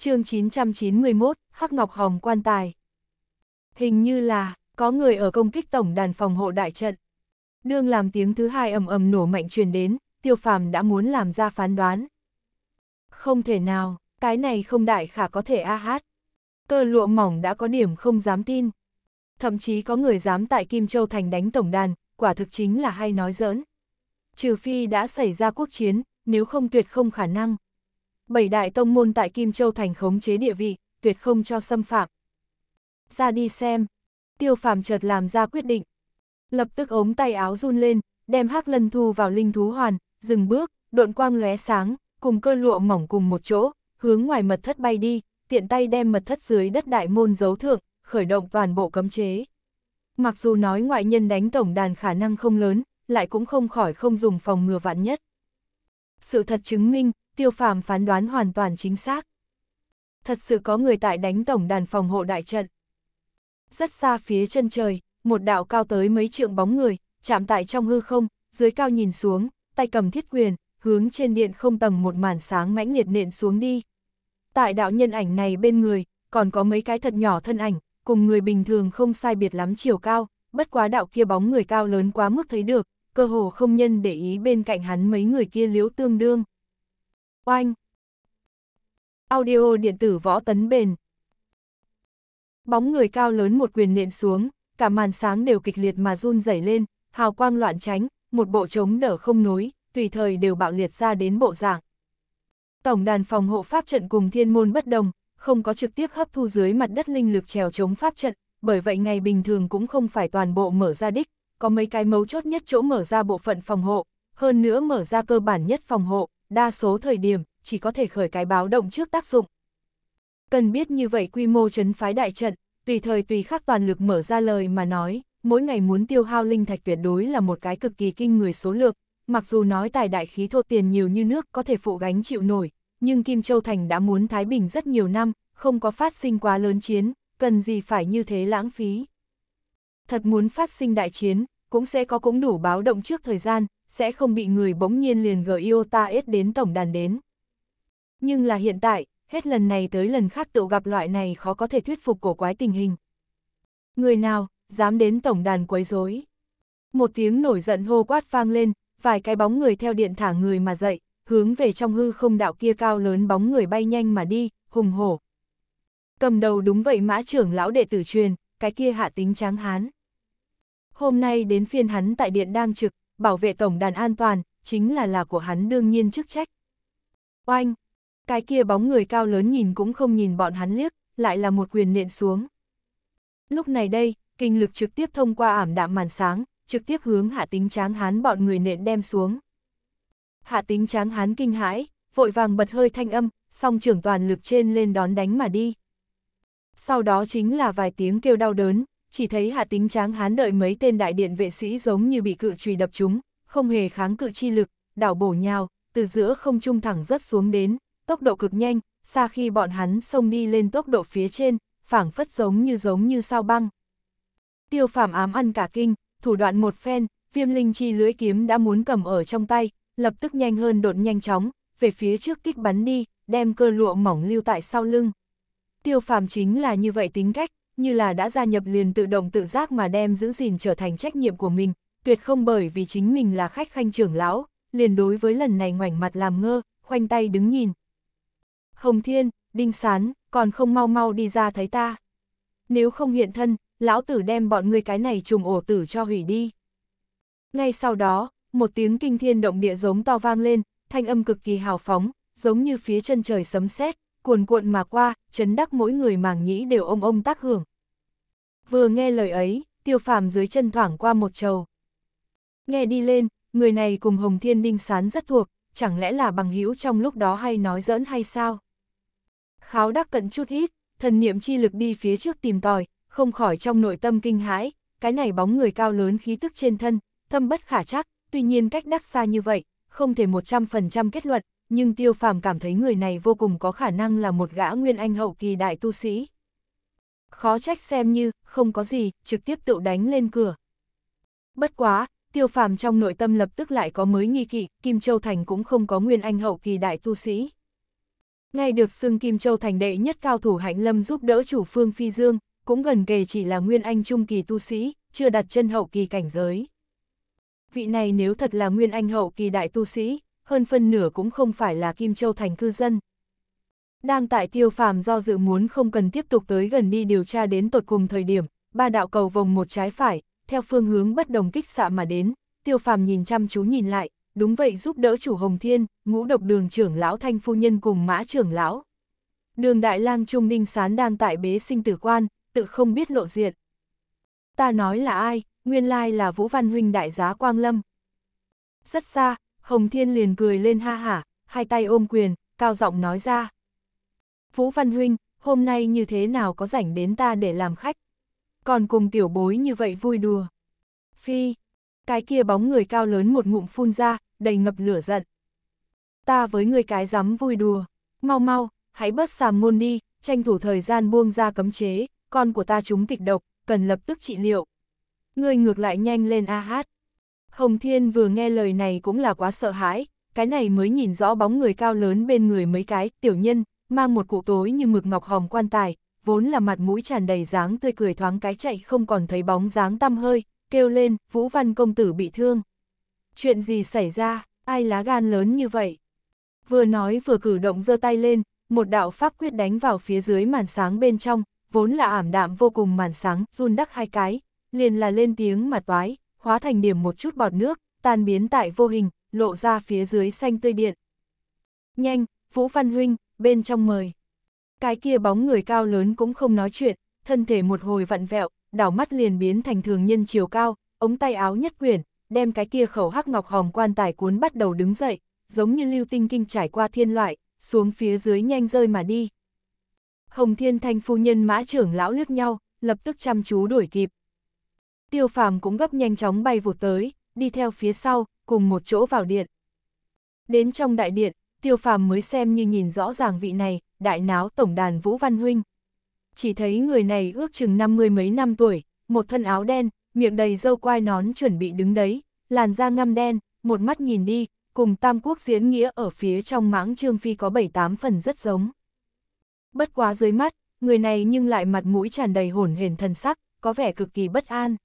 chương 991, Hắc Ngọc Hồng quan tài. Hình như là, có người ở công kích tổng đàn phòng hộ đại trận. Đương làm tiếng thứ hai ầm ầm nổ mạnh truyền đến, tiêu phàm đã muốn làm ra phán đoán. Không thể nào, cái này không đại khả có thể a hát. Cơ lụa mỏng đã có điểm không dám tin. Thậm chí có người dám tại Kim Châu Thành đánh tổng đàn, quả thực chính là hay nói giỡn. Trừ phi đã xảy ra quốc chiến, nếu không tuyệt không khả năng bảy đại tông môn tại Kim Châu thành khống chế địa vị, tuyệt không cho xâm phạm. Ra đi xem, tiêu phàm chợt làm ra quyết định. Lập tức ống tay áo run lên, đem hắc lân thu vào linh thú hoàn, dừng bước, độn quang lóe sáng, cùng cơ lụa mỏng cùng một chỗ, hướng ngoài mật thất bay đi, tiện tay đem mật thất dưới đất đại môn giấu thượng, khởi động toàn bộ cấm chế. Mặc dù nói ngoại nhân đánh tổng đàn khả năng không lớn, lại cũng không khỏi không dùng phòng ngừa vạn nhất. Sự thật chứng minh, tiêu phàm phán đoán hoàn toàn chính xác. Thật sự có người tại đánh tổng đàn phòng hộ đại trận. Rất xa phía chân trời, một đạo cao tới mấy trượng bóng người, chạm tại trong hư không, dưới cao nhìn xuống, tay cầm thiết quyền, hướng trên điện không tầng một màn sáng mãnh liệt nện xuống đi. Tại đạo nhân ảnh này bên người, còn có mấy cái thật nhỏ thân ảnh, cùng người bình thường không sai biệt lắm chiều cao, bất quá đạo kia bóng người cao lớn quá mức thấy được, cơ hồ không nhân để ý bên cạnh hắn mấy người kia liếu tương đương. Oanh! Audio điện tử võ tấn bền. Bóng người cao lớn một quyền nện xuống, cả màn sáng đều kịch liệt mà run rẩy lên, hào quang loạn tránh, một bộ chống đỡ không nối, tùy thời đều bạo liệt ra đến bộ dạng. Tổng đàn phòng hộ pháp trận cùng thiên môn bất đồng, không có trực tiếp hấp thu dưới mặt đất linh lực trèo chống pháp trận, bởi vậy ngày bình thường cũng không phải toàn bộ mở ra đích, có mấy cái mấu chốt nhất chỗ mở ra bộ phận phòng hộ, hơn nữa mở ra cơ bản nhất phòng hộ, đa số thời điểm, chỉ có thể khởi cái báo động trước tác dụng. Cần biết như vậy quy mô chấn phái đại trận, tùy thời tùy khắc toàn lực mở ra lời mà nói, mỗi ngày muốn tiêu hao linh thạch tuyệt đối là một cái cực kỳ kinh người số lượng, mặc dù nói tài đại khí thô tiền nhiều như nước có thể phụ gánh chịu nổi, nhưng Kim Châu Thành đã muốn Thái Bình rất nhiều năm, không có phát sinh quá lớn chiến, cần gì phải như thế lãng phí. Thật muốn phát sinh đại chiến, cũng sẽ có cũng đủ báo động trước thời gian, sẽ không bị người bỗng nhiên liền GIOTA S đến tổng đàn đến. Nhưng là hiện tại, hết lần này tới lần khác tự gặp loại này khó có thể thuyết phục cổ quái tình hình. Người nào, dám đến tổng đàn quấy rối Một tiếng nổi giận hô quát vang lên, vài cái bóng người theo điện thả người mà dậy, hướng về trong hư không đạo kia cao lớn bóng người bay nhanh mà đi, hùng hổ. Cầm đầu đúng vậy mã trưởng lão đệ tử truyền, cái kia hạ tính tráng hán. Hôm nay đến phiên hắn tại điện đang trực, bảo vệ tổng đàn an toàn, chính là là của hắn đương nhiên chức trách. Oanh! Cái kia bóng người cao lớn nhìn cũng không nhìn bọn hắn liếc, lại là một quyền nện xuống. Lúc này đây, kinh lực trực tiếp thông qua ảm đạm màn sáng, trực tiếp hướng hạ tính tráng hán bọn người nện đem xuống. Hạ tính tráng hán kinh hãi, vội vàng bật hơi thanh âm, song trưởng toàn lực trên lên đón đánh mà đi. Sau đó chính là vài tiếng kêu đau đớn, chỉ thấy hạ tính tráng hán đợi mấy tên đại điện vệ sĩ giống như bị cự trùy đập chúng, không hề kháng cự chi lực, đảo bổ nhào, từ giữa không trung thẳng rớt xuống đến, tốc độ cực nhanh, xa khi bọn hắn xông đi lên tốc độ phía trên, phảng phất giống như giống như sao băng. Tiêu phàm ám ăn cả kinh, thủ đoạn một phen, viêm linh chi lưới kiếm đã muốn cầm ở trong tay, lập tức nhanh hơn đột nhanh chóng, về phía trước kích bắn đi, đem cơ lụa mỏng lưu tại sau lưng. Tiêu phàm chính là như vậy tính cách, như là đã gia nhập liền tự động tự giác mà đem giữ gìn trở thành trách nhiệm của mình, tuyệt không bởi vì chính mình là khách khanh trưởng lão, liền đối với lần này ngoảnh mặt làm ngơ, khoanh tay đứng nhìn. Hồng Thiên, Đinh Sán, còn không mau mau đi ra thấy ta. Nếu không hiện thân, lão tử đem bọn ngươi cái này trùng ổ tử cho hủy đi. Ngay sau đó, một tiếng kinh thiên động địa giống to vang lên, thanh âm cực kỳ hào phóng, giống như phía chân trời sấm sét, cuồn cuộn mà qua, chấn đắc mỗi người màng nhĩ đều ông ông tác hưởng, Vừa nghe lời ấy, tiêu phàm dưới chân thoảng qua một trầu. Nghe đi lên, người này cùng Hồng Thiên Đinh Sán rất thuộc, chẳng lẽ là bằng hữu trong lúc đó hay nói giỡn hay sao? Kháo đắc cận chút hít, thần niệm chi lực đi phía trước tìm tòi, không khỏi trong nội tâm kinh hãi, cái này bóng người cao lớn khí tức trên thân, thâm bất khả chắc, tuy nhiên cách đắc xa như vậy, không thể 100% kết luận, nhưng tiêu phàm cảm thấy người này vô cùng có khả năng là một gã nguyên anh hậu kỳ đại tu sĩ khó trách xem như, không có gì, trực tiếp tự đánh lên cửa. Bất quá, tiêu phàm trong nội tâm lập tức lại có mới nghi kỵ, Kim Châu Thành cũng không có nguyên anh hậu kỳ đại tu sĩ. Ngay được xưng Kim Châu Thành đệ nhất cao thủ hạnh lâm giúp đỡ chủ phương Phi Dương, cũng gần kề chỉ là nguyên anh trung kỳ tu sĩ, chưa đặt chân hậu kỳ cảnh giới. Vị này nếu thật là nguyên anh hậu kỳ đại tu sĩ, hơn phân nửa cũng không phải là Kim Châu Thành cư dân, đang tại tiêu phàm do dự muốn không cần tiếp tục tới gần đi điều tra đến tột cùng thời điểm, ba đạo cầu vòng một trái phải, theo phương hướng bất đồng kích xạ mà đến, tiêu phàm nhìn chăm chú nhìn lại, đúng vậy giúp đỡ chủ Hồng Thiên, ngũ độc đường trưởng lão thanh phu nhân cùng mã trưởng lão. Đường đại lang trung ninh sán đang tại bế sinh tử quan, tự không biết lộ diện. Ta nói là ai, nguyên lai là Vũ Văn Huynh đại giá Quang Lâm. Rất xa, Hồng Thiên liền cười lên ha hả, hai tay ôm quyền, cao giọng nói ra. Vũ Văn Huynh, hôm nay như thế nào có rảnh đến ta để làm khách? Còn cùng tiểu bối như vậy vui đùa. Phi, cái kia bóng người cao lớn một ngụm phun ra, đầy ngập lửa giận. Ta với người cái dám vui đùa, mau mau, hãy bớt sàm môn đi, tranh thủ thời gian buông ra cấm chế, con của ta chúng kịch độc, cần lập tức trị liệu. Người ngược lại nhanh lên a hát. Hồng Thiên vừa nghe lời này cũng là quá sợ hãi, cái này mới nhìn rõ bóng người cao lớn bên người mấy cái, tiểu nhân, mang một cụ tối như mực ngọc hòm quan tài, vốn là mặt mũi tràn đầy dáng tươi cười thoáng cái chạy không còn thấy bóng dáng tăm hơi, kêu lên, Vũ Văn công tử bị thương. Chuyện gì xảy ra, ai lá gan lớn như vậy? Vừa nói vừa cử động giơ tay lên, một đạo pháp quyết đánh vào phía dưới màn sáng bên trong, vốn là ảm đạm vô cùng màn sáng, run đắc hai cái, liền là lên tiếng mà toái, hóa thành điểm một chút bọt nước, tan biến tại vô hình, lộ ra phía dưới xanh tươi điện. Nhanh, Vũ Văn Huynh, bên trong mời. Cái kia bóng người cao lớn cũng không nói chuyện, thân thể một hồi vặn vẹo, đảo mắt liền biến thành thường nhân chiều cao, ống tay áo nhất quyển, đem cái kia khẩu hắc ngọc hòm quan tài cuốn bắt đầu đứng dậy, giống như lưu tinh kinh trải qua thiên loại, xuống phía dưới nhanh rơi mà đi. Hồng Thiên Thanh phu nhân mã trưởng lão liếc nhau, lập tức chăm chú đuổi kịp. Tiêu phàm cũng gấp nhanh chóng bay vụt tới, đi theo phía sau, cùng một chỗ vào điện. Đến trong đại điện, tiêu phàm mới xem như nhìn rõ ràng vị này, đại náo tổng đàn Vũ Văn Huynh. Chỉ thấy người này ước chừng năm mươi mấy năm tuổi, một thân áo đen, miệng đầy dâu quai nón chuẩn bị đứng đấy, làn da ngăm đen, một mắt nhìn đi, cùng Tam Quốc diễn nghĩa ở phía trong mãng Trương Phi có bảy tám phần rất giống. Bất quá dưới mắt, người này nhưng lại mặt mũi tràn đầy hồn hển thần sắc, có vẻ cực kỳ bất an.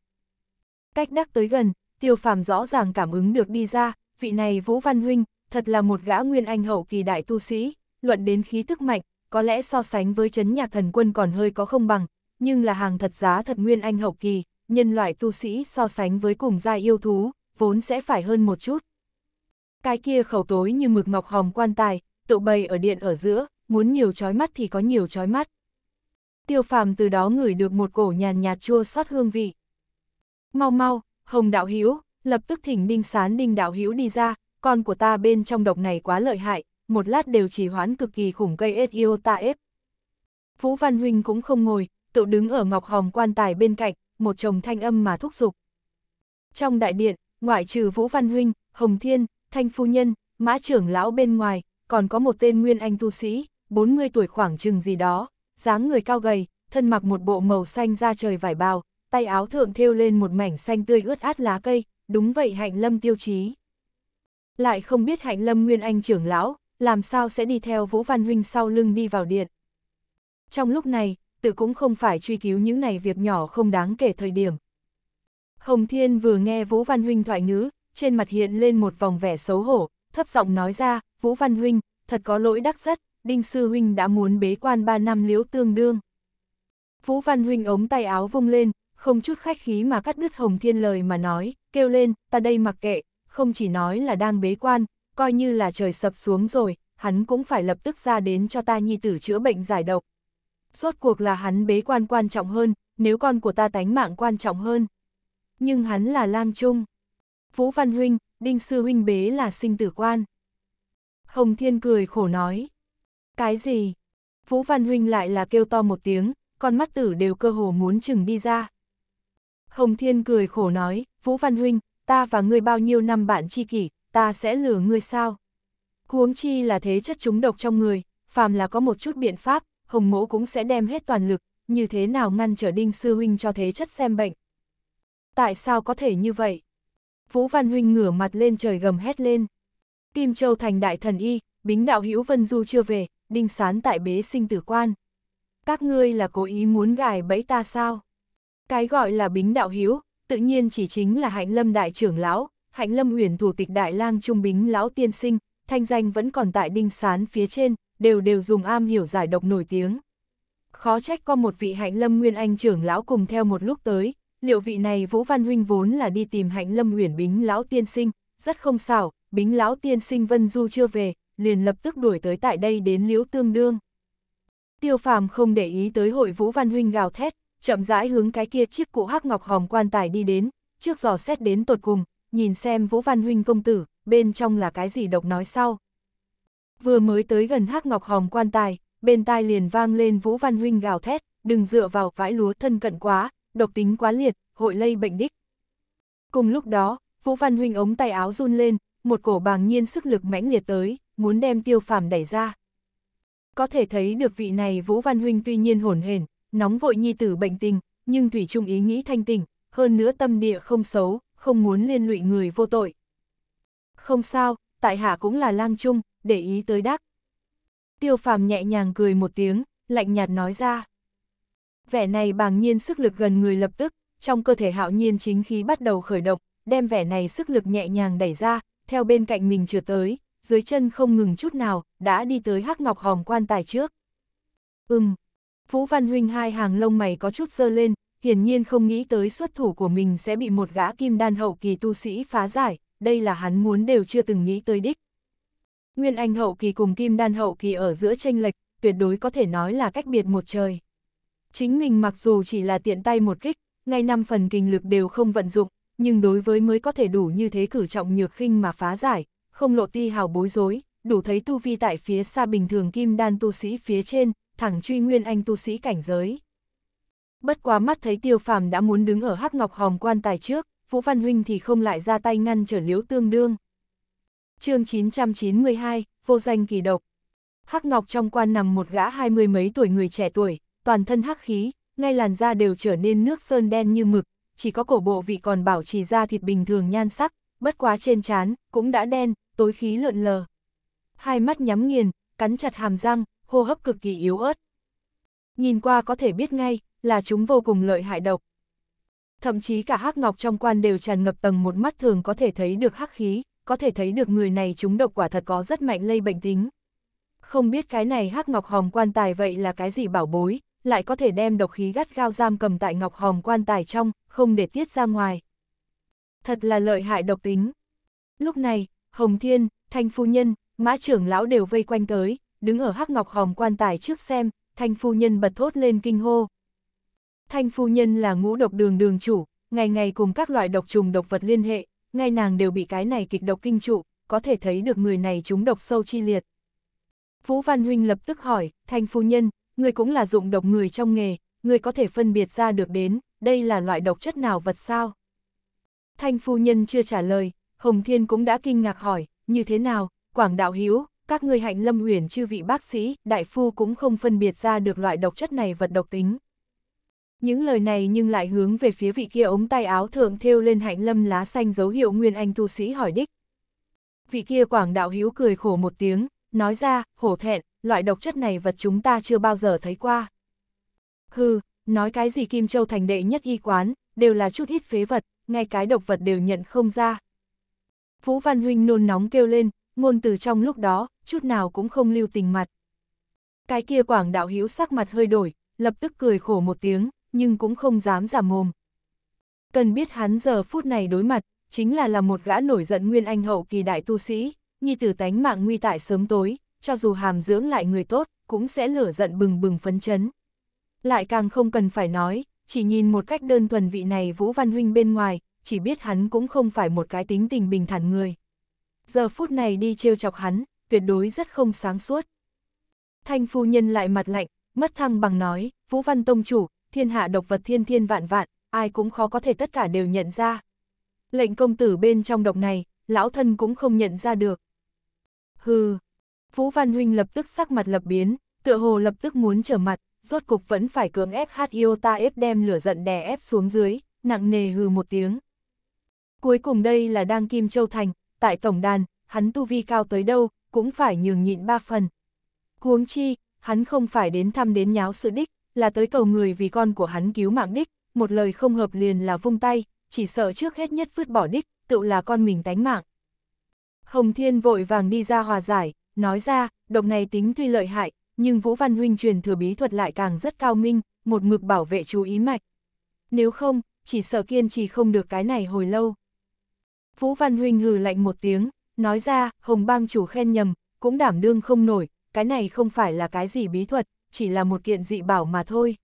Cách đắc tới gần, tiêu phàm rõ ràng cảm ứng được đi ra, vị này Vũ Văn Huynh, thật là một gã nguyên anh hậu kỳ đại tu sĩ, luận đến khí tức mạnh, có lẽ so sánh với chấn nhạc thần quân còn hơi có không bằng, nhưng là hàng thật giá thật nguyên anh hậu kỳ, nhân loại tu sĩ so sánh với cùng gia yêu thú, vốn sẽ phải hơn một chút. Cái kia khẩu tối như mực ngọc hòm quan tài, tụ bày ở điện ở giữa, muốn nhiều chói mắt thì có nhiều chói mắt. Tiêu phàm từ đó ngửi được một cổ nhàn nhạt chua xót hương vị. Mau mau, Hồng Đạo hiếu lập tức thỉnh Đinh Sán Đinh Đạo hiếu đi ra, con của ta bên trong độc này quá lợi hại, một lát đều trì hoãn cực kỳ khủng gây ết yêu ta ép. Vũ Văn Huynh cũng không ngồi, tự đứng ở ngọc hòm quan tài bên cạnh, một chồng thanh âm mà thúc giục. Trong đại điện, ngoại trừ Vũ Văn Huynh, Hồng Thiên, Thanh Phu Nhân, Mã Trưởng Lão bên ngoài, còn có một tên Nguyên Anh tu sĩ, 40 tuổi khoảng chừng gì đó, dáng người cao gầy, thân mặc một bộ màu xanh da trời vải bào, tay áo thượng thêu lên một mảnh xanh tươi ướt át lá cây, đúng vậy hạnh lâm tiêu chí lại không biết hạnh lâm nguyên anh trưởng lão, làm sao sẽ đi theo Vũ Văn Huynh sau lưng đi vào điện. Trong lúc này, tự cũng không phải truy cứu những này việc nhỏ không đáng kể thời điểm. Hồng Thiên vừa nghe Vũ Văn Huynh thoại ngữ, trên mặt hiện lên một vòng vẻ xấu hổ, thấp giọng nói ra, Vũ Văn Huynh, thật có lỗi đắc rất, Đinh Sư Huynh đã muốn bế quan 3 năm liếu tương đương. Vũ Văn Huynh ống tay áo vung lên, không chút khách khí mà cắt đứt Hồng Thiên lời mà nói, kêu lên, ta đây mặc kệ, không chỉ nói là đang bế quan, coi như là trời sập xuống rồi, hắn cũng phải lập tức ra đến cho ta nhi tử chữa bệnh giải độc. Rốt cuộc là hắn bế quan quan trọng hơn, nếu con của ta tánh mạng quan trọng hơn. Nhưng hắn là lang trung. Vũ Văn Huynh, Đinh Sư Huynh bế là sinh tử quan. Hồng Thiên cười khổ nói. Cái gì? Vũ Văn Huynh lại là kêu to một tiếng, con mắt tử đều cơ hồ muốn chừng đi ra. Hồng Thiên cười khổ nói, Vũ Văn Huynh, ta và ngươi bao nhiêu năm bạn tri kỷ, ta sẽ lừa ngươi sao? Huống chi là thế chất chúng độc trong người, phàm là có một chút biện pháp, hồng mỗ cũng sẽ đem hết toàn lực, như thế nào ngăn trở đinh sư huynh cho thế chất xem bệnh. Tại sao có thể như vậy? Vũ Văn Huynh ngửa mặt lên trời gầm hét lên. Kim Châu thành đại thần y, bính đạo hữu Vân Du chưa về, đinh sán tại bế sinh tử quan. Các ngươi là cố ý muốn gài bẫy ta sao? Cái gọi là bính đạo hữu tự nhiên chỉ chính là hạnh lâm đại trưởng lão, hạnh lâm huyền thủ tịch đại lang trung bính lão tiên sinh, thanh danh vẫn còn tại đinh sán phía trên, đều đều dùng am hiểu giải độc nổi tiếng. Khó trách có một vị hạnh lâm nguyên anh trưởng lão cùng theo một lúc tới, liệu vị này Vũ Văn Huynh vốn là đi tìm hạnh lâm huyền bính lão tiên sinh, rất không xảo, bính lão tiên sinh Vân Du chưa về, liền lập tức đuổi tới tại đây đến liễu tương đương. Tiêu phàm không để ý tới hội Vũ Văn Huynh gào thét, chậm rãi hướng cái kia chiếc cụ hắc ngọc hòm quan tài đi đến, trước giò xét đến tột cùng, nhìn xem Vũ Văn Huynh công tử, bên trong là cái gì độc nói sau. Vừa mới tới gần hắc ngọc hòm quan tài, bên tai liền vang lên Vũ Văn Huynh gào thét, đừng dựa vào vãi lúa thân cận quá, độc tính quá liệt, hội lây bệnh đích. Cùng lúc đó, Vũ Văn Huynh ống tay áo run lên, một cổ bàng nhiên sức lực mãnh liệt tới, muốn đem tiêu phàm đẩy ra. Có thể thấy được vị này Vũ Văn Huynh tuy nhiên hồn hển, nóng vội nhi tử bệnh tình, nhưng Thủy Trung ý nghĩ thanh tỉnh, hơn nữa tâm địa không xấu, không muốn liên lụy người vô tội. Không sao, tại hạ cũng là lang trung, để ý tới đắc. Tiêu phàm nhẹ nhàng cười một tiếng, lạnh nhạt nói ra. Vẻ này bàng nhiên sức lực gần người lập tức, trong cơ thể hạo nhiên chính khí bắt đầu khởi động, đem vẻ này sức lực nhẹ nhàng đẩy ra, theo bên cạnh mình trượt tới, dưới chân không ngừng chút nào, đã đi tới hắc ngọc hòm quan tài trước. Ừm, Vũ Văn Huynh hai hàng lông mày có chút dơ lên, hiển nhiên không nghĩ tới xuất thủ của mình sẽ bị một gã kim đan hậu kỳ tu sĩ phá giải, đây là hắn muốn đều chưa từng nghĩ tới đích. Nguyên Anh hậu kỳ cùng kim đan hậu kỳ ở giữa tranh lệch, tuyệt đối có thể nói là cách biệt một trời. Chính mình mặc dù chỉ là tiện tay một kích, ngay năm phần kinh lực đều không vận dụng, nhưng đối với mới có thể đủ như thế cử trọng nhược khinh mà phá giải, không lộ ti hào bối rối, đủ thấy tu vi tại phía xa bình thường kim đan tu sĩ phía trên, thẳng truy nguyên anh tu sĩ cảnh giới. Bất quá mắt thấy tiêu phàm đã muốn đứng ở hắc ngọc hòm quan tài trước, Vũ Văn Huynh thì không lại ra tay ngăn trở liếu tương đương. chương 992, vô danh kỳ độc. Hắc ngọc trong quan nằm một gã hai mươi mấy tuổi người trẻ tuổi, toàn thân hắc khí, ngay làn da đều trở nên nước sơn đen như mực, chỉ có cổ bộ vị còn bảo trì da thịt bình thường nhan sắc, bất quá trên trán cũng đã đen, tối khí lượn lờ. Hai mắt nhắm nghiền, cắn chặt hàm răng, hô hấp cực kỳ yếu ớt. Nhìn qua có thể biết ngay, là chúng vô cùng lợi hại độc. Thậm chí cả hắc ngọc trong quan đều tràn ngập tầng một mắt thường có thể thấy được hắc khí, có thể thấy được người này chúng độc quả thật có rất mạnh lây bệnh tính. Không biết cái này hắc ngọc hòm quan tài vậy là cái gì bảo bối, lại có thể đem độc khí gắt gao giam cầm tại ngọc hòm quan tài trong, không để tiết ra ngoài. Thật là lợi hại độc tính. Lúc này, Hồng Thiên, Thanh Phu Nhân, Mã Trưởng Lão đều vây quanh tới, đứng ở hắc ngọc hòm quan tài trước xem, thanh phu nhân bật thốt lên kinh hô. Thanh phu nhân là ngũ độc đường đường chủ, ngày ngày cùng các loại độc trùng độc vật liên hệ, ngay nàng đều bị cái này kịch độc kinh trụ, có thể thấy được người này chúng độc sâu chi liệt. Vũ Văn Huynh lập tức hỏi, thanh phu nhân, người cũng là dụng độc người trong nghề, người có thể phân biệt ra được đến, đây là loại độc chất nào vật sao? Thanh phu nhân chưa trả lời, Hồng Thiên cũng đã kinh ngạc hỏi, như thế nào, Quảng Đạo Hiếu, các người hạnh lâm huyền chư vị bác sĩ, đại phu cũng không phân biệt ra được loại độc chất này vật độc tính. Những lời này nhưng lại hướng về phía vị kia ống tay áo thượng thêu lên hạnh lâm lá xanh dấu hiệu nguyên anh tu sĩ hỏi đích. Vị kia quảng đạo hữu cười khổ một tiếng, nói ra, hổ thẹn, loại độc chất này vật chúng ta chưa bao giờ thấy qua. Hừ, nói cái gì Kim Châu thành đệ nhất y quán, đều là chút ít phế vật, ngay cái độc vật đều nhận không ra. Vũ Văn Huynh nôn nóng kêu lên, ngôn từ trong lúc đó, chút nào cũng không lưu tình mặt. Cái kia quảng đạo hiếu sắc mặt hơi đổi, lập tức cười khổ một tiếng, nhưng cũng không dám giả mồm. Cần biết hắn giờ phút này đối mặt, chính là là một gã nổi giận nguyên anh hậu kỳ đại tu sĩ, nhi tử tánh mạng nguy tại sớm tối, cho dù hàm dưỡng lại người tốt, cũng sẽ lửa giận bừng bừng phấn chấn. Lại càng không cần phải nói, chỉ nhìn một cách đơn thuần vị này Vũ Văn Huynh bên ngoài, chỉ biết hắn cũng không phải một cái tính tình bình thản người giờ phút này đi trêu chọc hắn, tuyệt đối rất không sáng suốt. Thanh phu nhân lại mặt lạnh, mất thăng bằng nói, Vũ Văn Tông Chủ, thiên hạ độc vật thiên thiên vạn vạn, ai cũng khó có thể tất cả đều nhận ra. Lệnh công tử bên trong độc này, lão thân cũng không nhận ra được. Hừ, Vũ Văn Huynh lập tức sắc mặt lập biến, tựa hồ lập tức muốn trở mặt, rốt cục vẫn phải cưỡng ép hát yêu ta ép đem lửa giận đè ép xuống dưới, nặng nề hừ một tiếng. Cuối cùng đây là đang Kim Châu Thành, tại tổng đàn, hắn tu vi cao tới đâu, cũng phải nhường nhịn ba phần. Huống chi, hắn không phải đến thăm đến nháo sự đích, là tới cầu người vì con của hắn cứu mạng đích, một lời không hợp liền là vung tay, chỉ sợ trước hết nhất vứt bỏ đích, tự là con mình tánh mạng. Hồng Thiên vội vàng đi ra hòa giải, nói ra, độc này tính tuy lợi hại, nhưng Vũ Văn Huynh truyền thừa bí thuật lại càng rất cao minh, một mực bảo vệ chú ý mạch. Nếu không, chỉ sợ kiên trì không được cái này hồi lâu. Vũ Văn Huynh hừ lạnh một tiếng, nói ra, Hồng Bang chủ khen nhầm, cũng đảm đương không nổi, cái này không phải là cái gì bí thuật, chỉ là một kiện dị bảo mà thôi.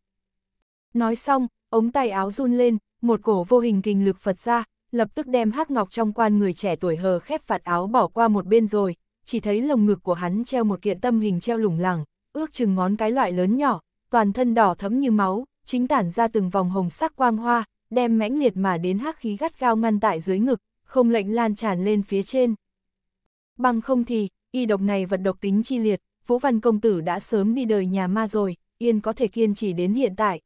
Nói xong, ống tay áo run lên, một cổ vô hình kinh lực Phật ra, lập tức đem hắc ngọc trong quan người trẻ tuổi hờ khép phạt áo bỏ qua một bên rồi, chỉ thấy lồng ngực của hắn treo một kiện tâm hình treo lủng lẳng, ước chừng ngón cái loại lớn nhỏ, toàn thân đỏ thấm như máu, chính tản ra từng vòng hồng sắc quang hoa, đem mãnh liệt mà đến hắc khí gắt gao ngăn tại dưới ngực, không lệnh lan tràn lên phía trên. Bằng không thì, y độc này vật độc tính chi liệt, Vũ Văn Công Tử đã sớm đi đời nhà ma rồi, yên có thể kiên trì đến hiện tại.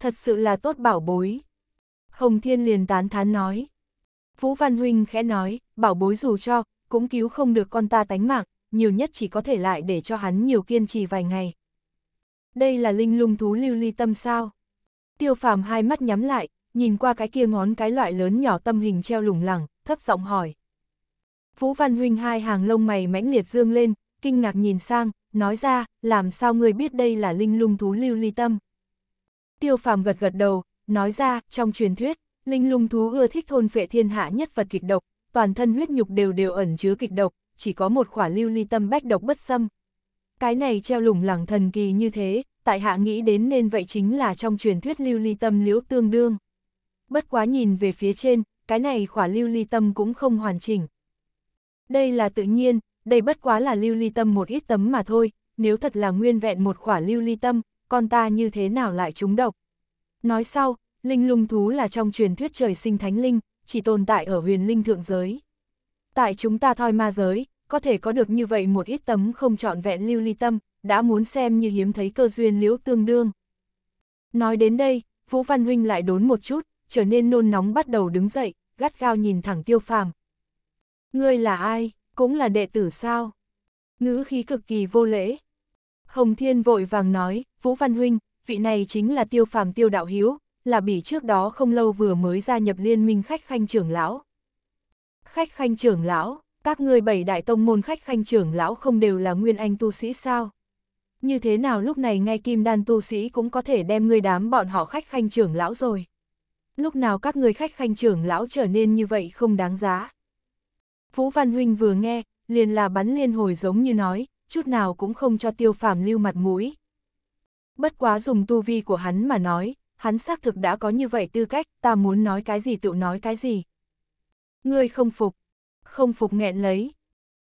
Thật sự là tốt bảo bối. Hồng Thiên liền tán thán nói. Vũ Văn Huynh khẽ nói, bảo bối dù cho, cũng cứu không được con ta tánh mạng, nhiều nhất chỉ có thể lại để cho hắn nhiều kiên trì vài ngày. Đây là linh lung thú lưu ly tâm sao. Tiêu phàm hai mắt nhắm lại, nhìn qua cái kia ngón cái loại lớn nhỏ tâm hình treo lủng lẳng, thấp giọng hỏi. Vũ Văn Huynh hai hàng lông mày mãnh liệt dương lên, kinh ngạc nhìn sang, nói ra, làm sao người biết đây là linh lung thú lưu ly tâm. Tiêu phàm gật gật đầu, nói ra, trong truyền thuyết, linh lung thú ưa thích thôn phệ thiên hạ nhất vật kịch độc, toàn thân huyết nhục đều đều ẩn chứa kịch độc, chỉ có một khỏa lưu ly tâm bách độc bất xâm. Cái này treo lủng lẳng thần kỳ như thế, tại hạ nghĩ đến nên vậy chính là trong truyền thuyết lưu ly tâm liễu tương đương bất quá nhìn về phía trên, cái này khỏa lưu ly tâm cũng không hoàn chỉnh. Đây là tự nhiên, đây bất quá là lưu ly tâm một ít tấm mà thôi, nếu thật là nguyên vẹn một khỏa lưu ly tâm, con ta như thế nào lại trúng độc. Nói sau, linh lung thú là trong truyền thuyết trời sinh thánh linh, chỉ tồn tại ở huyền linh thượng giới. Tại chúng ta thoi ma giới, có thể có được như vậy một ít tấm không trọn vẹn lưu ly tâm, đã muốn xem như hiếm thấy cơ duyên liễu tương đương. Nói đến đây, Vũ Văn Huynh lại đốn một chút, trở nên nôn nóng bắt đầu đứng dậy, gắt gao nhìn thẳng tiêu phàm. Ngươi là ai, cũng là đệ tử sao? Ngữ khí cực kỳ vô lễ. Hồng Thiên vội vàng nói, Vũ Văn Huynh, vị này chính là tiêu phàm tiêu đạo hiếu, là bỉ trước đó không lâu vừa mới gia nhập liên minh khách khanh trưởng lão. Khách khanh trưởng lão, các ngươi bảy đại tông môn khách khanh trưởng lão không đều là nguyên anh tu sĩ sao? Như thế nào lúc này ngay kim đan tu sĩ cũng có thể đem ngươi đám bọn họ khách khanh trưởng lão rồi? lúc nào các người khách khanh trưởng lão trở nên như vậy không đáng giá. Vũ Văn Huynh vừa nghe, liền là bắn liên hồi giống như nói, chút nào cũng không cho tiêu phàm lưu mặt mũi. Bất quá dùng tu vi của hắn mà nói, hắn xác thực đã có như vậy tư cách, ta muốn nói cái gì tự nói cái gì. Ngươi không phục, không phục nghẹn lấy.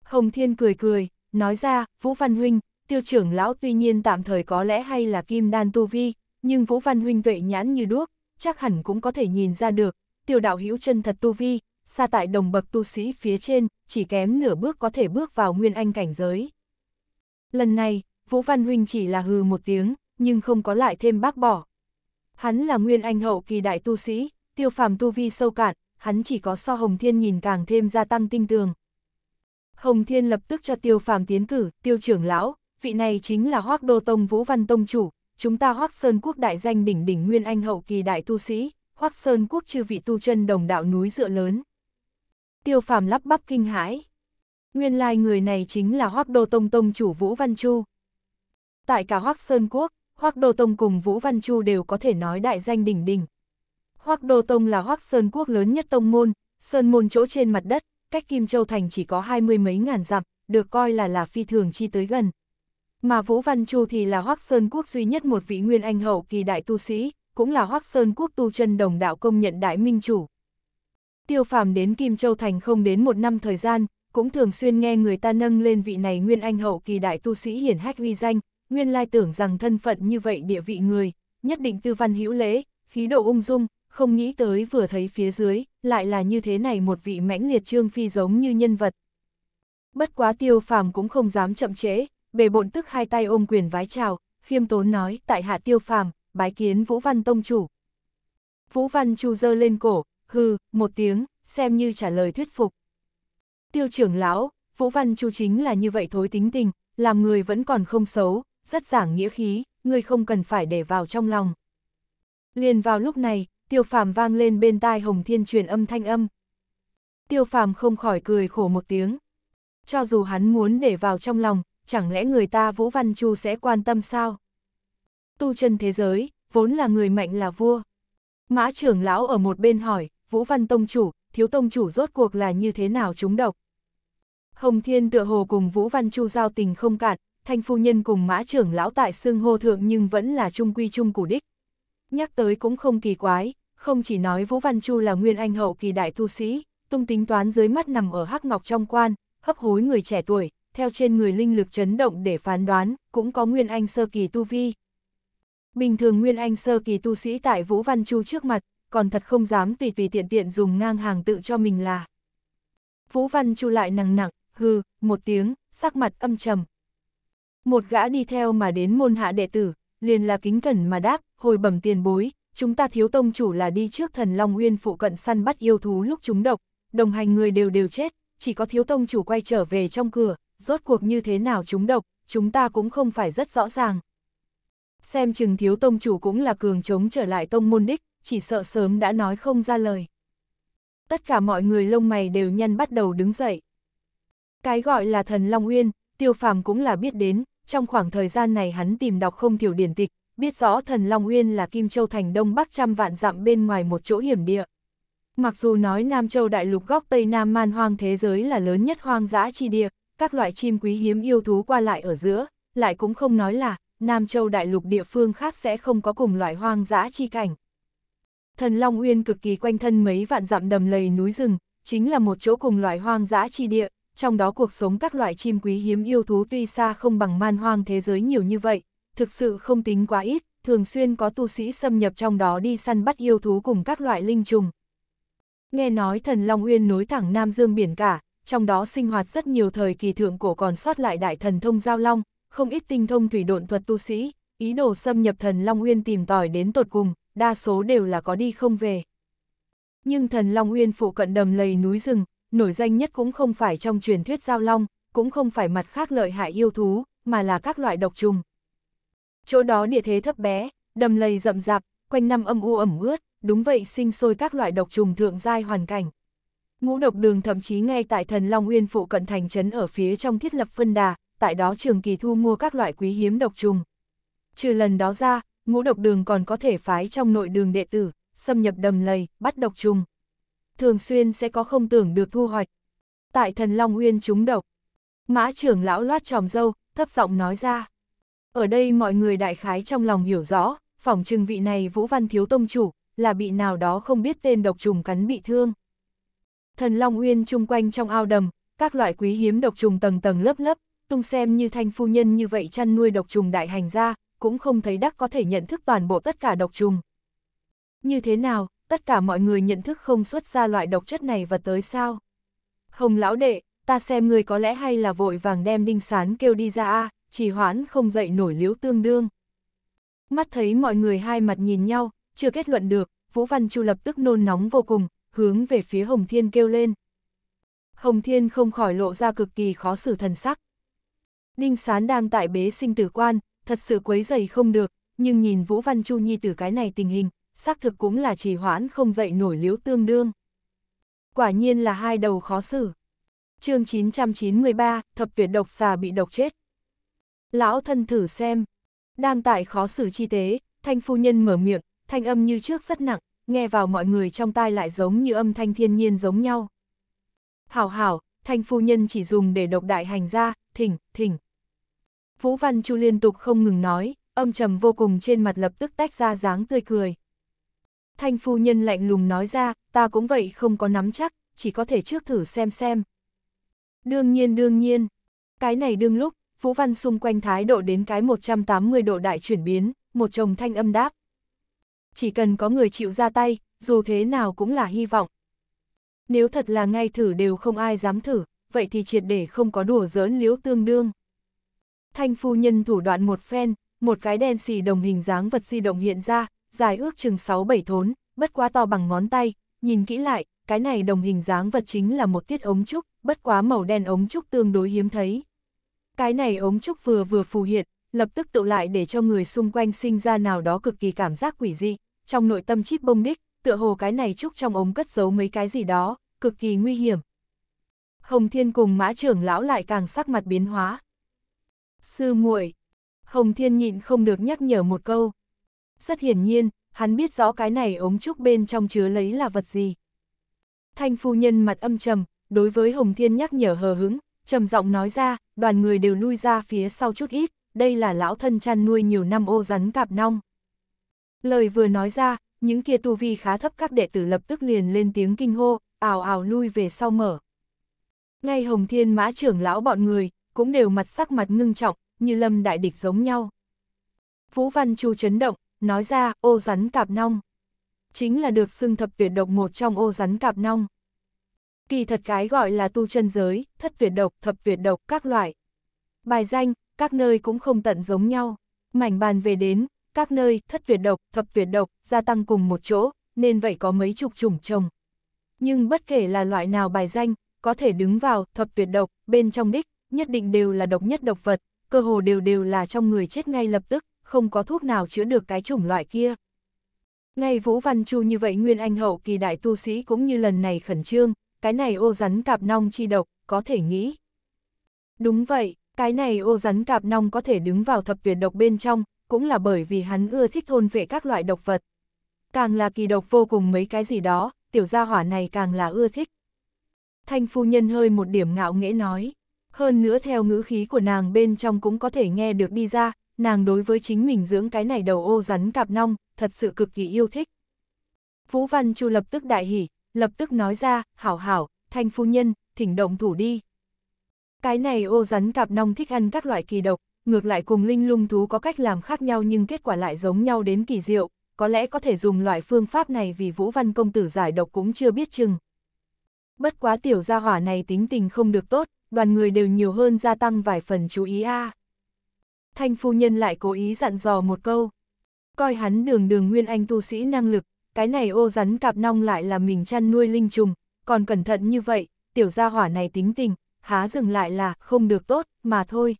Hồng Thiên cười cười, nói ra, Vũ Văn Huynh, tiêu trưởng lão tuy nhiên tạm thời có lẽ hay là kim đan tu vi, nhưng Vũ Văn Huynh tuệ nhãn như đuốc, chắc hẳn cũng có thể nhìn ra được, tiểu đạo hữu chân thật tu vi, xa tại đồng bậc tu sĩ phía trên, chỉ kém nửa bước có thể bước vào nguyên anh cảnh giới. Lần này, Vũ Văn Huynh chỉ là hừ một tiếng, nhưng không có lại thêm bác bỏ. Hắn là nguyên anh hậu kỳ đại tu sĩ, tiêu phàm tu vi sâu cạn, hắn chỉ có so Hồng Thiên nhìn càng thêm gia tăng tinh tường. Hồng Thiên lập tức cho tiêu phàm tiến cử, tiêu trưởng lão, vị này chính là hoác đô tông Vũ Văn Tông Chủ, chúng ta Hoắc Sơn Quốc đại danh đỉnh đỉnh nguyên anh hậu kỳ đại tu sĩ, Hoắc Sơn Quốc chư vị tu chân đồng đạo núi dựa lớn. Tiêu Phàm lắp bắp kinh hãi. Nguyên lai người này chính là Hoắc Đô Tông Tông chủ Vũ Văn Chu. Tại cả Hoắc Sơn Quốc, Hoắc Đô Tông cùng Vũ Văn Chu đều có thể nói đại danh đỉnh đỉnh. Hoắc Đô Tông là Hoắc Sơn Quốc lớn nhất tông môn, sơn môn chỗ trên mặt đất, cách Kim Châu Thành chỉ có hai mươi mấy ngàn dặm, được coi là là phi thường chi tới gần, mà Vũ Văn Chu thì là Hoắc Sơn Quốc duy nhất một vị nguyên anh hậu kỳ đại tu sĩ, cũng là Hoắc Sơn Quốc tu chân đồng đạo công nhận đại minh chủ. Tiêu phàm đến Kim Châu Thành không đến một năm thời gian, cũng thường xuyên nghe người ta nâng lên vị này nguyên anh hậu kỳ đại tu sĩ hiển hách uy danh, nguyên lai tưởng rằng thân phận như vậy địa vị người, nhất định tư văn hữu lễ, khí độ ung dung, không nghĩ tới vừa thấy phía dưới, lại là như thế này một vị mãnh liệt trương phi giống như nhân vật. Bất quá tiêu phàm cũng không dám chậm trễ, bề bộn tức hai tay ôm quyền vái chào, khiêm tốn nói tại hạ tiêu phàm, bái kiến Vũ Văn Tông Chủ. Vũ Văn Chu dơ lên cổ, hư, một tiếng, xem như trả lời thuyết phục. Tiêu trưởng lão, Vũ Văn Chu chính là như vậy thối tính tình, làm người vẫn còn không xấu, rất giảng nghĩa khí, người không cần phải để vào trong lòng. Liền vào lúc này, tiêu phàm vang lên bên tai Hồng Thiên truyền âm thanh âm. Tiêu phàm không khỏi cười khổ một tiếng. Cho dù hắn muốn để vào trong lòng, chẳng lẽ người ta Vũ Văn Chu sẽ quan tâm sao? Tu chân thế giới, vốn là người mạnh là vua. Mã trưởng lão ở một bên hỏi, Vũ Văn Tông Chủ, thiếu Tông Chủ rốt cuộc là như thế nào chúng độc? Hồng Thiên tựa hồ cùng Vũ Văn Chu giao tình không cạn, thanh phu nhân cùng mã trưởng lão tại xương hô thượng nhưng vẫn là trung quy trung củ đích. Nhắc tới cũng không kỳ quái, không chỉ nói Vũ Văn Chu là nguyên anh hậu kỳ đại tu sĩ, tung tính toán dưới mắt nằm ở hắc ngọc trong quan, hấp hối người trẻ tuổi, theo trên người linh lực chấn động để phán đoán, cũng có Nguyên Anh sơ kỳ tu vi. Bình thường Nguyên Anh sơ kỳ tu sĩ tại Vũ Văn Chu trước mặt, còn thật không dám tùy tùy tiện tiện dùng ngang hàng tự cho mình là. Vũ Văn Chu lại nặng nặng, hừ, một tiếng, sắc mặt âm trầm. Một gã đi theo mà đến môn hạ đệ tử, liền là kính cẩn mà đáp, hồi bẩm tiền bối, chúng ta thiếu tông chủ là đi trước thần Long Uyên phụ cận săn bắt yêu thú lúc chúng độc, đồng hành người đều đều chết, chỉ có thiếu tông chủ quay trở về trong cửa, rốt cuộc như thế nào chúng độc, chúng ta cũng không phải rất rõ ràng. Xem chừng thiếu tông chủ cũng là cường chống trở lại tông môn đích, chỉ sợ sớm đã nói không ra lời. Tất cả mọi người lông mày đều nhăn bắt đầu đứng dậy. Cái gọi là thần Long Uyên, tiêu phàm cũng là biết đến, trong khoảng thời gian này hắn tìm đọc không thiểu điển tịch, biết rõ thần Long Uyên là Kim Châu thành đông bắc trăm vạn dặm bên ngoài một chỗ hiểm địa. Mặc dù nói Nam Châu đại lục góc Tây Nam man hoang thế giới là lớn nhất hoang dã chi địa, các loại chim quý hiếm yêu thú qua lại ở giữa, lại cũng không nói là, Nam Châu đại lục địa phương khác sẽ không có cùng loại hoang dã chi cảnh. Thần Long Uyên cực kỳ quanh thân mấy vạn dặm đầm lầy núi rừng, chính là một chỗ cùng loại hoang dã chi địa, trong đó cuộc sống các loại chim quý hiếm yêu thú tuy xa không bằng man hoang thế giới nhiều như vậy, thực sự không tính quá ít, thường xuyên có tu sĩ xâm nhập trong đó đi săn bắt yêu thú cùng các loại linh trùng. Nghe nói thần Long Uyên nối thẳng Nam Dương biển cả, trong đó sinh hoạt rất nhiều thời kỳ thượng cổ còn sót lại đại thần thông giao long, không ít tinh thông thủy độn thuật tu sĩ, ý đồ xâm nhập thần Long Uyên tìm tòi đến tột cùng, đa số đều là có đi không về. Nhưng thần Long Uyên phụ cận đầm lầy núi rừng, nổi danh nhất cũng không phải trong truyền thuyết giao long, cũng không phải mặt khác lợi hại yêu thú, mà là các loại độc trùng. Chỗ đó địa thế thấp bé, đầm lầy rậm rạp, quanh năm âm u ẩm ướt, đúng vậy sinh sôi các loại độc trùng thượng giai hoàn cảnh. Ngũ độc đường thậm chí ngay tại thần Long Uyên phụ cận thành trấn ở phía trong thiết lập phân đà, tại đó trường kỳ thu mua các loại quý hiếm độc trùng. Trừ lần đó ra, ngũ độc đường còn có thể phái trong nội đường đệ tử, xâm nhập đầm lầy, bắt độc trùng. Thường xuyên sẽ có không tưởng được thu hoạch. Tại thần Long Uyên trúng độc, mã trưởng lão loát tròm dâu, thấp giọng nói ra. Ở đây mọi người đại khái trong lòng hiểu rõ, phỏng trừng vị này Vũ Văn Thiếu Tông Chủ, là bị nào đó không biết tên độc trùng cắn bị thương thần Long Uyên chung quanh trong ao đầm, các loại quý hiếm độc trùng tầng tầng lớp lớp, tung xem như thanh phu nhân như vậy chăn nuôi độc trùng đại hành ra, cũng không thấy đắc có thể nhận thức toàn bộ tất cả độc trùng. Như thế nào, tất cả mọi người nhận thức không xuất ra loại độc chất này và tới sao? Hồng lão đệ, ta xem người có lẽ hay là vội vàng đem đinh sán kêu đi ra a à, hoãn không dậy nổi liếu tương đương. Mắt thấy mọi người hai mặt nhìn nhau, chưa kết luận được, Vũ Văn Chu lập tức nôn nóng vô cùng, hướng về phía Hồng Thiên kêu lên. Hồng Thiên không khỏi lộ ra cực kỳ khó xử thần sắc. Đinh Sán đang tại bế sinh tử quan, thật sự quấy dày không được, nhưng nhìn Vũ Văn Chu Nhi từ cái này tình hình, xác thực cũng là trì hoãn không dậy nổi liếu tương đương. Quả nhiên là hai đầu khó xử. chương 993, thập tuyệt độc xà bị độc chết. Lão thân thử xem. Đang tại khó xử chi tế, thanh phu nhân mở miệng, thanh âm như trước rất nặng, nghe vào mọi người trong tai lại giống như âm thanh thiên nhiên giống nhau. Hảo hảo, thanh phu nhân chỉ dùng để độc đại hành ra, thỉnh, thỉnh. Vũ Văn Chu liên tục không ngừng nói, âm trầm vô cùng trên mặt lập tức tách ra dáng tươi cười. Thanh phu nhân lạnh lùng nói ra, ta cũng vậy không có nắm chắc, chỉ có thể trước thử xem xem. Đương nhiên đương nhiên, cái này đương lúc, Vũ Văn xung quanh thái độ đến cái 180 độ đại chuyển biến, một chồng thanh âm đáp chỉ cần có người chịu ra tay, dù thế nào cũng là hy vọng. Nếu thật là ngay thử đều không ai dám thử, vậy thì triệt để không có đùa giỡn liếu tương đương. Thanh phu nhân thủ đoạn một phen, một cái đen xì đồng hình dáng vật di động hiện ra, dài ước chừng 6-7 thốn, bất quá to bằng ngón tay, nhìn kỹ lại, cái này đồng hình dáng vật chính là một tiết ống trúc, bất quá màu đen ống trúc tương đối hiếm thấy. Cái này ống trúc vừa vừa phù hiện, lập tức tự lại để cho người xung quanh sinh ra nào đó cực kỳ cảm giác quỷ dị trong nội tâm chít bông đích, tựa hồ cái này trúc trong ống cất giấu mấy cái gì đó, cực kỳ nguy hiểm. Hồng Thiên cùng mã trưởng lão lại càng sắc mặt biến hóa. Sư muội Hồng Thiên nhịn không được nhắc nhở một câu. Rất hiển nhiên, hắn biết rõ cái này ống trúc bên trong chứa lấy là vật gì. Thanh phu nhân mặt âm trầm, đối với Hồng Thiên nhắc nhở hờ hứng, trầm giọng nói ra, đoàn người đều lui ra phía sau chút ít, đây là lão thân chăn nuôi nhiều năm ô rắn cạp nong. Lời vừa nói ra, những kia tu vi khá thấp các đệ tử lập tức liền lên tiếng kinh hô, ảo ảo lui về sau mở. Ngay Hồng Thiên Mã trưởng lão bọn người, cũng đều mặt sắc mặt ngưng trọng, như lâm đại địch giống nhau. Vũ Văn Chu chấn động, nói ra ô rắn cạp nong. Chính là được xưng thập tuyệt độc một trong ô rắn cạp nong. Kỳ thật cái gọi là tu chân giới, thất tuyệt độc, thập tuyệt độc các loại. Bài danh, các nơi cũng không tận giống nhau. Mảnh bàn về đến, các nơi thất tuyệt độc, thập tuyệt độc, gia tăng cùng một chỗ, nên vậy có mấy chục chủng trồng. Nhưng bất kể là loại nào bài danh, có thể đứng vào thập tuyệt độc, bên trong đích, nhất định đều là độc nhất độc vật, cơ hồ đều đều là trong người chết ngay lập tức, không có thuốc nào chữa được cái chủng loại kia. Ngay Vũ Văn Chu như vậy Nguyên Anh hậu kỳ đại tu sĩ cũng như lần này khẩn trương, cái này ô rắn cạp nong chi độc, có thể nghĩ. Đúng vậy, cái này ô rắn cạp nong có thể đứng vào thập tuyệt độc bên trong, cũng là bởi vì hắn ưa thích thôn vệ các loại độc vật. Càng là kỳ độc vô cùng mấy cái gì đó, tiểu gia hỏa này càng là ưa thích. Thanh phu nhân hơi một điểm ngạo nghễ nói, hơn nữa theo ngữ khí của nàng bên trong cũng có thể nghe được đi ra, nàng đối với chính mình dưỡng cái này đầu ô rắn cạp nong, thật sự cực kỳ yêu thích. Vũ Văn Chu lập tức đại hỉ, lập tức nói ra, hảo hảo, thanh phu nhân, thỉnh động thủ đi. Cái này ô rắn cạp nong thích ăn các loại kỳ độc, ngược lại cùng linh lung thú có cách làm khác nhau nhưng kết quả lại giống nhau đến kỳ diệu, có lẽ có thể dùng loại phương pháp này vì Vũ Văn Công Tử giải độc cũng chưa biết chừng. Bất quá tiểu gia hỏa này tính tình không được tốt, đoàn người đều nhiều hơn gia tăng vài phần chú ý a. À. Thanh phu nhân lại cố ý dặn dò một câu. Coi hắn đường đường nguyên anh tu sĩ năng lực, cái này ô rắn cạp nong lại là mình chăn nuôi linh trùng, còn cẩn thận như vậy, tiểu gia hỏa này tính tình, há dừng lại là không được tốt, mà thôi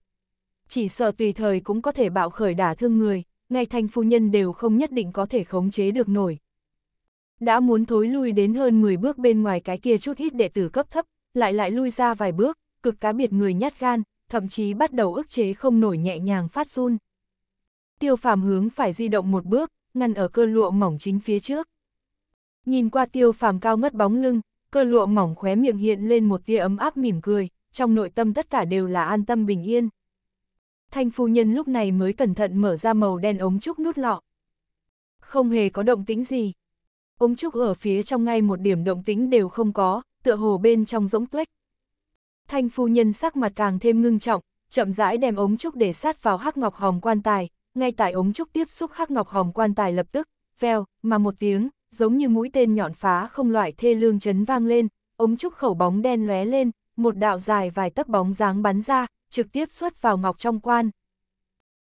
chỉ sợ tùy thời cũng có thể bạo khởi đả thương người, ngay thanh phu nhân đều không nhất định có thể khống chế được nổi. Đã muốn thối lui đến hơn 10 bước bên ngoài cái kia chút ít đệ tử cấp thấp, lại lại lui ra vài bước, cực cá biệt người nhát gan, thậm chí bắt đầu ức chế không nổi nhẹ nhàng phát run. Tiêu phàm hướng phải di động một bước, ngăn ở cơ lụa mỏng chính phía trước. Nhìn qua tiêu phàm cao ngất bóng lưng, cơ lụa mỏng khóe miệng hiện lên một tia ấm áp mỉm cười, trong nội tâm tất cả đều là an tâm bình yên. Thanh phu nhân lúc này mới cẩn thận mở ra màu đen ống trúc nút lọ. Không hề có động tĩnh gì. Ống trúc ở phía trong ngay một điểm động tĩnh đều không có, tựa hồ bên trong rỗng tuếch. Thanh phu nhân sắc mặt càng thêm ngưng trọng, chậm rãi đem ống trúc để sát vào hắc ngọc hòm quan tài, ngay tại ống trúc tiếp xúc hắc ngọc hòm quan tài lập tức, veo, mà một tiếng, giống như mũi tên nhọn phá không loại thê lương chấn vang lên, ống trúc khẩu bóng đen lóe lên, một đạo dài vài tấc bóng dáng bắn ra, trực tiếp xuất vào ngọc trong quan.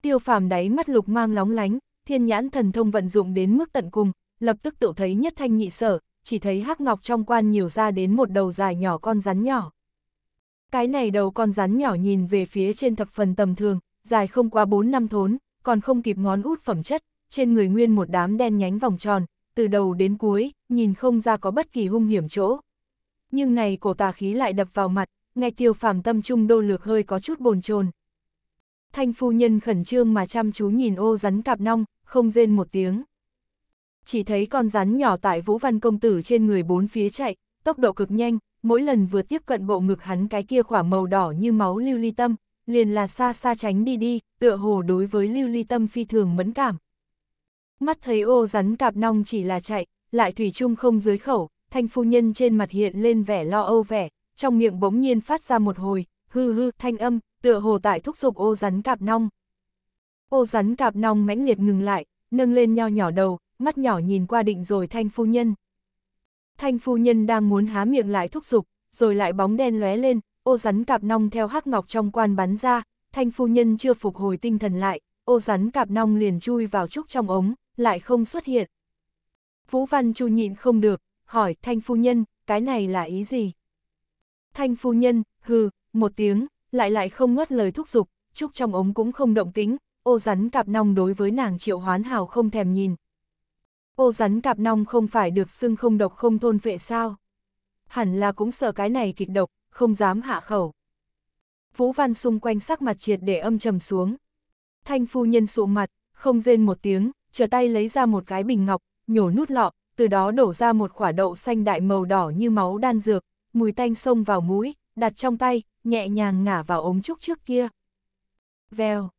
Tiêu phàm đáy mắt lục mang lóng lánh, thiên nhãn thần thông vận dụng đến mức tận cùng, lập tức tự thấy nhất thanh nhị sở, chỉ thấy hắc ngọc trong quan nhiều ra đến một đầu dài nhỏ con rắn nhỏ. Cái này đầu con rắn nhỏ nhìn về phía trên thập phần tầm thường, dài không qua 4 năm thốn, còn không kịp ngón út phẩm chất, trên người nguyên một đám đen nhánh vòng tròn, từ đầu đến cuối, nhìn không ra có bất kỳ hung hiểm chỗ. Nhưng này cổ tà khí lại đập vào mặt, nghe tiêu phàm tâm trung đô lược hơi có chút bồn chồn Thanh phu nhân khẩn trương mà chăm chú nhìn ô rắn cạp nong, không rên một tiếng. Chỉ thấy con rắn nhỏ tại Vũ Văn Công Tử trên người bốn phía chạy, tốc độ cực nhanh, mỗi lần vừa tiếp cận bộ ngực hắn cái kia khỏa màu đỏ như máu lưu ly tâm, liền là xa xa tránh đi đi, tựa hồ đối với lưu ly tâm phi thường mẫn cảm. Mắt thấy ô rắn cạp nong chỉ là chạy, lại thủy chung không dưới khẩu, thanh phu nhân trên mặt hiện lên vẻ lo âu vẻ, trong miệng bỗng nhiên phát ra một hồi, hư hư thanh âm, tựa hồ tại thúc giục ô rắn cạp nong. Ô rắn cạp nong mãnh liệt ngừng lại, nâng lên nho nhỏ đầu, mắt nhỏ nhìn qua định rồi thanh phu nhân. Thanh phu nhân đang muốn há miệng lại thúc giục, rồi lại bóng đen lóe lên, ô rắn cạp nong theo hắc ngọc trong quan bắn ra, thanh phu nhân chưa phục hồi tinh thần lại, ô rắn cạp nong liền chui vào trúc trong ống, lại không xuất hiện. Vũ Văn Chu nhịn không được, hỏi thanh phu nhân, cái này là ý gì? Thanh phu nhân, hừ, một tiếng, lại lại không ngất lời thúc giục, trúc trong ống cũng không động tính, ô rắn cạp nong đối với nàng triệu hoán hào không thèm nhìn. Ô rắn cạp nong không phải được xưng không độc không thôn vệ sao? Hẳn là cũng sợ cái này kịch độc, không dám hạ khẩu. Vũ Văn xung quanh sắc mặt triệt để âm trầm xuống. Thanh phu nhân sụ mặt, không rên một tiếng, trở tay lấy ra một cái bình ngọc, nhổ nút lọ, từ đó đổ ra một quả đậu xanh đại màu đỏ như máu đan dược, mùi tanh xông vào mũi, đặt trong tay, nhẹ nhàng ngả vào ống trúc trước kia. Vèo,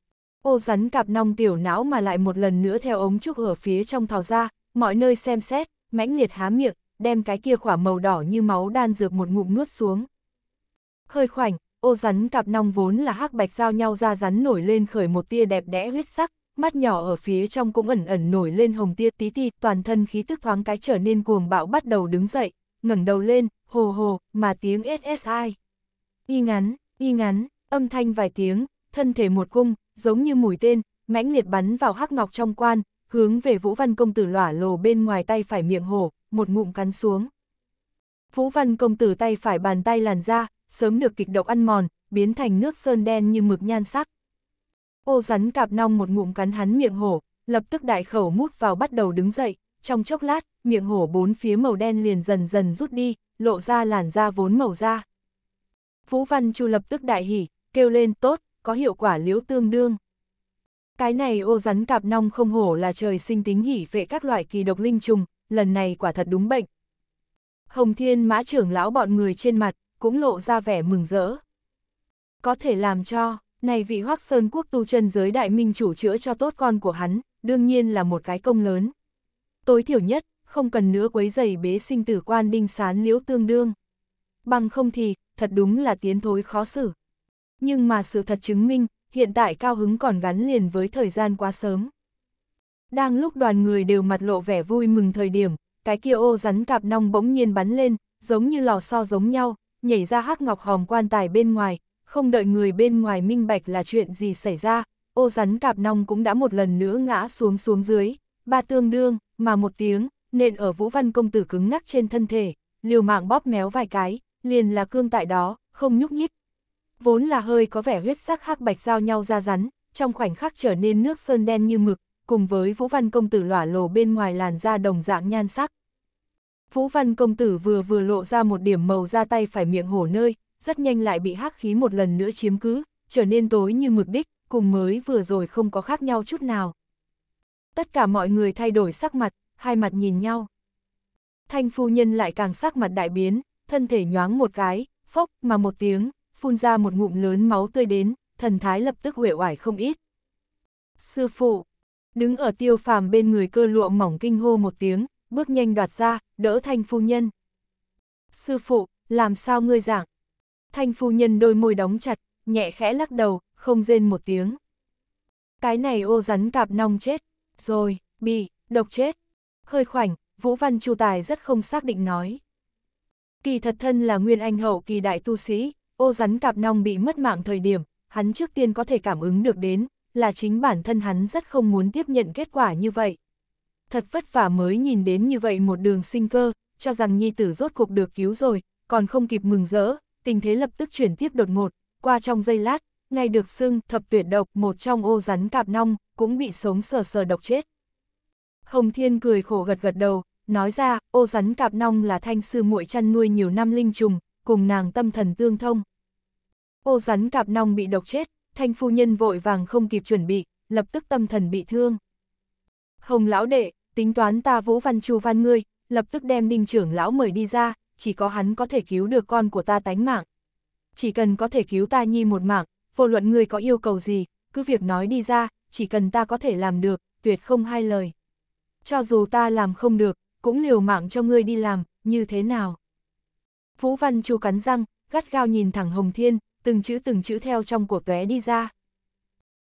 ô rắn cặp nong tiểu não mà lại một lần nữa theo ống trúc ở phía trong thò ra, mọi nơi xem xét, mãnh liệt há miệng, đem cái kia khỏa màu đỏ như máu đan dược một ngụm nuốt xuống. Hơi khoảnh, ô rắn cặp nong vốn là hắc bạch giao nhau ra rắn nổi lên khởi một tia đẹp đẽ huyết sắc, mắt nhỏ ở phía trong cũng ẩn ẩn nổi lên hồng tia tí tì, toàn thân khí tức thoáng cái trở nên cuồng bạo bắt đầu đứng dậy, ngẩng đầu lên, hồ hồ, mà tiếng SSI. Y ngắn, y ngắn, âm thanh vài tiếng, thân thể một cung, giống như mũi tên, mãnh liệt bắn vào hắc ngọc trong quan, hướng về Vũ Văn Công Tử lỏa lồ bên ngoài tay phải miệng hổ, một ngụm cắn xuống. Vũ Văn Công Tử tay phải bàn tay làn ra, sớm được kịch độc ăn mòn, biến thành nước sơn đen như mực nhan sắc. Ô rắn cạp nong một ngụm cắn hắn miệng hổ, lập tức đại khẩu mút vào bắt đầu đứng dậy, trong chốc lát, miệng hổ bốn phía màu đen liền dần dần rút đi, lộ ra làn da vốn màu da. Vũ Văn Chu lập tức đại hỉ, kêu lên tốt, có hiệu quả liếu tương đương. Cái này ô rắn cạp nong không hổ là trời sinh tính hỉ vệ các loại kỳ độc linh trùng, lần này quả thật đúng bệnh. Hồng Thiên mã trưởng lão bọn người trên mặt, cũng lộ ra vẻ mừng rỡ. Có thể làm cho, này vị hoắc sơn quốc tu chân giới đại minh chủ chữa cho tốt con của hắn, đương nhiên là một cái công lớn tối thiểu nhất, không cần nữa quấy giày bế sinh tử quan đinh sán liễu tương đương. Bằng không thì, thật đúng là tiến thối khó xử. Nhưng mà sự thật chứng minh, hiện tại cao hứng còn gắn liền với thời gian quá sớm. Đang lúc đoàn người đều mặt lộ vẻ vui mừng thời điểm, cái kia ô rắn cạp nong bỗng nhiên bắn lên, giống như lò xo giống nhau, nhảy ra hắc ngọc hòm quan tài bên ngoài, không đợi người bên ngoài minh bạch là chuyện gì xảy ra, ô rắn cạp nong cũng đã một lần nữa ngã xuống xuống dưới, ba tương đương, mà một tiếng, nện ở Vũ Văn công tử cứng ngắc trên thân thể, liều mạng bóp méo vài cái, liền là cương tại đó, không nhúc nhích. Vốn là hơi có vẻ huyết sắc hắc bạch giao nhau ra rắn, trong khoảnh khắc trở nên nước sơn đen như mực, cùng với Vũ Văn công tử lỏa lồ bên ngoài làn da đồng dạng nhan sắc. Vũ Văn công tử vừa vừa lộ ra một điểm màu ra tay phải miệng hổ nơi, rất nhanh lại bị hắc khí một lần nữa chiếm cứ, trở nên tối như mực đích, cùng mới vừa rồi không có khác nhau chút nào tất cả mọi người thay đổi sắc mặt, hai mặt nhìn nhau. Thanh phu nhân lại càng sắc mặt đại biến, thân thể nhoáng một cái, phốc mà một tiếng, phun ra một ngụm lớn máu tươi đến, thần thái lập tức uể oải không ít. Sư phụ, đứng ở tiêu phàm bên người cơ lụa mỏng kinh hô một tiếng, bước nhanh đoạt ra, đỡ thanh phu nhân. Sư phụ, làm sao ngươi giảng? Thanh phu nhân đôi môi đóng chặt, nhẹ khẽ lắc đầu, không rên một tiếng. Cái này ô rắn cạp nong chết. Rồi, bị, độc chết. Hơi khoảnh, Vũ Văn Chu Tài rất không xác định nói. Kỳ thật thân là nguyên anh hậu kỳ đại tu sĩ, ô rắn cạp nong bị mất mạng thời điểm, hắn trước tiên có thể cảm ứng được đến, là chính bản thân hắn rất không muốn tiếp nhận kết quả như vậy. Thật vất vả mới nhìn đến như vậy một đường sinh cơ, cho rằng nhi tử rốt cuộc được cứu rồi, còn không kịp mừng rỡ, tình thế lập tức chuyển tiếp đột ngột, qua trong giây lát, ngay được xưng thập tuyệt độc một trong ô rắn cạp nong, cũng bị sống sờ sờ độc chết. Hồng Thiên cười khổ gật gật đầu, nói ra, ô rắn cạp nong là thanh sư muội chăn nuôi nhiều năm linh trùng, cùng nàng tâm thần tương thông. Ô rắn cạp nong bị độc chết, thanh phu nhân vội vàng không kịp chuẩn bị, lập tức tâm thần bị thương. Hồng lão đệ, tính toán ta vũ văn chu văn ngươi, lập tức đem ninh trưởng lão mời đi ra, chỉ có hắn có thể cứu được con của ta tánh mạng. Chỉ cần có thể cứu ta nhi một mạng, vô luận ngươi có yêu cầu gì, cứ việc nói đi ra, chỉ cần ta có thể làm được, tuyệt không hai lời. Cho dù ta làm không được, cũng liều mạng cho ngươi đi làm, như thế nào? Vũ Văn Chu cắn răng, gắt gao nhìn thẳng Hồng Thiên, từng chữ từng chữ theo trong cổ tóe đi ra.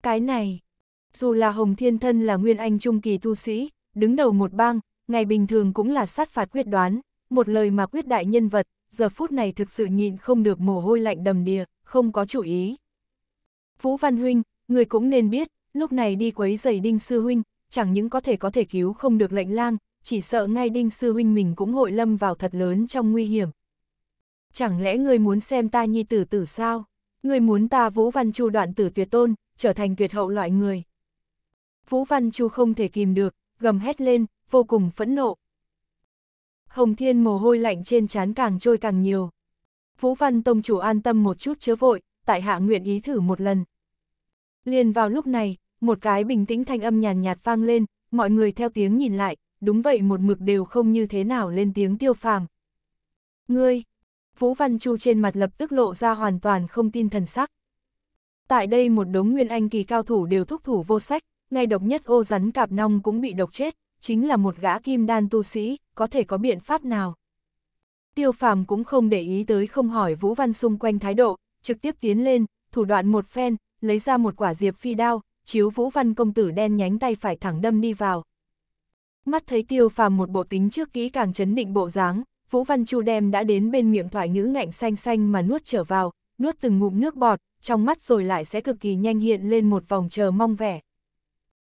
Cái này, dù là Hồng Thiên thân là nguyên anh trung kỳ tu sĩ, đứng đầu một bang, ngày bình thường cũng là sát phạt quyết đoán, một lời mà quyết đại nhân vật, giờ phút này thực sự nhịn không được mồ hôi lạnh đầm đìa, không có chủ ý. Vũ Văn Huynh, người cũng nên biết, lúc này đi quấy giày Đinh Sư Huynh, chẳng những có thể có thể cứu không được lệnh lang, chỉ sợ ngay Đinh Sư Huynh mình cũng hội lâm vào thật lớn trong nguy hiểm. Chẳng lẽ người muốn xem ta nhi tử tử sao? người muốn ta Vũ Văn Chu đoạn tử tuyệt tôn, trở thành tuyệt hậu loại người. Vũ Văn Chu không thể kìm được, gầm hét lên, vô cùng phẫn nộ. Hồng Thiên mồ hôi lạnh trên trán càng trôi càng nhiều. Vũ Văn Tông chủ an tâm một chút chớ vội, tại hạ nguyện ý thử một lần. Liền vào lúc này, một cái bình tĩnh thanh âm nhàn nhạt, nhạt vang lên, mọi người theo tiếng nhìn lại, đúng vậy một mực đều không như thế nào lên tiếng tiêu phàm. Ngươi, Vũ Văn Chu trên mặt lập tức lộ ra hoàn toàn không tin thần sắc. Tại đây một đống nguyên anh kỳ cao thủ đều thúc thủ vô sách, ngay độc nhất ô rắn cạp nong cũng bị độc chết, chính là một gã kim đan tu sĩ, có thể có biện pháp nào. Tiêu phàm cũng không để ý tới không hỏi Vũ Văn xung quanh thái độ, trực tiếp tiến lên, thủ đoạn một phen, lấy ra một quả diệp phi đao, chiếu vũ văn công tử đen nhánh tay phải thẳng đâm đi vào. Mắt thấy tiêu phàm một bộ tính trước kỹ càng chấn định bộ dáng, vũ văn chu đem đã đến bên miệng thoại ngữ ngạnh xanh xanh mà nuốt trở vào, nuốt từng ngụm nước bọt, trong mắt rồi lại sẽ cực kỳ nhanh hiện lên một vòng chờ mong vẻ.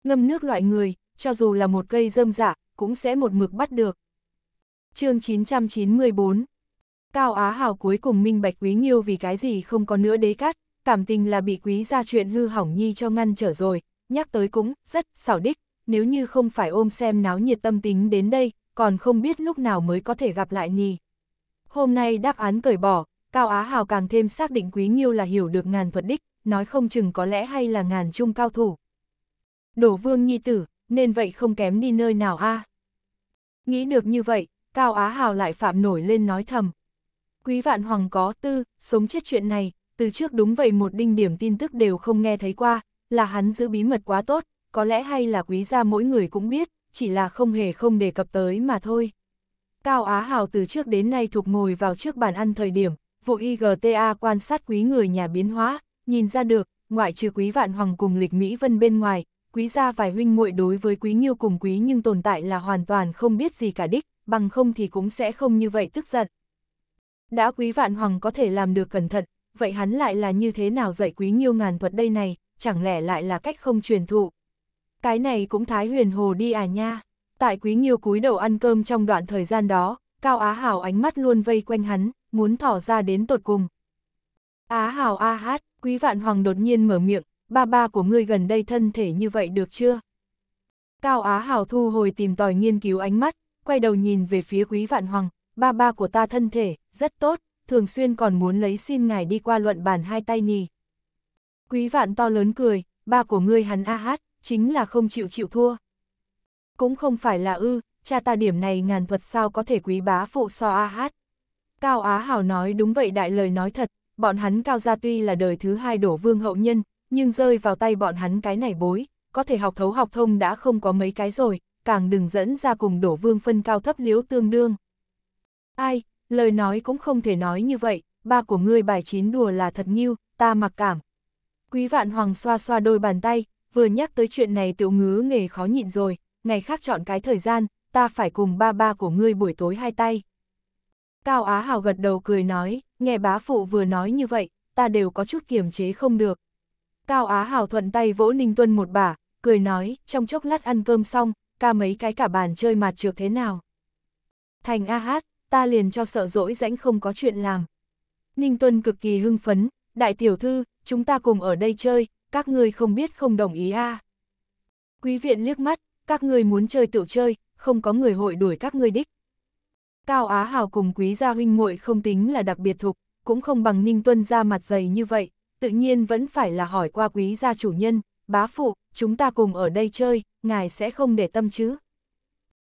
Ngâm nước loại người, cho dù là một cây dơm dạ, cũng sẽ một mực bắt được. chương 994 Cao Á Hào cuối cùng minh bạch quý nghiêu vì cái gì không có nữa đế cắt cảm tình là bị quý gia chuyện hư hỏng nhi cho ngăn trở rồi, nhắc tới cũng rất xảo đích, nếu như không phải ôm xem náo nhiệt tâm tính đến đây, còn không biết lúc nào mới có thể gặp lại nhì. Hôm nay đáp án cởi bỏ, Cao Á Hào càng thêm xác định Quý Nghiêu là hiểu được ngàn thuật đích, nói không chừng có lẽ hay là ngàn trung cao thủ. Đổ vương nhi tử, nên vậy không kém đi nơi nào a Nghĩ được như vậy, Cao Á Hào lại phạm nổi lên nói thầm. Quý vạn hoàng có tư, sống chết chuyện này, từ trước đúng vậy một đinh điểm tin tức đều không nghe thấy qua, là hắn giữ bí mật quá tốt, có lẽ hay là quý gia mỗi người cũng biết, chỉ là không hề không đề cập tới mà thôi. Cao Á Hào từ trước đến nay thuộc ngồi vào trước bàn ăn thời điểm, vụ IGTA quan sát quý người nhà biến hóa, nhìn ra được, ngoại trừ quý vạn hoàng cùng lịch Mỹ Vân bên ngoài, quý gia vài huynh muội đối với quý nghiêu cùng quý nhưng tồn tại là hoàn toàn không biết gì cả đích, bằng không thì cũng sẽ không như vậy tức giận. Đã quý vạn hoàng có thể làm được cẩn thận, vậy hắn lại là như thế nào dạy quý nghiêu ngàn thuật đây này, chẳng lẽ lại là cách không truyền thụ. Cái này cũng thái huyền hồ đi à nha. Tại quý nghiêu cúi đầu ăn cơm trong đoạn thời gian đó, Cao Á Hảo ánh mắt luôn vây quanh hắn, muốn thỏ ra đến tột cùng. Á Hảo A Hát, quý vạn hoàng đột nhiên mở miệng, ba ba của ngươi gần đây thân thể như vậy được chưa? Cao Á Hảo thu hồi tìm tòi nghiên cứu ánh mắt, quay đầu nhìn về phía quý vạn hoàng, ba ba của ta thân thể, rất tốt thường xuyên còn muốn lấy xin ngài đi qua luận bàn hai tay nì. Quý vạn to lớn cười, ba của ngươi hắn a hát, chính là không chịu chịu thua. Cũng không phải là ư, cha ta điểm này ngàn thuật sao có thể quý bá phụ so a hát. Cao Á Hảo nói đúng vậy đại lời nói thật, bọn hắn cao gia tuy là đời thứ hai đổ vương hậu nhân, nhưng rơi vào tay bọn hắn cái này bối, có thể học thấu học thông đã không có mấy cái rồi, càng đừng dẫn ra cùng đổ vương phân cao thấp liếu tương đương. Ai, lời nói cũng không thể nói như vậy, ba của ngươi bài chín đùa là thật nghiêu, ta mặc cảm. Quý vạn hoàng xoa xoa đôi bàn tay, vừa nhắc tới chuyện này tiểu ngứa nghề khó nhịn rồi, ngày khác chọn cái thời gian, ta phải cùng ba ba của ngươi buổi tối hai tay. Cao Á Hào gật đầu cười nói, nghe bá phụ vừa nói như vậy, ta đều có chút kiềm chế không được. Cao Á Hào thuận tay vỗ Ninh Tuân một bả, cười nói, trong chốc lát ăn cơm xong, ca mấy cái cả bàn chơi mặt trược thế nào. Thành A Hát, ta liền cho sợ dỗi rãnh không có chuyện làm. Ninh Tuân cực kỳ hưng phấn, đại tiểu thư, chúng ta cùng ở đây chơi, các ngươi không biết không đồng ý a à. Quý viện liếc mắt, các ngươi muốn chơi tự chơi, không có người hội đuổi các ngươi đích. Cao Á Hào cùng quý gia huynh muội không tính là đặc biệt thục, cũng không bằng Ninh Tuân ra mặt dày như vậy, tự nhiên vẫn phải là hỏi qua quý gia chủ nhân, bá phụ, chúng ta cùng ở đây chơi, ngài sẽ không để tâm chứ.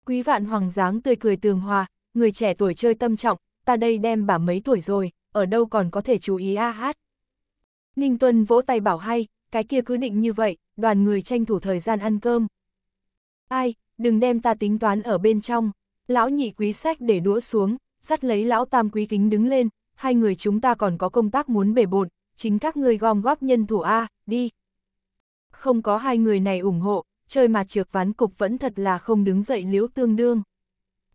Quý vạn hoàng dáng tươi cười tường hòa, người trẻ tuổi chơi tâm trọng, ta đây đem bà mấy tuổi rồi, ở đâu còn có thể chú ý a hát. Ninh Tuân vỗ tay bảo hay, cái kia cứ định như vậy, đoàn người tranh thủ thời gian ăn cơm. Ai, đừng đem ta tính toán ở bên trong, lão nhị quý sách để đũa xuống, dắt lấy lão tam quý kính đứng lên, hai người chúng ta còn có công tác muốn bể bộn, chính các ngươi gom góp nhân thủ A, đi. Không có hai người này ủng hộ, chơi mà trượt ván cục vẫn thật là không đứng dậy liễu tương đương.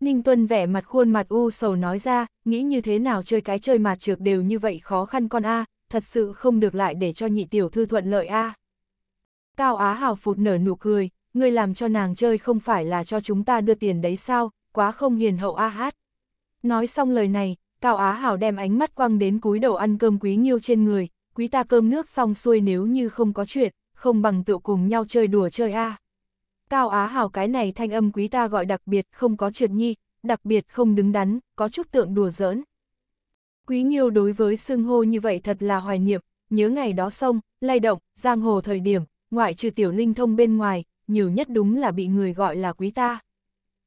Ninh Tuân vẻ mặt khuôn mặt u sầu nói ra, nghĩ như thế nào chơi cái chơi mạt trược đều như vậy khó khăn con A, thật sự không được lại để cho nhị tiểu thư thuận lợi A. Cao Á Hào phụt nở nụ cười, ngươi làm cho nàng chơi không phải là cho chúng ta đưa tiền đấy sao, quá không hiền hậu A hát. Nói xong lời này, Cao Á Hảo đem ánh mắt quăng đến cúi đầu ăn cơm quý nghiêu trên người, quý ta cơm nước xong xuôi nếu như không có chuyện, không bằng tựu cùng nhau chơi đùa chơi a. Cao Á Hào cái này thanh âm quý ta gọi đặc biệt không có trượt nhi, đặc biệt không đứng đắn, có chút tượng đùa giỡn. Quý Nhiêu đối với xưng hô như vậy thật là hoài niệm, nhớ ngày đó sông, lay động, giang hồ thời điểm, ngoại trừ tiểu linh thông bên ngoài, nhiều nhất đúng là bị người gọi là quý ta.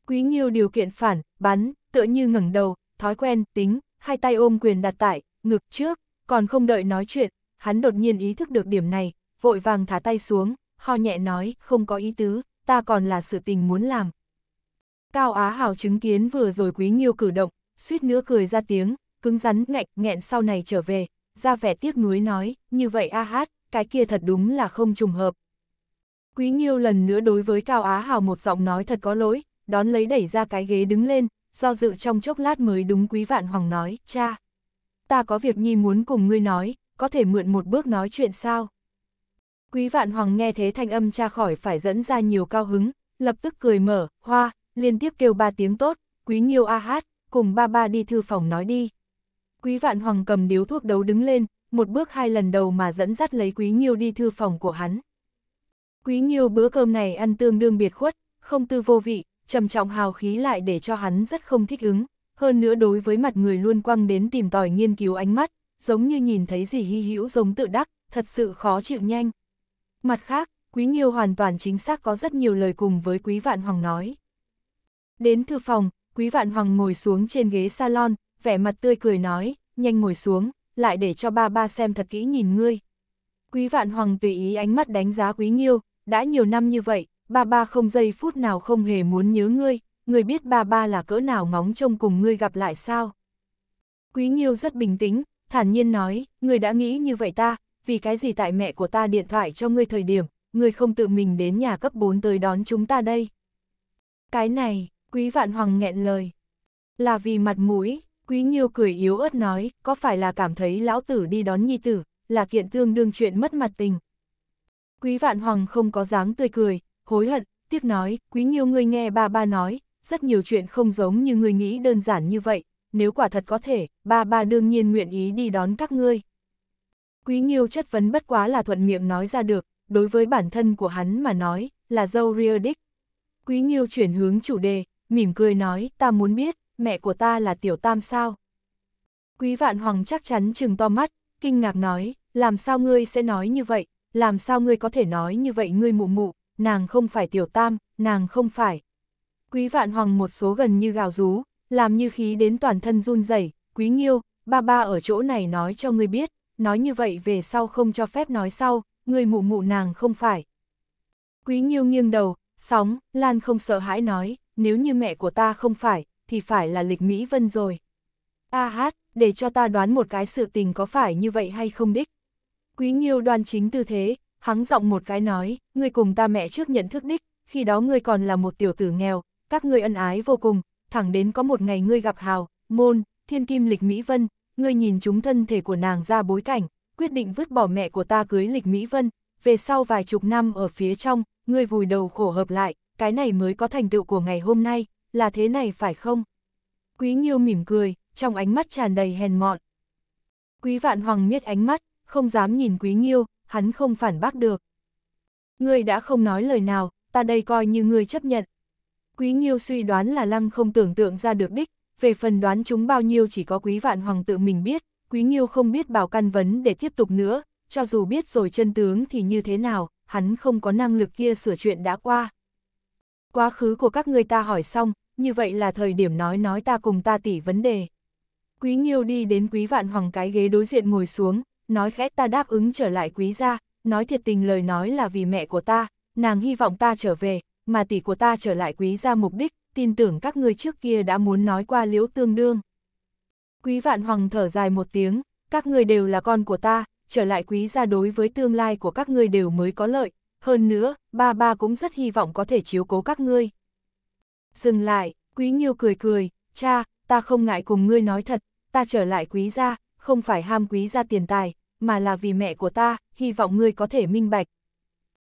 Quý Nhiêu điều kiện phản, bắn, tựa như ngẩng đầu, thói quen, tính, hai tay ôm quyền đặt tại, ngực trước, còn không đợi nói chuyện, hắn đột nhiên ý thức được điểm này, vội vàng thả tay xuống, ho nhẹ nói, không có ý tứ, ta còn là sự tình muốn làm. Cao Á Hảo chứng kiến vừa rồi Quý Nghiêu cử động, suýt nữa cười ra tiếng, cứng rắn ngạnh nghẹn sau này trở về, ra vẻ tiếc nuối nói, như vậy a hát, cái kia thật đúng là không trùng hợp. Quý Nghiêu lần nữa đối với Cao Á Hảo một giọng nói thật có lỗi, đón lấy đẩy ra cái ghế đứng lên, do dự trong chốc lát mới đúng Quý Vạn Hoàng nói, cha, ta có việc nhi muốn cùng ngươi nói, có thể mượn một bước nói chuyện sao? Quý vạn hoàng nghe thế thanh âm cha khỏi phải dẫn ra nhiều cao hứng, lập tức cười mở, hoa, liên tiếp kêu ba tiếng tốt, quý nghiêu a hát, cùng ba ba đi thư phòng nói đi. Quý vạn hoàng cầm điếu thuốc đấu đứng lên, một bước hai lần đầu mà dẫn dắt lấy quý nghiêu đi thư phòng của hắn. Quý nghiêu bữa cơm này ăn tương đương biệt khuất, không tư vô vị, trầm trọng hào khí lại để cho hắn rất không thích ứng, hơn nữa đối với mặt người luôn quăng đến tìm tòi nghiên cứu ánh mắt, giống như nhìn thấy gì hy hữu giống tự đắc, thật sự khó chịu nhanh. Mặt khác, Quý Nghiêu hoàn toàn chính xác có rất nhiều lời cùng với Quý Vạn Hoàng nói. Đến thư phòng, Quý Vạn Hoàng ngồi xuống trên ghế salon, vẻ mặt tươi cười nói, nhanh ngồi xuống, lại để cho ba ba xem thật kỹ nhìn ngươi. Quý Vạn Hoàng tùy ý ánh mắt đánh giá Quý Nghiêu, đã nhiều năm như vậy, ba ba không giây phút nào không hề muốn nhớ ngươi, ngươi biết ba ba là cỡ nào ngóng trông cùng ngươi gặp lại sao. Quý Nghiêu rất bình tĩnh, thản nhiên nói, ngươi đã nghĩ như vậy ta, vì cái gì tại mẹ của ta điện thoại cho ngươi thời điểm, ngươi không tự mình đến nhà cấp 4 tới đón chúng ta đây. Cái này, quý vạn hoàng nghẹn lời. Là vì mặt mũi, quý nhiêu cười yếu ớt nói, có phải là cảm thấy lão tử đi đón nhi tử, là kiện tương đương chuyện mất mặt tình. Quý vạn hoàng không có dáng tươi cười, hối hận, tiếc nói, quý nhiêu ngươi nghe ba ba nói, rất nhiều chuyện không giống như ngươi nghĩ đơn giản như vậy, nếu quả thật có thể, ba ba đương nhiên nguyện ý đi đón các ngươi. Quý Nghiêu chất vấn bất quá là thuận miệng nói ra được, đối với bản thân của hắn mà nói, là dâu ria đích. Quý Nghiêu chuyển hướng chủ đề, mỉm cười nói, ta muốn biết, mẹ của ta là tiểu tam sao? Quý vạn hoàng chắc chắn chừng to mắt, kinh ngạc nói, làm sao ngươi sẽ nói như vậy, làm sao ngươi có thể nói như vậy ngươi mụ mụ, nàng không phải tiểu tam, nàng không phải. Quý vạn hoàng một số gần như gào rú, làm như khí đến toàn thân run rẩy. quý nghiêu, ba ba ở chỗ này nói cho ngươi biết, nói như vậy về sau không cho phép nói sau, người mụ mụ nàng không phải. Quý nhiêu nghiêng đầu, sóng, Lan không sợ hãi nói, nếu như mẹ của ta không phải, thì phải là lịch Mỹ Vân rồi. A hát, để cho ta đoán một cái sự tình có phải như vậy hay không đích. Quý nhiêu đoan chính tư thế, hắng giọng một cái nói, người cùng ta mẹ trước nhận thức đích, khi đó người còn là một tiểu tử nghèo, các ngươi ân ái vô cùng, thẳng đến có một ngày ngươi gặp Hào, Môn, Thiên Kim Lịch Mỹ Vân, ngươi nhìn chúng thân thể của nàng ra bối cảnh, quyết định vứt bỏ mẹ của ta cưới lịch Mỹ Vân, về sau vài chục năm ở phía trong, ngươi vùi đầu khổ hợp lại, cái này mới có thành tựu của ngày hôm nay, là thế này phải không? Quý nhiêu mỉm cười, trong ánh mắt tràn đầy hèn mọn. Quý Vạn Hoàng miết ánh mắt, không dám nhìn Quý nhiêu, hắn không phản bác được. Ngươi đã không nói lời nào, ta đây coi như ngươi chấp nhận. Quý nhiêu suy đoán là Lăng không tưởng tượng ra được đích, về phần đoán chúng bao nhiêu chỉ có quý vạn hoàng tự mình biết, quý nghiêu không biết bảo căn vấn để tiếp tục nữa, cho dù biết rồi chân tướng thì như thế nào, hắn không có năng lực kia sửa chuyện đã qua. Quá khứ của các người ta hỏi xong, như vậy là thời điểm nói nói ta cùng ta tỉ vấn đề. Quý Nghiêu đi đến quý vạn hoàng cái ghế đối diện ngồi xuống, nói khẽ ta đáp ứng trở lại quý gia, nói thiệt tình lời nói là vì mẹ của ta, nàng hy vọng ta trở về, mà tỷ của ta trở lại quý gia mục đích tin tưởng các ngươi trước kia đã muốn nói qua liễu tương đương. Quý vạn hoàng thở dài một tiếng, các ngươi đều là con của ta, trở lại quý gia đối với tương lai của các ngươi đều mới có lợi, hơn nữa, ba ba cũng rất hy vọng có thể chiếu cố các ngươi. Dừng lại, quý nghiêu cười cười, cha, ta không ngại cùng ngươi nói thật, ta trở lại quý gia, không phải ham quý gia tiền tài, mà là vì mẹ của ta, hy vọng ngươi có thể minh bạch.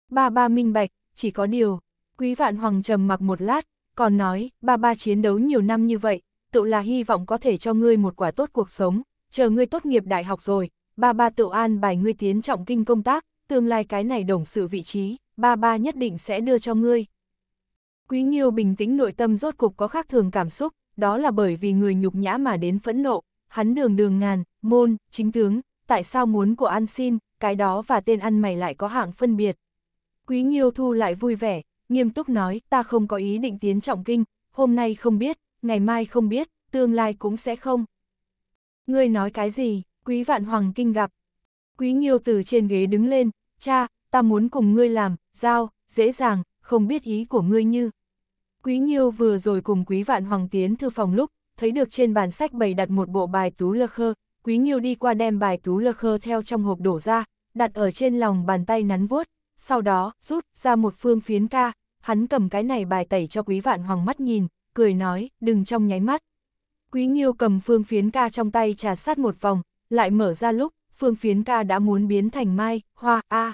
Ba ba minh bạch, chỉ có điều, quý vạn hoàng trầm mặc một lát, còn nói, ba ba chiến đấu nhiều năm như vậy, tự là hy vọng có thể cho ngươi một quả tốt cuộc sống, chờ ngươi tốt nghiệp đại học rồi, ba ba tự an bài ngươi tiến trọng kinh công tác, tương lai cái này đồng sự vị trí, ba ba nhất định sẽ đưa cho ngươi. Quý nhiêu bình tĩnh nội tâm rốt cục có khác thường cảm xúc, đó là bởi vì người nhục nhã mà đến phẫn nộ, hắn đường đường ngàn, môn, chính tướng, tại sao muốn của ăn xin, cái đó và tên ăn mày lại có hạng phân biệt. Quý nhiêu thu lại vui vẻ, nghiêm túc nói, ta không có ý định tiến trọng kinh, hôm nay không biết, ngày mai không biết, tương lai cũng sẽ không. Ngươi nói cái gì, quý vạn hoàng kinh gặp. Quý nghiêu từ trên ghế đứng lên, cha, ta muốn cùng ngươi làm, giao, dễ dàng, không biết ý của ngươi như. Quý nghiêu vừa rồi cùng quý vạn hoàng tiến thư phòng lúc, thấy được trên bàn sách bày đặt một bộ bài tú lơ khơ, quý nghiêu đi qua đem bài tú lơ khơ theo trong hộp đổ ra, đặt ở trên lòng bàn tay nắn vuốt, sau đó rút ra một phương phiến ca, hắn cầm cái này bài tẩy cho quý vạn hoàng mắt nhìn, cười nói, đừng trong nháy mắt. Quý nghiêu cầm phương phiến ca trong tay trà sát một vòng, lại mở ra lúc, phương phiến ca đã muốn biến thành mai, hoa, a.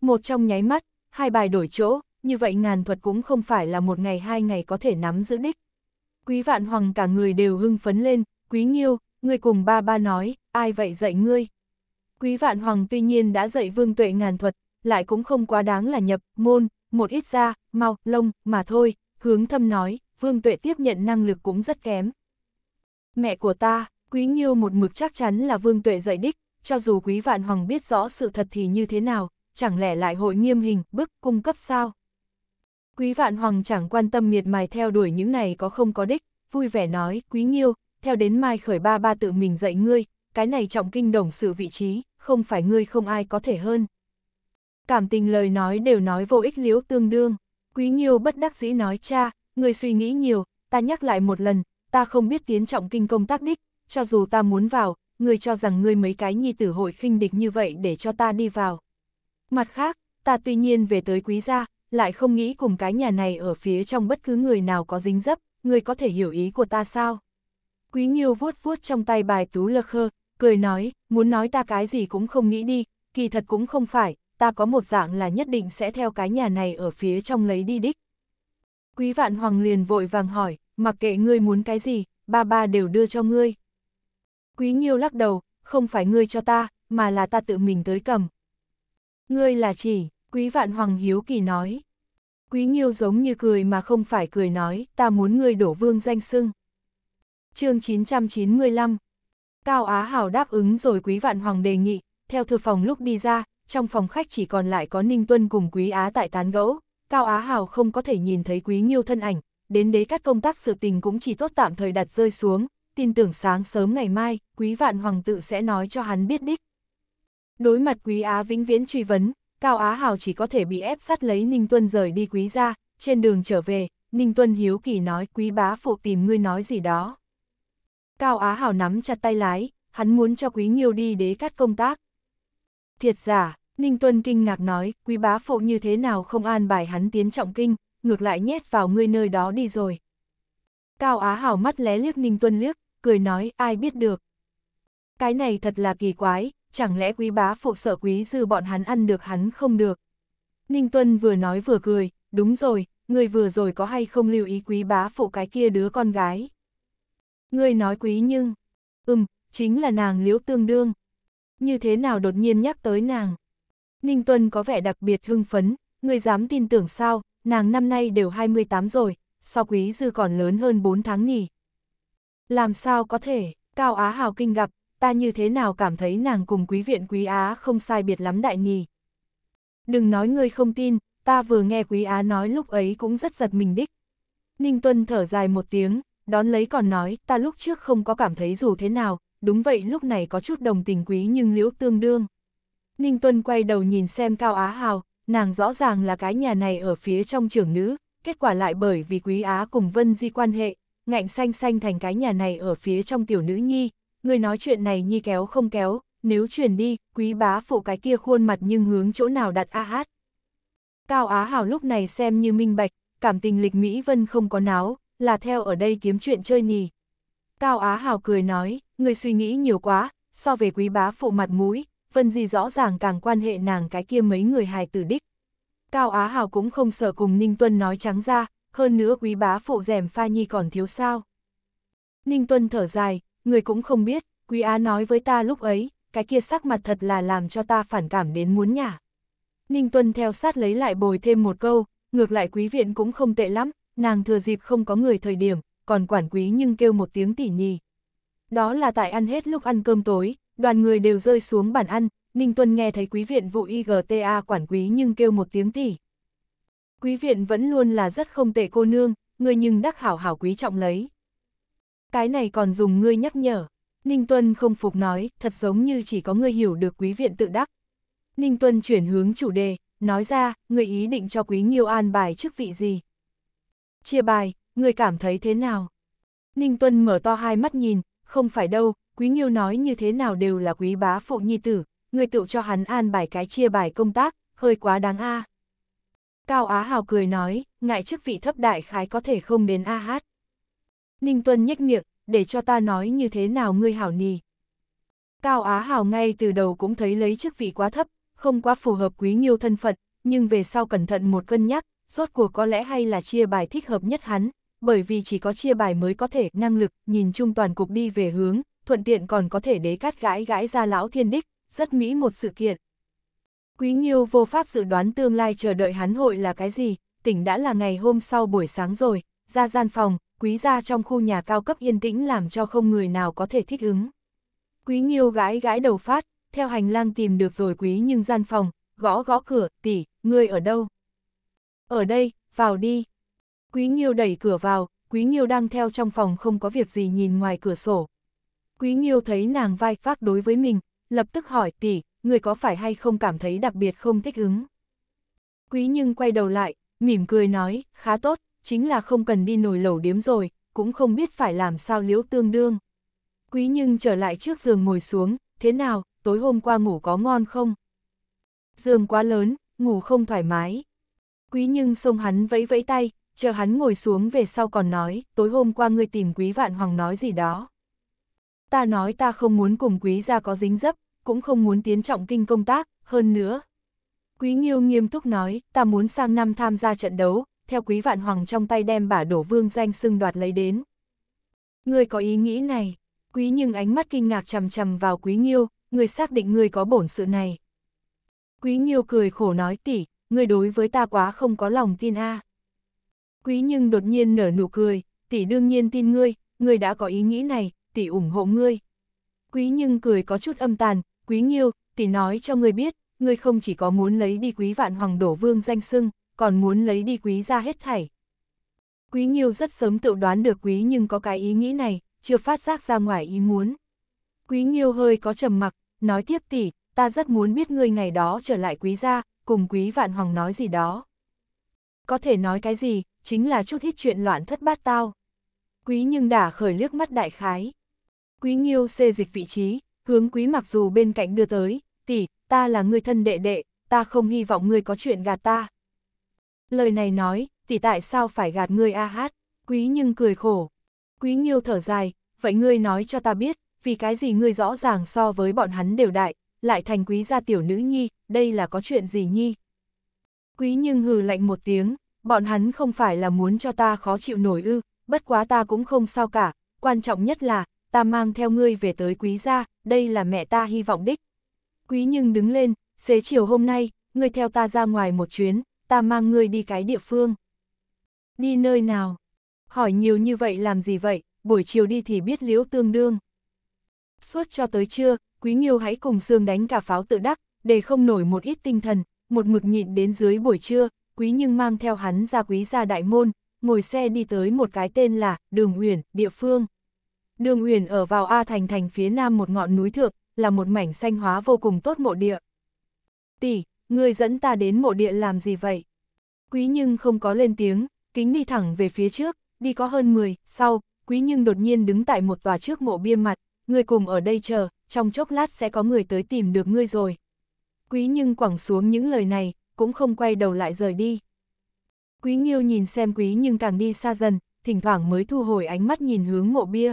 Một trong nháy mắt, hai bài đổi chỗ, như vậy ngàn thuật cũng không phải là một ngày hai ngày có thể nắm giữ đích. Quý vạn hoàng cả người đều hưng phấn lên, quý nghiêu, người cùng ba ba nói, ai vậy dạy ngươi. Quý vạn hoàng tuy nhiên đã dạy vương tuệ ngàn thuật, lại cũng không quá đáng là nhập, môn, một ít da, mau, lông, mà thôi, hướng thâm nói, vương tuệ tiếp nhận năng lực cũng rất kém. Mẹ của ta, quý Nhiêu một mực chắc chắn là vương tuệ dạy đích, cho dù quý vạn hoàng biết rõ sự thật thì như thế nào, chẳng lẽ lại hội nghiêm hình, bức, cung cấp sao? Quý vạn hoàng chẳng quan tâm miệt mài theo đuổi những này có không có đích, vui vẻ nói, quý Nhiêu, theo đến mai khởi ba ba tự mình dạy ngươi, cái này trọng kinh đồng sự vị trí, không phải ngươi không ai có thể hơn cảm tình lời nói đều nói vô ích liếu tương đương. Quý nhiêu bất đắc dĩ nói cha, người suy nghĩ nhiều, ta nhắc lại một lần, ta không biết tiến trọng kinh công tác đích, cho dù ta muốn vào, người cho rằng ngươi mấy cái nhi tử hội khinh địch như vậy để cho ta đi vào. Mặt khác, ta tuy nhiên về tới quý gia, lại không nghĩ cùng cái nhà này ở phía trong bất cứ người nào có dính dấp, người có thể hiểu ý của ta sao? Quý nhiêu vuốt vuốt trong tay bài tú lơ khơ, cười nói, muốn nói ta cái gì cũng không nghĩ đi, kỳ thật cũng không phải, ta có một dạng là nhất định sẽ theo cái nhà này ở phía trong lấy đi đích. Quý vạn hoàng liền vội vàng hỏi, mặc kệ ngươi muốn cái gì, ba ba đều đưa cho ngươi. Quý Nhiêu lắc đầu, không phải ngươi cho ta, mà là ta tự mình tới cầm. Ngươi là chỉ, Quý Vạn Hoàng Hiếu Kỳ nói. Quý Nhiêu giống như cười mà không phải cười nói, ta muốn ngươi đổ vương danh sưng. chương 995 Cao Á Hảo đáp ứng rồi Quý Vạn Hoàng đề nghị, theo thư phòng lúc đi ra, trong phòng khách chỉ còn lại có Ninh Tuân cùng Quý Á tại tán gẫu, Cao Á Hào không có thể nhìn thấy Quý Nghiêu thân ảnh, đến đế các công tác sự tình cũng chỉ tốt tạm thời đặt rơi xuống, tin tưởng sáng sớm ngày mai, Quý Vạn Hoàng tự sẽ nói cho hắn biết đích. Đối mặt Quý Á vĩnh viễn truy vấn, Cao Á Hào chỉ có thể bị ép sát lấy Ninh Tuân rời đi Quý ra, trên đường trở về, Ninh Tuân hiếu kỳ nói Quý bá phụ tìm ngươi nói gì đó. Cao Á Hào nắm chặt tay lái, hắn muốn cho Quý Nghiêu đi đế cắt công tác. Thiệt giả, Ninh Tuân kinh ngạc nói, quý bá phụ như thế nào không an bài hắn tiến trọng kinh, ngược lại nhét vào ngươi nơi đó đi rồi. Cao Á Hảo mắt lé liếc Ninh Tuân liếc, cười nói, ai biết được. Cái này thật là kỳ quái, chẳng lẽ quý bá phụ sợ quý dư bọn hắn ăn được hắn không được. Ninh Tuân vừa nói vừa cười, đúng rồi, người vừa rồi có hay không lưu ý quý bá phụ cái kia đứa con gái. Người nói quý nhưng, ừm, chính là nàng liễu tương đương. Như thế nào đột nhiên nhắc tới nàng. Ninh Tuân có vẻ đặc biệt hưng phấn, người dám tin tưởng sao, nàng năm nay đều 28 rồi, sao quý dư còn lớn hơn 4 tháng nhỉ. Làm sao có thể, Cao Á Hào kinh gặp, ta như thế nào cảm thấy nàng cùng quý viện quý Á không sai biệt lắm đại nhỉ. Đừng nói ngươi không tin, ta vừa nghe quý Á nói lúc ấy cũng rất giật mình đích. Ninh Tuân thở dài một tiếng, đón lấy còn nói, ta lúc trước không có cảm thấy dù thế nào, đúng vậy lúc này có chút đồng tình quý nhưng liễu tương đương. Ninh Tuân quay đầu nhìn xem Cao Á Hào, nàng rõ ràng là cái nhà này ở phía trong trưởng nữ, kết quả lại bởi vì Quý Á cùng Vân Di quan hệ, ngạnh xanh xanh thành cái nhà này ở phía trong tiểu nữ nhi, người nói chuyện này nhi kéo không kéo, nếu truyền đi, Quý Bá phụ cái kia khuôn mặt nhưng hướng chỗ nào đặt a hát. Cao Á Hào lúc này xem như minh bạch, cảm tình lịch Mỹ Vân không có náo, là theo ở đây kiếm chuyện chơi nhì. Cao Á Hào cười nói, người suy nghĩ nhiều quá, so về quý bá phụ mặt mũi, Vân Di rõ ràng càng quan hệ nàng cái kia mấy người hài tử đích. Cao Á Hào cũng không sợ cùng Ninh Tuân nói trắng ra, hơn nữa quý bá phụ rèm pha nhi còn thiếu sao. Ninh Tuân thở dài, người cũng không biết, quý á nói với ta lúc ấy, cái kia sắc mặt thật là làm cho ta phản cảm đến muốn nhả. Ninh Tuân theo sát lấy lại bồi thêm một câu, ngược lại quý viện cũng không tệ lắm, nàng thừa dịp không có người thời điểm, còn quản quý nhưng kêu một tiếng tỉ nhì. Đó là tại ăn hết lúc ăn cơm tối, Đoàn người đều rơi xuống bàn ăn, Ninh Tuân nghe thấy quý viện vụ IGTA quản quý nhưng kêu một tiếng tỉ. Quý viện vẫn luôn là rất không tệ cô nương, người nhưng đắc hảo hảo quý trọng lấy. Cái này còn dùng ngươi nhắc nhở. Ninh Tuân không phục nói, thật giống như chỉ có ngươi hiểu được quý viện tự đắc. Ninh Tuân chuyển hướng chủ đề, nói ra, người ý định cho quý nhiêu an bài chức vị gì. Chia bài, người cảm thấy thế nào? Ninh Tuân mở to hai mắt nhìn, không phải đâu, Quý Nghiêu nói như thế nào đều là quý bá phụ nhi tử, người tự cho hắn an bài cái chia bài công tác, hơi quá đáng a. À. Cao Á Hào cười nói, ngại chức vị thấp đại khái có thể không đến a hát. Ninh Tuân nhếch miệng, để cho ta nói như thế nào ngươi hảo nì. Cao Á Hào ngay từ đầu cũng thấy lấy chức vị quá thấp, không quá phù hợp quý nghiêu thân phận, nhưng về sau cẩn thận một cân nhắc, rốt cuộc có lẽ hay là chia bài thích hợp nhất hắn, bởi vì chỉ có chia bài mới có thể năng lực nhìn chung toàn cục đi về hướng, thuận tiện còn có thể đế cắt gãi gãi ra lão thiên đích, rất mỹ một sự kiện. Quý nhiêu vô pháp dự đoán tương lai chờ đợi hắn hội là cái gì, tỉnh đã là ngày hôm sau buổi sáng rồi, ra gian phòng, quý gia trong khu nhà cao cấp yên tĩnh làm cho không người nào có thể thích ứng. Quý nhiêu gãi gãi đầu phát, theo hành lang tìm được rồi quý nhưng gian phòng, gõ gõ cửa, tỷ, ngươi ở đâu? Ở đây, vào đi. Quý nhiêu đẩy cửa vào, Quý nhiêu đang theo trong phòng không có việc gì nhìn ngoài cửa sổ, Quý Nghiêu thấy nàng vai vác đối với mình, lập tức hỏi tỷ, người có phải hay không cảm thấy đặc biệt không thích ứng. Quý Nhưng quay đầu lại, mỉm cười nói, khá tốt, chính là không cần đi nổi lẩu điếm rồi, cũng không biết phải làm sao liễu tương đương. Quý Nhưng trở lại trước giường ngồi xuống, thế nào, tối hôm qua ngủ có ngon không? Giường quá lớn, ngủ không thoải mái. Quý Nhưng xông hắn vẫy vẫy tay, chờ hắn ngồi xuống về sau còn nói, tối hôm qua ngươi tìm quý vạn hoàng nói gì đó ta nói ta không muốn cùng quý gia có dính dấp, cũng không muốn tiến trọng kinh công tác, hơn nữa. Quý Nghiêu nghiêm túc nói, ta muốn sang năm tham gia trận đấu, theo quý vạn hoàng trong tay đem bả đổ vương danh xưng đoạt lấy đến. Người có ý nghĩ này, quý nhưng ánh mắt kinh ngạc chầm chầm vào quý Nghiêu, người xác định người có bổn sự này. Quý Nghiêu cười khổ nói tỉ, người đối với ta quá không có lòng tin a. Quý nhưng đột nhiên nở nụ cười, tỷ đương nhiên tin ngươi, ngươi đã có ý nghĩ này, tỷ ủng hộ ngươi. Quý nhưng cười có chút âm tàn, quý nghiêu, tỷ nói cho ngươi biết, ngươi không chỉ có muốn lấy đi quý vạn hoàng đổ vương danh sưng, còn muốn lấy đi quý ra hết thảy. Quý nghiêu rất sớm tự đoán được quý nhưng có cái ý nghĩ này, chưa phát giác ra ngoài ý muốn. Quý nghiêu hơi có trầm mặc, nói tiếp tỷ, ta rất muốn biết ngươi ngày đó trở lại quý gia, cùng quý vạn hoàng nói gì đó. Có thể nói cái gì, chính là chút hít chuyện loạn thất bát tao. Quý nhưng đã khởi liếc mắt đại khái. Quý Nghiêu xê dịch vị trí, hướng Quý Mặc dù bên cạnh đưa tới, tỷ, ta là người thân đệ đệ, ta không hy vọng ngươi có chuyện gạt ta. Lời này nói, tỷ tại sao phải gạt ngươi a hát, Quý nhưng cười khổ. Quý Nghiêu thở dài, vậy ngươi nói cho ta biết, vì cái gì ngươi rõ ràng so với bọn hắn đều đại, lại thành quý gia tiểu nữ nhi, đây là có chuyện gì nhi? Quý nhưng hừ lạnh một tiếng, bọn hắn không phải là muốn cho ta khó chịu nổi ư, bất quá ta cũng không sao cả, quan trọng nhất là, ta mang theo ngươi về tới quý gia, đây là mẹ ta hy vọng đích. Quý nhưng đứng lên, xế chiều hôm nay, ngươi theo ta ra ngoài một chuyến, ta mang ngươi đi cái địa phương. Đi nơi nào? Hỏi nhiều như vậy làm gì vậy, buổi chiều đi thì biết liễu tương đương. Suốt cho tới trưa, Quý Nghiêu hãy cùng Sương đánh cả pháo tự đắc, để không nổi một ít tinh thần, một mực nhịn đến dưới buổi trưa, Quý Nhưng mang theo hắn ra Quý gia đại môn, ngồi xe đi tới một cái tên là Đường huyền địa phương. Đường Uyển ở vào A Thành thành phía nam một ngọn núi thượng, là một mảnh xanh hóa vô cùng tốt mộ địa. Tỷ, người dẫn ta đến mộ địa làm gì vậy? Quý nhưng không có lên tiếng, kính đi thẳng về phía trước, đi có hơn 10, sau, quý nhưng đột nhiên đứng tại một tòa trước mộ bia mặt, người cùng ở đây chờ, trong chốc lát sẽ có người tới tìm được ngươi rồi. Quý nhưng quẳng xuống những lời này, cũng không quay đầu lại rời đi. Quý nghiêu nhìn xem quý nhưng càng đi xa dần, thỉnh thoảng mới thu hồi ánh mắt nhìn hướng mộ bia,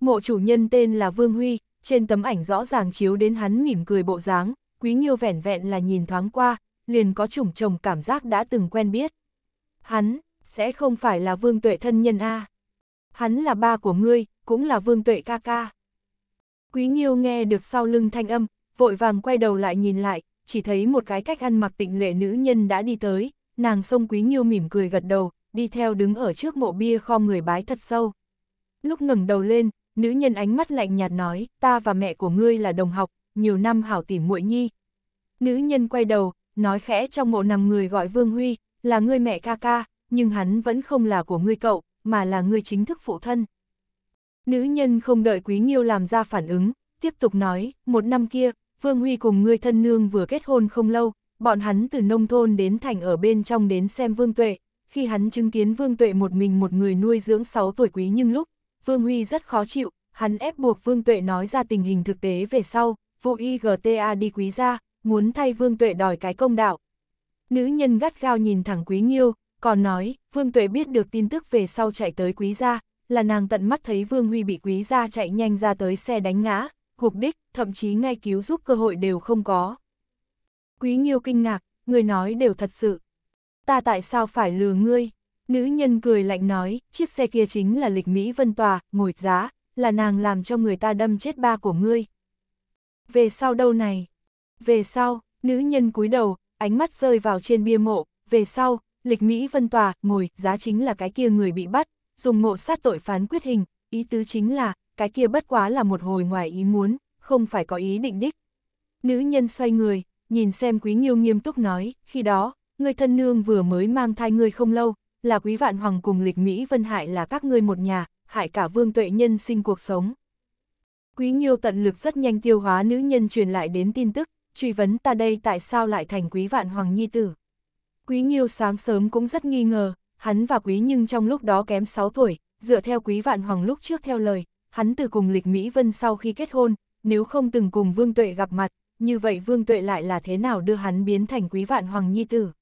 Mộ chủ nhân tên là Vương Huy, trên tấm ảnh rõ ràng chiếu đến hắn mỉm cười bộ dáng, quý nghiêu vẻn vẹn là nhìn thoáng qua, liền có chủng chồng cảm giác đã từng quen biết. Hắn, sẽ không phải là Vương Tuệ thân nhân a Hắn là ba của ngươi, cũng là Vương Tuệ ca ca. Quý nghiêu nghe được sau lưng thanh âm, vội vàng quay đầu lại nhìn lại, chỉ thấy một cái cách ăn mặc tịnh lệ nữ nhân đã đi tới, nàng xông quý nghiêu mỉm cười gật đầu, đi theo đứng ở trước mộ bia kho người bái thật sâu. Lúc ngẩng đầu lên, Nữ nhân ánh mắt lạnh nhạt nói, ta và mẹ của ngươi là đồng học, nhiều năm hảo tỉ muội nhi. Nữ nhân quay đầu, nói khẽ trong mộ nằm người gọi Vương Huy, là ngươi mẹ ca ca, nhưng hắn vẫn không là của ngươi cậu, mà là ngươi chính thức phụ thân. Nữ nhân không đợi Quý Nghiêu làm ra phản ứng, tiếp tục nói, một năm kia, Vương Huy cùng ngươi thân nương vừa kết hôn không lâu, bọn hắn từ nông thôn đến thành ở bên trong đến xem Vương Tuệ, khi hắn chứng kiến Vương Tuệ một mình một người nuôi dưỡng 6 tuổi quý nhưng lúc, Vương Huy rất khó chịu, hắn ép buộc Vương Tuệ nói ra tình hình thực tế về sau, vụ IGTA đi quý ra, muốn thay Vương Tuệ đòi cái công đạo. Nữ nhân gắt gao nhìn thẳng Quý Nghiêu, còn nói, Vương Tuệ biết được tin tức về sau chạy tới Quý gia, là nàng tận mắt thấy Vương Huy bị Quý gia chạy nhanh ra tới xe đánh ngã, gục đích, thậm chí ngay cứu giúp cơ hội đều không có. Quý Nghiêu kinh ngạc, người nói đều thật sự. Ta tại sao phải lừa ngươi? Nữ nhân cười lạnh nói, chiếc xe kia chính là lịch Mỹ Vân Tòa, ngồi giá, là nàng làm cho người ta đâm chết ba của ngươi. Về sau đâu này? Về sau, nữ nhân cúi đầu, ánh mắt rơi vào trên bia mộ, về sau, lịch Mỹ Vân Tòa, ngồi, giá chính là cái kia người bị bắt, dùng ngộ sát tội phán quyết hình, ý tứ chính là, cái kia bất quá là một hồi ngoài ý muốn, không phải có ý định đích. Nữ nhân xoay người, nhìn xem quý nghiêu nghiêm túc nói, khi đó, người thân nương vừa mới mang thai ngươi không lâu, là quý vạn hoàng cùng lịch Mỹ Vân hại là các ngươi một nhà, hại cả vương tuệ nhân sinh cuộc sống. Quý Nhiêu tận lực rất nhanh tiêu hóa nữ nhân truyền lại đến tin tức, truy vấn ta đây tại sao lại thành quý vạn hoàng nhi tử. Quý Nhiêu sáng sớm cũng rất nghi ngờ, hắn và quý nhưng trong lúc đó kém 6 tuổi, dựa theo quý vạn hoàng lúc trước theo lời, hắn từ cùng lịch Mỹ Vân sau khi kết hôn, nếu không từng cùng Vương Tuệ gặp mặt, như vậy Vương Tuệ lại là thế nào đưa hắn biến thành quý vạn hoàng nhi tử.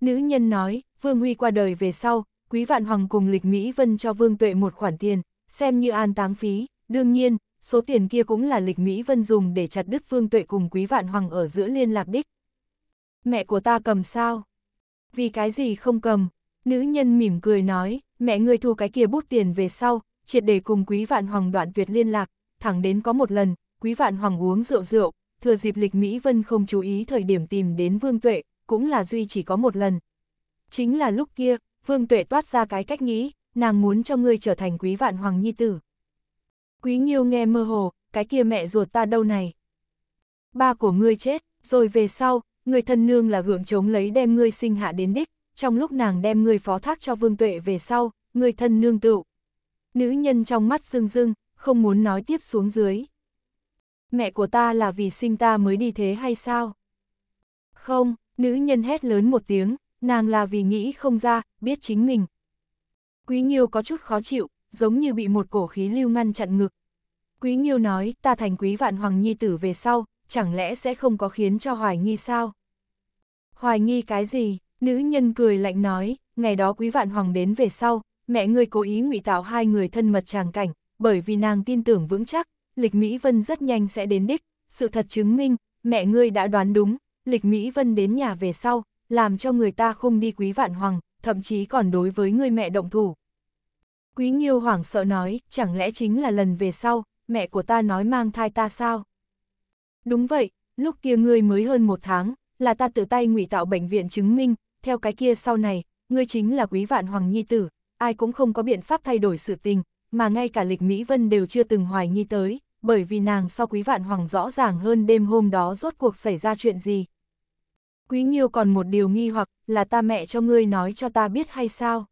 Nữ nhân nói, Vương Huy qua đời về sau, Quý Vạn Hoàng cùng Lịch Mỹ Vân cho Vương Tuệ một khoản tiền, xem như an táng phí, đương nhiên, số tiền kia cũng là Lịch Mỹ Vân dùng để chặt đứt Vương Tuệ cùng Quý Vạn Hoàng ở giữa liên lạc đích. Mẹ của ta cầm sao? Vì cái gì không cầm? Nữ nhân mỉm cười nói, mẹ ngươi thu cái kia bút tiền về sau, triệt để cùng Quý Vạn Hoàng đoạn tuyệt liên lạc, thẳng đến có một lần, Quý Vạn Hoàng uống rượu rượu, thừa dịp Lịch Mỹ Vân không chú ý thời điểm tìm đến Vương Tuệ, cũng là duy chỉ có một lần, Chính là lúc kia, Vương Tuệ toát ra cái cách nghĩ, nàng muốn cho ngươi trở thành quý vạn hoàng nhi tử. Quý nhiêu nghe mơ hồ, cái kia mẹ ruột ta đâu này. Ba của ngươi chết, rồi về sau, người thân nương là gượng chống lấy đem ngươi sinh hạ đến đích, trong lúc nàng đem ngươi phó thác cho Vương Tuệ về sau, người thân nương tựu. Nữ nhân trong mắt rưng rưng, không muốn nói tiếp xuống dưới. Mẹ của ta là vì sinh ta mới đi thế hay sao? Không, nữ nhân hét lớn một tiếng, nàng là vì nghĩ không ra, biết chính mình. Quý nhiêu có chút khó chịu, giống như bị một cổ khí lưu ngăn chặn ngực. Quý nhiêu nói, ta thành quý vạn hoàng nhi tử về sau, chẳng lẽ sẽ không có khiến cho hoài nghi sao? Hoài nghi cái gì? Nữ nhân cười lạnh nói, ngày đó quý vạn hoàng đến về sau, mẹ ngươi cố ý ngụy tạo hai người thân mật tràng cảnh, bởi vì nàng tin tưởng vững chắc, lịch Mỹ Vân rất nhanh sẽ đến đích, sự thật chứng minh, mẹ ngươi đã đoán đúng, lịch Mỹ Vân đến nhà về sau, làm cho người ta không đi quý vạn hoàng, thậm chí còn đối với người mẹ động thủ. Quý nhiêu hoảng sợ nói, chẳng lẽ chính là lần về sau, mẹ của ta nói mang thai ta sao? Đúng vậy, lúc kia ngươi mới hơn một tháng, là ta tự tay ngụy tạo bệnh viện chứng minh, theo cái kia sau này, ngươi chính là quý vạn hoàng nhi tử, ai cũng không có biện pháp thay đổi sự tình, mà ngay cả lịch Mỹ Vân đều chưa từng hoài nghi tới, bởi vì nàng so quý vạn hoàng rõ ràng hơn đêm hôm đó rốt cuộc xảy ra chuyện gì, Quý nhiêu còn một điều nghi hoặc là ta mẹ cho ngươi nói cho ta biết hay sao?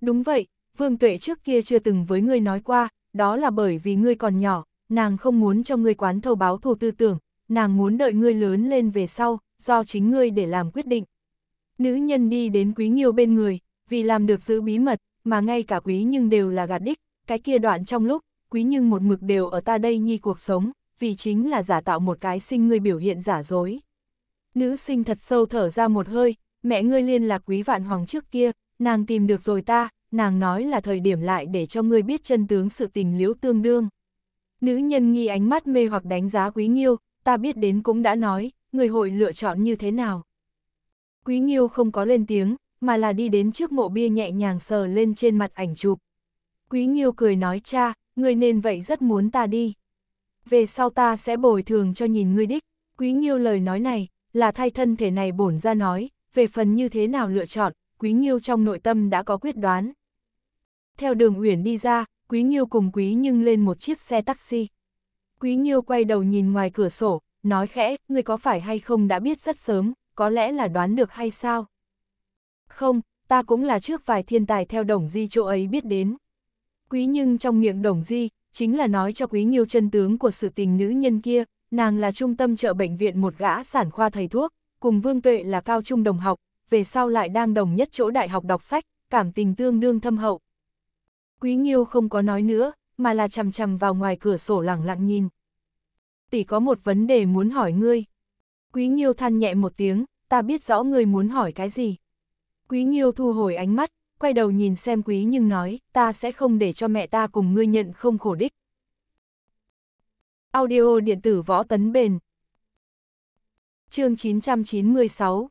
Đúng vậy, Vương Tuệ trước kia chưa từng với ngươi nói qua, đó là bởi vì ngươi còn nhỏ, nàng không muốn cho ngươi quán thâu báo thù tư tưởng, nàng muốn đợi ngươi lớn lên về sau, do chính ngươi để làm quyết định. Nữ nhân đi đến Quý nhiêu bên người, vì làm được giữ bí mật, mà ngay cả Quý Nhưng đều là gạt đích, cái kia đoạn trong lúc, Quý Nhưng một mực đều ở ta đây nhi cuộc sống, vì chính là giả tạo một cái sinh ngươi biểu hiện giả dối. Nữ sinh thật sâu thở ra một hơi, mẹ ngươi liên lạc quý vạn hoàng trước kia, nàng tìm được rồi ta, nàng nói là thời điểm lại để cho ngươi biết chân tướng sự tình liễu tương đương. Nữ nhân nghi ánh mắt mê hoặc đánh giá quý nghiêu, ta biết đến cũng đã nói, người hội lựa chọn như thế nào. Quý nghiêu không có lên tiếng, mà là đi đến trước mộ bia nhẹ nhàng sờ lên trên mặt ảnh chụp. Quý nghiêu cười nói cha, người nên vậy rất muốn ta đi. Về sau ta sẽ bồi thường cho nhìn ngươi đích, quý nghiêu lời nói này, là thay thân thể này bổn ra nói, về phần như thế nào lựa chọn, Quý nhiêu trong nội tâm đã có quyết đoán. Theo đường Uyển đi ra, Quý nhiêu cùng Quý Nhưng lên một chiếc xe taxi. Quý nhiêu quay đầu nhìn ngoài cửa sổ, nói khẽ, người có phải hay không đã biết rất sớm, có lẽ là đoán được hay sao? Không, ta cũng là trước vài thiên tài theo Đồng Di chỗ ấy biết đến. Quý Nhưng trong miệng Đồng Di, chính là nói cho Quý nhiêu chân tướng của sự tình nữ nhân kia, nàng là trung tâm trợ bệnh viện một gã sản khoa thầy thuốc, cùng Vương Tuệ là cao trung đồng học, về sau lại đang đồng nhất chỗ đại học đọc sách, cảm tình tương đương thâm hậu. Quý Nhiêu không có nói nữa, mà là chầm chầm vào ngoài cửa sổ lặng lặng nhìn. Tỷ có một vấn đề muốn hỏi ngươi. Quý Nhiêu than nhẹ một tiếng, ta biết rõ ngươi muốn hỏi cái gì. Quý Nhiêu thu hồi ánh mắt, quay đầu nhìn xem Quý nhưng nói, ta sẽ không để cho mẹ ta cùng ngươi nhận không khổ đích. Audio điện tử võ tấn bền. chương 996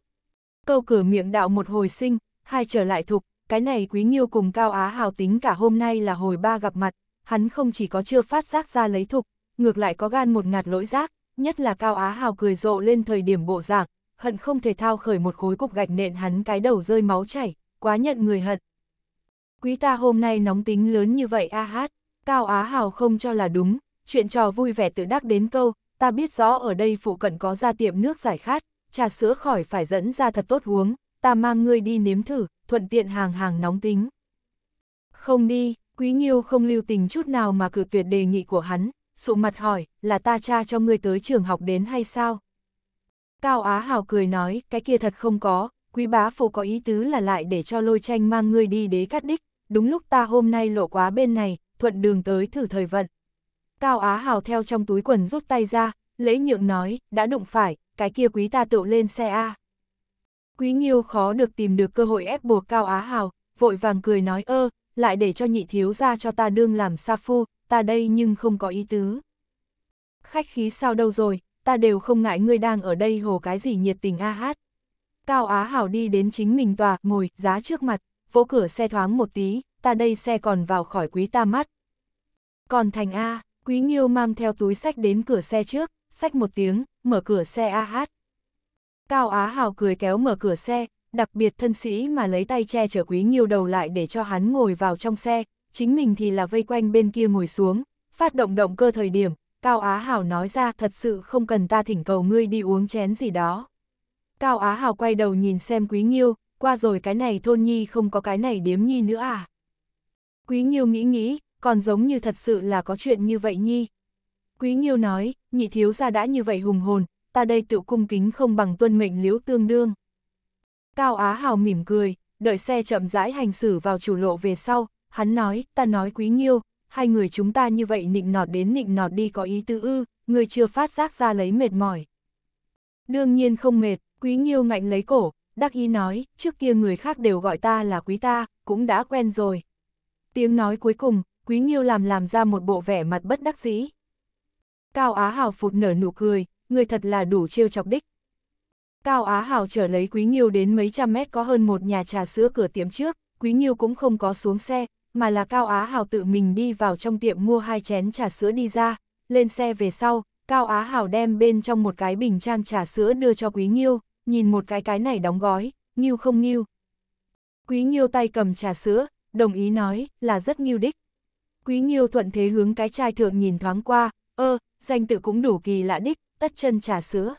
Câu cửa miệng đạo một hồi sinh, hai trở lại thục, cái này quý nghiêu cùng Cao Á hào tính cả hôm nay là hồi ba gặp mặt, hắn không chỉ có chưa phát giác ra lấy thục, ngược lại có gan một ngạt lỗi giác, nhất là Cao Á hào cười rộ lên thời điểm bộ giảng, hận không thể thao khởi một khối cục gạch nện hắn cái đầu rơi máu chảy, quá nhận người hận. Quý ta hôm nay nóng tính lớn như vậy a hát, Cao Á Hào không cho là đúng, chuyện trò vui vẻ tự đắc đến câu, ta biết rõ ở đây phụ cận có ra tiệm nước giải khát, trà sữa khỏi phải dẫn ra thật tốt uống, ta mang ngươi đi nếm thử, thuận tiện hàng hàng nóng tính. Không đi, Quý Nghiêu không lưu tình chút nào mà cự tuyệt đề nghị của hắn, sụ mặt hỏi, là ta cha cho ngươi tới trường học đến hay sao? Cao Á Hào cười nói, cái kia thật không có, quý bá phụ có ý tứ là lại để cho lôi tranh mang ngươi đi đế cắt đích, đúng lúc ta hôm nay lộ quá bên này, thuận đường tới thử thời vận. Cao Á Hào theo trong túi quần rút tay ra, lễ nhượng nói, đã đụng phải, cái kia quý ta tựu lên xe A. Quý Nghiêu khó được tìm được cơ hội ép buộc Cao Á Hào, vội vàng cười nói ơ, lại để cho nhị thiếu ra cho ta đương làm sa phu, ta đây nhưng không có ý tứ. Khách khí sao đâu rồi, ta đều không ngại ngươi đang ở đây hồ cái gì nhiệt tình a hát. Cao Á Hảo đi đến chính mình tòa, ngồi, giá trước mặt, vỗ cửa xe thoáng một tí, ta đây xe còn vào khỏi quý ta mắt. Còn thành A, Quý Nghiêu mang theo túi sách đến cửa xe trước, sách một tiếng, mở cửa xe AH. Cao Á Hào cười kéo mở cửa xe, đặc biệt thân sĩ mà lấy tay che chở Quý Nghiêu đầu lại để cho hắn ngồi vào trong xe, chính mình thì là vây quanh bên kia ngồi xuống, phát động động cơ thời điểm, Cao Á Hào nói ra thật sự không cần ta thỉnh cầu ngươi đi uống chén gì đó. Cao Á Hào quay đầu nhìn xem Quý Nghiêu, qua rồi cái này thôn nhi không có cái này điếm nhi nữa à. Quý Nghiêu nghĩ nghĩ, còn giống như thật sự là có chuyện như vậy nhi. Quý nhiêu nói, nhị thiếu gia đã như vậy hùng hồn, ta đây tự cung kính không bằng tuân mệnh liễu tương đương. Cao Á Hào mỉm cười, đợi xe chậm rãi hành xử vào chủ lộ về sau, hắn nói, ta nói Quý nhiêu hai người chúng ta như vậy nịnh nọt đến nịnh nọt đi có ý tư ư, người chưa phát giác ra lấy mệt mỏi. Đương nhiên không mệt, Quý nhiêu ngạnh lấy cổ, đắc ý nói, trước kia người khác đều gọi ta là quý ta, cũng đã quen rồi. Tiếng nói cuối cùng, Quý Nghiêu làm làm ra một bộ vẻ mặt bất đắc dĩ. Cao Á Hào phụt nở nụ cười, người thật là đủ trêu chọc đích. Cao Á Hào trở lấy Quý Nghiêu đến mấy trăm mét có hơn một nhà trà sữa cửa tiệm trước, Quý Nghiêu cũng không có xuống xe, mà là Cao Á Hào tự mình đi vào trong tiệm mua hai chén trà sữa đi ra, lên xe về sau, Cao Á Hào đem bên trong một cái bình trang trà sữa đưa cho Quý Nghiêu, nhìn một cái cái này đóng gói, Nghiêu không Nghiêu. Quý Nghiêu tay cầm trà sữa, đồng ý nói là rất Nghiêu đích. Quý Nghiêu thuận thế hướng cái chai thượng nhìn thoáng qua, ơ, danh tự cũng đủ kỳ lạ đích, tất chân trà sữa.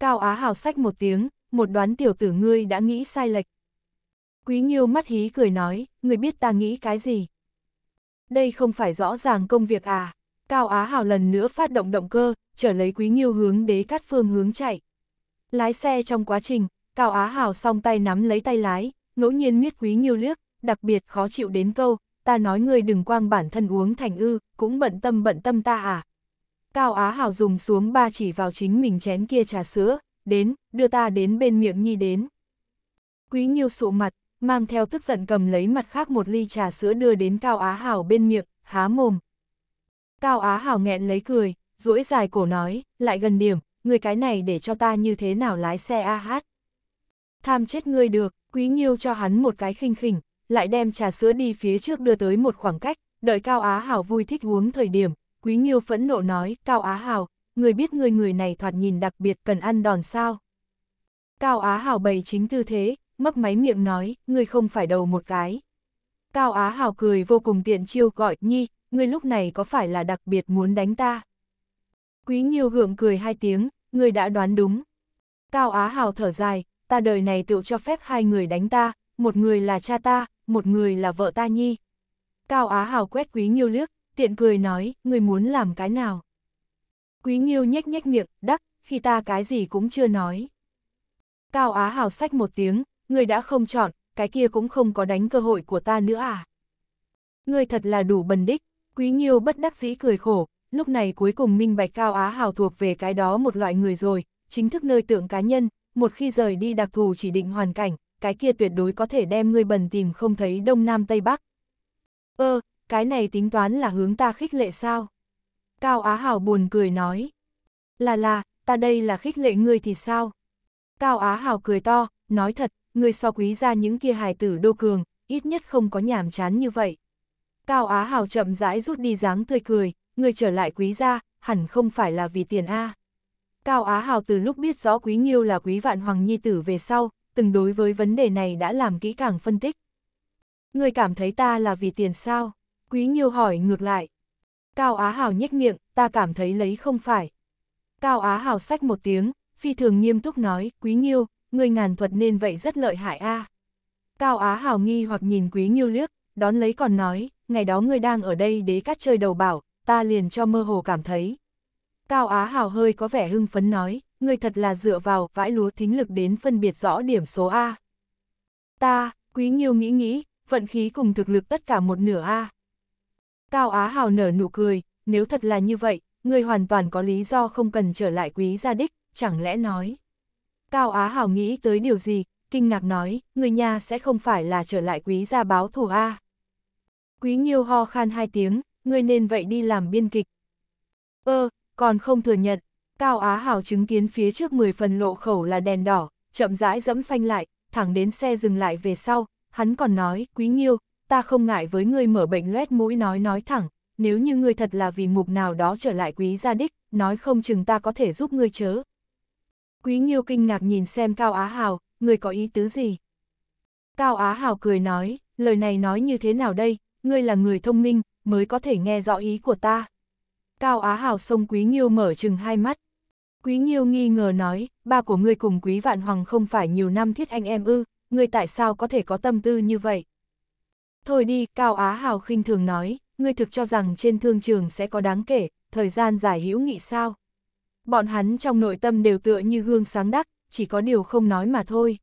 Cao Á hào sách một tiếng, một đoán tiểu tử ngươi đã nghĩ sai lệch. Quý Nghiêu mắt hí cười nói, người biết ta nghĩ cái gì? Đây không phải rõ ràng công việc à? Cao Á hào lần nữa phát động động cơ, trở lấy Quý Nghiêu hướng đế cắt phương hướng chạy. Lái xe trong quá trình, Cao Á hào song tay nắm lấy tay lái, ngẫu nhiên miết Quý Nghiêu liếc, đặc biệt khó chịu đến câu, ta nói ngươi đừng quang bản thân uống thành ư, cũng bận tâm bận tâm ta à. Cao Á Hào dùng xuống ba chỉ vào chính mình chén kia trà sữa, đến, đưa ta đến bên miệng nhi đến. Quý Nhiêu sụ mặt, mang theo tức giận cầm lấy mặt khác một ly trà sữa đưa đến Cao Á Hào bên miệng, há mồm. Cao Á Hào nghẹn lấy cười, duỗi dài cổ nói, lại gần điểm, người cái này để cho ta như thế nào lái xe a AH. hát. Tham chết ngươi được, Quý Nhiêu cho hắn một cái khinh khỉnh, lại đem trà sữa đi phía trước đưa tới một khoảng cách, đợi Cao Á hào vui thích uống thời điểm, Quý Nghiêu phẫn nộ nói, Cao Á hào người biết người người này thoạt nhìn đặc biệt cần ăn đòn sao. Cao Á hào bày chính tư thế, mấp máy miệng nói, người không phải đầu một cái. Cao Á hào cười vô cùng tiện chiêu gọi, Nhi, người lúc này có phải là đặc biệt muốn đánh ta? Quý Nghiêu gượng cười hai tiếng, người đã đoán đúng. Cao Á hào thở dài, ta đời này tự cho phép hai người đánh ta, một người là cha ta, một người là vợ ta nhi. Cao Á Hào quét Quý Nghiêu liếc, tiện cười nói, người muốn làm cái nào? Quý Nghiêu nhếch nhếch miệng, đắc, khi ta cái gì cũng chưa nói. Cao Á Hào sách một tiếng, người đã không chọn, cái kia cũng không có đánh cơ hội của ta nữa à? Người thật là đủ bần đích, Quý Nghiêu bất đắc dĩ cười khổ, lúc này cuối cùng minh bạch Cao Á Hào thuộc về cái đó một loại người rồi, chính thức nơi tượng cá nhân, một khi rời đi đặc thù chỉ định hoàn cảnh, cái kia tuyệt đối có thể đem ngươi bần tìm không thấy đông nam tây bắc. Ơ, ờ, cái này tính toán là hướng ta khích lệ sao? Cao Á Hảo buồn cười nói. Là là, ta đây là khích lệ ngươi thì sao? Cao Á Hảo cười to, nói thật, ngươi so quý ra những kia hài tử đô cường, ít nhất không có nhảm chán như vậy. Cao Á Hảo chậm rãi rút đi dáng tươi cười, ngươi trở lại quý ra, hẳn không phải là vì tiền A. Cao Á Hào từ lúc biết rõ Quý Nghiêu là Quý Vạn Hoàng Nhi Tử về sau, từng đối với vấn đề này đã làm kỹ càng phân tích. Người cảm thấy ta là vì tiền sao? Quý Nhiêu hỏi ngược lại. Cao Á Hào nhếch miệng, ta cảm thấy lấy không phải. Cao Á Hào sách một tiếng, phi thường nghiêm túc nói, Quý Nhiêu, người ngàn thuật nên vậy rất lợi hại a. À. Cao Á Hào nghi hoặc nhìn Quý Nhiêu liếc, đón lấy còn nói, ngày đó người đang ở đây đế cát chơi đầu bảo, ta liền cho mơ hồ cảm thấy. Cao Á Hào hơi có vẻ hưng phấn nói, người thật là dựa vào vãi lúa thính lực đến phân biệt rõ điểm số A. Ta, Quý Nghiêu nghĩ nghĩ, vận khí cùng thực lực tất cả một nửa A. Cao Á Hào nở nụ cười, nếu thật là như vậy, người hoàn toàn có lý do không cần trở lại quý gia đích, chẳng lẽ nói. Cao Á Hào nghĩ tới điều gì, kinh ngạc nói, người nhà sẽ không phải là trở lại quý gia báo thù A. Quý Nghiêu ho khan hai tiếng, người nên vậy đi làm biên kịch. Ơ, ờ, còn không thừa nhận, Cao Á hào chứng kiến phía trước 10 phần lộ khẩu là đèn đỏ, chậm rãi dẫm phanh lại, thẳng đến xe dừng lại về sau, hắn còn nói, quý nghiêu, ta không ngại với ngươi mở bệnh loét mũi nói nói thẳng, nếu như ngươi thật là vì mục nào đó trở lại quý gia đích, nói không chừng ta có thể giúp ngươi chớ. Quý nghiêu kinh ngạc nhìn xem Cao Á Hào, ngươi có ý tứ gì? Cao Á Hào cười nói, lời này nói như thế nào đây, ngươi là người thông minh, mới có thể nghe rõ ý của ta. Cao Á Hào xông quý nghiêu mở chừng hai mắt, Quý Nghiêu nghi ngờ nói, ba của ngươi cùng Quý Vạn Hoàng không phải nhiều năm thiết anh em ư, ngươi tại sao có thể có tâm tư như vậy? Thôi đi, Cao Á Hào khinh thường nói, ngươi thực cho rằng trên thương trường sẽ có đáng kể, thời gian giải hữu nghị sao? Bọn hắn trong nội tâm đều tựa như gương sáng đắc, chỉ có điều không nói mà thôi.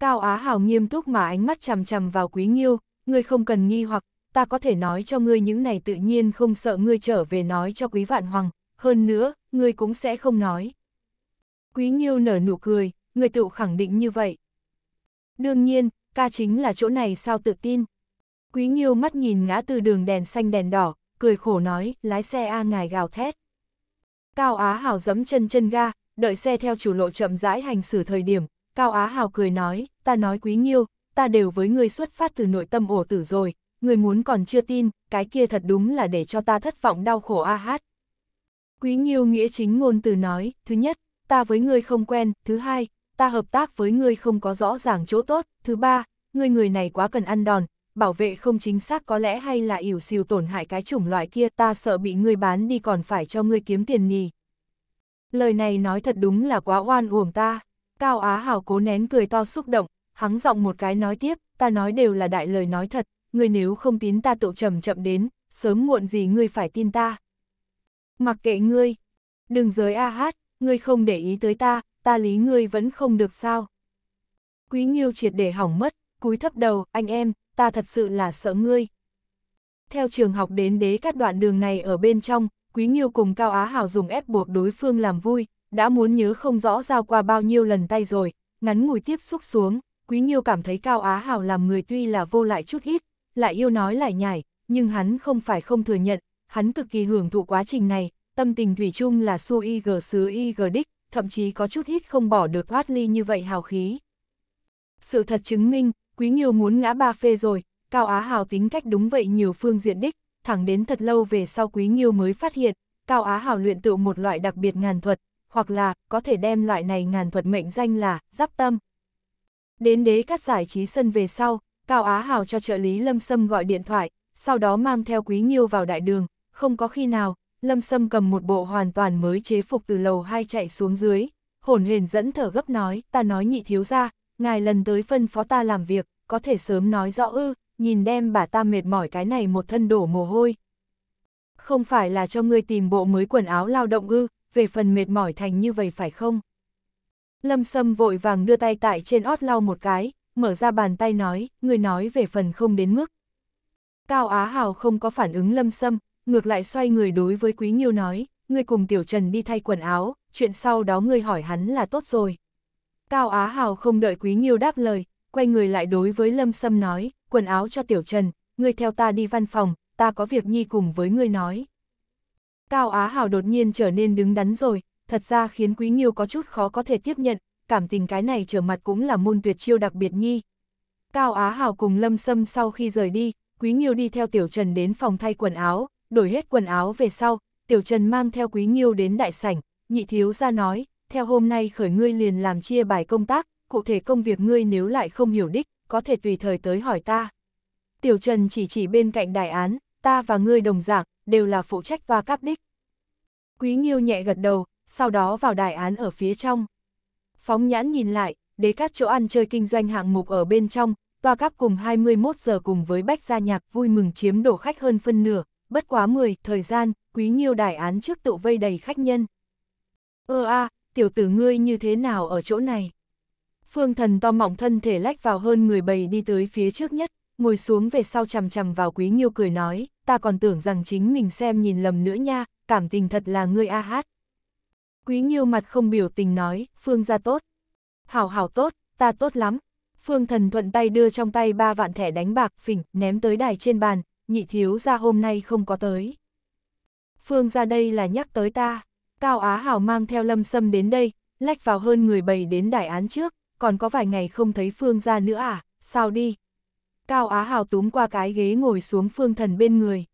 Cao Á Hào nghiêm túc mà ánh mắt chằm chằm vào Quý Nghiêu, ngươi không cần nghi hoặc, ta có thể nói cho ngươi những này tự nhiên không sợ ngươi trở về nói cho Quý Vạn Hoàng, hơn nữa, ngươi cũng sẽ không nói. Quý Nghiêu nở nụ cười, người tự khẳng định như vậy. Đương nhiên, ca chính là chỗ này sao tự tin. Quý Nghiêu mắt nhìn ngã từ đường đèn xanh đèn đỏ, cười khổ nói, lái xe A ngài gào thét. Cao Á Hào giẫm chân chân ga, đợi xe theo chủ lộ chậm rãi hành xử thời điểm, Cao Á Hào cười nói, ta nói Quý Nghiêu, ta đều với người xuất phát từ nội tâm ổ tử rồi, người muốn còn chưa tin, cái kia thật đúng là để cho ta thất vọng đau khổ a hát. Quý nhiêu nghĩa chính ngôn từ nói, thứ nhất, ta với ngươi không quen, thứ hai, ta hợp tác với ngươi không có rõ ràng chỗ tốt, thứ ba, ngươi người này quá cần ăn đòn, bảo vệ không chính xác có lẽ hay là ỉu xìu tổn hại cái chủng loại kia ta sợ bị ngươi bán đi còn phải cho ngươi kiếm tiền nhì. Lời này nói thật đúng là quá oan uổng ta, Cao Á Hảo cố nén cười to xúc động, hắng giọng một cái nói tiếp, ta nói đều là đại lời nói thật, ngươi nếu không tin ta tự chậm chậm đến, sớm muộn gì ngươi phải tin ta. Mặc kệ ngươi, đừng giới a hát, ngươi không để ý tới ta, ta lý ngươi vẫn không được sao. Quý Nghiêu triệt để hỏng mất, cúi thấp đầu, anh em, ta thật sự là sợ ngươi. Theo trường học đến đế các đoạn đường này ở bên trong, Quý Nghiêu cùng Cao Á Hảo dùng ép buộc đối phương làm vui, đã muốn nhớ không rõ giao qua bao nhiêu lần tay rồi, ngắn ngủi tiếp xúc xuống, Quý Nghiêu cảm thấy Cao Á Hảo làm người tuy là vô lại chút ít, lại yêu nói lại nhảy nhưng hắn không phải không thừa nhận, hắn cực kỳ hưởng thụ quá trình này, tâm tình thủy chung là su y g sứ y g đích, thậm chí có chút ít không bỏ được thoát ly như vậy hào khí. Sự thật chứng minh, Quý Nghiêu muốn ngã ba phê rồi, Cao Á Hào tính cách đúng vậy nhiều phương diện đích, thẳng đến thật lâu về sau Quý Nghiêu mới phát hiện, Cao Á Hào luyện tự một loại đặc biệt ngàn thuật, hoặc là có thể đem loại này ngàn thuật mệnh danh là giáp tâm. Đến đế cắt giải trí sân về sau, Cao Á Hào cho trợ lý Lâm Sâm gọi điện thoại, sau đó mang theo Quý Nghiêu vào đại đường, không có khi nào, Lâm Sâm cầm một bộ hoàn toàn mới chế phục từ lầu hai chạy xuống dưới, hồn hền dẫn thở gấp nói, ta nói nhị thiếu ra, ngài lần tới phân phó ta làm việc, có thể sớm nói rõ ư, nhìn đem bà ta mệt mỏi cái này một thân đổ mồ hôi. Không phải là cho ngươi tìm bộ mới quần áo lao động ư, về phần mệt mỏi thành như vậy phải không? Lâm Sâm vội vàng đưa tay tại trên ót lau một cái, mở ra bàn tay nói, người nói về phần không đến mức. Cao Á Hào không có phản ứng Lâm Sâm, ngược lại xoay người đối với Quý Nghiêu nói, ngươi cùng Tiểu Trần đi thay quần áo, chuyện sau đó ngươi hỏi hắn là tốt rồi. Cao Á Hào không đợi Quý Nghiêu đáp lời, quay người lại đối với Lâm Sâm nói, quần áo cho Tiểu Trần, ngươi theo ta đi văn phòng, ta có việc nhi cùng với ngươi nói. Cao Á Hào đột nhiên trở nên đứng đắn rồi, thật ra khiến Quý Nghiêu có chút khó có thể tiếp nhận, cảm tình cái này trở mặt cũng là môn tuyệt chiêu đặc biệt nhi. Cao Á Hào cùng Lâm Sâm sau khi rời đi, Quý Nghiêu đi theo Tiểu Trần đến phòng thay quần áo, đổi hết quần áo về sau, Tiểu Trần mang theo Quý Nghiêu đến đại sảnh, nhị thiếu ra nói, theo hôm nay khởi ngươi liền làm chia bài công tác, cụ thể công việc ngươi nếu lại không hiểu đích, có thể tùy thời tới hỏi ta. Tiểu Trần chỉ chỉ bên cạnh đại án, ta và ngươi đồng dạng, đều là phụ trách toa cáp đích. Quý Nghiêu nhẹ gật đầu, sau đó vào đại án ở phía trong. Phóng nhãn nhìn lại, đế các chỗ ăn chơi kinh doanh hạng mục ở bên trong, toa cáp cùng 21 giờ cùng với bách gia nhạc vui mừng chiếm đổ khách hơn phân nửa, bất quá 10, thời gian, quý nhiêu đại án trước tụ vây đầy khách nhân. Ơ a, tiểu tử ngươi như thế nào ở chỗ này? Phương thần to mỏng thân thể lách vào hơn người bầy đi tới phía trước nhất, ngồi xuống về sau chằm chằm vào quý nghiêu cười nói, ta còn tưởng rằng chính mình xem nhìn lầm nữa nha, cảm tình thật là ngươi a hát. Quý nghiêu mặt không biểu tình nói, phương ra tốt. Hảo hảo tốt, ta tốt lắm. Phương thần thuận tay đưa trong tay ba vạn thẻ đánh bạc phỉnh, ném tới đài trên bàn, nhị thiếu ra hôm nay không có tới. Phương ra đây là nhắc tới ta, Cao Á Hảo mang theo lâm sâm đến đây, lách vào hơn người bầy đến đại án trước, còn có vài ngày không thấy Phương ra nữa à, sao đi. Cao Á Hảo túm qua cái ghế ngồi xuống Phương Thần bên người.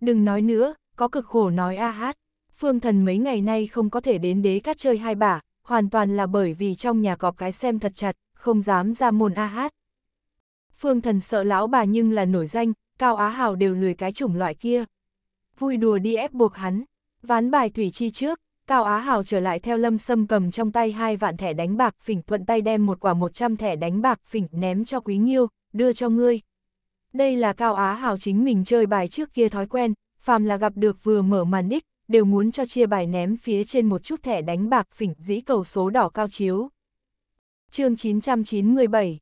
Đừng nói nữa, có cực khổ nói a hát, Phương Thần mấy ngày nay không có thể đến đế cát chơi hai bả, hoàn toàn là bởi vì trong nhà cọp cái xem thật chặt, không dám ra môn a hát. Phương Thần sợ lão bà nhưng là nổi danh, Cao Á Hào đều lười cái chủng loại kia. Vui đùa đi ép buộc hắn, ván bài thủy chi trước, Cao Á Hào trở lại theo lâm sâm cầm trong tay hai vạn thẻ đánh bạc phỉnh thuận tay đem một quả 100 thẻ đánh bạc phỉnh ném cho Quý nhiêu, đưa cho ngươi. Đây là Cao Á Hào chính mình chơi bài trước kia thói quen, phàm là gặp được vừa mở màn đích, đều muốn cho chia bài ném phía trên một chút thẻ đánh bạc phỉnh dĩ cầu số đỏ cao chiếu. chương 997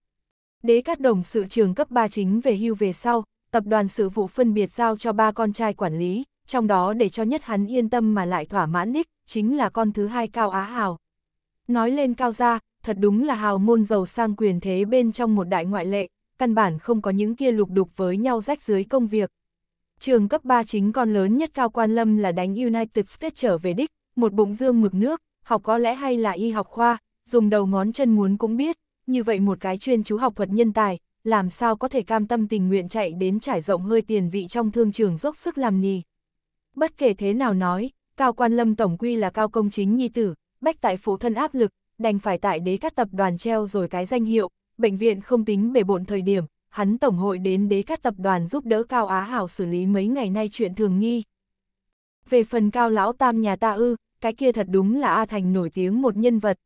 Đế Cát Đồng sự trường cấp 3 chính về hưu về sau, tập đoàn sự vụ phân biệt giao cho ba con trai quản lý, trong đó để cho nhất hắn yên tâm mà lại thỏa mãn đích, chính là con thứ hai Cao Á Hào. Nói lên Cao Gia, thật đúng là Hào môn giàu sang quyền thế bên trong một đại ngoại lệ, căn bản không có những kia lục đục với nhau rách dưới công việc. Trường cấp 3 chính con lớn nhất Cao Quan Lâm là đánh United States trở về đích, một bụng dương mực nước, học có lẽ hay là y học khoa, dùng đầu ngón chân muốn cũng biết, như vậy một cái chuyên chú học thuật nhân tài, làm sao có thể cam tâm tình nguyện chạy đến trải rộng hơi tiền vị trong thương trường dốc sức làm nì. Bất kể thế nào nói, Cao Quan Lâm tổng quy là cao công chính nhi tử, bách tại phụ thân áp lực, đành phải tại đế các tập đoàn treo rồi cái danh hiệu, bệnh viện không tính bể bộn thời điểm, hắn tổng hội đến đế các tập đoàn giúp đỡ Cao Á Hảo xử lý mấy ngày nay chuyện thường nghi. Về phần Cao Lão Tam nhà ta ư, cái kia thật đúng là A Thành nổi tiếng một nhân vật.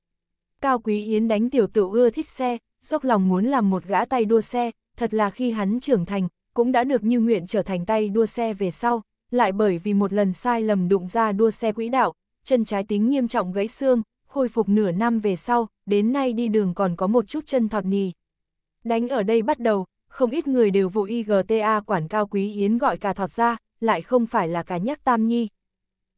Cao Quý Yến đánh tiểu tự ưa thích xe, dốc lòng muốn làm một gã tay đua xe, thật là khi hắn trưởng thành, cũng đã được như nguyện trở thành tay đua xe về sau, lại bởi vì một lần sai lầm đụng ra đua xe quỹ đạo, chân trái tính nghiêm trọng gãy xương, khôi phục nửa năm về sau, đến nay đi đường còn có một chút chân thọt nì. Đánh ở đây bắt đầu, không ít người đều vụ IGTA quản Cao Quý Yến gọi cả thọt ra, lại không phải là cà nhắc tam nhi.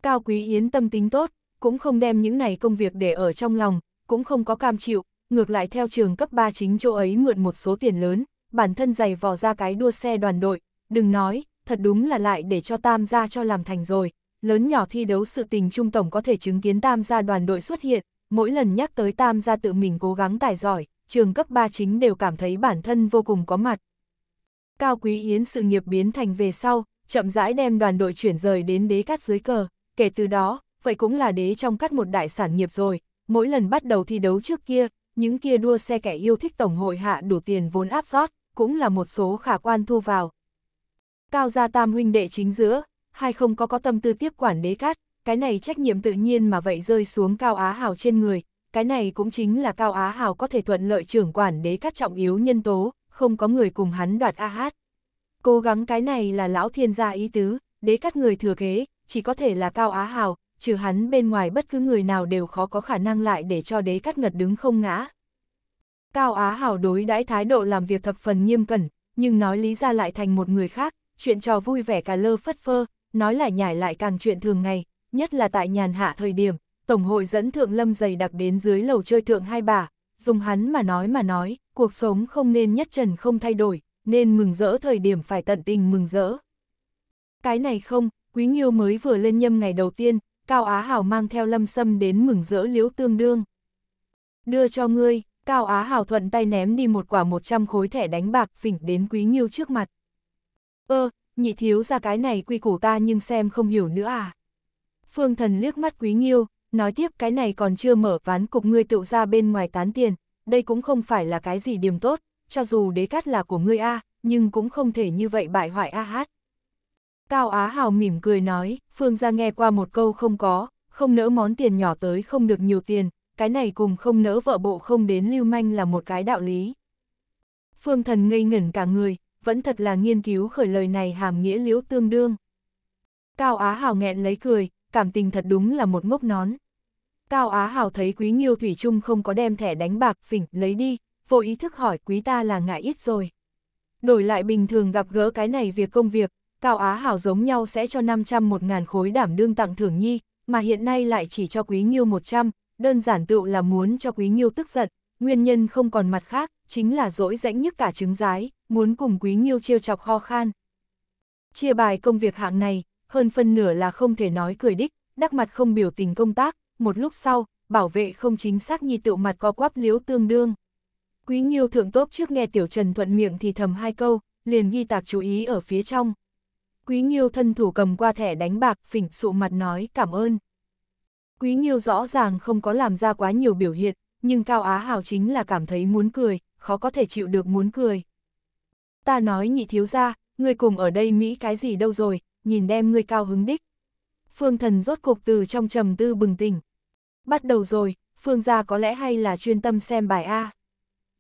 Cao Quý Yến tâm tính tốt, cũng không đem những này công việc để ở trong lòng, cũng không có cam chịu, ngược lại theo trường cấp 3 chính chỗ ấy mượn một số tiền lớn, bản thân giày vò ra cái đua xe đoàn đội, đừng nói, thật đúng là lại để cho Tam gia cho làm thành rồi, lớn nhỏ thi đấu sự tình trung tổng có thể chứng kiến Tam gia đoàn đội xuất hiện, mỗi lần nhắc tới Tam gia tự mình cố gắng tài giỏi, trường cấp 3 chính đều cảm thấy bản thân vô cùng có mặt. Cao Quý Yến sự nghiệp biến thành về sau, chậm rãi đem đoàn đội chuyển rời đến đế cát dưới cờ, kể từ đó, vậy cũng là đế trong cát một đại sản nghiệp rồi, mỗi lần bắt đầu thi đấu trước kia, những kia đua xe kẻ yêu thích tổng hội hạ đủ tiền vốn áp rót, cũng là một số khả quan thu vào. Cao gia tam huynh đệ chính giữa, hay không có có tâm tư tiếp quản đế cát, cái này trách nhiệm tự nhiên mà vậy rơi xuống Cao Á Hào trên người, cái này cũng chính là Cao Á Hào có thể thuận lợi trưởng quản đế cát trọng yếu nhân tố, không có người cùng hắn đoạt A Hát. Cố gắng cái này là lão thiên gia ý tứ, đế cát người thừa kế, chỉ có thể là Cao Á Hào, trừ hắn bên ngoài bất cứ người nào đều khó có khả năng lại để cho đế cắt ngật đứng không ngã. Cao Á Hảo đối đãi thái độ làm việc thập phần nghiêm cẩn, nhưng nói lý ra lại thành một người khác, chuyện trò vui vẻ cả lơ phất phơ, nói lại nhải lại càng chuyện thường ngày, nhất là tại nhàn hạ thời điểm, Tổng hội dẫn Thượng Lâm dày đặc đến dưới lầu chơi Thượng Hai Bà, dùng hắn mà nói mà nói, cuộc sống không nên nhất trần không thay đổi, nên mừng rỡ thời điểm phải tận tình mừng rỡ. Cái này không, Quý Nghiêu mới vừa lên nhâm ngày đầu tiên, Cao Á Hảo mang theo lâm sâm đến mừng rỡ liễu tương đương. Đưa cho ngươi, Cao Á Hảo thuận tay ném đi một quả 100 khối thẻ đánh bạc phỉnh đến Quý Nghiêu trước mặt. Ơ, ờ, nhị thiếu ra cái này quy củ ta nhưng xem không hiểu nữa à. Phương thần liếc mắt Quý Nghiêu, nói tiếp cái này còn chưa mở ván cục ngươi tự ra bên ngoài tán tiền, đây cũng không phải là cái gì điểm tốt, cho dù đế cát là của ngươi a, à, nhưng cũng không thể như vậy bại hoại a hát. Cao Á Hào mỉm cười nói, Phương ra nghe qua một câu không có, không nỡ món tiền nhỏ tới không được nhiều tiền, cái này cùng không nỡ vợ bộ không đến lưu manh là một cái đạo lý. Phương thần ngây ngẩn cả người, vẫn thật là nghiên cứu khởi lời này hàm nghĩa liễu tương đương. Cao Á Hào nghẹn lấy cười, cảm tình thật đúng là một ngốc nón. Cao Á Hào thấy quý nghiêu thủy chung không có đem thẻ đánh bạc phỉnh lấy đi, vô ý thức hỏi quý ta là ngại ít rồi. Đổi lại bình thường gặp gỡ cái này việc công việc, Cao Á Hảo giống nhau sẽ cho 500 một ngàn khối đảm đương tặng thưởng nhi, mà hiện nay lại chỉ cho Quý Nghiêu 100, đơn giản tựu là muốn cho Quý Nghiêu tức giận, nguyên nhân không còn mặt khác, chính là dỗi rãnh nhất cả trứng rái, muốn cùng Quý Nghiêu chiêu chọc ho khan. Chia bài công việc hạng này, hơn phân nửa là không thể nói cười đích, đắc mặt không biểu tình công tác, một lúc sau, bảo vệ không chính xác nhi tựu mặt co quắp liếu tương đương. Quý Nghiêu thượng tốt trước nghe Tiểu Trần thuận miệng thì thầm hai câu, liền ghi tạc chú ý ở phía trong. Quý Nghiêu thân thủ cầm qua thẻ đánh bạc, phỉnh sụ mặt nói cảm ơn. Quý Nghiêu rõ ràng không có làm ra quá nhiều biểu hiện, nhưng Cao Á Hào chính là cảm thấy muốn cười, khó có thể chịu được muốn cười. Ta nói nhị thiếu ra, người cùng ở đây Mỹ cái gì đâu rồi, nhìn đem người cao hứng đích. Phương thần rốt cuộc từ trong trầm tư bừng tỉnh. Bắt đầu rồi, Phương gia có lẽ hay là chuyên tâm xem bài A.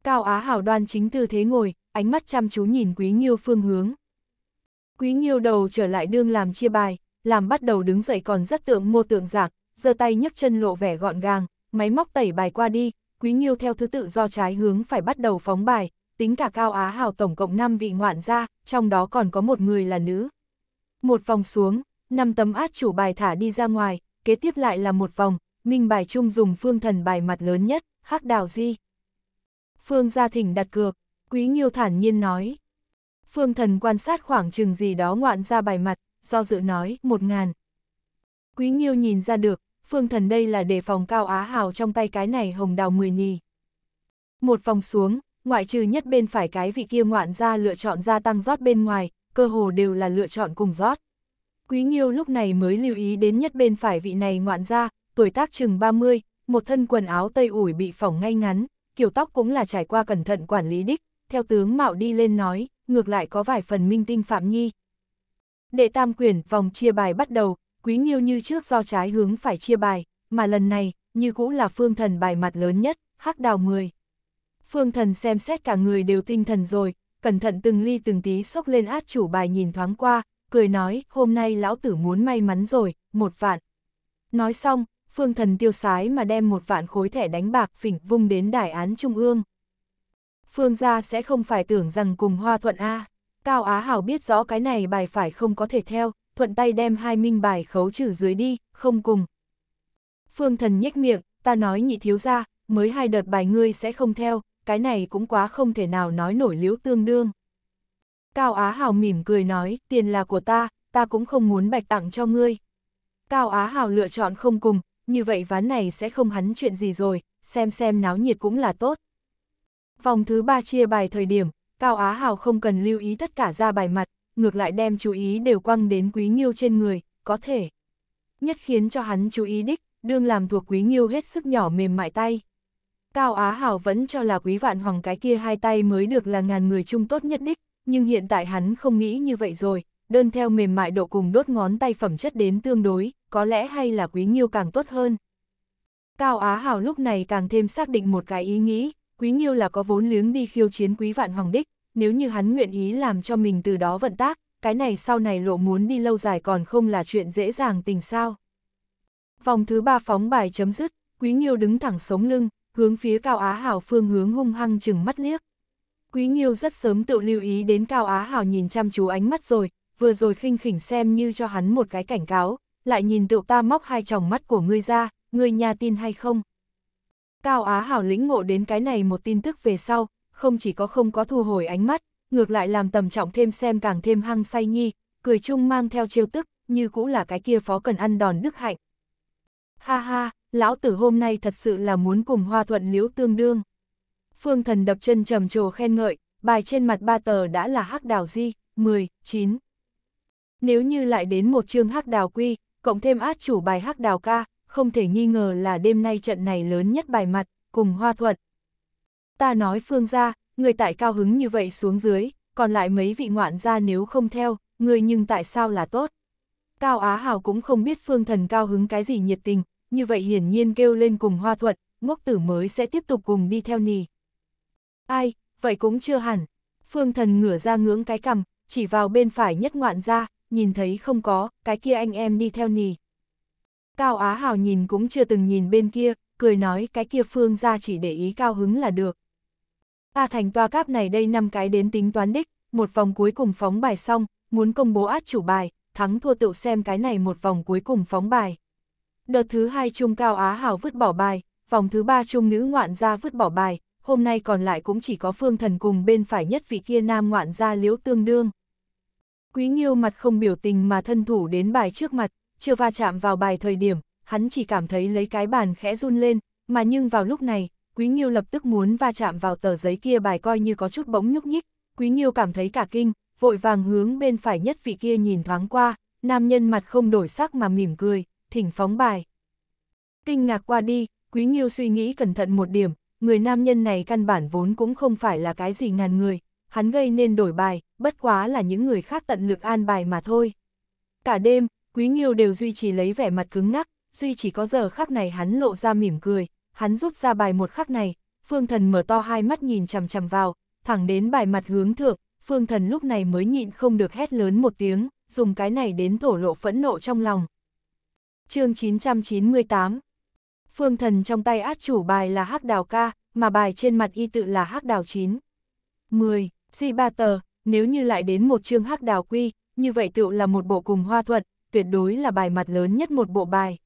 Cao Á Hảo đoan chính tư thế ngồi, ánh mắt chăm chú nhìn Quý Nghiêu phương hướng. Quý nhiêu đầu trở lại đương làm chia bài, làm bắt đầu đứng dậy còn rất tượng mô tượng giảng, giơ tay nhấc chân lộ vẻ gọn gàng, máy móc tẩy bài qua đi, quý nhiêu theo thứ tự do trái hướng phải bắt đầu phóng bài, tính cả Cao Á Hào tổng cộng 5 vị ngoạn gia, trong đó còn có một người là nữ. Một vòng xuống, 5 tấm át chủ bài thả đi ra ngoài, kế tiếp lại là một vòng, minh bài chung dùng phương thần bài mặt lớn nhất, hắc đào di. Phương gia thỉnh đặt cược, quý nhiêu thản nhiên nói phương thần quan sát khoảng chừng gì đó ngoạn ra bài mặt, do dự nói, một ngàn. Quý Nghiêu nhìn ra được, phương thần đây là đề phòng cao á hào trong tay cái này hồng đào mười nhì. Một vòng xuống, ngoại trừ nhất bên phải cái vị kia ngoạn ra lựa chọn gia tăng rót bên ngoài, cơ hồ đều là lựa chọn cùng rót. Quý Nghiêu lúc này mới lưu ý đến nhất bên phải vị này ngoạn ra, tuổi tác chừng 30, một thân quần áo tây ủi bị phỏng ngay ngắn, kiểu tóc cũng là trải qua cẩn thận quản lý đích, theo tướng Mạo đi lên nói, ngược lại có vài phần minh tinh Phạm Nhi. Đệ tam quyển, vòng chia bài bắt đầu, quý nghiêu như trước do trái hướng phải chia bài, mà lần này, như cũ là phương thần bài mặt lớn nhất, hắc đào 10. Phương thần xem xét cả người đều tinh thần rồi, cẩn thận từng ly từng tí sốc lên át chủ bài nhìn thoáng qua, cười nói, hôm nay lão tử muốn may mắn rồi, một vạn. Nói xong, phương thần tiêu sái mà đem một vạn khối thẻ đánh bạc phỉnh vung đến đài án trung ương. Phương gia sẽ không phải tưởng rằng cùng Hoa Thuận A. Cao Á Hảo biết rõ cái này bài phải không có thể theo, thuận tay đem hai minh bài khấu trừ dưới đi, không cùng. Phương thần nhếch miệng, ta nói nhị thiếu ra, mới hai đợt bài ngươi sẽ không theo, cái này cũng quá không thể nào nói nổi liếu tương đương. Cao Á Hảo mỉm cười nói, tiền là của ta, ta cũng không muốn bạch tặng cho ngươi. Cao Á Hảo lựa chọn không cùng, như vậy ván này sẽ không hắn chuyện gì rồi, xem xem náo nhiệt cũng là tốt. Vòng thứ ba chia bài thời điểm, Cao Á Hào không cần lưu ý tất cả ra bài mặt, ngược lại đem chú ý đều quăng đến Quý Nghiêu trên người, có thể. Nhất khiến cho hắn chú ý đích, đương làm thuộc Quý Nghiêu hết sức nhỏ mềm mại tay. Cao Á hào vẫn cho là quý vạn hoàng cái kia hai tay mới được là ngàn người chung tốt nhất đích, nhưng hiện tại hắn không nghĩ như vậy rồi, đơn theo mềm mại độ cùng đốt ngón tay phẩm chất đến tương đối, có lẽ hay là quý nghiêu càng tốt hơn. Cao Á hào lúc này càng thêm xác định một cái ý nghĩ, Quý Nghiêu là có vốn liếng đi khiêu chiến Quý Vạn Hoàng Đích, nếu như hắn nguyện ý làm cho mình từ đó vận tác, cái này sau này lộ muốn đi lâu dài còn không là chuyện dễ dàng tình sao. Vòng thứ ba phóng bài chấm dứt, Quý Nghiêu đứng thẳng sống lưng, hướng phía Cao Á Hảo phương hướng hung hăng chừng mắt liếc. Quý Nghiêu rất sớm tự lưu ý đến Cao Á Hảo nhìn chăm chú ánh mắt rồi, vừa rồi khinh khỉnh xem như cho hắn một cái cảnh cáo, lại nhìn tựu ta móc hai tròng mắt của ngươi ra, ngươi nhà tin hay không. Cao Á Hảo lĩnh ngộ đến cái này một tin tức về sau, không chỉ có không có thu hồi ánh mắt, ngược lại làm tầm trọng thêm xem càng thêm hăng say nhi, cười chung mang theo trêu tức, như cũ là cái kia phó cần ăn đòn đức hạnh. Ha ha, lão tử hôm nay thật sự là muốn cùng hoa thuận liễu tương đương. Phương thần đập chân trầm trồ khen ngợi, bài trên mặt ba tờ đã là hắc đào di, 10, 9. Nếu như lại đến một chương hắc đào quy, cộng thêm át chủ bài hắc đào ca, không thể nghi ngờ là đêm nay trận này lớn nhất bài mặt, cùng hoa thuật. Ta nói phương gia, người tại cao hứng như vậy xuống dưới, còn lại mấy vị ngoạn gia nếu không theo, người nhưng tại sao là tốt. Cao Á Hào cũng không biết phương thần cao hứng cái gì nhiệt tình, như vậy hiển nhiên kêu lên cùng hoa thuật, ngốc tử mới sẽ tiếp tục cùng đi theo nì. Ai, vậy cũng chưa hẳn. Phương thần ngửa ra ngưỡng cái cằm, chỉ vào bên phải nhất ngoạn ra, nhìn thấy không có, cái kia anh em đi theo nì. Cao Á Hào nhìn cũng chưa từng nhìn bên kia, cười nói cái kia phương ra chỉ để ý cao hứng là được. A thành toa cáp này đây năm cái đến tính toán đích, một vòng cuối cùng phóng bài xong, muốn công bố át chủ bài, thắng thua tựu xem cái này một vòng cuối cùng phóng bài. Đợt thứ hai chung Cao Á hào vứt bỏ bài, vòng thứ ba chung nữ ngoạn gia vứt bỏ bài, hôm nay còn lại cũng chỉ có phương thần cùng bên phải nhất vị kia nam ngoạn gia liễu tương đương. Quý nhiêu mặt không biểu tình mà thân thủ đến bài trước mặt, chưa va chạm vào bài thời điểm, hắn chỉ cảm thấy lấy cái bàn khẽ run lên, mà nhưng vào lúc này, Quý Nghiêu lập tức muốn va chạm vào tờ giấy kia bài coi như có chút bỗng nhúc nhích, Quý Nghiêu cảm thấy cả kinh, vội vàng hướng bên phải nhất vị kia nhìn thoáng qua, nam nhân mặt không đổi sắc mà mỉm cười, thỉnh phóng bài. Kinh ngạc qua đi, Quý Nghiêu suy nghĩ cẩn thận một điểm, người nam nhân này căn bản vốn cũng không phải là cái gì ngàn người, hắn gây nên đổi bài, bất quá là những người khác tận lực an bài mà thôi. Cả đêm, Quý Nghiêu đều duy trì lấy vẻ mặt cứng ngắc, duy chỉ có giờ khắc này hắn lộ ra mỉm cười, hắn rút ra bài một khắc này, Phương Thần mở to hai mắt nhìn chằm chằm vào, thẳng đến bài mặt hướng thượng, Phương Thần lúc này mới nhịn không được hét lớn một tiếng, dùng cái này đến thổ lộ phẫn nộ trong lòng. chương 998 Phương Thần trong tay át chủ bài là hắc đào ca, mà bài trên mặt y tự là hắc đào 9. 10. Si ba tờ, nếu như lại đến một chương hắc đào quy, như vậy tựu là một bộ cùng hoa thuật tuyệt đối là bài mặt lớn nhất một bộ bài.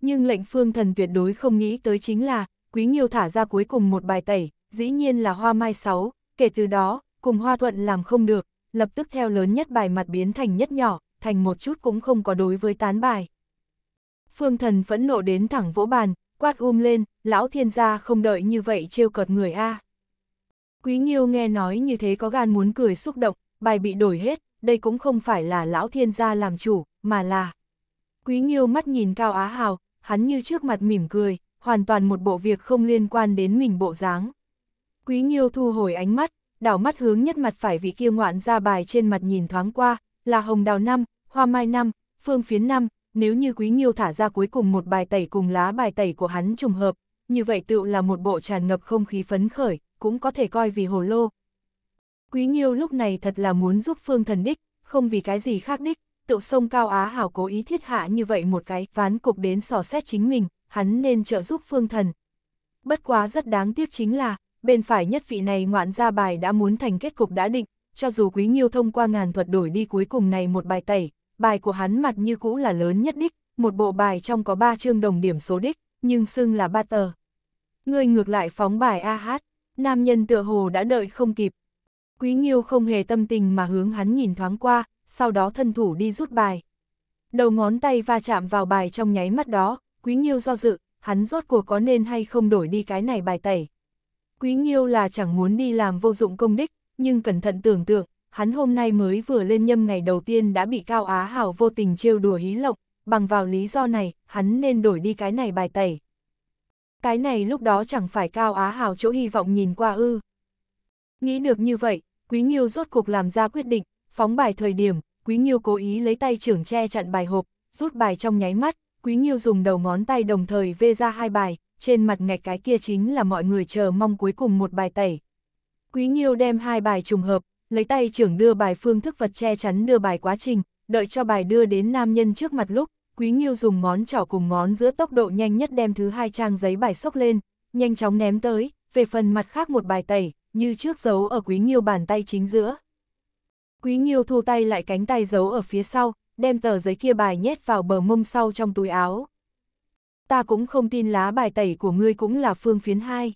Nhưng lệnh phương thần tuyệt đối không nghĩ tới chính là, Quý Nghiêu thả ra cuối cùng một bài tẩy, dĩ nhiên là hoa mai sáu kể từ đó, cùng hoa thuận làm không được, lập tức theo lớn nhất bài mặt biến thành nhất nhỏ, thành một chút cũng không có đối với tán bài. Phương thần phẫn nộ đến thẳng vỗ bàn, quát um lên, lão thiên gia không đợi như vậy trêu cợt người A. Quý Nghiêu nghe nói như thế có gan muốn cười xúc động, bài bị đổi hết, đây cũng không phải là lão thiên gia làm chủ, mà là... Quý nhiêu mắt nhìn Cao Á Hào, hắn như trước mặt mỉm cười, hoàn toàn một bộ việc không liên quan đến mình bộ dáng. Quý nhiêu thu hồi ánh mắt, đảo mắt hướng nhất mặt phải vị kia ngoạn ra bài trên mặt nhìn thoáng qua, là hồng đào năm, hoa mai năm, phương phiến năm, nếu như Quý nhiêu thả ra cuối cùng một bài tẩy cùng lá bài tẩy của hắn trùng hợp, như vậy tựu là một bộ tràn ngập không khí phấn khởi, cũng có thể coi vì hồ lô, Quý Nhiêu lúc này thật là muốn giúp Phương Thần đích, không vì cái gì khác đích, tựu sông Cao Á Hảo cố ý thiết hạ như vậy một cái ván cục đến sò xét chính mình, hắn nên trợ giúp Phương Thần. Bất quá rất đáng tiếc chính là, bên phải nhất vị này ngoạn ra bài đã muốn thành kết cục đã định, cho dù Quý Nhiêu thông qua ngàn thuật đổi đi cuối cùng này một bài tẩy, bài của hắn mặt như cũ là lớn nhất đích, một bộ bài trong có ba chương đồng điểm số đích, nhưng xưng là ba tờ. Người ngược lại phóng bài A H, nam nhân tựa hồ đã đợi không kịp, Quý Nghiêu không hề tâm tình mà hướng hắn nhìn thoáng qua, sau đó thân thủ đi rút bài. Đầu ngón tay va chạm vào bài trong nháy mắt đó, Quý Nghiêu do dự, hắn rốt cuộc có nên hay không đổi đi cái này bài tẩy. Quý Nghiêu là chẳng muốn đi làm vô dụng công đích, nhưng cẩn thận tưởng tượng, hắn hôm nay mới vừa lên nhâm ngày đầu tiên đã bị Cao Á Hảo vô tình trêu đùa hí lộng, bằng vào lý do này, hắn nên đổi đi cái này bài tẩy. Cái này lúc đó chẳng phải Cao Á Hảo chỗ hy vọng nhìn qua ư. Nghĩ được như vậy, Quý Nghiêu rốt cuộc làm ra quyết định, phóng bài thời điểm, Quý Nghiêu cố ý lấy tay trưởng che chặn bài hộp, rút bài trong nháy mắt, Quý Nghiêu dùng đầu ngón tay đồng thời vê ra hai bài, trên mặt ngạch cái kia chính là mọi người chờ mong cuối cùng một bài tẩy. Quý Nghiêu đem hai bài trùng hợp, lấy tay trưởng đưa bài phương thức vật che chắn đưa bài quá trình, đợi cho bài đưa đến nam nhân trước mặt lúc, Quý Nghiêu dùng ngón trỏ cùng ngón giữa tốc độ nhanh nhất đem thứ hai trang giấy bài sốc lên, nhanh chóng ném tới, về phần mặt khác một bài tẩy, như trước giấu ở quý nghiêu bàn tay chính giữa. Quý nghiêu thu tay lại cánh tay giấu ở phía sau, đem tờ giấy kia bài nhét vào bờ mông sau trong túi áo. Ta cũng không tin lá bài tẩy của ngươi cũng là phương phiến hai.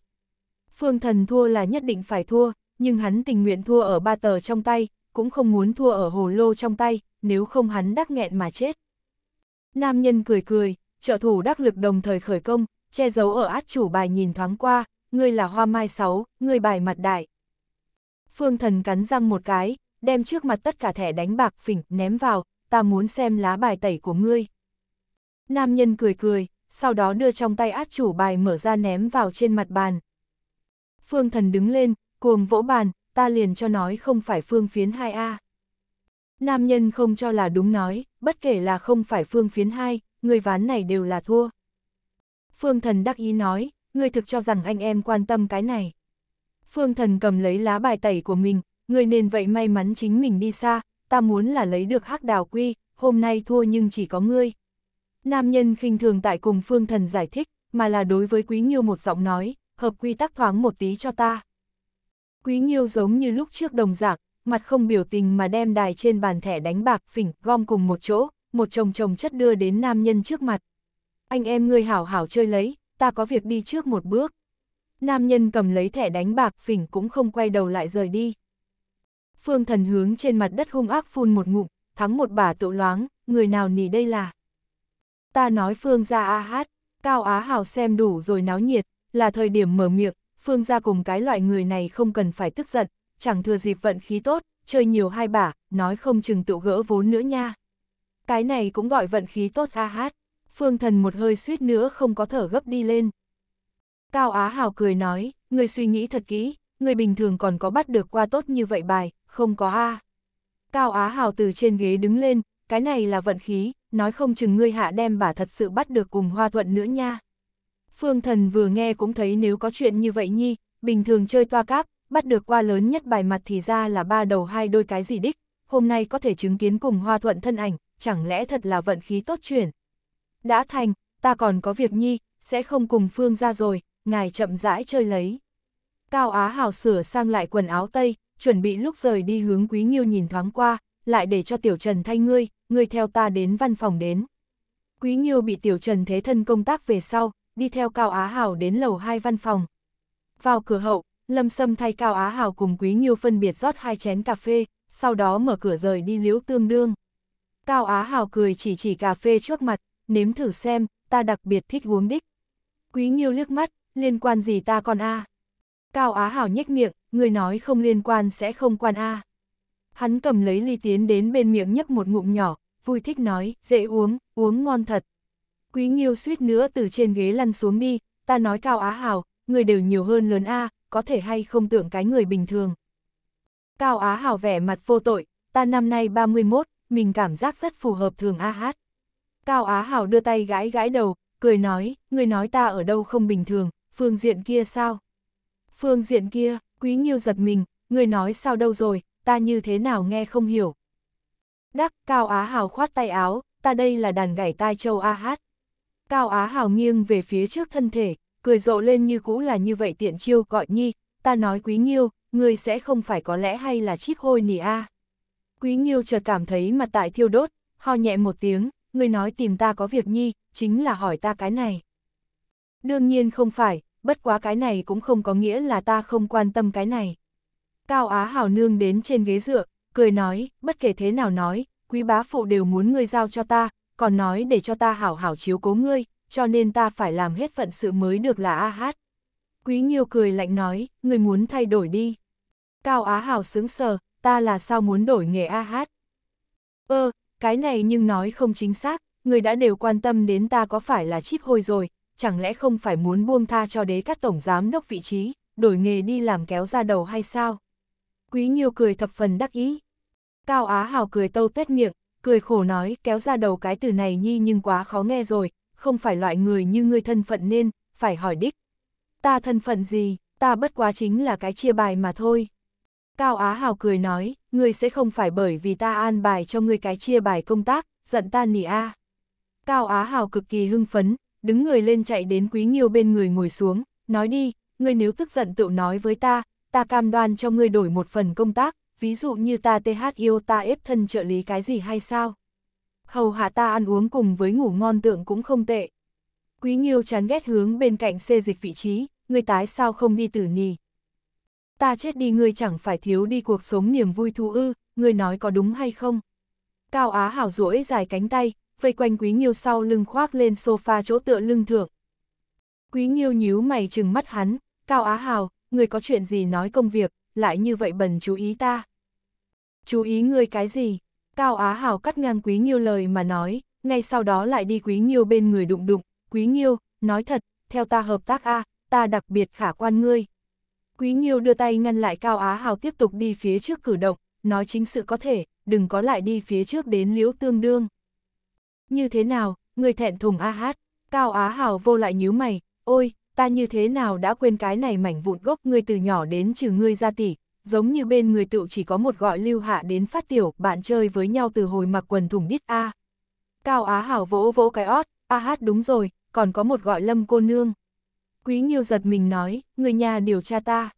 Phương thần thua là nhất định phải thua, nhưng hắn tình nguyện thua ở ba tờ trong tay, cũng không muốn thua ở hồ lô trong tay, nếu không hắn đắc nghẹn mà chết. Nam nhân cười cười, trợ thủ đắc lực đồng thời khởi công, che giấu ở át chủ bài nhìn thoáng qua, ngươi là hoa mai sáu, ngươi bài mặt đại. Phương thần cắn răng một cái, đem trước mặt tất cả thẻ đánh bạc phỉnh ném vào, ta muốn xem lá bài tẩy của ngươi. Nam nhân cười cười, sau đó đưa trong tay át chủ bài mở ra ném vào trên mặt bàn. Phương thần đứng lên, cuồng vỗ bàn, ta liền cho nói không phải phương phiến 2A. Nam nhân không cho là đúng nói, bất kể là không phải phương phiến 2, người ván này đều là thua. Phương thần đắc ý nói, ngươi thực cho rằng anh em quan tâm cái này. Phương thần cầm lấy lá bài tẩy của mình, ngươi nên vậy may mắn chính mình đi xa, ta muốn là lấy được hắc đào quy, hôm nay thua nhưng chỉ có ngươi. Nam nhân khinh thường tại cùng phương thần giải thích, mà là đối với quý nghiêu một giọng nói, hợp quy tắc thoáng một tí cho ta. Quý nghiêu giống như lúc trước đồng giảng, mặt không biểu tình mà đem đài trên bàn thẻ đánh bạc phỉnh gom cùng một chỗ, một chồng chồng chất đưa đến nam nhân trước mặt. Anh em ngươi hảo hảo chơi lấy, ta có việc đi trước một bước. Nam nhân cầm lấy thẻ đánh bạc, phỉnh cũng không quay đầu lại rời đi. Phương thần hướng trên mặt đất hung ác phun một ngụm, thắng một bà tự loáng, người nào nỉ đây là. Ta nói Phương ra a hát, Cao Á Hào xem đủ rồi náo nhiệt, là thời điểm mở miệng, Phương ra cùng cái loại người này không cần phải tức giận, chẳng thừa dịp vận khí tốt, chơi nhiều hai bà, nói không chừng tự gỡ vốn nữa nha. Cái này cũng gọi vận khí tốt a hát phương thần một hơi suýt nữa không có thở gấp đi lên. Cao Á Hào cười nói, người suy nghĩ thật kỹ, người bình thường còn có bắt được qua tốt như vậy bài, không có a. Cao Á Hào từ trên ghế đứng lên, cái này là vận khí, nói không chừng ngươi hạ đem bà thật sự bắt được cùng hoa thuận nữa nha. Phương thần vừa nghe cũng thấy nếu có chuyện như vậy nhi, bình thường chơi toa cáp, bắt được qua lớn nhất bài mặt thì ra là ba đầu hai đôi cái gì đích, hôm nay có thể chứng kiến cùng hoa thuận thân ảnh, chẳng lẽ thật là vận khí tốt chuyển đã thành, ta còn có việc nhi, sẽ không cùng Phương ra rồi, ngài chậm rãi chơi lấy. Cao Á hào sửa sang lại quần áo tây, chuẩn bị lúc rời đi hướng Quý Nghiêu nhìn thoáng qua, lại để cho Tiểu Trần thay ngươi, ngươi theo ta đến văn phòng đến. Quý Nghiêu bị Tiểu Trần thế thân công tác về sau, đi theo Cao Á hào đến lầu 2 văn phòng. Vào cửa hậu, Lâm Sâm thay Cao Á hào cùng Quý Nghiêu phân biệt rót hai chén cà phê, sau đó mở cửa rời đi liếu tương đương. Cao Á hào cười chỉ chỉ cà phê trước mặt, nếm thử xem, ta đặc biệt thích uống đích. Quý Nghiêu liếc mắt, liên quan gì ta còn a? Cao Á Hảo nhếch miệng, người nói không liên quan sẽ không quan a. Hắn cầm lấy ly tiến đến bên miệng nhấp một ngụm nhỏ, vui thích nói, dễ uống, uống ngon thật. Quý Nghiêu suýt nữa từ trên ghế lăn xuống đi, ta nói Cao Á Hảo, người đều nhiều hơn lớn a, có thể hay không tưởng cái người bình thường. Cao Á Hảo vẻ mặt vô tội, ta năm nay 31, mình cảm giác rất phù hợp thường a hát. Cao Á Hảo đưa tay gãi gãi đầu, cười nói, người nói ta ở đâu không bình thường, phương diện kia sao? Phương diện kia, Quý Nghiêu giật mình, người nói sao đâu rồi, ta như thế nào nghe không hiểu. Đắc, Cao Á Hảo khoát tay áo, ta đây là đàn gảy tai châu A Hát. Cao Á Hảo nghiêng về phía trước thân thể, cười rộ lên như cũ là như vậy tiện chiêu gọi nhi, ta nói Quý Nghiêu, người sẽ không phải có lẽ hay là chip hôi nỉ a. Quý Nghiêu chợt cảm thấy mặt tại thiêu đốt, ho nhẹ một tiếng, ngươi nói tìm ta có việc nhi, chính là hỏi ta cái này. Đương nhiên không phải, bất quá cái này cũng không có nghĩa là ta không quan tâm cái này. Cao Á Hảo Nương đến trên ghế dựa, cười nói, bất kể thế nào nói, quý bá phụ đều muốn ngươi giao cho ta, còn nói để cho ta hảo hảo chiếu cố ngươi, cho nên ta phải làm hết phận sự mới được là A Hát. Quý Nhiêu cười lạnh nói, ngươi muốn thay đổi đi. Cao Á Hảo sướng sờ, ta là sao muốn đổi nghề A Hát. Ơ, cái này nhưng nói không chính xác, người đã đều quan tâm đến ta có phải là chip hôi rồi, chẳng lẽ không phải muốn buông tha cho đế các tổng giám đốc vị trí, đổi nghề đi làm kéo ra đầu hay sao? Quý Nhiêu cười thập phần đắc ý. Cao Á Hào cười tâu tuét miệng, cười khổ nói kéo ra đầu cái từ này nhi nhưng quá khó nghe rồi, không phải loại người như ngươi thân phận nên, phải hỏi đích. Ta thân phận gì, ta bất quá chính là cái chia bài mà thôi. Cao Á Hào cười nói, ngươi sẽ không phải bởi vì ta an bài cho ngươi cái chia bài công tác, giận ta nỉ a. Cao Á Hào cực kỳ hưng phấn, đứng người lên chạy đến Quý Nghiêu bên người ngồi xuống, nói đi, ngươi nếu tức giận tự nói với ta, ta cam đoan cho ngươi đổi một phần công tác, ví dụ như ta TH yêu ta ép thân trợ lý cái gì hay sao? Hầu hạ ta ăn uống cùng với ngủ ngon tượng cũng không tệ. Quý Nghiêu chán ghét hướng bên cạnh xê dịch vị trí, ngươi tái sao không đi tử nì, ta chết đi ngươi chẳng phải thiếu đi cuộc sống niềm vui thú ư, ngươi nói có đúng hay không? Cao Á Hảo duỗi dài cánh tay, vây quanh Quý Nghiêu sau lưng khoác lên sofa chỗ tựa lưng thượng. Quý Nghiêu nhíu mày trừng mắt hắn, Cao Á Hảo, ngươi có chuyện gì nói công việc, lại như vậy bần chú ý ta. Chú ý ngươi cái gì? Cao Á Hảo cắt ngang Quý Nghiêu lời mà nói, ngay sau đó lại đi Quý Nghiêu bên người đụng đụng, Quý Nghiêu, nói thật, theo ta hợp tác a, ta đặc biệt khả quan ngươi. Quý nhiêu đưa tay ngăn lại Cao Á Hào tiếp tục đi phía trước cử động, nói chính sự có thể, đừng có lại đi phía trước đến liễu tương đương. Như thế nào, người thẹn thùng a hát, Cao Á Hào vô lại nhíu mày, ôi, ta như thế nào đã quên cái này mảnh vụn gốc người từ nhỏ đến trừ ngươi ra tỷ, giống như bên người tựu chỉ có một gọi lưu hạ đến phát tiểu, bạn chơi với nhau từ hồi mặc quần thùng đít a. Cao Á Hào vỗ vỗ cái ót, a hát đúng rồi, còn có một gọi lâm cô nương. Quý Nghiêu giật mình nói, người nhà điều tra ta.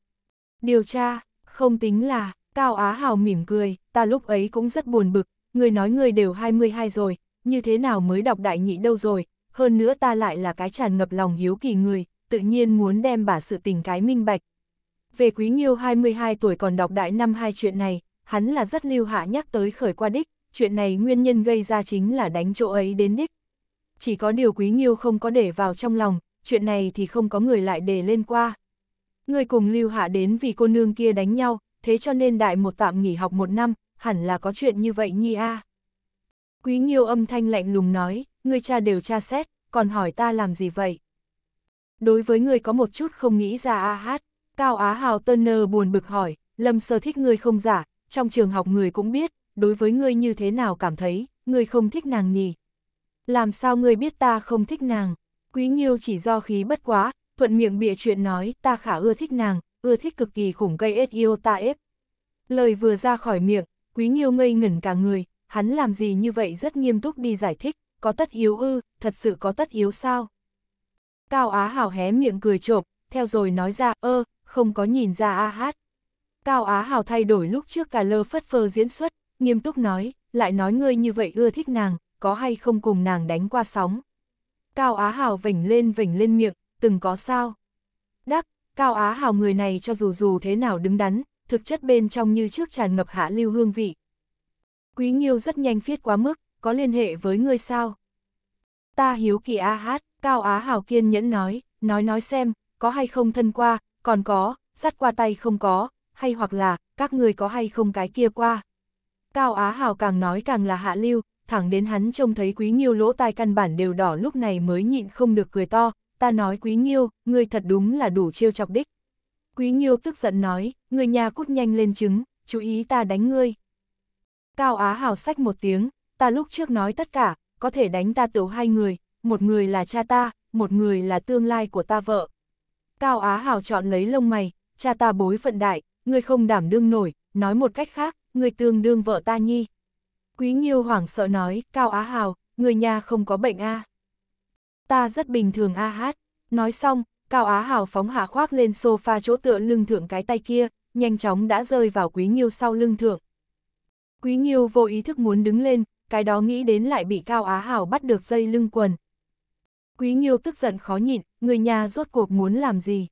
Điều tra, không tính là, Cao Á Hào mỉm cười, ta lúc ấy cũng rất buồn bực, người nói người đều 22 rồi, như thế nào mới đọc đại nhị đâu rồi, hơn nữa ta lại là cái tràn ngập lòng hiếu kỳ người, tự nhiên muốn đem bả sự tình cái minh bạch. Về Quý Nghiêu 22 tuổi còn đọc đại năm hai chuyện này, hắn là rất lưu hạ nhắc tới khởi qua đích, chuyện này nguyên nhân gây ra chính là đánh chỗ ấy đến đích. Chỉ có điều Quý Nghiêu không có để vào trong lòng, chuyện này thì không có người lại để lên qua. Người cùng lưu hạ đến vì cô nương kia đánh nhau, thế cho nên đại một tạm nghỉ học một năm, hẳn là có chuyện như vậy nhi a. Quý nhiêu âm thanh lạnh lùng nói, người cha đều tra xét, còn hỏi ta làm gì vậy? Đối với người có một chút không nghĩ ra a hát, Cao Á Hào Turner buồn bực hỏi, Lâm Sơ thích người không giả, trong trường học người cũng biết, đối với người như thế nào cảm thấy, người không thích nàng nhỉ? Làm sao người biết ta không thích nàng? Quý Nghiêu chỉ do khí bất quá, thuận miệng bịa chuyện nói ta khả ưa thích nàng, ưa thích cực kỳ khủng gây ết yêu ta ép. Lời vừa ra khỏi miệng, Quý Nghiêu ngây ngẩn cả người, hắn làm gì như vậy rất nghiêm túc đi giải thích, có tất yếu ư, thật sự có tất yếu sao? Cao Á Hảo hé miệng cười trộm, theo rồi nói ra ơ, không có nhìn ra a hát. Cao Á Hảo thay đổi lúc trước cả lơ phất phơ diễn xuất, nghiêm túc nói, lại nói ngươi như vậy ưa thích nàng, có hay không cùng nàng đánh qua sóng. Cao Á hào vểnh lên vểnh lên miệng, từng có sao. Đắc, Cao Á hào người này cho dù dù thế nào đứng đắn, thực chất bên trong như trước tràn ngập hạ lưu hương vị. Quý nhiêu rất nhanh phiết quá mức, có liên hệ với ngươi sao? Ta hiếu kỳ A hát, Cao Á hào kiên nhẫn nói, nói nói xem, có hay không thân qua, còn có, sắt qua tay không có, hay hoặc là, các người có hay không cái kia qua. Cao Á hào càng nói càng là hạ lưu, thẳng đến hắn trông thấy Quý Nghiêu lỗ tai căn bản đều đỏ lúc này mới nhịn không được cười to, ta nói Quý Nghiêu, ngươi thật đúng là đủ chiêu chọc đích. Quý Nghiêu tức giận nói, người nhà cút nhanh lên trứng, chú ý ta đánh ngươi. Cao Á Hào sách một tiếng, ta lúc trước nói tất cả, có thể đánh ta tiểu hai người, một người là cha ta, một người là tương lai của ta vợ. Cao Á Hào chọn lấy lông mày, cha ta bối phận đại, ngươi không đảm đương nổi, nói một cách khác, ngươi tương đương vợ ta nhi. Quý Nghiêu hoảng sợ nói, Cao Á Hào, người nhà không có bệnh a Ta rất bình thường a hát. Nói xong, Cao Á Hào phóng hạ khoác lên sofa chỗ tựa lưng thượng cái tay kia, nhanh chóng đã rơi vào Quý Nghiêu sau lưng thượng. Quý Nghiêu vô ý thức muốn đứng lên, cái đó nghĩ đến lại bị Cao Á Hào bắt được dây lưng quần. Quý Nghiêu tức giận khó nhịn, người nhà rốt cuộc muốn làm gì?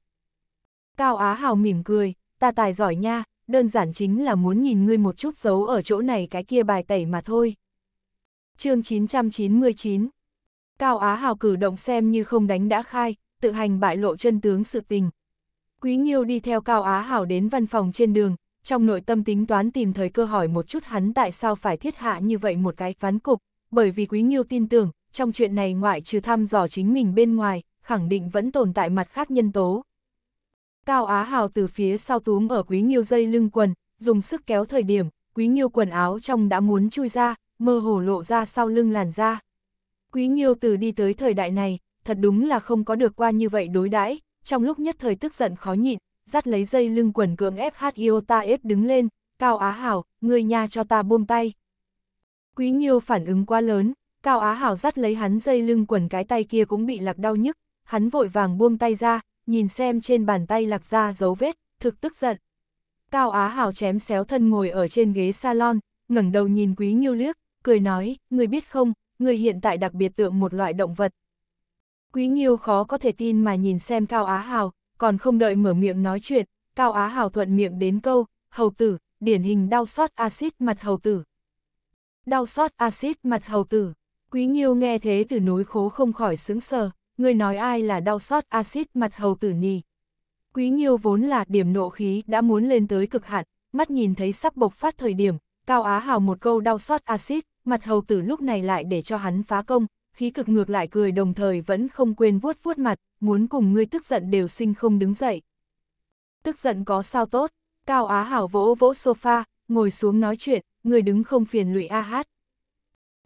Cao Á Hào mỉm cười, ta tài giỏi nha, đơn giản chính là muốn nhìn ngươi một chút giấu ở chỗ này cái kia bài tẩy mà thôi. chương 999 Cao Á Hào cử động xem như không đánh đã khai, tự hành bại lộ chân tướng sự tình. Quý Nhiêu đi theo Cao Á Hào đến văn phòng trên đường, trong nội tâm tính toán tìm thời cơ hỏi một chút hắn tại sao phải thiết hạ như vậy một cái ván cục, bởi vì Quý Nhiêu tin tưởng, trong chuyện này ngoại trừ thăm dò chính mình bên ngoài, khẳng định vẫn tồn tại mặt khác nhân tố, Cao Á Hào từ phía sau túm ở Quý Nghiêu dây lưng quần, dùng sức kéo thời điểm, Quý Nghiêu quần áo trong đã muốn chui ra, mơ hồ lộ ra sau lưng làn da. Quý Nghiêu từ đi tới thời đại này, thật đúng là không có được qua như vậy đối đãi, trong lúc nhất thời tức giận khó nhịn, dắt lấy dây lưng quần cưỡng ép hát yêu ta ép đứng lên, Cao Á hào người nhà cho ta buông tay. Quý Nghiêu phản ứng quá lớn, Cao Á hào dắt lấy hắn dây lưng quần cái tay kia cũng bị lạc đau nhức, hắn vội vàng buông tay ra, nhìn xem trên bàn tay lạc ra dấu vết, thực tức giận. Cao Á Hào chém xéo thân ngồi ở trên ghế salon, ngẩng đầu nhìn Quý nhiêu liếc, cười nói, người biết không, người hiện tại đặc biệt tượng một loại động vật. Quý nhiêu khó có thể tin mà nhìn xem Cao Á Hào, còn không đợi mở miệng nói chuyện, Cao Á Hào thuận miệng đến câu, hầu tử, điển hình đau xót axit mặt hầu tử. Đau xót axit mặt hầu tử, Quý nhiêu nghe thế từ núi khố không khỏi sững sờ, ngươi nói ai là đau xót axit mặt hầu tử nì. Quý nhiêu vốn là điểm nộ khí đã muốn lên tới cực hạn, mắt nhìn thấy sắp bộc phát thời điểm, Cao Á Hào một câu đau xót axit, mặt hầu tử lúc này lại để cho hắn phá công, khí cực ngược lại cười đồng thời vẫn không quên vuốt vuốt mặt, muốn cùng ngươi tức giận đều sinh không đứng dậy. Tức giận có sao tốt, Cao Á hào vỗ vỗ sofa, ngồi xuống nói chuyện, người đứng không phiền lụy a hát.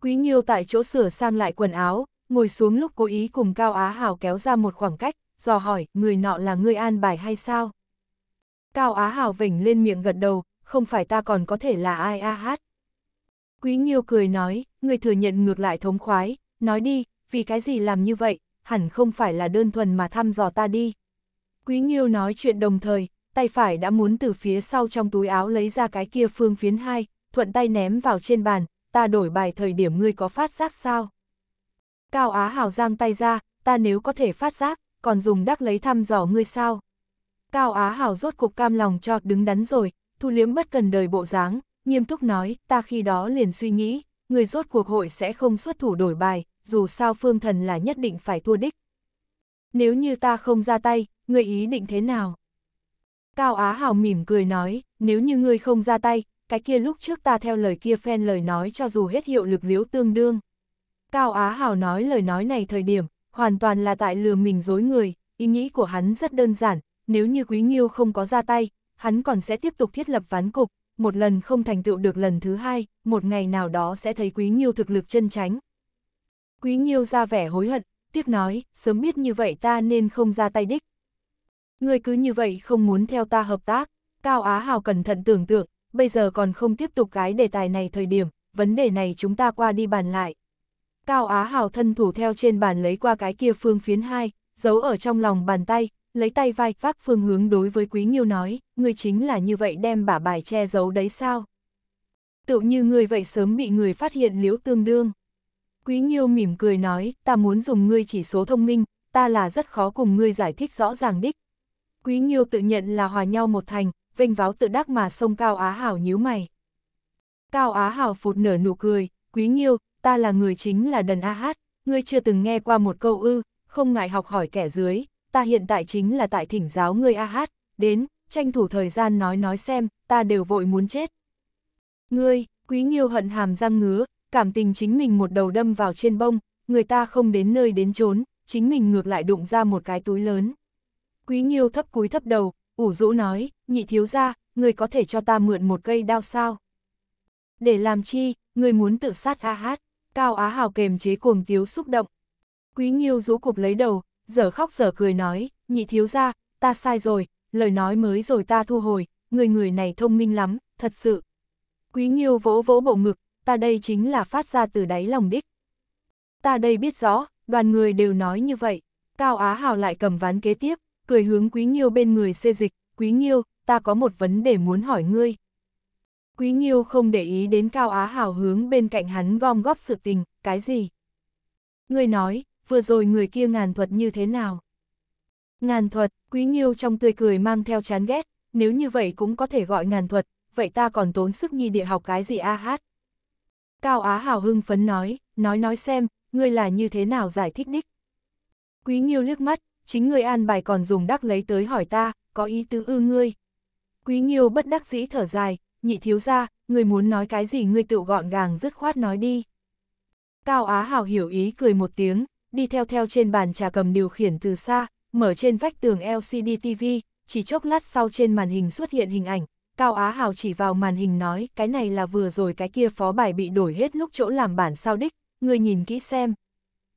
Quý Nhiêu tại chỗ sửa sang lại quần áo, ngồi xuống lúc cố ý cùng Cao Á Hảo kéo ra một khoảng cách, dò hỏi, người nọ là người an bài hay sao? Cao Á Hảo vỉnh lên miệng gật đầu, không phải ta còn có thể là ai a hát. Quý nhiêu cười nói, người thừa nhận ngược lại thống khoái, nói đi, vì cái gì làm như vậy, hẳn không phải là đơn thuần mà thăm dò ta đi. Quý nhiêu nói chuyện đồng thời, tay phải đã muốn từ phía sau trong túi áo lấy ra cái kia phương phiến hai, thuận tay ném vào trên bàn, ta đổi bài thời điểm ngươi có phát giác sao? Cao Á Hào giang tay ra, ta nếu có thể phát giác, còn dùng đắc lấy thăm dò ngươi sao. Cao Á Hào rốt cục cam lòng cho đứng đắn rồi, thu liếm bất cần đời bộ dáng, nghiêm túc nói, ta khi đó liền suy nghĩ, người rốt cuộc hội sẽ không xuất thủ đổi bài, dù sao phương thần là nhất định phải thua đích. Nếu như ta không ra tay, người ý định thế nào? Cao Á Hào mỉm cười nói, nếu như ngươi không ra tay, cái kia lúc trước ta theo lời kia phen lời nói cho dù hết hiệu lực liễu tương đương. Cao Á Hào nói lời nói này thời điểm, hoàn toàn là tại lừa mình dối người, ý nghĩ của hắn rất đơn giản, nếu như Quý Nghiêu không có ra tay, hắn còn sẽ tiếp tục thiết lập ván cục, một lần không thành tựu được lần thứ hai, một ngày nào đó sẽ thấy Quý Nghiêu thực lực chân tránh. Quý Nghiêu ra vẻ hối hận, tiếc nói, sớm biết như vậy ta nên không ra tay đích. Người cứ như vậy không muốn theo ta hợp tác, Cao Á Hào cẩn thận tưởng tượng, bây giờ còn không tiếp tục cái đề tài này thời điểm, vấn đề này chúng ta qua đi bàn lại. Cao Á Hào thân thủ theo trên bàn lấy qua cái kia phương phiến hai, giấu ở trong lòng bàn tay, lấy tay vai vác phương hướng đối với Quý Nhiêu nói, người chính là như vậy đem bả bài che giấu đấy sao? Tự như người vậy sớm bị người phát hiện liễu tương đương. Quý Nhiêu mỉm cười nói, ta muốn dùng ngươi chỉ số thông minh, ta là rất khó cùng ngươi giải thích rõ ràng đích. Quý Nhiêu tự nhận là hòa nhau một thành, vênh váo tự đắc mà sông Cao Á Hảo nhíu mày. Cao Á Hảo phụt nở nụ cười, Quý Nhiêu ta là người chính là Đần A Hát, ngươi chưa từng nghe qua một câu ư, không ngại học hỏi kẻ dưới, ta hiện tại chính là tại thỉnh giáo ngươi A Hát, đến, tranh thủ thời gian nói nói xem, ta đều vội muốn chết. Ngươi, quý nghiêu hận hàm răng ngứa, cảm tình chính mình một đầu đâm vào trên bông, người ta không đến nơi đến trốn, chính mình ngược lại đụng ra một cái túi lớn. Quý nghiêu thấp cúi thấp đầu, ủ rũ nói, nhị thiếu ra, người có thể cho ta mượn một cây đao sao? Để làm chi, người muốn tự sát a hát. Cao Á Hào kềm chế cuồng tiếu xúc động. Quý nhiêu rú cục lấy đầu, giờ khóc giờ cười nói, nhị thiếu ra, ta sai rồi, lời nói mới rồi ta thu hồi, người người này thông minh lắm, thật sự. Quý nhiêu vỗ vỗ bộ ngực, ta đây chính là phát ra từ đáy lòng đích. Ta đây biết rõ, đoàn người đều nói như vậy. Cao Á Hào lại cầm ván kế tiếp, cười hướng Quý nhiêu bên người xê dịch, Quý nhiêu ta có một vấn đề muốn hỏi ngươi. Quý Nghiêu không để ý đến Cao Á Hào hướng bên cạnh hắn gom góp sự tình, cái gì? Người nói, vừa rồi người kia ngàn thuật như thế nào? Ngàn thuật, Quý Nghiêu trong tươi cười mang theo chán ghét, nếu như vậy cũng có thể gọi ngàn thuật, vậy ta còn tốn sức nhi địa học cái gì a hát? Cao Á Hào hưng phấn nói, nói nói xem, ngươi là như thế nào giải thích đích? Quý Nghiêu liếc mắt, chính ngươi an bài còn dùng đắc lấy tới hỏi ta, có ý tứ ư ngươi. Quý Nghiêu bất đắc dĩ thở dài, nhị thiếu gia, người muốn nói cái gì người tự gọn gàng dứt khoát nói đi. Cao Á Hào hiểu ý cười một tiếng, đi theo theo trên bàn trà cầm điều khiển từ xa, mở trên vách tường LCD TV, chỉ chốc lát sau trên màn hình xuất hiện hình ảnh, Cao Á Hào chỉ vào màn hình nói, cái này là vừa rồi cái kia phó bài bị đổi hết lúc chỗ làm bản sao đích, người nhìn kỹ xem.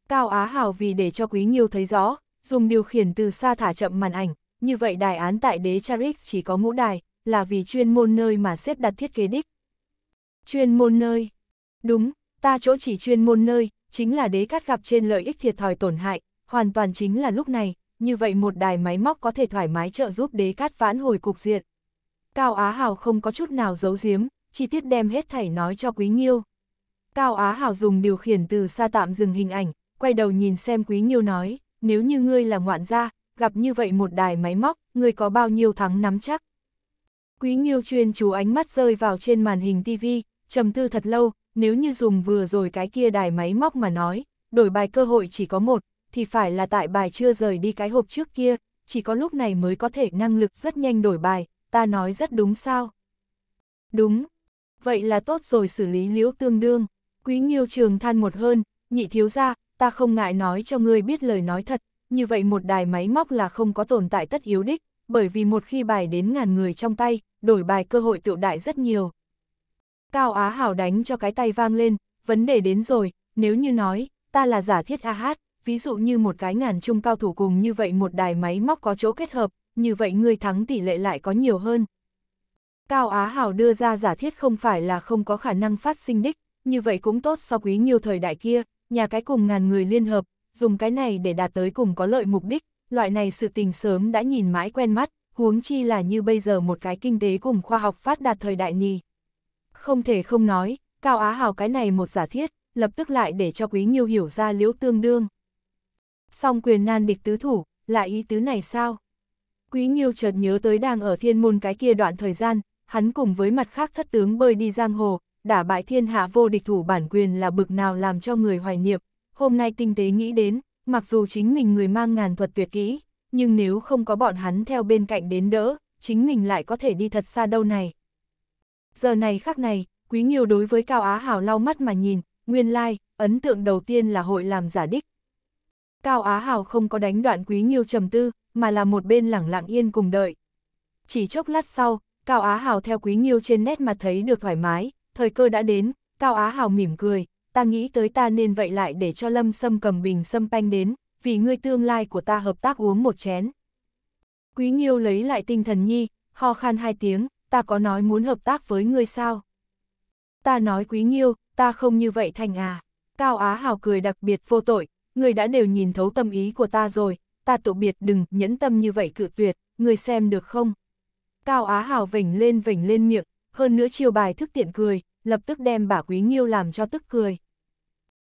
Cao Á Hào vì để cho Quý Nhiêu thấy rõ, dùng điều khiển từ xa thả chậm màn ảnh, như vậy đài án tại đế Charix chỉ có ngũ đài, là vì chuyên môn nơi mà xếp đặt thiết kế đích. Chuyên môn nơi. Đúng, ta chỗ chỉ chuyên môn nơi, chính là đế cát gặp trên lợi ích thiệt thòi tổn hại, hoàn toàn chính là lúc này, như vậy một đài máy móc có thể thoải mái trợ giúp đế cát vãn hồi cục diện. Cao Á Hào không có chút nào giấu giếm, chi tiết đem hết thảy nói cho Quý nhiêu Cao Á Hào dùng điều khiển từ xa tạm dừng hình ảnh, quay đầu nhìn xem Quý nhiêu nói, nếu như ngươi là ngoạn gia, gặp như vậy một đài máy móc, ngươi có bao nhiêu thắng nắm chắc. Quý Nghiêu Truyền chú ánh mắt rơi vào trên màn hình TV, trầm tư thật lâu, nếu như dùng vừa rồi cái kia đài máy móc mà nói, đổi bài cơ hội chỉ có một, thì phải là tại bài chưa rời đi cái hộp trước kia, chỉ có lúc này mới có thể năng lực rất nhanh đổi bài, ta nói rất đúng sao? Đúng. Vậy là tốt rồi xử lý liễu tương đương. Quý Nghiêu trường than một hơn, nhị thiếu ra, ta không ngại nói cho ngươi biết lời nói thật, như vậy một đài máy móc là không có tồn tại tất yếu đích, bởi vì một khi bài đến ngàn người trong tay, đổi bài cơ hội tự đại rất nhiều. Cao Á Hảo đánh cho cái tay vang lên, vấn đề đến rồi, nếu như nói, ta là giả thiết A Hát, ví dụ như một cái ngàn chung cao thủ cùng như vậy một đài máy móc có chỗ kết hợp, như vậy người thắng tỷ lệ lại có nhiều hơn. Cao Á Hảo đưa ra giả thiết không phải là không có khả năng phát sinh đích, như vậy cũng tốt so quý nhiều thời đại kia, nhà cái cùng ngàn người liên hợp, dùng cái này để đạt tới cùng có lợi mục đích, loại này sự tình sớm đã nhìn mãi quen mắt, huống chi là như bây giờ một cái kinh tế cùng khoa học phát đạt thời đại nhì. Không thể không nói, Cao Á Hào cái này một giả thiết, lập tức lại để cho Quý Nghiêu hiểu ra liễu tương đương. Song quyền nan địch tứ thủ, là ý tứ này sao? Quý Nghiêu chợt nhớ tới đang ở thiên môn cái kia đoạn thời gian, hắn cùng với mặt khác thất tướng bơi đi giang hồ, đả bại thiên hạ vô địch thủ bản quyền là bực nào làm cho người hoài niệm, hôm nay tinh tế nghĩ đến, mặc dù chính mình người mang ngàn thuật tuyệt kỹ, nhưng nếu không có bọn hắn theo bên cạnh đến đỡ, chính mình lại có thể đi thật xa đâu này. Giờ này khắc này, Quý Nghiêu đối với Cao Á Hảo lau mắt mà nhìn, nguyên lai, like, ấn tượng đầu tiên là hội làm giả đích. Cao Á Hảo không có đánh đoạn Quý Nghiêu trầm tư, mà là một bên lẳng lặng yên cùng đợi. Chỉ chốc lát sau, Cao Á Hảo theo Quý Nghiêu trên nét mà thấy được thoải mái, thời cơ đã đến, Cao Á Hảo mỉm cười, ta nghĩ tới ta nên vậy lại để cho lâm sâm cầm bình sâm panh đến, vì ngươi tương lai của ta hợp tác uống một chén. Quý Nghiêu lấy lại tinh thần nhi, ho khan hai tiếng, ta có nói muốn hợp tác với ngươi sao? Ta nói Quý Nghiêu, ta không như vậy thành à. Cao Á Hào cười đặc biệt vô tội, ngươi đã đều nhìn thấu tâm ý của ta rồi, ta tụ biệt đừng nhẫn tâm như vậy cự tuyệt, ngươi xem được không? Cao Á Hào vỉnh lên vỉnh lên miệng, hơn nữa chiêu bài thức tiện cười, lập tức đem bà Quý Nghiêu làm cho tức cười.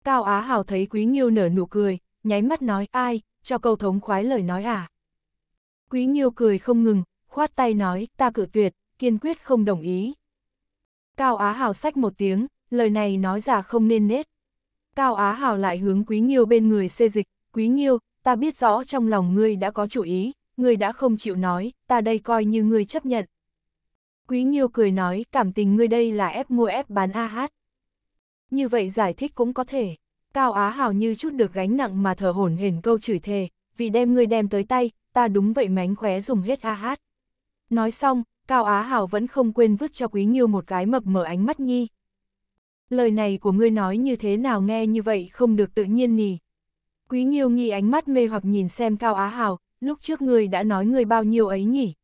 Cao Á Hào thấy Quý Nghiêu nở nụ cười, nháy mắt nói ai, cho câu thống khoái lời nói à. Quý Nghiêu cười không ngừng, khoát tay nói ta cự tuyệt, kiên quyết không đồng ý. Cao Á Hào sách một tiếng, lời này nói ra không nên nết. Cao Á Hào lại hướng Quý Nghiêu bên người xê dịch, Quý Nghiêu, ta biết rõ trong lòng ngươi đã có chủ ý, ngươi đã không chịu nói, ta đây coi như ngươi chấp nhận. Quý Nghiêu cười nói, cảm tình ngươi đây là ép mua ép bán A AH. hát. Như vậy giải thích cũng có thể. Cao Á Hào như chút được gánh nặng mà thở hổn hển câu chửi thề, vì đem ngươi đem tới tay, ta đúng vậy mánh khóe dùng hết a hát. Nói xong, Cao Á Hào vẫn không quên vứt cho Quý Nghiêu một cái mập mở ánh mắt nhi. Lời này của ngươi nói như thế nào nghe như vậy không được tự nhiên nì. Quý Nghiêu nghi ánh mắt mê hoặc nhìn xem Cao Á Hào, lúc trước ngươi đã nói ngươi bao nhiêu ấy nhỉ?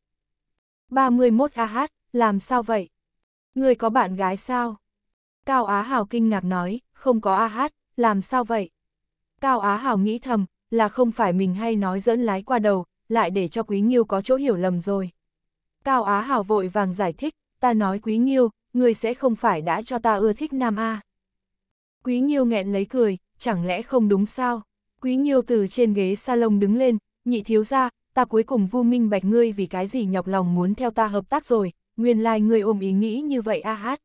31 a hát, làm sao vậy? Ngươi có bạn gái sao? Cao Á Hào kinh ngạc nói, không có A Hát, làm sao vậy? Cao Á Hào nghĩ thầm, là không phải mình hay nói dẫn lái qua đầu, lại để cho Quý Nghiêu có chỗ hiểu lầm rồi. Cao Á Hào vội vàng giải thích, ta nói Quý Nghiêu, người sẽ không phải đã cho ta ưa thích Nam A. Quý Nghiêu nghẹn lấy cười, chẳng lẽ không đúng sao? Quý Nghiêu từ trên ghế salon đứng lên, nhị thiếu ra, ta cuối cùng vu minh bạch ngươi vì cái gì nhọc lòng muốn theo ta hợp tác rồi, nguyên lai like ngươi ôm ý nghĩ như vậy A Hát.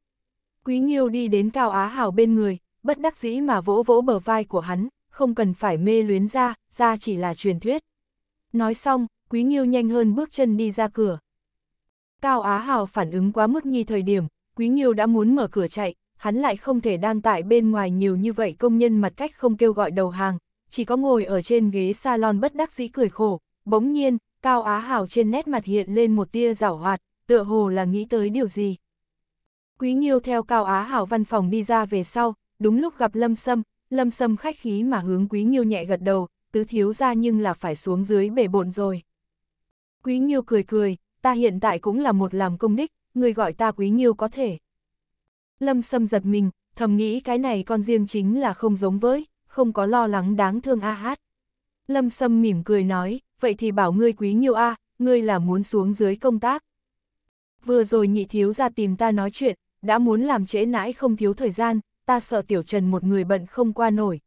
Quý Nhiêu đi đến Cao Á Hảo bên người, bất đắc dĩ mà vỗ vỗ bờ vai của hắn, không cần phải mê luyến ra, ra chỉ là truyền thuyết. Nói xong, Quý Nhiêu nhanh hơn bước chân đi ra cửa. Cao Á Hào phản ứng quá mức nhi thời điểm, Quý Nhiêu đã muốn mở cửa chạy, hắn lại không thể đang tại bên ngoài nhiều như vậy công nhân mặt cách không kêu gọi đầu hàng, chỉ có ngồi ở trên ghế salon bất đắc dĩ cười khổ. Bỗng nhiên, Cao Á Hào trên nét mặt hiện lên một tia giảo hoạt, tựa hồ là nghĩ tới điều gì. Quý Nghiêu theo Cao Á Hảo văn phòng đi ra về sau, đúng lúc gặp Lâm Sâm, Lâm Sâm khách khí mà hướng Quý Nghiêu nhẹ gật đầu, tứ thiếu ra nhưng là phải xuống dưới bể bộn rồi. Quý Nghiêu cười cười, ta hiện tại cũng là một làm công đích, người gọi ta Quý Nghiêu có thể. Lâm Sâm giật mình, thầm nghĩ cái này con riêng chính là không giống với, không có lo lắng đáng thương A Hát. Lâm Sâm mỉm cười nói, vậy thì bảo ngươi Quý Nghiêu A, ngươi là muốn xuống dưới công tác. Vừa rồi nhị thiếu ra tìm ta nói chuyện, đã muốn làm trễ nãi không thiếu thời gian, ta sợ tiểu trần một người bận không qua nổi.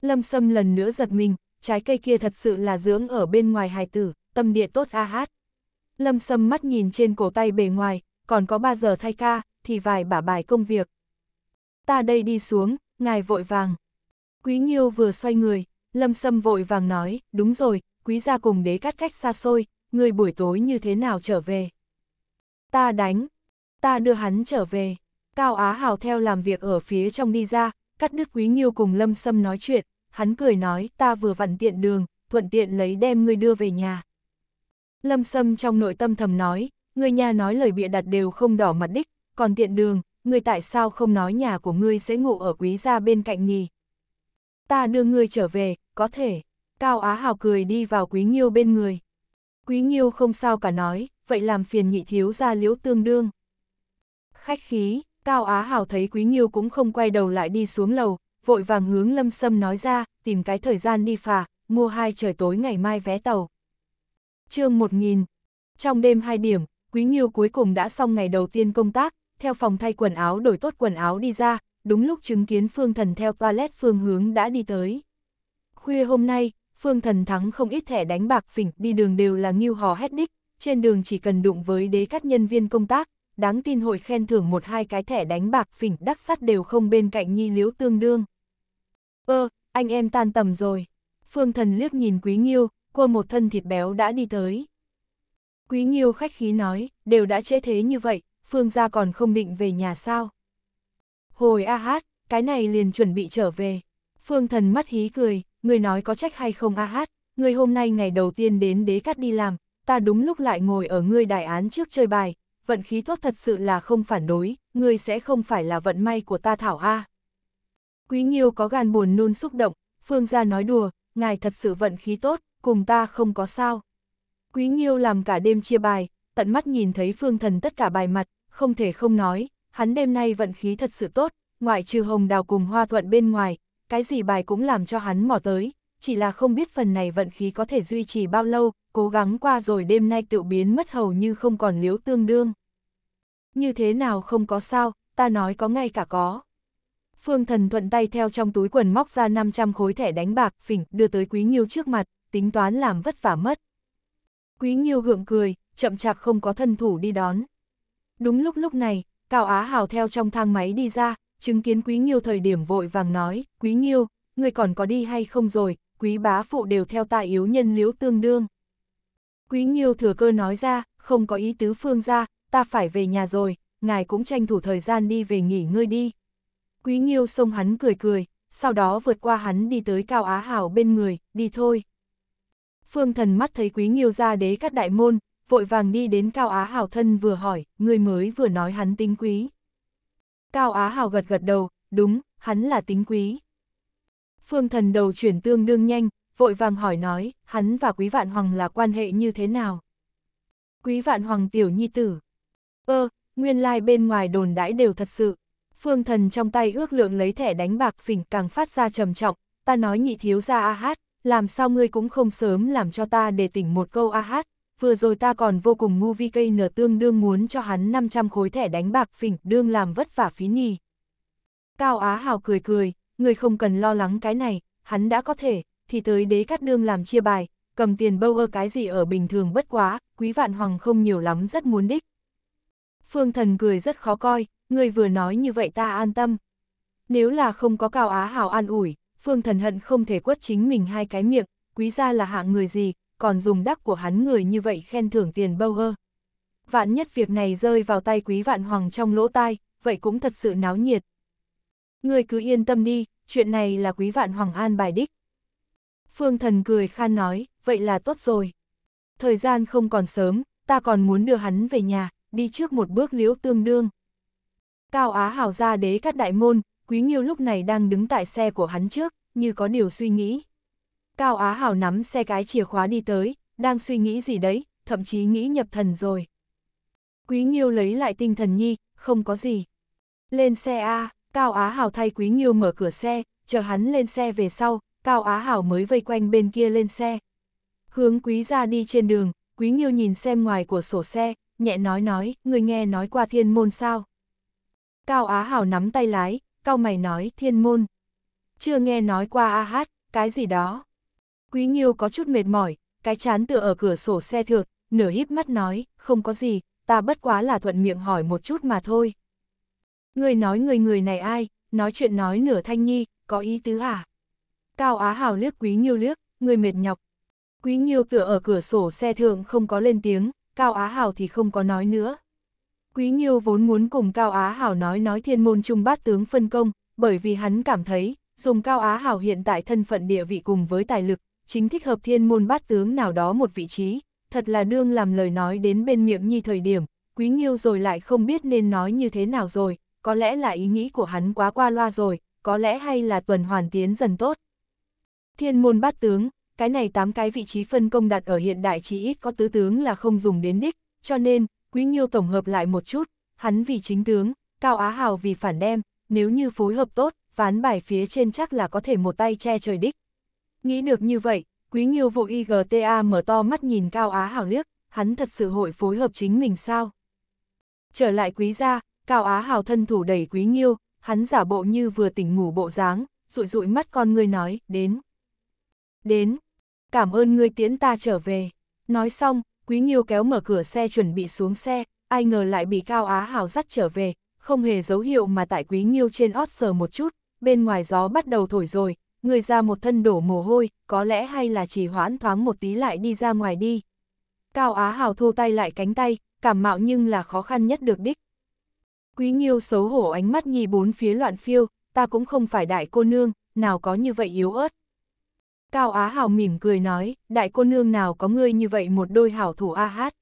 Lâm Sâm lần nữa giật mình, trái cây kia thật sự là dưỡng ở bên ngoài hài tử, tâm địa tốt a hát. Lâm Sâm mắt nhìn trên cổ tay bề ngoài, còn có 3 giờ thay ca, thì vài bả bài công việc. Ta đây đi xuống, ngài vội vàng. Quý Nghiêu vừa xoay người, Lâm Sâm vội vàng nói, đúng rồi, quý gia cùng đế cắt cách xa xôi, người buổi tối như thế nào trở về. Ta đánh, ta đưa hắn trở về. Cao Á Hào theo làm việc ở phía trong đi ra, cắt đứt Quý nhiêu cùng Lâm Sâm nói chuyện, hắn cười nói ta vừa vặn tiện đường, thuận tiện lấy đem ngươi đưa về nhà. Lâm Sâm trong nội tâm thầm nói, người nhà nói lời bịa đặt đều không đỏ mặt đích, còn tiện đường, ngươi tại sao không nói nhà của ngươi sẽ ngủ ở quý gia bên cạnh nhì. Ta đưa ngươi trở về, có thể. Cao Á Hào cười đi vào Quý nhiêu bên người. Quý nhiêu không sao cả nói, vậy làm phiền nhị thiếu gia liễu tương đương khách khí, Cao Á Hảo thấy Quý nhiêu cũng không quay đầu lại đi xuống lầu, vội vàng hướng Lâm Sâm nói ra, tìm cái thời gian đi phà, mua hai trời tối ngày mai vé tàu. chương 1000 Trong đêm hai điểm, Quý nhiêu cuối cùng đã xong ngày đầu tiên công tác, theo phòng thay quần áo đổi tốt quần áo đi ra, đúng lúc chứng kiến Phương Thần theo toilet phương hướng đã đi tới. Khuya hôm nay, Phương Thần thắng không ít thẻ đánh bạc phỉnh, đi đường đều là nghiêu hò hét đích, trên đường chỉ cần đụng với đế các nhân viên công tác, đáng tin hội khen thưởng một hai cái thẻ đánh bạc phỉnh đắc sắt đều không bên cạnh nhi liếu tương đương. Ơ, ờ, anh em tan tầm rồi. Phương thần liếc nhìn Quý Nghiêu, cô một thân thịt béo đã đi tới. Quý Nghiêu khách khí nói, đều đã chế thế như vậy, Phương gia còn không định về nhà sao. Hồi a hát, cái này liền chuẩn bị trở về. Phương thần mắt hí cười, người nói có trách hay không a hát, người hôm nay ngày đầu tiên đến đế cắt đi làm, ta đúng lúc lại ngồi ở ngươi đại án trước chơi bài, vận khí tốt thật sự là không phản đối, ngươi sẽ không phải là vận may của ta Thảo A. Quý nhiêu có gan buồn nôn xúc động, Phương gia nói đùa, ngài thật sự vận khí tốt, cùng ta không có sao. Quý nhiêu làm cả đêm chia bài, tận mắt nhìn thấy Phương Thần tất cả bài mặt, không thể không nói, hắn đêm nay vận khí thật sự tốt, ngoại trừ hồng đào cùng hoa thuận bên ngoài, cái gì bài cũng làm cho hắn mò tới, chỉ là không biết phần này vận khí có thể duy trì bao lâu, cố gắng qua rồi đêm nay tự biến mất hầu như không còn liếu tương đương. Như thế nào không có sao, ta nói có ngay cả có. Phương thần thuận tay theo trong túi quần móc ra 500 khối thẻ đánh bạc, phỉnh, đưa tới Quý Nghiêu trước mặt, tính toán làm vất vả mất. Quý Nghiêu gượng cười, chậm chạp không có thân thủ đi đón. Đúng lúc lúc này, Cao Á Hào theo trong thang máy đi ra, chứng kiến Quý Nghiêu thời điểm vội vàng nói, Quý Nghiêu, người còn có đi hay không rồi, Quý bá phụ đều theo ta yếu nhân liếu tương đương. Quý Nghiêu thừa cơ nói ra, không có ý tứ phương ra, ta phải về nhà rồi, ngài cũng tranh thủ thời gian đi về nghỉ ngơi đi. Quý Nghiêu xông hắn cười cười, sau đó vượt qua hắn đi tới Cao Á Hảo bên người, đi thôi. Phương thần mắt thấy Quý Nghiêu ra đế các đại môn, vội vàng đi đến Cao Á Hảo thân vừa hỏi, người mới vừa nói hắn tính quý. Cao Á Hảo gật gật đầu, đúng, hắn là tính quý. Phương thần đầu chuyển tương đương nhanh, vội vàng hỏi nói, hắn và Quý Vạn Hoàng là quan hệ như thế nào? Quý Vạn Hoàng tiểu nhi tử. Ơ, ờ, nguyên lai like bên ngoài đồn đãi đều thật sự. Phương thần trong tay ước lượng lấy thẻ đánh bạc phỉnh càng phát ra trầm trọng, ta nói nhị thiếu ra a hát, làm sao ngươi cũng không sớm làm cho ta để tỉnh một câu a hát, vừa rồi ta còn vô cùng ngu vi cây nở tương đương muốn cho hắn 500 khối thẻ đánh bạc phỉnh đương làm vất vả phí nhì. Cao Á Hào cười cười, người không cần lo lắng cái này, hắn đã có thể thì tới đế cắt nương làm chia bài, cầm tiền bâu ơ cái gì ở bình thường bất quá, quý vạn hoàng không nhiều lắm rất muốn đích. Phương thần cười rất khó coi, người vừa nói như vậy ta an tâm. Nếu là không có cao á hào an ủi, phương thần hận không thể quất chính mình hai cái miệng, quý gia là hạng người gì, còn dùng đắc của hắn người như vậy khen thưởng tiền bâu ơ. Vạn nhất việc này rơi vào tay quý vạn hoàng trong lỗ tai, vậy cũng thật sự náo nhiệt. Người cứ yên tâm đi, chuyện này là quý vạn hoàng an bài đích. Phương thần cười khan nói, vậy là tốt rồi. Thời gian không còn sớm, ta còn muốn đưa hắn về nhà, đi trước một bước liễu tương đương. Cao Á Hào ra đế các đại môn, Quý Nghiêu lúc này đang đứng tại xe của hắn trước, như có điều suy nghĩ. Cao Á Hào nắm xe cái chìa khóa đi tới, đang suy nghĩ gì đấy, thậm chí nghĩ nhập thần rồi. Quý Nghiêu lấy lại tinh thần nhi, không có gì. Lên xe A, Cao Á Hào thay Quý Nghiêu mở cửa xe, chờ hắn lên xe về sau, Cao Á Hảo mới vây quanh bên kia lên xe. Hướng quý ra đi trên đường, quý nghiêu nhìn xem ngoài của sổ xe, nhẹ nói nói, người nghe nói qua thiên môn sao. Cao Á Hảo nắm tay lái, cao mày nói thiên môn. Chưa nghe nói qua a hát, cái gì đó. Quý nghiêu có chút mệt mỏi, cái chán tựa ở cửa sổ xe thượng, nửa híp mắt nói, không có gì, ta bất quá là thuận miệng hỏi một chút mà thôi. Người nói người người này ai, nói chuyện nói nửa thanh nhi, có ý tứ à? Cao Á hào liếc Quý nhiêu liếc, người mệt nhọc. Quý nhiêu tựa ở cửa sổ xe thượng không có lên tiếng, Cao Á hào thì không có nói nữa. Quý nhiêu vốn muốn cùng Cao Á hào nói nói thiên môn trung bát tướng phân công, bởi vì hắn cảm thấy, dùng Cao Á hào hiện tại thân phận địa vị cùng với tài lực, chính thích hợp thiên môn bát tướng nào đó một vị trí, thật là đương làm lời nói đến bên miệng nhi thời điểm, Quý nhiêu rồi lại không biết nên nói như thế nào rồi, có lẽ là ý nghĩ của hắn quá qua loa rồi, có lẽ hay là tuần hoàn tiến dần tốt. Thiên môn bát tướng, cái này tám cái vị trí phân công đặt ở hiện đại chỉ ít có tứ tướng là không dùng đến đích, cho nên, Quý Nhiêu tổng hợp lại một chút, hắn vì chính tướng, Cao Á Hào vì phản đem, nếu như phối hợp tốt, ván bài phía trên chắc là có thể một tay che trời đích. Nghĩ được như vậy, Quý Nhiêu vụ IGTA mở to mắt nhìn Cao Á Hào liếc, hắn thật sự hội phối hợp chính mình sao? Trở lại Quý gia, Cao Á Hào thân thủ đẩy Quý Nhiêu, hắn giả bộ như vừa tỉnh ngủ bộ dáng, rụi rụi mắt con người nói, đến. Đến, cảm ơn ngươi tiễn ta trở về. Nói xong, Quý nhiêu kéo mở cửa xe chuẩn bị xuống xe, ai ngờ lại bị Cao Á Hào dắt trở về, không hề dấu hiệu mà tại Quý nhiêu trên ót sờ một chút, bên ngoài gió bắt đầu thổi rồi, người ra một thân đổ mồ hôi, có lẽ hay là chỉ hoãn thoáng một tí lại đi ra ngoài đi. Cao Á Hào thô tay lại cánh tay, cảm mạo nhưng là khó khăn nhất được đích. Quý nhiêu xấu hổ ánh mắt nhì bốn phía loạn phiêu, ta cũng không phải đại cô nương, nào có như vậy yếu ớt. Cao Á Hào mỉm cười nói, đại cô nương nào có ngươi như vậy một đôi hảo thủ a hát.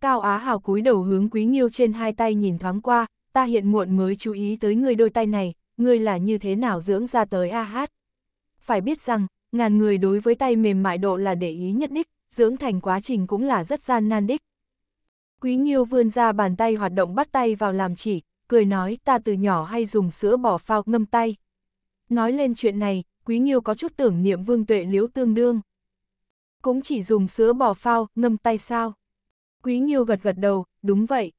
Cao Á Hào cúi đầu hướng Quý Nghiêu trên hai tay nhìn thoáng qua, ta hiện muộn mới chú ý tới ngươi đôi tay này, ngươi là như thế nào dưỡng ra tới a hát. Phải biết rằng, ngàn người đối với tay mềm mại độ là để ý nhất đích, dưỡng thành quá trình cũng là rất gian nan đích. Quý Nhiêu vươn ra bàn tay hoạt động bắt tay vào làm chỉ, cười nói ta từ nhỏ hay dùng sữa bỏ phao ngâm tay. Nói lên chuyện này, Quý Nghiêu có chút tưởng niệm Vương Tuệ Liễu tương đương. Cũng chỉ dùng sữa bò phao, ngâm tay sao. Quý Nghiêu gật gật đầu, đúng vậy.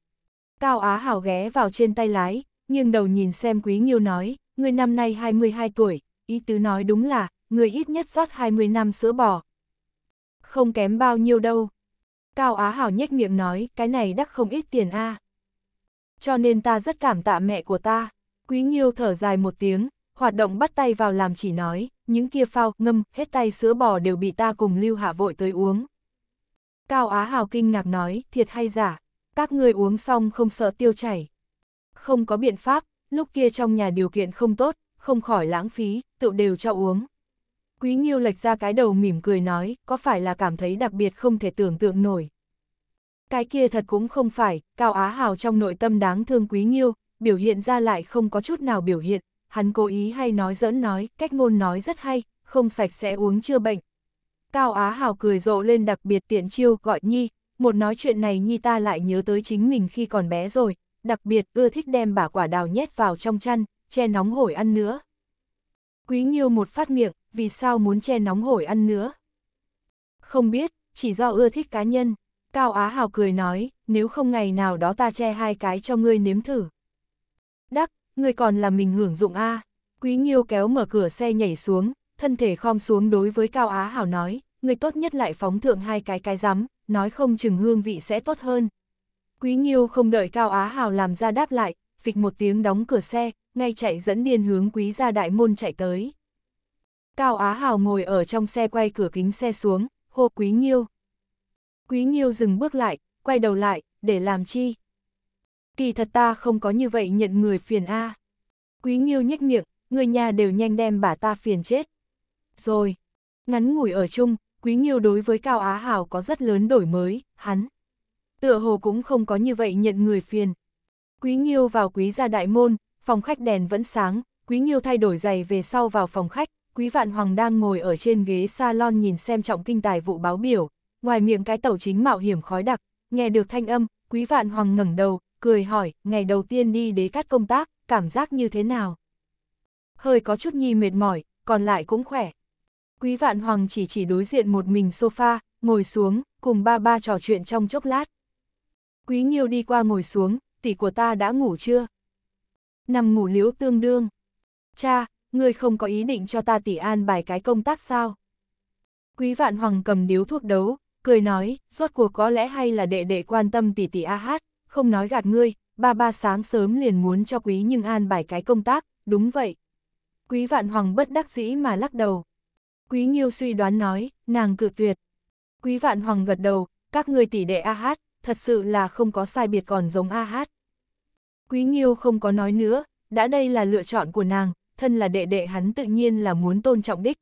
Cao Á Hảo ghé vào trên tay lái, nghiêng đầu nhìn xem Quý Nghiêu nói, người năm nay 22 tuổi, ý tứ nói đúng là, người ít nhất rót 20 năm sữa bò. Không kém bao nhiêu đâu. Cao Á Hảo nhếch miệng nói, cái này đắt không ít tiền a. À. Cho nên ta rất cảm tạ mẹ của ta. Quý Nghiêu thở dài một tiếng, hoạt động bắt tay vào làm chỉ nói, những kia phao, ngâm, hết tay sữa bò đều bị ta cùng lưu hạ vội tới uống. Cao Á Hào kinh ngạc nói, thiệt hay giả, các người uống xong không sợ tiêu chảy. Không có biện pháp, lúc kia trong nhà điều kiện không tốt, không khỏi lãng phí, tự đều cho uống. Quý Nghiêu lệch ra cái đầu mỉm cười nói, có phải là cảm thấy đặc biệt không thể tưởng tượng nổi. Cái kia thật cũng không phải, Cao Á Hào trong nội tâm đáng thương Quý Nghiêu, biểu hiện ra lại không có chút nào biểu hiện, hắn cố ý hay nói dẫn nói, cách ngôn nói rất hay, không sạch sẽ uống chưa bệnh. Cao Á Hào cười rộ lên đặc biệt tiện chiêu gọi Nhi, một nói chuyện này Nhi ta lại nhớ tới chính mình khi còn bé rồi, đặc biệt ưa thích đem bả quả đào nhét vào trong chăn, che nóng hổi ăn nữa. Quý nhiêu một phát miệng, vì sao muốn che nóng hổi ăn nữa? Không biết, chỉ do ưa thích cá nhân. Cao Á Hào cười nói, nếu không ngày nào đó ta che hai cái cho ngươi nếm thử. Đắc, người còn làm mình hưởng dụng a. Quý nhiêu kéo mở cửa xe nhảy xuống, thân thể khom xuống đối với Cao Á Hảo nói, người tốt nhất lại phóng thượng hai cái cái rắm, nói không chừng hương vị sẽ tốt hơn. Quý nhiêu không đợi Cao Á Hảo làm ra đáp lại, phịch một tiếng đóng cửa xe, ngay chạy dẫn điên hướng quý gia đại môn chạy tới. Cao Á Hảo ngồi ở trong xe quay cửa kính xe xuống, hô Quý nhiêu. Quý nhiêu dừng bước lại, quay đầu lại, để làm chi, kỳ thật ta không có như vậy nhận người phiền a. À. Quý Nghiêu nhếch miệng, người nhà đều nhanh đem bà ta phiền chết. Rồi, ngắn ngủi ở chung, Quý Nghiêu đối với Cao Á Hảo có rất lớn đổi mới, hắn. Tựa hồ cũng không có như vậy nhận người phiền. Quý Nghiêu vào quý gia đại môn, phòng khách đèn vẫn sáng, Quý Nghiêu thay đổi giày về sau vào phòng khách, Quý Vạn Hoàng đang ngồi ở trên ghế salon nhìn xem trọng kinh tài vụ báo biểu, ngoài miệng cái tẩu chính mạo hiểm khói đặc, nghe được thanh âm, Quý Vạn Hoàng ngẩng đầu, cười hỏi, ngày đầu tiên đi đế cát công tác, cảm giác như thế nào? Hơi có chút nhi mệt mỏi, còn lại cũng khỏe. Quý vạn hoàng chỉ chỉ đối diện một mình sofa, ngồi xuống, cùng ba ba trò chuyện trong chốc lát. Quý Nhiêu đi qua ngồi xuống, tỷ của ta đã ngủ chưa? Nằm ngủ liếu tương đương. Cha, ngươi không có ý định cho ta tỷ an bài cái công tác sao? Quý vạn hoàng cầm điếu thuốc đấu, cười nói, rốt cuộc có lẽ hay là đệ đệ quan tâm tỷ tỷ A hát không nói gạt ngươi, ba ba sáng sớm liền muốn cho quý nhưng an bài cái công tác, đúng vậy. Quý vạn hoàng bất đắc dĩ mà lắc đầu. Quý nghiêu suy đoán nói, nàng cự tuyệt. Quý vạn hoàng gật đầu, các người tỷ đệ A hát, thật sự là không có sai biệt còn giống A hát. Quý nghiêu không có nói nữa, đã đây là lựa chọn của nàng, thân là đệ đệ hắn tự nhiên là muốn tôn trọng đích.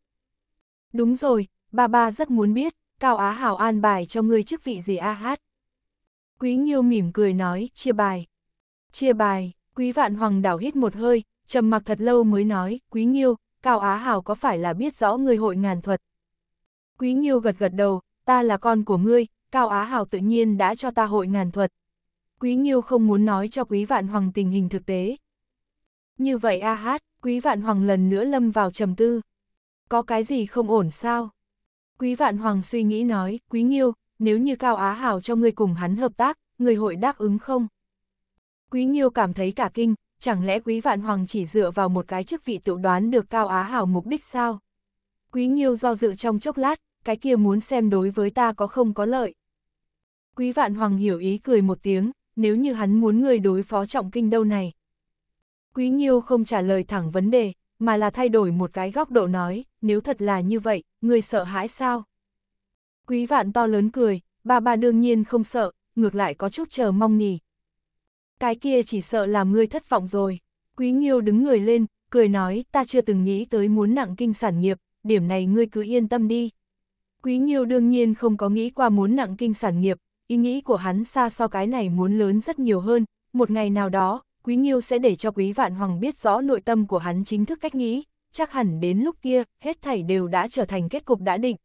Đúng rồi, ba ba rất muốn biết, Cao Á hào an bài cho ngươi chức vị gì A hát. Quý Nghiêu mỉm cười nói, chia bài. Chia bài, Quý Vạn Hoàng đảo hít một hơi, trầm mặc thật lâu mới nói, Quý Nghiêu, Cao Á Hào có phải là biết rõ người hội ngàn thuật? Quý Nghiêu gật gật đầu, ta là con của ngươi, Cao Á Hào tự nhiên đã cho ta hội ngàn thuật. Quý Nghiêu không muốn nói cho Quý Vạn Hoàng tình hình thực tế. Như vậy A Hát, Quý Vạn Hoàng lần nữa lâm vào trầm tư. Có cái gì không ổn sao? Quý Vạn Hoàng suy nghĩ nói, Quý Nghiêu, nếu như Cao Á Hào cho ngươi cùng hắn hợp tác, ngươi hội đáp ứng không? Quý nhiêu cảm thấy cả kinh, chẳng lẽ Quý Vạn Hoàng chỉ dựa vào một cái chức vị tự đoán được Cao Á Hào mục đích sao? Quý nhiêu do dự trong chốc lát, cái kia muốn xem đối với ta có không có lợi. Quý Vạn Hoàng hiểu ý cười một tiếng, nếu như hắn muốn người đối phó trọng kinh đâu này. Quý nhiêu không trả lời thẳng vấn đề, mà là thay đổi một cái góc độ nói, nếu thật là như vậy, người sợ hãi sao? Quý vạn to lớn cười, bà bà đương nhiên không sợ, ngược lại có chút chờ mong nỉ. Cái kia chỉ sợ làm ngươi thất vọng rồi. Quý Nghiêu đứng người lên, cười nói ta chưa từng nghĩ tới muốn nặng kinh sản nghiệp, điểm này ngươi cứ yên tâm đi. Quý Nghiêu đương nhiên không có nghĩ qua muốn nặng kinh sản nghiệp, ý nghĩ của hắn xa so cái này muốn lớn rất nhiều hơn, một ngày nào đó, Quý Nghiêu sẽ để cho Quý Vạn Hoàng biết rõ nội tâm của hắn chính thức cách nghĩ, chắc hẳn đến lúc kia, hết thảy đều đã trở thành kết cục đã định,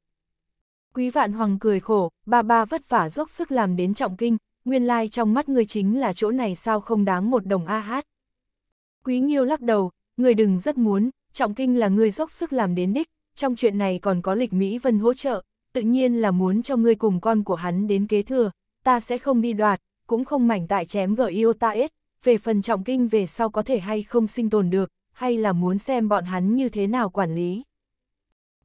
Quý vạn hoàng cười khổ, ba ba vất vả dốc sức làm đến trọng kinh, nguyên lai trong mắt ngươi chính là chỗ này sao không đáng một đồng a hát. Quý nghiêu lắc đầu, người đừng rất muốn, trọng kinh là người dốc sức làm đến đích, trong chuyện này còn có lịch Mỹ Vân hỗ trợ, tự nhiên là muốn cho ngươi cùng con của hắn đến kế thừa, ta sẽ không đi đoạt, cũng không mảnh tại chém gỡ yêu ta ết, về phần trọng kinh về sau có thể hay không sinh tồn được, hay là muốn xem bọn hắn như thế nào quản lý.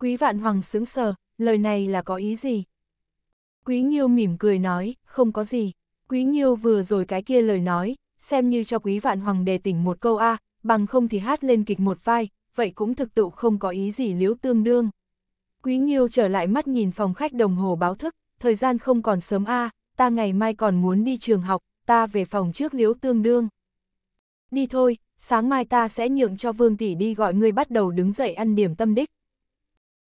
Quý vạn hoàng sướng sờ, lời này là có ý gì? Quý nhiêu mỉm cười nói, không có gì. Quý nhiêu vừa rồi cái kia lời nói, xem như cho quý vạn hoàng đề tỉnh một câu A, bằng không thì hát lên kịch một vai, vậy cũng thực tụ không có ý gì liếu tương đương. Quý nhiêu trở lại mắt nhìn phòng khách đồng hồ báo thức, thời gian không còn sớm A, ta ngày mai còn muốn đi trường học, ta về phòng trước liếu tương đương. Đi thôi, sáng mai ta sẽ nhượng cho Vương Tỷ đi gọi người bắt đầu đứng dậy ăn điểm tâm đích.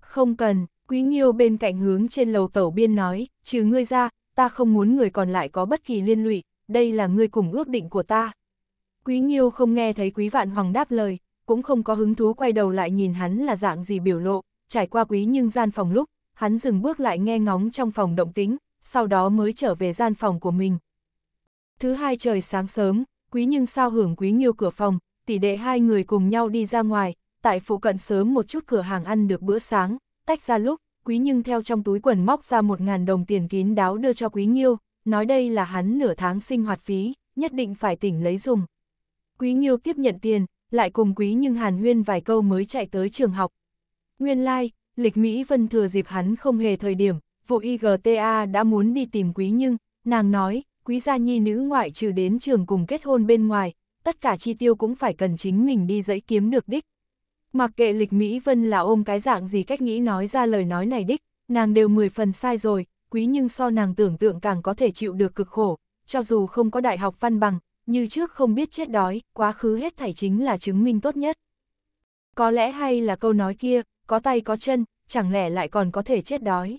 Không cần, Quý nhiêu bên cạnh hướng trên lầu tẩu biên nói, trừ ngươi ra, ta không muốn người còn lại có bất kỳ liên lụy, đây là ngươi cùng ước định của ta. Quý nhiêu không nghe thấy Quý Vạn Hoàng đáp lời, cũng không có hứng thú quay đầu lại nhìn hắn là dạng gì biểu lộ, trải qua Quý Nhưng gian phòng lúc, hắn dừng bước lại nghe ngóng trong phòng động tính, sau đó mới trở về gian phòng của mình. Thứ hai trời sáng sớm, Quý Nhưng sao hưởng Quý nhiêu cửa phòng, tỷ đệ hai người cùng nhau đi ra ngoài, tại phụ cận sớm một chút cửa hàng ăn được bữa sáng, tách ra lúc, quý nhưng theo trong túi quần móc ra một ngàn đồng tiền kín đáo đưa cho quý nghiêu, nói đây là hắn nửa tháng sinh hoạt phí, nhất định phải tỉnh lấy dùng. Quý nghiêu tiếp nhận tiền, lại cùng quý nhưng hàn huyên vài câu mới chạy tới trường học. Nguyên lai, like, lịch Mỹ Vân thừa dịp hắn không hề thời điểm, vụ IGTA đã muốn đi tìm quý nhưng, nàng nói, quý gia nhi nữ ngoại trừ đến trường cùng kết hôn bên ngoài, tất cả chi tiêu cũng phải cần chính mình đi dẫy kiếm được đích, Mặc kệ lịch Mỹ Vân là ôm cái dạng gì cách nghĩ nói ra lời nói này đích, nàng đều 10 phần sai rồi, quý nhưng so nàng tưởng tượng càng có thể chịu được cực khổ, cho dù không có đại học văn bằng, như trước không biết chết đói, quá khứ hết thảy chính là chứng minh tốt nhất. Có lẽ hay là câu nói kia, có tay có chân, chẳng lẽ lại còn có thể chết đói.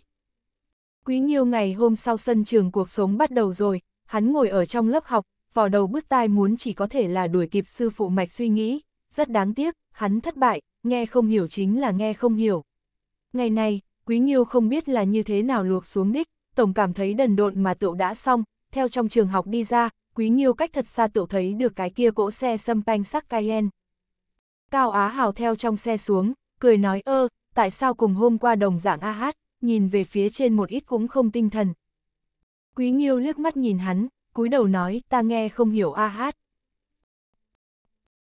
Quý Nhiêu ngày hôm sau sân trường cuộc sống bắt đầu rồi, hắn ngồi ở trong lớp học, vò đầu bứt tai muốn chỉ có thể là đuổi kịp sư phụ mạch suy nghĩ, rất đáng tiếc, hắn thất bại, nghe không hiểu chính là nghe không hiểu. Ngày này, Quý nhiêu không biết là như thế nào luộc xuống đích, tổng cảm thấy đần độn mà tựu đã xong, theo trong trường học đi ra, Quý nhiêu cách thật xa tựu thấy được cái kia cỗ xe xâm panh sắc Cayenne. Cao Á Hào theo trong xe xuống, cười nói ơ, tại sao cùng hôm qua đồng dạng A Hát, nhìn về phía trên một ít cũng không tinh thần. Quý nhiêu liếc mắt nhìn hắn, cúi đầu nói ta nghe không hiểu A Hát.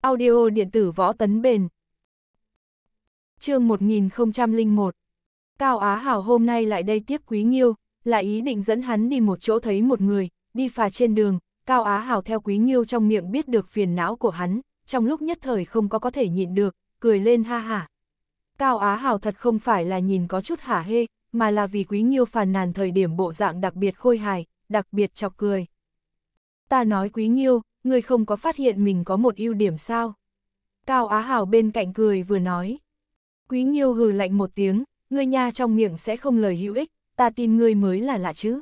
Audio điện tử võ tấn bền. chương 1001 Cao Á Hảo hôm nay lại đây tiếp Quý Nghiêu, là ý định dẫn hắn đi một chỗ thấy một người, đi phà trên đường, Cao Á Hảo theo Quý Nghiêu trong miệng biết được phiền não của hắn, trong lúc nhất thời không có có thể nhịn được, cười lên ha hả. Cao Á Hảo thật không phải là nhìn có chút hả hê, mà là vì Quý Nghiêu phàn nàn thời điểm bộ dạng đặc biệt khôi hài, đặc biệt chọc cười. Ta nói Quý Nghiêu, ngươi không có phát hiện mình có một ưu điểm sao? Cao Á Hào bên cạnh cười vừa nói. Quý Nghiêu hừ lạnh một tiếng, ngươi nha trong miệng sẽ không lời hữu ích, ta tin ngươi mới là lạ chứ.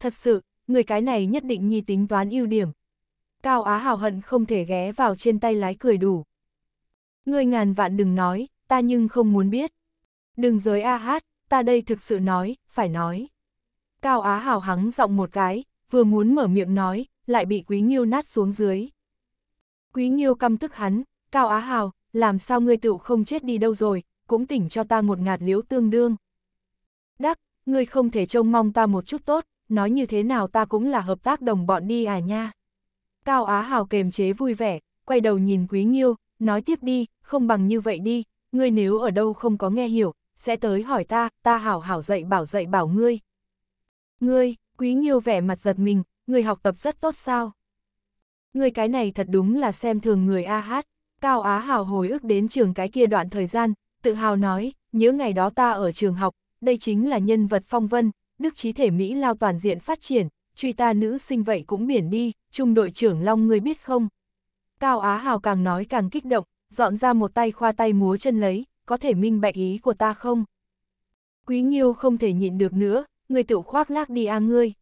Thật sự, người cái này nhất định nhi tính toán ưu điểm. Cao Á Hào hận không thể ghé vào trên tay lái cười đủ. Ngươi ngàn vạn đừng nói, ta nhưng không muốn biết. Đừng giới A hát, ta đây thực sự nói, phải nói. Cao Á Hào hắng giọng một cái, vừa muốn mở miệng nói, lại bị Quý Nghiêu nát xuống dưới. Quý Nghiêu căm tức hắn, Cao Á Hào, làm sao ngươi tựu không chết đi đâu rồi, cũng tỉnh cho ta một ngạt liễu tương đương. Đắc, ngươi không thể trông mong ta một chút tốt, nói như thế nào ta cũng là hợp tác đồng bọn đi à nha. Cao Á Hào kềm chế vui vẻ, quay đầu nhìn Quý Nghiêu, nói tiếp đi, không bằng như vậy đi, ngươi nếu ở đâu không có nghe hiểu, sẽ tới hỏi ta, ta hảo hảo dạy bảo dạy bảo ngươi. Ngươi, Quý Nghiêu vẻ mặt giật mình, người học tập rất tốt sao? Người cái này thật đúng là xem thường người A hát. Cao Á Hào hồi ức đến trường cái kia đoạn thời gian, tự hào nói, nhớ ngày đó ta ở trường học, đây chính là nhân vật phong vân, đức trí thể Mỹ lao toàn diện phát triển, truy ta nữ sinh vậy cũng biển đi, trung đội trưởng Long người biết không? Cao Á Hào càng nói càng kích động, dọn ra một tay khoa tay múa chân lấy, có thể minh bạch ý của ta không? Quý nhiêu không thể nhịn được nữa, người tự khoác lác đi a à ngươi,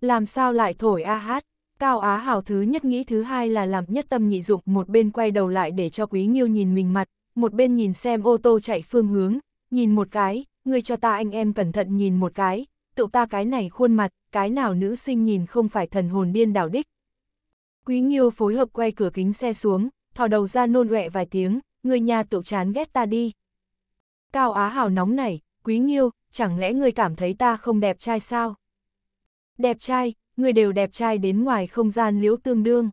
làm sao lại thổi a hát? Cao Á hào thứ nhất nghĩ thứ hai là làm nhất tâm nhị dụng một bên quay đầu lại để cho Quý Nghiêu nhìn mình mặt, một bên nhìn xem ô tô chạy phương hướng, nhìn một cái, người cho ta anh em cẩn thận nhìn một cái, tựu ta cái này khuôn mặt, cái nào nữ sinh nhìn không phải thần hồn điên đảo đích. Quý Nghiêu phối hợp quay cửa kính xe xuống, thò đầu ra nôn ọe vài tiếng, người nhà tựu chán ghét ta đi. Cao Á hào nóng này, Quý Nghiêu, chẳng lẽ người cảm thấy ta không đẹp trai sao? Đẹp trai, người đều đẹp trai đến ngoài không gian liễu tương đương.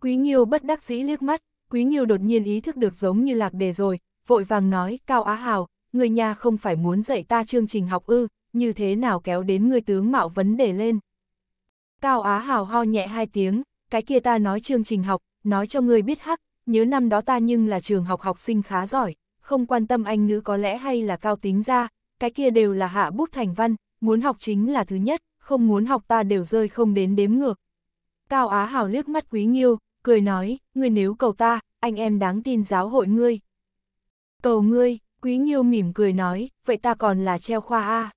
Quý nhiêu bất đắc dĩ liếc mắt, Quý nhiêu đột nhiên ý thức được giống như lạc đề rồi, vội vàng nói, Cao Á Hào, người nhà không phải muốn dạy ta chương trình học ư, như thế nào kéo đến người tướng mạo vấn đề lên. Cao Á Hào ho nhẹ hai tiếng, cái kia ta nói chương trình học, nói cho người biết hắc, nhớ năm đó ta nhưng là trường học học sinh khá giỏi, không quan tâm anh ngữ có lẽ hay là cao tính ra, cái kia đều là hạ bút thành văn, muốn học chính là thứ nhất, không muốn học ta đều rơi không đến đếm ngược. Cao Á Hảo liếc mắt Quý Nghiêu, cười nói, ngươi nếu cầu ta, anh em đáng tin giáo hội ngươi. Cầu ngươi, Quý Nghiêu mỉm cười nói, vậy ta còn là treo khoa A.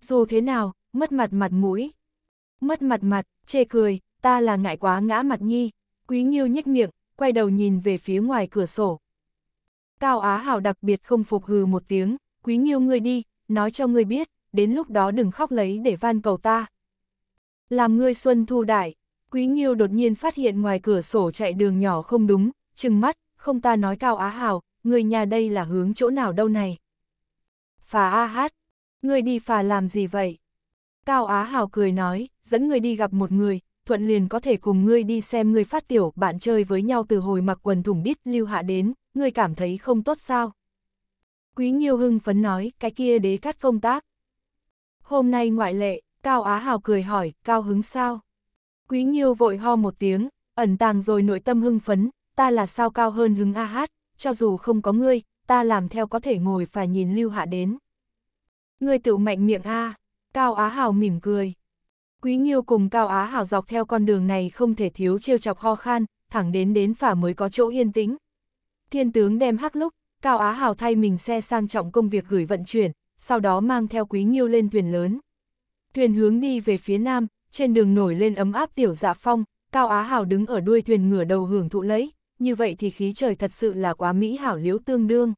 Dù thế nào, mất mặt mặt mũi. Mất mặt mặt, chê cười, ta là ngại quá ngã mặt nhi. Quý Nghiêu nhếch miệng, quay đầu nhìn về phía ngoài cửa sổ. Cao Á Hảo đặc biệt không phục hừ một tiếng, Quý Nghiêu ngươi đi, nói cho ngươi biết, đến lúc đó đừng khóc lấy để van cầu ta. Làm ngươi xuân thu đại, Quý Nghiêu đột nhiên phát hiện ngoài cửa sổ chạy đường nhỏ không đúng, chừng mắt, không ta nói Cao Á Hào, người nhà đây là hướng chỗ nào đâu này. Phà A Hát, ngươi đi phà làm gì vậy? Cao Á Hào cười nói, dẫn ngươi đi gặp một người, Thuận liền có thể cùng ngươi đi xem ngươi phát tiểu, bạn chơi với nhau từ hồi mặc quần thủng đít lưu hạ đến, ngươi cảm thấy không tốt sao? Quý Nghiêu hưng phấn nói, cái kia đế cắt công tác. Hôm nay ngoại lệ, Cao Á Hào cười hỏi, cao hứng sao? Quý Nhiêu vội ho một tiếng, ẩn tàng rồi nội tâm hưng phấn, ta là sao cao hơn hứng a hát, cho dù không có ngươi, ta làm theo có thể ngồi và nhìn lưu hạ đến. Ngươi tự mạnh miệng a Cao Á Hào mỉm cười. Quý Nhiêu cùng Cao Á Hào dọc theo con đường này không thể thiếu trêu chọc ho khan, thẳng đến đến phả mới có chỗ yên tĩnh. Thiên tướng đem hắc lúc, Cao Á Hào thay mình xe sang trọng công việc gửi vận chuyển, sau đó mang theo Quý Nghiêu lên thuyền lớn. Thuyền hướng đi về phía nam, trên đường nổi lên ấm áp tiểu dạ phong, Cao Á Hào đứng ở đuôi thuyền ngửa đầu hưởng thụ lấy, như vậy thì khí trời thật sự là quá mỹ hảo liễu tương đương.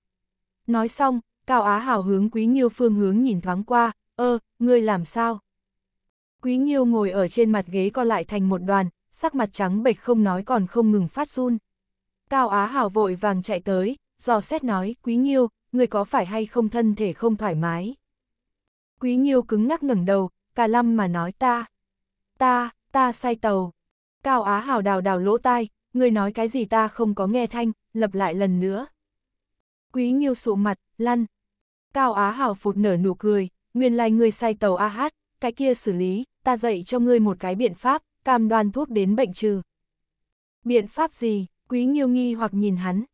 Nói xong, Cao Á Hào hướng Quý Nghiêu phương hướng nhìn thoáng qua, ơ, ngươi làm sao? Quý Nghiêu ngồi ở trên mặt ghế co lại thành một đoàn, sắc mặt trắng bệch không nói còn không ngừng phát run. Cao Á Hảo vội vàng chạy tới, dò xét nói, Quý Nghiêu, người có phải hay không thân thể không thoải mái? Quý Nghiêu cứng ngắc ngẩng đầu, cả lâm mà nói ta. Ta, ta sai tàu. Cao Á Hào đào đào lỗ tai, người nói cái gì ta không có nghe thanh, lặp lại lần nữa. Quý Nghiêu sụ mặt, lăn. Cao Á Hào phụt nở nụ cười, nguyên lai người sai tàu A Hát, cái kia xử lý, ta dạy cho ngươi một cái biện pháp, cam đoan thuốc đến bệnh trừ. Biện pháp gì? Quý Nghiêu nghi hoặc nhìn hắn.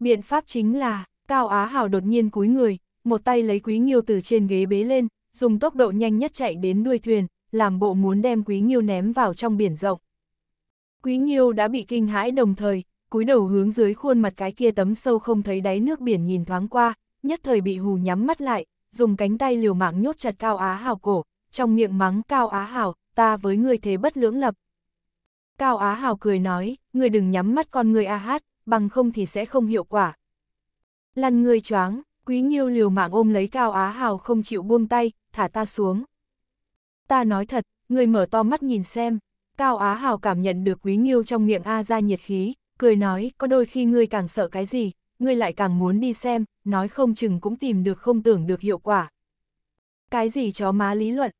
Biện pháp chính là, Cao Á Hào đột nhiên cúi người, một tay lấy Quý Nghiêu từ trên ghế bế lên, dùng tốc độ nhanh nhất chạy đến đuôi thuyền, làm bộ muốn đem Quý Nghiêu ném vào trong biển rộng. Quý Nghiêu đã bị kinh hãi đồng thời, cúi đầu hướng dưới khuôn mặt cái kia tấm sâu không thấy đáy nước biển nhìn thoáng qua, nhất thời bị hù nhắm mắt lại, dùng cánh tay liều mạng nhốt chặt Cao Á Hào cổ, trong miệng mắng Cao Á Hào: ta với ngươi thế bất lưỡng lập. Cao Á Hào cười nói, ngươi đừng nhắm mắt con ngươi a hát, bằng không thì sẽ không hiệu quả, Lăn người choáng, quý nghiêu liều mạng ôm lấy Cao Á Hào không chịu buông tay, thả ta xuống. Ta nói thật, người mở to mắt nhìn xem. Cao Á Hào cảm nhận được quý nghiêu trong miệng A ra nhiệt khí, cười nói, có đôi khi ngươi càng sợ cái gì, ngươi lại càng muốn đi xem, nói không chừng cũng tìm được không tưởng được hiệu quả. Cái gì chó má lý luận?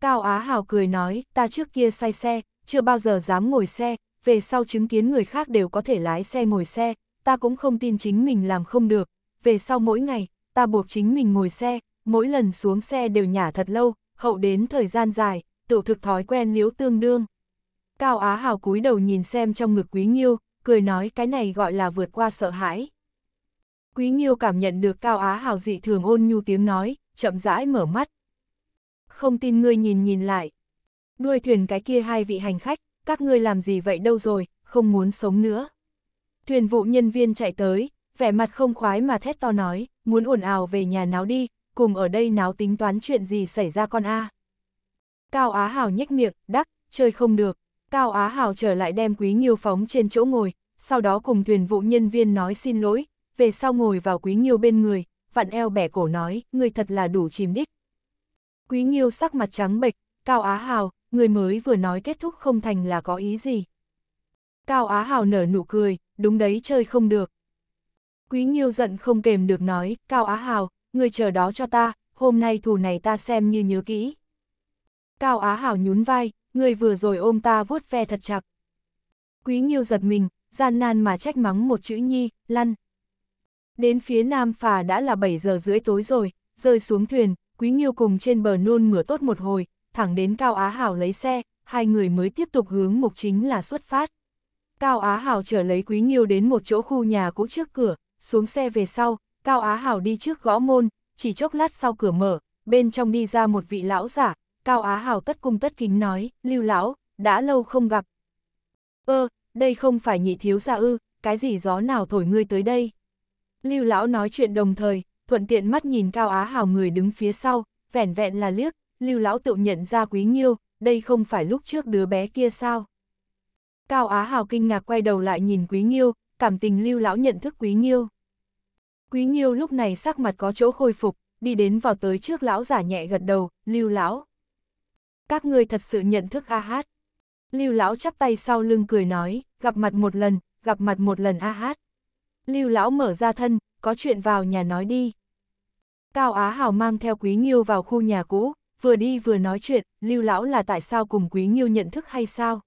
Cao Á Hào cười nói, ta trước kia say xe, chưa bao giờ dám ngồi xe, về sau chứng kiến người khác đều có thể lái xe ngồi xe, ta cũng không tin chính mình làm không được, về sau mỗi ngày, ta buộc chính mình ngồi xe, mỗi lần xuống xe đều nhả thật lâu, hậu đến thời gian dài, tự thực thói quen liếu tương đương. Cao Á Hào cúi đầu nhìn xem trong ngực Quý nhiêu cười nói cái này gọi là vượt qua sợ hãi. Quý nhiêu cảm nhận được Cao Á Hào dị thường ôn nhu tiếng nói, chậm rãi mở mắt. Không tin ngươi nhìn nhìn lại. Đuôi thuyền cái kia hai vị hành khách, các ngươi làm gì vậy đâu rồi, không muốn sống nữa. Thuyền vụ nhân viên chạy tới, vẻ mặt không khoái mà thét to nói, muốn ồn ào về nhà náo đi, cùng ở đây náo tính toán chuyện gì xảy ra con a. Cao Á Hào nhếch miệng, đắc, chơi không được. Cao Á Hào trở lại đem Quý Nghiêu phóng trên chỗ ngồi, sau đó cùng thuyền vụ nhân viên nói xin lỗi, về sau ngồi vào Quý Nghiêu bên người, vặn eo bẻ cổ nói, người thật là đủ chìm đích. Quý Nghiêu sắc mặt trắng bệch, Cao Á Hào, người mới vừa nói kết thúc không thành là có ý gì. Cao Á Hào nở nụ cười, đúng đấy chơi không được. Quý Nghiêu giận không kềm được nói, Cao Á Hào, người chờ đó cho ta, hôm nay thù này ta xem như nhớ kỹ. Cao Á Hào nhún vai, người vừa rồi ôm ta vuốt ve thật chặt. Quý Nghiêu giật mình, gian nan mà trách mắng một chữ nhi, lăn. Đến phía Nam Phà đã là 7 giờ rưỡi tối rồi, rơi xuống thuyền, Quý Nghiêu cùng trên bờ nôn ngửa tốt một hồi, thẳng đến Cao Á Hào lấy xe, hai người mới tiếp tục hướng mục chính là xuất phát. Cao Á Hảo trở lấy Quý nhiêu đến một chỗ khu nhà cũ trước cửa, xuống xe về sau, Cao Á Hảo đi trước gõ môn, chỉ chốc lát sau cửa mở, bên trong đi ra một vị lão giả, Cao Á Hảo tất cung tất kính nói, lưu lão, đã lâu không gặp. Ơ, đây không phải nhị thiếu gia ư, cái gì gió nào thổi ngươi tới đây? Lưu lão nói chuyện đồng thời, thuận tiện mắt nhìn Cao Á Hảo người đứng phía sau, vẻn vẹn là liếc, lưu lão tự nhận ra quý nhiêu đây không phải lúc trước đứa bé kia sao? Cao Á Hào kinh ngạc quay đầu lại nhìn Quý Nghiêu, cảm tình lưu lão nhận thức Quý Nghiêu. Quý Nghiêu lúc này sắc mặt có chỗ khôi phục, đi đến vào tới trước lão giả nhẹ gật đầu, lưu lão. Các ngươi thật sự nhận thức A Hát. Lưu lão chắp tay sau lưng cười nói, gặp mặt một lần, gặp mặt một lần A Hát. Lưu lão mở ra thân, có chuyện vào nhà nói đi. Cao Á Hào mang theo Quý Nghiêu vào khu nhà cũ, vừa đi vừa nói chuyện, Lưu lão là tại sao cùng Quý Nghiêu nhận thức hay sao?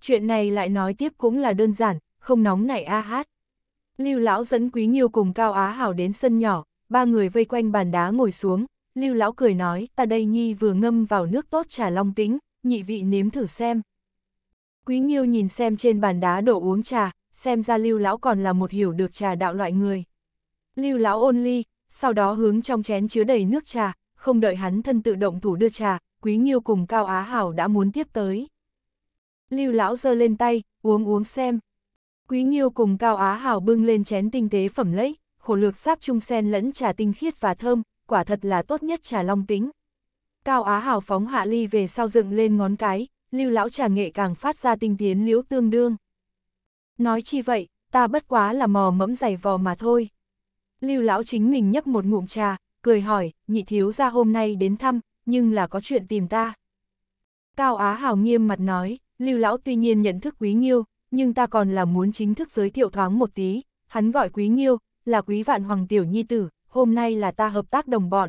Chuyện này lại nói tiếp cũng là đơn giản, không nóng nảy a hát. Lưu lão dẫn Quý Nhiêu cùng Cao Á Hảo đến sân nhỏ, ba người vây quanh bàn đá ngồi xuống, Lưu lão cười nói, ta đây nhi vừa ngâm vào nước tốt trà long tính, nhị vị nếm thử xem. Quý Nhiêu nhìn xem trên bàn đá đổ uống trà, xem ra Lưu lão còn là một hiểu được trà đạo loại người. Lưu lão ôn ly, sau đó hướng trong chén chứa đầy nước trà, không đợi hắn thân tự động thủ đưa trà, Quý Nhiêu cùng Cao Á Hảo đã muốn tiếp tới. Lưu lão giơ lên tay, uống uống xem. Quý Nghiêu cùng Cao Á Hảo bưng lên chén tinh tế phẩm lấy, khổ lược sáp trung sen lẫn trà tinh khiết và thơm, quả thật là tốt nhất trà long tính. Cao Á Hảo phóng hạ ly về sau dựng lên ngón cái, lưu lão trà nghệ càng phát ra tinh tiến liễu tương đương. Nói chi vậy, ta bất quá là mò mẫm giày vò mà thôi. Lưu lão chính mình nhấp một ngụm trà, cười hỏi, nhị thiếu ra hôm nay đến thăm, nhưng là có chuyện tìm ta. Cao Á Hảo nghiêm mặt nói, Lưu Lão tuy nhiên nhận thức Quý Nghiêu, nhưng ta còn là muốn chính thức giới thiệu thoáng một tí, hắn gọi Quý Nghiêu, là Quý Vạn Hoàng Tiểu Nhi Tử, hôm nay là ta hợp tác đồng bọn.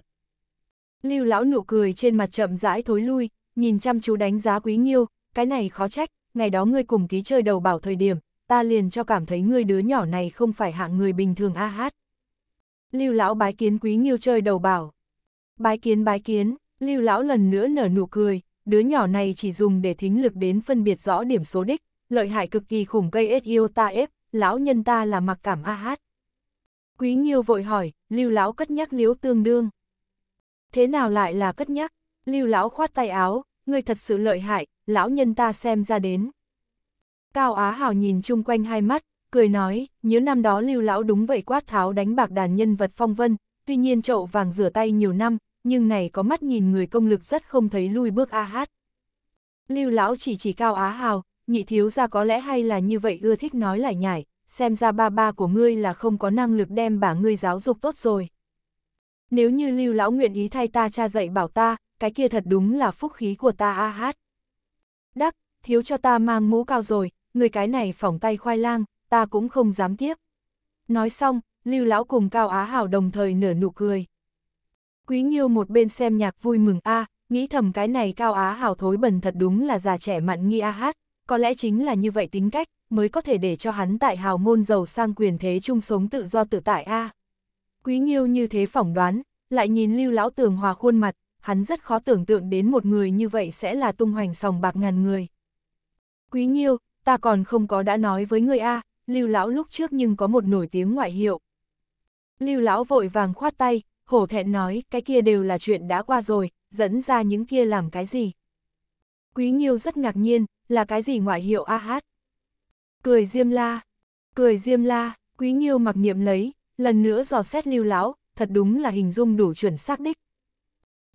Lưu Lão nụ cười trên mặt chậm rãi thối lui, nhìn chăm chú đánh giá Quý Nghiêu, cái này khó trách, ngày đó ngươi cùng ký chơi đầu bảo thời điểm, ta liền cho cảm thấy ngươi đứa nhỏ này không phải hạng người bình thường a hát. Lưu lão bái kiến quý nghiêu chơi đầu bảo. Bái kiến bái kiến, Lưu lão lần nữa nở nụ cười, đứa nhỏ này chỉ dùng để thính lực đến phân biệt rõ điểm số đích, lợi hại cực kỳ khủng gây ết yêu ta ép, lão nhân ta là mặc cảm a hát. Quý nhiêu vội hỏi, lưu lão cất nhắc liếu tương đương. Thế nào lại là cất nhắc? Lưu lão khoát tay áo, người thật sự lợi hại, lão nhân ta xem ra đến. Cao Á Hảo nhìn chung quanh hai mắt, cười nói, nhớ năm đó lưu lão đúng vậy quát tháo đánh bạc đàn nhân vật phong vân, tuy nhiên chậu vàng rửa tay nhiều năm, nhưng này có mắt nhìn người công lực rất không thấy lui bước a hát. Lưu lão chỉ chỉ cao á hào, nhị thiếu ra có lẽ hay là như vậy ưa thích nói lại nhải, xem ra ba ba của ngươi là không có năng lực đem bà ngươi giáo dục tốt rồi. Nếu như lưu lão nguyện ý thay ta cha dạy bảo ta, cái kia thật đúng là phúc khí của ta a hát. Đắc, thiếu cho ta mang mũ cao rồi, người cái này phỏng tay khoai lang, ta cũng không dám tiếp. Nói xong, lưu lão cùng cao á hào đồng thời nở nụ cười. Quý nhiêu một bên xem nhạc vui mừng a, à, nghĩ thầm cái này cao á hào thối bần thật đúng là già trẻ mặn nghi a hát, có lẽ chính là như vậy tính cách, mới có thể để cho hắn tại hào môn giàu sang quyền thế chung sống tự do tự tại a. À. Quý nhiêu như thế phỏng đoán, lại nhìn Lưu lão tường hòa khuôn mặt, hắn rất khó tưởng tượng đến một người như vậy sẽ là tung hoành sòng bạc ngàn người. Quý nhiêu ta còn không có đã nói với người a, à, Lưu lão lúc trước nhưng có một nổi tiếng ngoại hiệu. Lưu lão vội vàng khoát tay, hổ thẹn nói, cái kia đều là chuyện đã qua rồi, dẫn ra những kia làm cái gì. Quý Nhiêu rất ngạc nhiên, là cái gì ngoại hiệu a hát. Cười diêm la, cười diêm la, Quý Nhiêu mặc niệm lấy, lần nữa dò xét lưu lão, thật đúng là hình dung đủ chuẩn xác đích.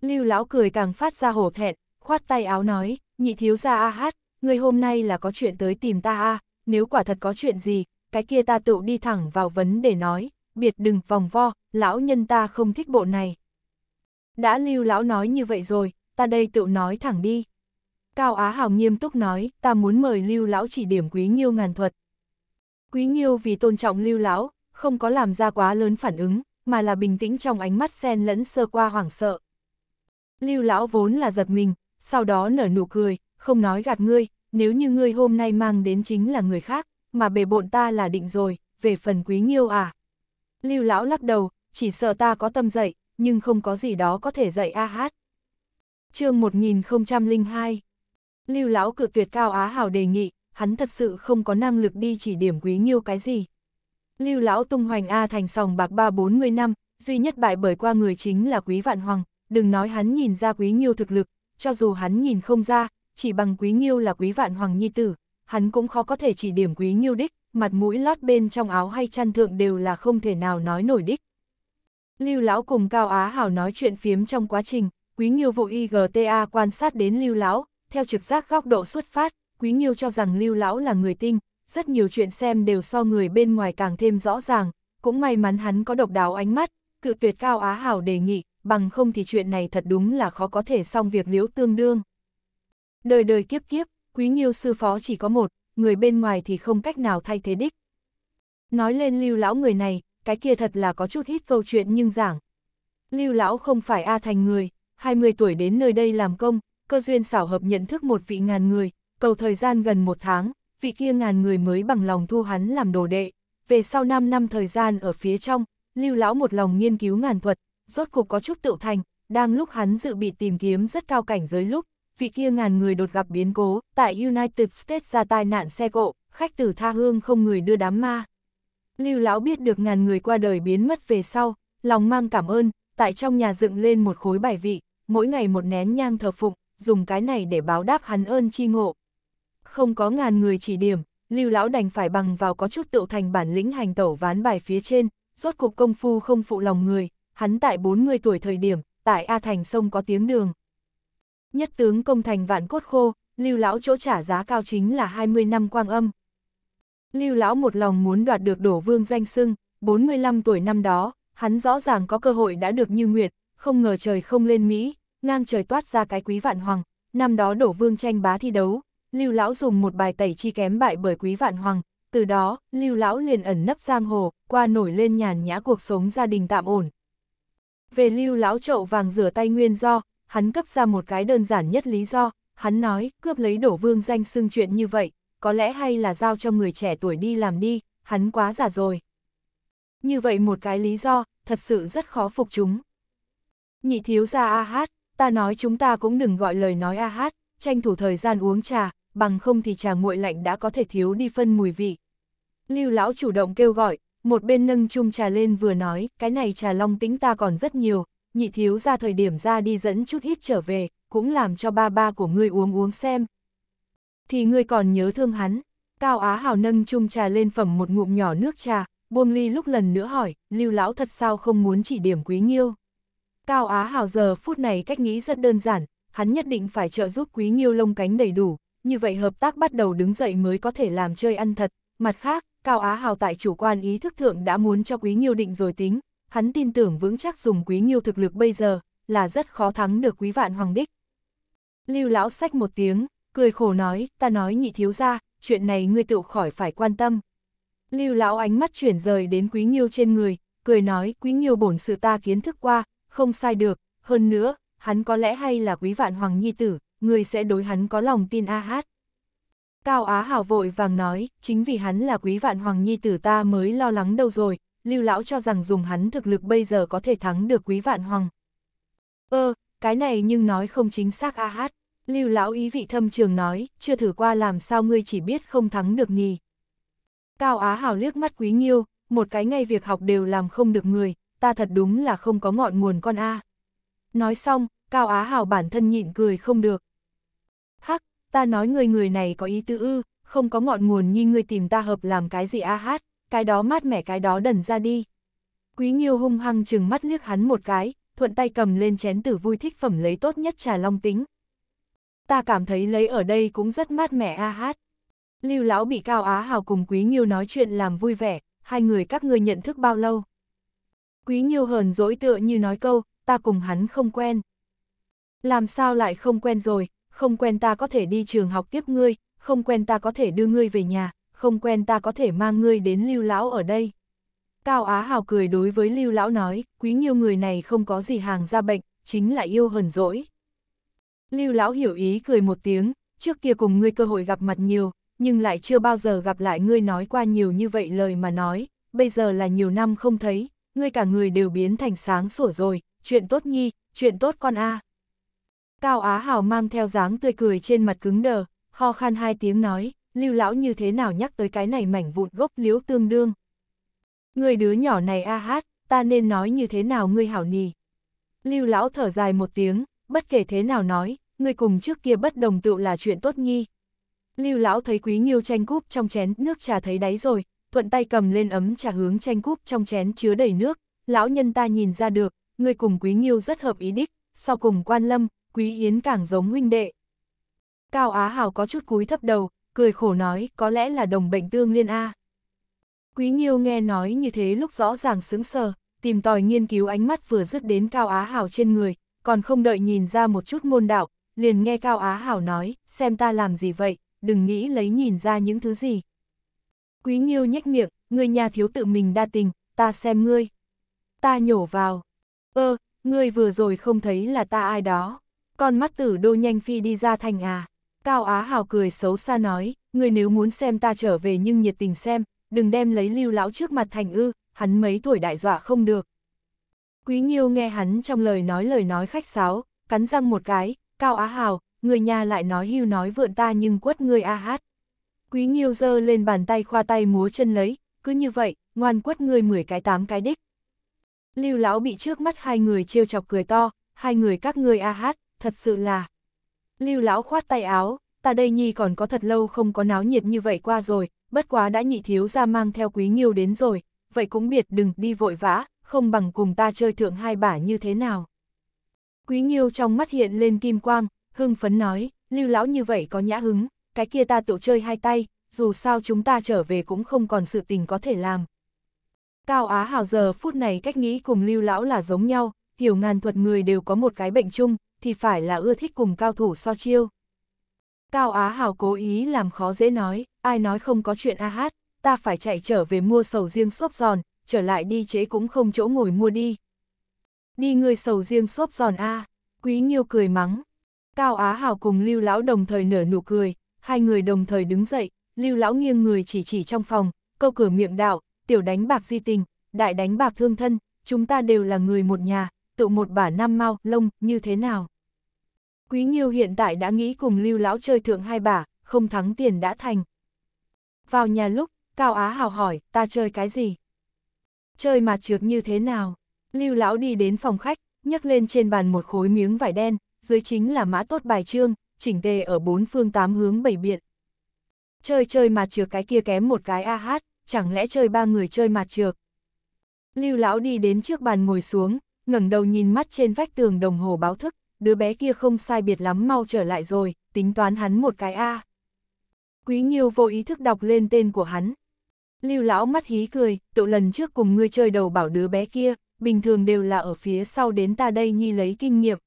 Lưu lão cười càng phát ra hổ thẹn, khoát tay áo nói, nhị thiếu gia a hát, người hôm nay là có chuyện tới tìm ta a, nếu quả thật có chuyện gì, cái kia ta tự đi thẳng vào vấn để nói, biệt đừng vòng vo, lão nhân ta không thích bộ này. Đã lưu lão nói như vậy rồi, ta đây tự nói thẳng đi. Cao Á Hào nghiêm túc nói, ta muốn mời lưu lão chỉ điểm quý nghiêu ngàn thuật. Quý nghiêu vì tôn trọng lưu lão, không có làm ra quá lớn phản ứng, mà là bình tĩnh trong ánh mắt sen lẫn sơ qua hoảng sợ. Lưu lão vốn là giật mình, sau đó nở nụ cười, không nói gạt ngươi, nếu như ngươi hôm nay mang đến chính là người khác, mà bề bộn ta là định rồi, về phần quý nghiêu à. Lưu lão lắc đầu, chỉ sợ ta có tâm dạy, nhưng không có gì đó có thể dạy a hát. chương 1002 Lưu lão cự tuyệt Cao Á Hảo đề nghị, hắn thật sự không có năng lực đi chỉ điểm quý nghiêu cái gì. Lưu lão tung hoành A thành sòng bạc ba bốn mươi năm, duy nhất bại bởi qua người chính là quý vạn hoàng, đừng nói hắn nhìn ra quý nghiêu thực lực, cho dù hắn nhìn không ra, chỉ bằng quý nghiêu là quý vạn hoàng nhi tử, hắn cũng khó có thể chỉ điểm quý nghiêu đích, mặt mũi lót bên trong áo hay chăn thượng đều là không thể nào nói nổi đích. Lưu Lão cùng Cao Á Hảo nói chuyện phiếm trong quá trình, Quý Nghiêu vụ IGTA quan sát đến Lưu Lão, theo trực giác góc độ xuất phát, Quý Nghiêu cho rằng Lưu Lão là người tinh, rất nhiều chuyện xem đều so người bên ngoài càng thêm rõ ràng, cũng may mắn hắn có độc đáo ánh mắt, cự tuyệt Cao Á Hảo đề nghị, bằng không thì chuyện này thật đúng là khó có thể xong việc liễu tương đương. Đời đời kiếp kiếp, Quý Nghiêu sư phó chỉ có một, người bên ngoài thì không cách nào thay thế đích. Nói lên lưu lão người này, cái kia thật là có chút hít câu chuyện nhưng giảng. Lưu lão không phải A thành người, 20 tuổi đến nơi đây làm công, cơ duyên xảo hợp nhận thức một vị ngàn người, cầu thời gian gần một tháng, vị kia ngàn người mới bằng lòng thu hắn làm đồ đệ. Về sau 5 năm thời gian ở phía trong, lưu lão một lòng nghiên cứu ngàn thuật, rốt cuộc có chút tự thành, đang lúc hắn dự bị tìm kiếm rất cao cảnh giới lúc, vị kia ngàn người đột gặp biến cố, tại United States ra tai nạn xe cộ, khách tử tha hương không người đưa đám ma. Lưu lão biết được ngàn người qua đời biến mất về sau, lòng mang cảm ơn, tại trong nhà dựng lên một khối bài vị, mỗi ngày một nén nhang thờ phụng, dùng cái này để báo đáp hắn ơn chi ngộ. Không có ngàn người chỉ điểm, Lưu lão đành phải bằng vào có chút tựu thành bản lĩnh hành tẩu ván bài phía trên, rốt cuộc công phu không phụ lòng người, hắn tại 40 tuổi thời điểm, tại A Thành sông có tiếng đường, nhất tướng công thành vạn cốt khô, lưu lão chỗ trả giá cao chính là 20 năm quang âm. Lưu lão một lòng muốn đoạt được đổ vương danh sưng, 45 tuổi năm đó, hắn rõ ràng có cơ hội đã được như nguyệt, không ngờ trời không lên Mỹ, ngang trời toát ra cái quý vạn hoàng, năm đó đổ vương tranh bá thi đấu, lưu lão dùng một bài tẩy chi kém bại bởi quý vạn hoàng, từ đó, lưu lão liền ẩn nấp giang hồ, qua nổi lên nhàn nhã cuộc sống gia đình tạm ổn. Về lưu lão chậu vàng rửa tay nguyên do, hắn cấp ra một cái đơn giản nhất lý do, hắn nói, cướp lấy đổ vương danh xưng chuyện như vậy, có lẽ hay là giao cho người trẻ tuổi đi làm đi, hắn quá giả rồi. Như vậy một cái lý do, thật sự rất khó phục chúng. Nhị thiếu ra A Hát, ta nói chúng ta cũng đừng gọi lời nói A Hát, tranh thủ thời gian uống trà, bằng không thì trà nguội lạnh đã có thể thiếu đi phân mùi vị. Lưu lão chủ động kêu gọi, một bên nâng chung trà lên vừa nói, cái này trà long tính ta còn rất nhiều, nhị thiếu ra thời điểm ra đi dẫn chút ít trở về, cũng làm cho ba ba của ngươi uống uống xem. Thì ngươi còn nhớ thương hắn, Cao Á Hào nâng chung trà lên phẩm một ngụm nhỏ nước trà, buông ly lúc lần nữa hỏi, lưu lão thật sao không muốn chỉ điểm quý nghiêu. Cao Á Hào giờ phút này cách nghĩ rất đơn giản, hắn nhất định phải trợ giúp quý nghiêu lông cánh đầy đủ, như vậy hợp tác bắt đầu đứng dậy mới có thể làm chơi ăn thật. Mặt khác, Cao Á Hào tại chủ quan ý thức thượng đã muốn cho quý nghiêu định rồi tính, hắn tin tưởng vững chắc dùng quý nghiêu thực lực bây giờ, là rất khó thắng được quý vạn hoàng đích. Lưu lão sách một tiếng, cười khổ nói, ta nói nhị thiếu ra, chuyện này ngươi tự khỏi phải quan tâm. Lưu lão ánh mắt chuyển rời đến quý nghiêu trên người, cười nói, quý nghiêu bổn sự ta kiến thức qua, không sai được, hơn nữa, hắn có lẽ hay là quý vạn hoàng nhi tử, ngươi sẽ đối hắn có lòng tin a hát. Cao Á Hảo vội vàng nói, chính vì hắn là quý vạn hoàng nhi tử ta mới lo lắng đâu rồi, Lưu Lão cho rằng dùng hắn thực lực bây giờ có thể thắng được quý vạn hoàng. Ơ, ờ, cái này nhưng nói không chính xác a hát. Lưu Lão ý vị thâm trường nói, chưa thử qua làm sao ngươi chỉ biết không thắng được nhỉ? Cao Á Hào liếc mắt quý nghiêu, một cái ngay việc học đều làm không được người, ta thật đúng là không có ngọn nguồn con A. Nói xong, Cao Á Hào bản thân nhịn cười không được. Hắc, ta nói người người này có ý tư ư, không có ngọn nguồn như ngươi tìm ta hợp làm cái gì A hát cái đó mát mẻ cái đó đần ra đi. Quý nhiêu hung hăng chừng mắt liếc hắn một cái, thuận tay cầm lên chén tử vui thích phẩm lấy tốt nhất trà long tính. Ta cảm thấy lấy ở đây cũng rất mát mẻ a hát. Lưu lão bị Cao Á Hào cùng Quý nhiêu nói chuyện làm vui vẻ, hai người các ngươi nhận thức bao lâu? Quý nhiêu hờn dỗi tựa như nói câu, ta cùng hắn không quen. Làm sao lại không quen rồi, không quen ta có thể đi trường học tiếp ngươi, không quen ta có thể đưa ngươi về nhà, không quen ta có thể mang ngươi đến lưu lão ở đây. Cao Á Hào cười đối với lưu lão nói, quý nghiêu người này không có gì hàng ra bệnh, chính là yêu hờn dỗi. Lưu lão hiểu ý cười một tiếng, trước kia cùng ngươi cơ hội gặp mặt nhiều, nhưng lại chưa bao giờ gặp lại ngươi nói qua nhiều như vậy lời mà nói, bây giờ là nhiều năm không thấy, ngươi cả người đều biến thành sáng sủa rồi, chuyện tốt nhi, chuyện tốt con a. Cao Á Hào mang theo dáng tươi cười trên mặt cứng đờ, ho khan hai tiếng nói, lưu lão như thế nào nhắc tới cái này mảnh vụn gốc liễu tương đương. Người đứa nhỏ này a hát, ta nên nói như thế nào ngươi hảo nì. Lưu lão thở dài một tiếng, bất kể thế nào nói, ngươi cùng trước kia bất đồng tựu là chuyện tốt nhi. Lưu lão thấy quý nghiêu chanh cúp trong chén nước trà thấy đáy rồi, thuận tay cầm lên ấm trà hướng chanh cúp trong chén chứa đầy nước, lão nhân ta nhìn ra được, ngươi cùng quý nghiêu rất hợp ý đích, sau cùng quan lâm, quý yến càng giống huynh đệ. Cao Á Hào có chút cúi thấp đầu, cười khổ nói có lẽ là đồng bệnh tương liên A. Quý Nghiêu nghe nói như thế lúc rõ ràng sướng sờ, tìm tòi nghiên cứu ánh mắt vừa dứt đến Cao Á Hảo trên người, còn không đợi nhìn ra một chút môn đạo, liền nghe Cao Á Hảo nói, xem ta làm gì vậy, đừng nghĩ lấy nhìn ra những thứ gì. Quý Nghiêu nhếch miệng, người nhà thiếu tự mình đa tình, ta xem ngươi. Ta nhổ vào. Ơ, ngươi vừa rồi không thấy là ta ai đó. Con mắt tử đô nhanh phi đi ra thành à. Cao Á Hào cười xấu xa nói, người nếu muốn xem ta trở về nhưng nhiệt tình xem, đừng đem lấy lưu lão trước mặt thành ư, hắn mấy tuổi đại dọa không được. Quý nhiêu nghe hắn trong lời nói lời nói khách sáo, cắn răng một cái, Cao Á Hào, người nhà lại nói hưu nói vượn ta nhưng quất người a hát. Quý nhiêu giơ lên bàn tay khoa tay múa chân lấy, cứ như vậy, ngoan quất người 10 cái 8 cái đích. Lưu lão bị trước mắt hai người trêu chọc cười to, hai người các ngươi a hát, thật sự là Lưu lão khoát tay áo, ta đây nhi còn có thật lâu không có náo nhiệt như vậy qua rồi, bất quá đã nhị thiếu ra mang theo quý nghiêu đến rồi, vậy cũng biệt đừng đi vội vã, không bằng cùng ta chơi thượng hai bả như thế nào. Quý nghiêu trong mắt hiện lên kim quang, hưng phấn nói, lưu lão như vậy có nhã hứng, cái kia ta tự chơi hai tay, dù sao chúng ta trở về cũng không còn sự tình có thể làm. Cao Á Hào giờ phút này cách nghĩ cùng lưu lão là giống nhau, hiểu ngàn thuật người đều có một cái bệnh chung, thì phải là ưa thích cùng cao thủ so chiêu. Cao Á Hào cố ý làm khó dễ nói, ai nói không có chuyện a hát, ta phải chạy trở về mua sầu riêng xốp giòn, trở lại đi chế cũng không chỗ ngồi mua đi. Đi người sầu riêng xốp giòn a quý nghiêu cười mắng. Cao Á Hào cùng Lưu Lão đồng thời nở nụ cười, hai người đồng thời đứng dậy, Lưu Lão nghiêng người chỉ chỉ trong phòng, câu cửa miệng đạo, tiểu đánh bạc di tình, đại đánh bạc thương thân, chúng ta đều là người một nhà, tự một bả năm mau, lông, như thế nào? Quý nhiêu hiện tại đã nghĩ cùng Lưu Lão chơi thượng hai bả, không thắng tiền đã thành. Vào nhà lúc, Cao Á Hào hỏi, ta chơi cái gì? Chơi mà trượt như thế nào? Lưu Lão đi đến phòng khách, nhấc lên trên bàn một khối miếng vải đen, dưới chính là mã tốt bài trương, chỉnh tề ở bốn phương tám hướng bảy biện. Chơi chơi mà trượt cái kia kém một cái a hát, chẳng lẽ chơi ba người chơi mặt trượt? Lưu Lão đi đến trước bàn ngồi xuống, ngẩng đầu nhìn mắt trên vách tường đồng hồ báo thức đứa bé kia không sai biệt lắm mau trở lại rồi, tính toán hắn một cái A. Quý Nhiêu vô ý thức đọc lên tên của hắn. Lưu lão mắt hí cười, tự lần trước cùng ngươi chơi đầu bảo đứa bé kia, bình thường đều là ở phía sau đến ta đây nhi lấy kinh nghiệm.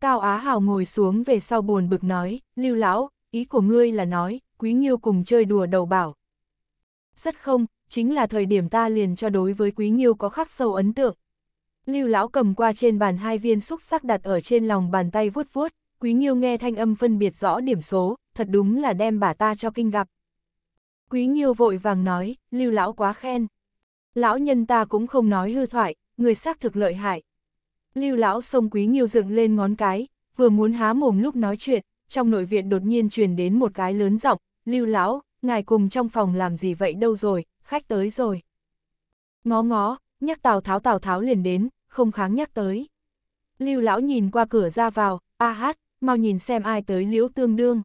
Cao Á Hào ngồi xuống về sau buồn bực nói, Lưu lão, ý của ngươi là nói, Quý Nhiêu cùng chơi đùa đầu bảo. Rất không, chính là thời điểm ta liền cho đối với Quý Nhiêu có khắc sâu ấn tượng, Lưu lão cầm qua trên bàn hai viên xúc sắc đặt ở trên lòng bàn tay vuốt vuốt, Quý Nghiêu nghe thanh âm phân biệt rõ điểm số, thật đúng là đem bà ta cho kinh gặp. Quý Nghiêu vội vàng nói, Lưu lão quá khen. Lão nhân ta cũng không nói hư thoại, người xác thực lợi hại. Lưu lão xông Quý Nghiêu dựng lên ngón cái, vừa muốn há mồm lúc nói chuyện, trong nội viện đột nhiên truyền đến một cái lớn giọng, "Lưu lão, ngài cùng trong phòng làm gì vậy đâu rồi, khách tới rồi." Ngó ngó, nhắc Tào Tháo Tào Tháo liền đến, không kháng nhắc tới. Lưu lão nhìn qua cửa ra vào, a hát, mau nhìn xem ai tới liễu tương đương.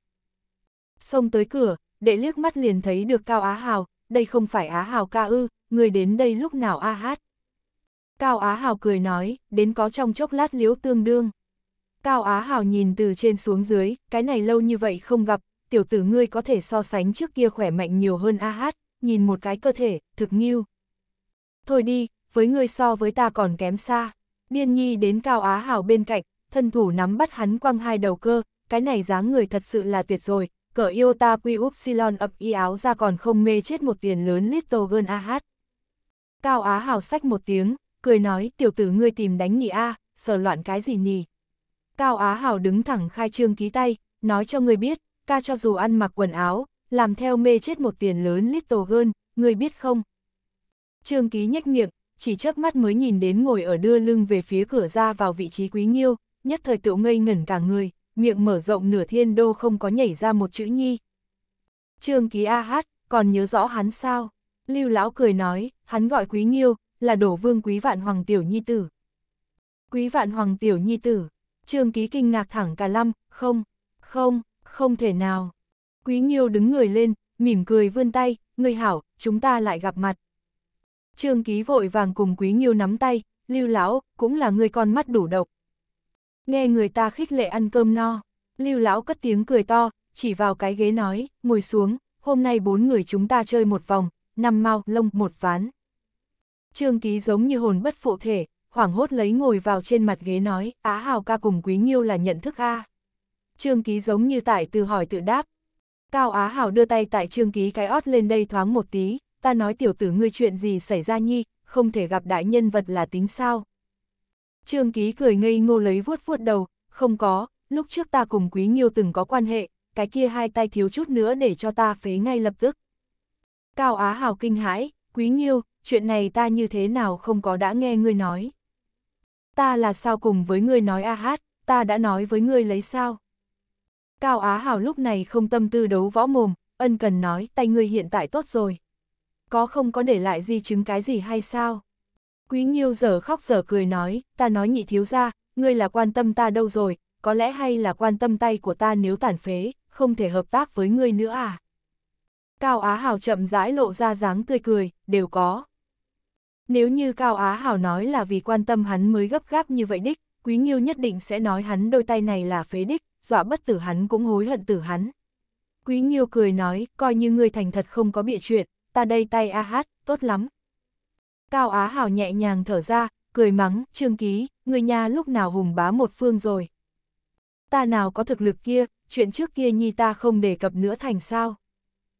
Xông tới cửa, đệ liếc mắt liền thấy được Cao Á Hào, đây không phải Á Hào ca ư, người đến đây lúc nào a hát. Cao Á Hào cười nói, đến có trong chốc lát liễu tương đương. Cao Á Hào nhìn từ trên xuống dưới, cái này lâu như vậy không gặp, tiểu tử ngươi có thể so sánh trước kia khỏe mạnh nhiều hơn a hát, nhìn một cái cơ thể, thực nghiêu. Thôi đi, với ngươi so với ta còn kém xa. Điên nhi đến Cao Á Hảo bên cạnh, thân thủ nắm bắt hắn quăng hai đầu cơ, cái này dáng người thật sự là tuyệt rồi, cỡ yêu ta quy úp silon ập y áo ra còn không mê chết một tiền lớn little girl ah. Cao Á Hảo sách một tiếng, cười nói tiểu tử ngươi tìm đánh nhị a, à, sờ loạn cái gì nhỉ. Cao Á Hảo đứng thẳng khai trương ký tay, nói cho ngươi biết, ca cho dù ăn mặc quần áo, làm theo mê chết một tiền lớn little girl, ngươi biết không? Trương ký nhếch miệng, chỉ chớp mắt mới nhìn đến ngồi ở đưa lưng về phía cửa ra vào vị trí quý nghiêu, nhất thời tựu ngây ngẩn cả người, miệng mở rộng nửa thiên đô không có nhảy ra một chữ nhi. Trương Ký A Hát, còn nhớ rõ hắn sao? Lưu Lão cười nói, hắn gọi Quý Nghiêu, là đổ vương Quý Vạn Hoàng Tiểu Nhi Tử. Quý Vạn Hoàng Tiểu Nhi Tử, Trương Ký kinh ngạc thẳng cả lăm, không, không, không thể nào. Quý Nghiêu đứng người lên, mỉm cười vươn tay, người hảo, chúng ta lại gặp mặt. Trương Ký vội vàng cùng Quý Nghiêu nắm tay, Lưu Lão, cũng là người con mắt đủ độc. Nghe người ta khích lệ ăn cơm no, Lưu Lão cất tiếng cười to, chỉ vào cái ghế nói, ngồi xuống, hôm nay bốn người chúng ta chơi một vòng, năm mau, lông, một ván. Trương Ký giống như hồn bất phụ thể, hoảng hốt lấy ngồi vào trên mặt ghế nói, Á Hào ca cùng Quý Nghiêu là nhận thức A. Trương Ký giống như tại từ hỏi tự đáp. Cao Á Hào đưa tay tại Trương Ký cái ót lên đây thoáng một tí, ta nói tiểu tử ngươi chuyện gì xảy ra nhi, không thể gặp đại nhân vật là tính sao. Trương Ký cười ngây ngô lấy vuốt vuốt đầu, không có, lúc trước ta cùng Quý Nghiêu từng có quan hệ, cái kia hai tay thiếu chút nữa để cho ta phế ngay lập tức. Cao Á Hào kinh hãi, Quý Nghiêu, chuyện này ta như thế nào không có đã nghe ngươi nói. Ta là sao cùng với ngươi nói a hát, ta đã nói với ngươi lấy sao. Cao Á Hào lúc này không tâm tư đấu võ mồm, ân cần nói tay ngươi hiện tại tốt rồi, có không có để lại di chứng cái gì hay sao? Quý Nghiêu giờ khóc giờ cười nói, ta nói nhị thiếu ra, ngươi là quan tâm ta đâu rồi, có lẽ hay là quan tâm tay của ta nếu tàn phế, không thể hợp tác với ngươi nữa à? Cao Á Hảo chậm rãi lộ ra dáng tươi cười, đều có. Nếu như Cao Á Hảo nói là vì quan tâm hắn mới gấp gáp như vậy đích, Quý Nghiêu nhất định sẽ nói hắn đôi tay này là phế đích, dọa bất tử hắn cũng hối hận tử hắn. Quý Nghiêu cười nói, coi như ngươi thành thật không có bịa chuyện, ta đây tay a hát, tốt lắm. Cao Á Hảo nhẹ nhàng thở ra, cười mắng, Trương Ký, người nhà lúc nào hùng bá một phương rồi. Ta nào có thực lực kia, chuyện trước kia nhi ta không đề cập nữa thành sao.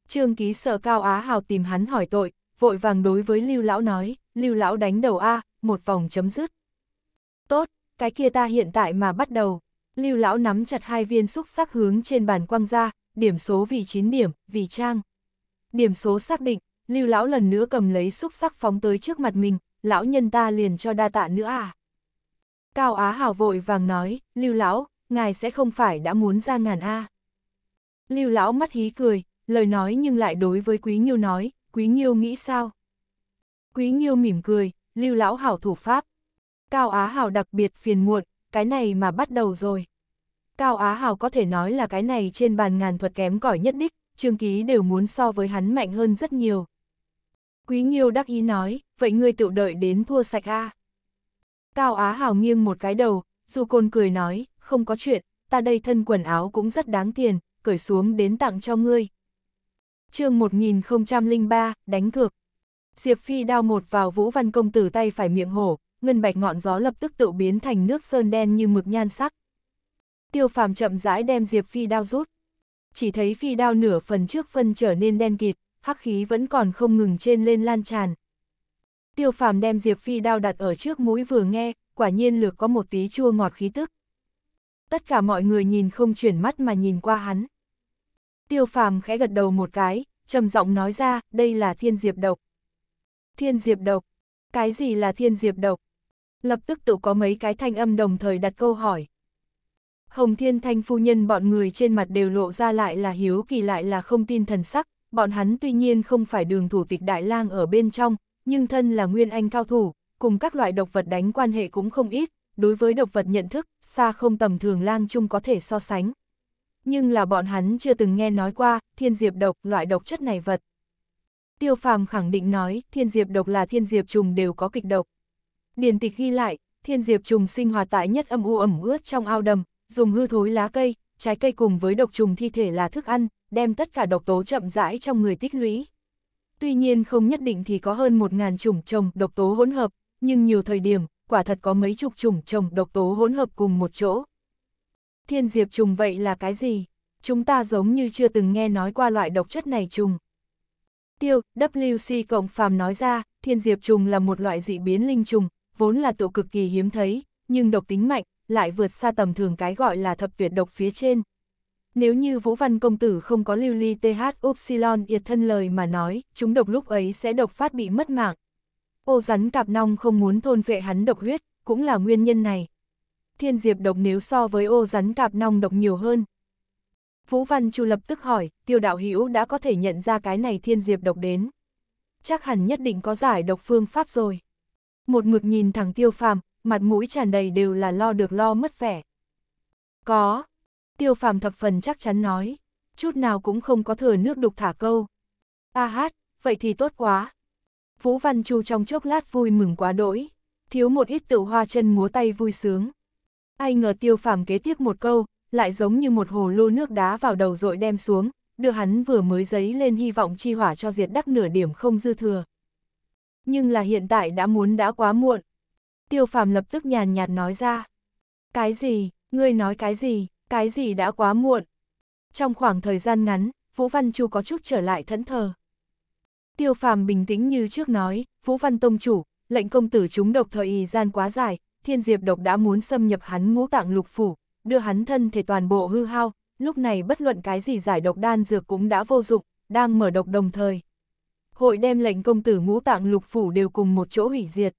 Trương Ký sợ Cao Á Hào tìm hắn hỏi tội, vội vàng đối với Lưu Lão nói, Lưu Lão đánh đầu A, một vòng chấm dứt. Tốt, cái kia ta hiện tại mà bắt đầu. Lưu Lão nắm chặt hai viên xúc sắc hướng trên bàn quăng ra, điểm số vì 9 điểm, vì trang điểm số xác định, lưu lão lần nữa cầm lấy xúc sắc phóng tới trước mặt mình, lão nhân ta liền cho đa tạ nữa à. Cao Á hào vội vàng nói, lưu lão, ngài sẽ không phải đã muốn ra ngàn A. À. Lưu lão mắt hí cười, lời nói nhưng lại đối với Quý Nhiêu nói, Quý Nhiêu nghĩ sao? Quý Nhiêu mỉm cười, lưu lão hảo thủ pháp. Cao Á hào đặc biệt phiền muộn, cái này mà bắt đầu rồi. Cao Á hào có thể nói là cái này trên bàn ngàn thuật kém cỏi nhất đích, Trương Ký đều muốn so với hắn mạnh hơn rất nhiều. Quý nhiêu đắc ý nói, vậy ngươi tự đợi đến thua sạch a. Cao Á Hào nghiêng một cái đầu, Du Côn cười nói, không có chuyện, ta đây thân quần áo cũng rất đáng tiền, cởi xuống đến tặng cho ngươi. chương 1003, đánh cược. Diệp Phi đao một vào Vũ Văn Công Tử tay phải miệng hổ, ngân bạch ngọn gió lập tức tự biến thành nước sơn đen như mực nhan sắc. Tiêu phàm chậm rãi đem Diệp Phi đao rút, chỉ thấy phi đao nửa phần trước phân trở nên đen kịt, hắc khí vẫn còn không ngừng trên lên lan tràn. Tiêu phàm đem diệp phi đao đặt ở trước mũi vừa nghe, quả nhiên lược có một tí chua ngọt khí tức. Tất cả mọi người nhìn không chuyển mắt mà nhìn qua hắn. Tiêu phàm khẽ gật đầu một cái, trầm giọng nói ra, đây là thiên diệp độc. Thiên diệp độc? Cái gì là thiên diệp độc? Lập tức tự có mấy cái thanh âm đồng thời đặt câu hỏi. Hồng Thiên Thanh phu nhân bọn người trên mặt đều lộ ra lại là hiếu kỳ lại là không tin thần sắc, bọn hắn tuy nhiên không phải đường thủ tịch Đại lang ở bên trong, nhưng thân là nguyên anh cao thủ, cùng các loại độc vật đánh quan hệ cũng không ít, đối với độc vật nhận thức, xa không tầm thường lang chung có thể so sánh. Nhưng là bọn hắn chưa từng nghe nói qua, thiên diệp độc, loại độc chất này vật. Tiêu phàm khẳng định nói, thiên diệp độc là thiên diệp trùng đều có kịch độc. Điền tịch ghi lại, thiên diệp trùng sinh hoạt tại nhất âm u ẩm ướt trong ao đầm, dùng hư thối lá cây, trái cây cùng với độc trùng thi thể là thức ăn, đem tất cả độc tố chậm rãi trong người tích lũy. Tuy nhiên không nhất định thì có hơn 1.000 chủng trồng độc tố hỗn hợp, nhưng nhiều thời điểm, quả thật có mấy chục chủng trồng độc tố hỗn hợp cùng một chỗ. Thiên diệp trùng vậy là cái gì? Chúng ta giống như chưa từng nghe nói qua loại độc chất này trùng. Tiêu, WC Cộng Phàm nói ra, thiên diệp trùng là một loại dị biến linh trùng, vốn là tựu cực kỳ hiếm thấy, nhưng độc tính mạnh, lại vượt xa tầm thường cái gọi là thập tuyệt độc phía trên. Nếu như Vũ Văn Công Tử không có lưu ly TH Upsilon yệt thân lời mà nói, chúng độc lúc ấy sẽ độc phát bị mất mạng. Ô rắn cạp nong không muốn thôn vệ hắn độc huyết, cũng là nguyên nhân này. Thiên diệp độc nếu so với ô rắn cạp nong độc nhiều hơn. Vũ Văn Chu lập tức hỏi, tiêu đạo hữu đã có thể nhận ra cái này thiên diệp độc đến. Chắc hẳn nhất định có giải độc phương pháp rồi. Một mực nhìn thẳng tiêu phàm, mặt mũi tràn đầy đều là lo được lo mất vẻ. Có, tiêu phàm thập phần chắc chắn nói, chút nào cũng không có thừa nước đục thả câu. A à hát, vậy thì tốt quá. Vũ Văn Chu trong chốc lát vui mừng quá đỗi, thiếu một ít tự hoa chân múa tay vui sướng. Ai ngờ tiêu phàm kế tiếp một câu, lại giống như một hồ lô nước đá vào đầu dội đem xuống, đưa hắn vừa mới giấy lên hy vọng chi hỏa cho diệt đắc nửa điểm không dư thừa. Nhưng là hiện tại đã muốn đã quá muộn tiêu phàm lập tức nhàn nhạt nói ra. Cái gì, ngươi nói cái gì, cái gì đã quá muộn. Trong khoảng thời gian ngắn, Vũ Văn Chu có chút trở lại thẫn thờ. Tiêu phàm bình tĩnh như trước nói, Vũ Văn Tông Chủ, lệnh công tử chúng độc thời y gian quá dài, thiên diệp độc đã muốn xâm nhập hắn ngũ tạng lục phủ, đưa hắn thân thể toàn bộ hư hao, lúc này bất luận cái gì giải độc đan dược cũng đã vô dụng, đang mở độc đồng thời. Hội đem lệnh công tử ngũ tạng lục phủ đều cùng một chỗ hủy diệt.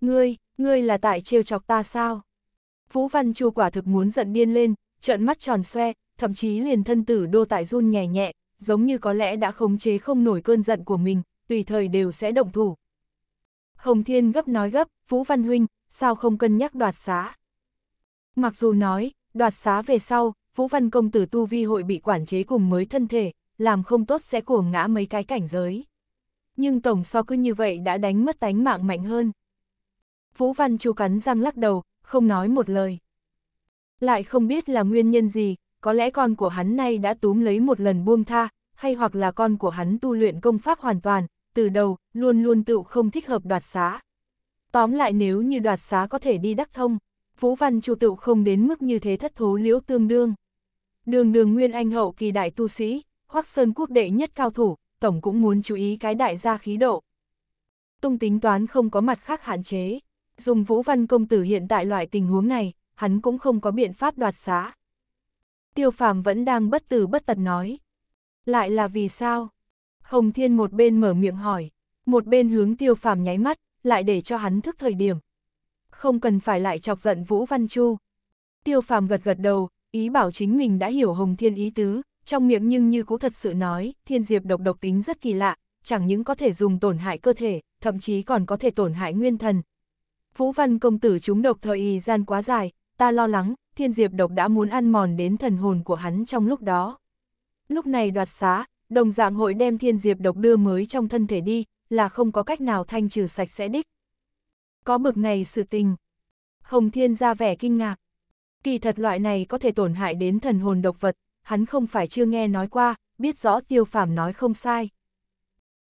Ngươi, ngươi là tại trêu chọc ta sao? Vũ Văn Chu quả thực muốn giận điên lên, trợn mắt tròn xoe, thậm chí liền thân tử đô tại run nhẹ nhẹ, giống như có lẽ đã khống chế không nổi cơn giận của mình, tùy thời đều sẽ động thủ. Hồng Thiên gấp nói gấp, Vũ Văn Huynh, sao không cân nhắc đoạt xá? Mặc dù nói, đoạt xá về sau, Vũ Văn Công Tử Tu Vi hội bị quản chế cùng mới thân thể, làm không tốt sẽ cuồng ngã mấy cái cảnh giới. Nhưng tổng so cứ như vậy đã đánh mất tánh mạng mạnh hơn. Vũ Văn Chu cắn răng lắc đầu, không nói một lời. Lại không biết là nguyên nhân gì, có lẽ con của hắn nay đã túm lấy một lần buông tha, hay hoặc là con của hắn tu luyện công pháp hoàn toàn, từ đầu, luôn luôn tựu không thích hợp đoạt xá. Tóm lại nếu như đoạt xá có thể đi đắc thông, Vũ Văn Chu tựu không đến mức như thế thất thú liễu tương đương. Đường đường nguyên anh hậu kỳ đại tu sĩ, Hoắc Sơn quốc đệ nhất cao thủ, tổng cũng muốn chú ý cái đại gia khí độ. Tung tính toán không có mặt khác hạn chế. Dùng Vũ Văn Công Tử hiện tại loại tình huống này, hắn cũng không có biện pháp đoạt xá. Tiêu phàm vẫn đang bất tử bất tật nói. Lại là vì sao? Hồng Thiên một bên mở miệng hỏi, một bên hướng tiêu phàm nháy mắt, lại để cho hắn thức thời điểm. Không cần phải lại chọc giận Vũ Văn Chu. Tiêu phàm gật gật đầu, ý bảo chính mình đã hiểu Hồng Thiên ý tứ, trong miệng nhưng như cũ thật sự nói, thiên diệp độc độc tính rất kỳ lạ, chẳng những có thể dùng tổn hại cơ thể, thậm chí còn có thể tổn hại nguyên thần, Vũ Văn công tử chúng độc thời y gian quá dài, ta lo lắng, thiên diệp độc đã muốn ăn mòn đến thần hồn của hắn trong lúc đó. Lúc này đoạt xá, đồng dạng hội đem thiên diệp độc đưa mới trong thân thể đi, là không có cách nào thanh trừ sạch sẽ đích. Có bực này sự tình. Hồng Thiên ra vẻ kinh ngạc. Kỳ thật loại này có thể tổn hại đến thần hồn độc vật, hắn không phải chưa nghe nói qua, biết rõ tiêu phàm nói không sai.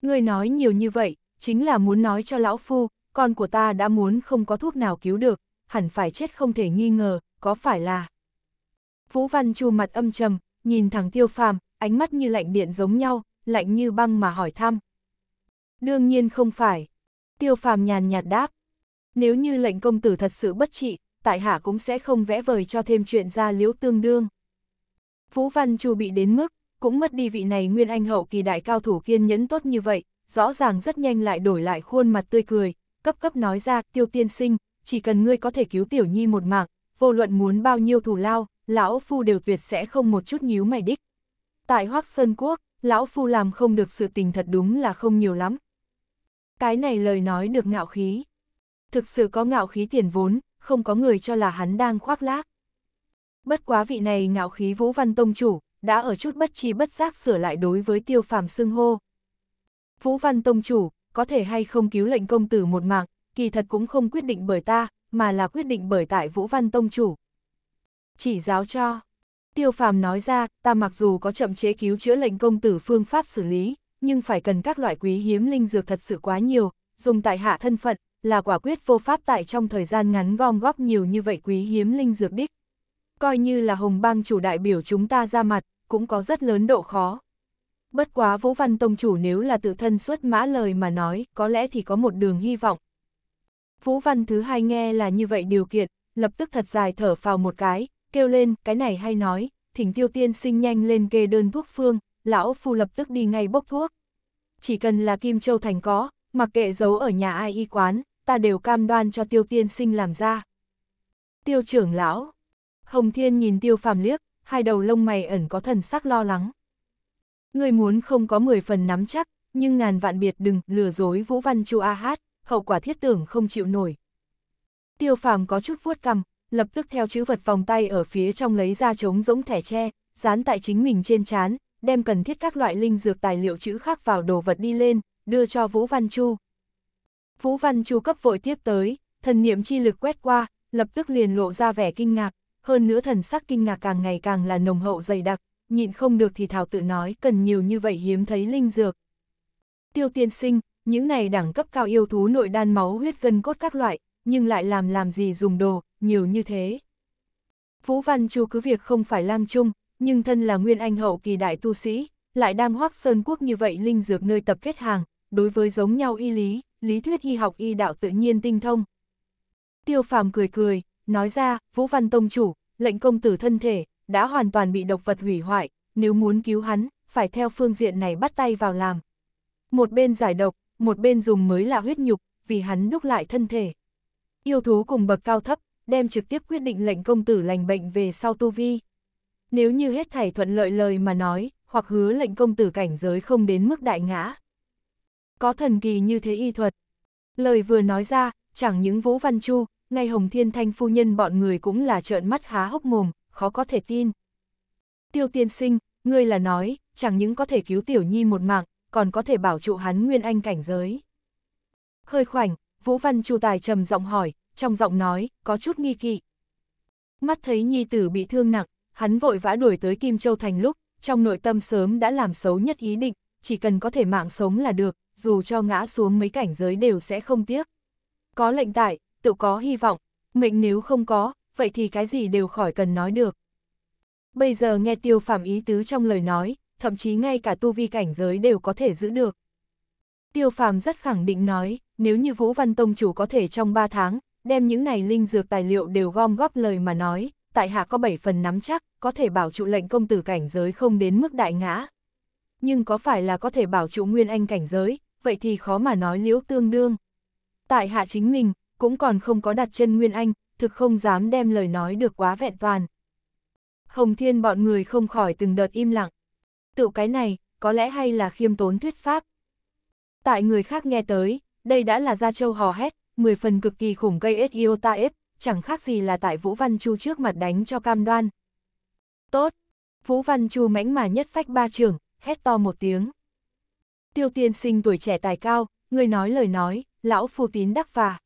Người nói nhiều như vậy, chính là muốn nói cho lão phu, con của ta đã muốn không có thuốc nào cứu được, hẳn phải chết không thể nghi ngờ, có phải là... Vũ Văn Chu mặt âm trầm, nhìn thẳng tiêu phàm, ánh mắt như lạnh điện giống nhau, lạnh như băng mà hỏi thăm. Đương nhiên không phải. Tiêu phàm nhàn nhạt đáp. Nếu như lệnh công tử thật sự bất trị, tại hạ cũng sẽ không vẽ vời cho thêm chuyện ra liễu tương đương. Vũ Văn Chu bị đến mức, cũng mất đi vị này nguyên anh hậu kỳ đại cao thủ kiên nhẫn tốt như vậy, rõ ràng rất nhanh lại đổi lại khuôn mặt tươi cười, cấp cấp nói ra, tiêu tiên sinh, chỉ cần ngươi có thể cứu tiểu nhi một mạng, vô luận muốn bao nhiêu thù lao, lão phu đều tuyệt sẽ không một chút nhíu mày đích. Tại Hoác Sơn Quốc, lão phu làm không được sự tình thật đúng là không nhiều lắm. Cái này lời nói được ngạo khí. Thực sự có ngạo khí tiền vốn, không có người cho là hắn đang khoác lác. Bất quá vị này ngạo khí Vũ Văn Tông Chủ, đã ở chút bất chi bất giác sửa lại đối với tiêu phàm xưng hô. Vũ Văn Tông Chủ, có thể hay không cứu lệnh công tử một mạng, kỳ thật cũng không quyết định bởi ta, mà là quyết định bởi tại Vũ Văn Tông Chủ. Chỉ giáo cho. Tiêu phàm nói ra, ta mặc dù có chậm chế cứu chữa lệnh công tử phương pháp xử lý, nhưng phải cần các loại quý hiếm linh dược thật sự quá nhiều, dùng tại hạ thân phận, là quả quyết vô pháp tại trong thời gian ngắn gom góp nhiều như vậy quý hiếm linh dược đích. Coi như là hồng bang chủ đại biểu chúng ta ra mặt, cũng có rất lớn độ khó. Bất quá Vũ Văn Tông Chủ nếu là tự thân xuất mã lời mà nói, có lẽ thì có một đường hy vọng. Vũ Văn thứ hai nghe là như vậy điều kiện, lập tức thật dài thở vào một cái, kêu lên, cái này hay nói, thỉnh tiêu tiên sinh nhanh lên kê đơn thuốc phương, lão phu lập tức đi ngay bốc thuốc. Chỉ cần là Kim Châu Thành có, mặc kệ giấu ở nhà ai y quán, ta đều cam đoan cho tiêu tiên sinh làm ra. Tiêu trưởng lão, Hồng Thiên nhìn tiêu phàm liếc, hai đầu lông mày ẩn có thần sắc lo lắng. Người muốn không có 10 phần nắm chắc, nhưng ngàn vạn biệt đừng lừa dối Vũ Văn Chu A Hát, hậu quả thiết tưởng không chịu nổi. Tiêu phàm có chút vuốt cầm, lập tức theo chữ vật vòng tay ở phía trong lấy ra trống rỗng thẻ tre, dán tại chính mình trên chán, đem cần thiết các loại linh dược tài liệu chữ khác vào đồ vật đi lên, đưa cho Vũ Văn Chu. Vũ Văn Chu cấp vội tiếp tới, thần niệm chi lực quét qua, lập tức liền lộ ra vẻ kinh ngạc, hơn nữa thần sắc kinh ngạc càng ngày càng là nồng hậu dày đặc, nhịn không được thì thảo tự nói cần nhiều như vậy hiếm thấy linh dược. Tiêu tiên sinh, những này đẳng cấp cao yêu thú nội đan máu huyết gân cốt các loại, nhưng lại làm làm gì dùng đồ, nhiều như thế. Vũ Văn Chu cứ việc không phải lang chung, nhưng thân là nguyên anh hậu kỳ đại tu sĩ, lại đang hoác sơn quốc như vậy linh dược nơi tập kết hàng, đối với giống nhau y lý, lý thuyết y học y đạo tự nhiên tinh thông. Tiêu phàm cười cười, nói ra, Vũ Văn Tông Chủ, lệnh công tử thân thể, đã hoàn toàn bị độc vật hủy hoại, nếu muốn cứu hắn, phải theo phương diện này bắt tay vào làm. Một bên giải độc, một bên dùng mới là huyết nhục, vì hắn đúc lại thân thể. Yêu thú cùng bậc cao thấp, đem trực tiếp quyết định lệnh công tử lành bệnh về sau tu vi. Nếu như hết thảy thuận lợi lời mà nói, hoặc hứa lệnh công tử cảnh giới không đến mức đại ngã. Có thần kỳ như thế y thuật. Lời vừa nói ra, chẳng những Vũ Văn Chu, ngay Hồng Thiên Thanh phu nhân bọn người cũng là trợn mắt há hốc mồm, khó có thể tin. Tiêu tiên sinh, ngươi là nói, chẳng những có thể cứu tiểu nhi một mạng, còn có thể bảo trụ hắn nguyên anh cảnh giới. Hơi khoảnh, Vũ Văn Chu Tài trầm giọng hỏi, trong giọng nói, có chút nghi kỵ. Mắt thấy nhi tử bị thương nặng, hắn vội vã đuổi tới Kim Châu Thành lúc, trong nội tâm sớm đã làm xấu nhất ý định, chỉ cần có thể mạng sống là được, dù cho ngã xuống mấy cảnh giới đều sẽ không tiếc. Có lệnh tại, tự có hy vọng, mệnh nếu không có, vậy thì cái gì đều khỏi cần nói được. Bây giờ nghe tiêu phàm ý tứ trong lời nói, thậm chí ngay cả tu vi cảnh giới đều có thể giữ được. Tiêu phàm rất khẳng định nói, nếu như Vũ Văn Tông Chủ có thể trong 3 tháng, đem những này linh dược tài liệu đều gom góp lời mà nói, tại hạ có 7 phần nắm chắc, có thể bảo trụ lệnh công tử cảnh giới không đến mức đại ngã. Nhưng có phải là có thể bảo trụ nguyên anh cảnh giới, vậy thì khó mà nói liễu tương đương. Tại hạ chính mình, cũng còn không có đặt chân nguyên anh, thực không dám đem lời nói được quá vẹn toàn. Hồng Thiên bọn người không khỏi từng đợt im lặng. Tự cái này, có lẽ hay là khiêm tốn thuyết pháp. Tại người khác nghe tới, đây đã là gia châu hò hét, 10 phần cực kỳ khủng gây ết yêu ta ép, chẳng khác gì là tại Vũ Văn Chu trước mặt đánh cho cam đoan. Tốt, Vũ Văn Chu mãnh mà nhất phách ba trường, hét to một tiếng. Tiêu tiên sinh tuổi trẻ tài cao, người nói lời nói, lão phu tín đắc phà.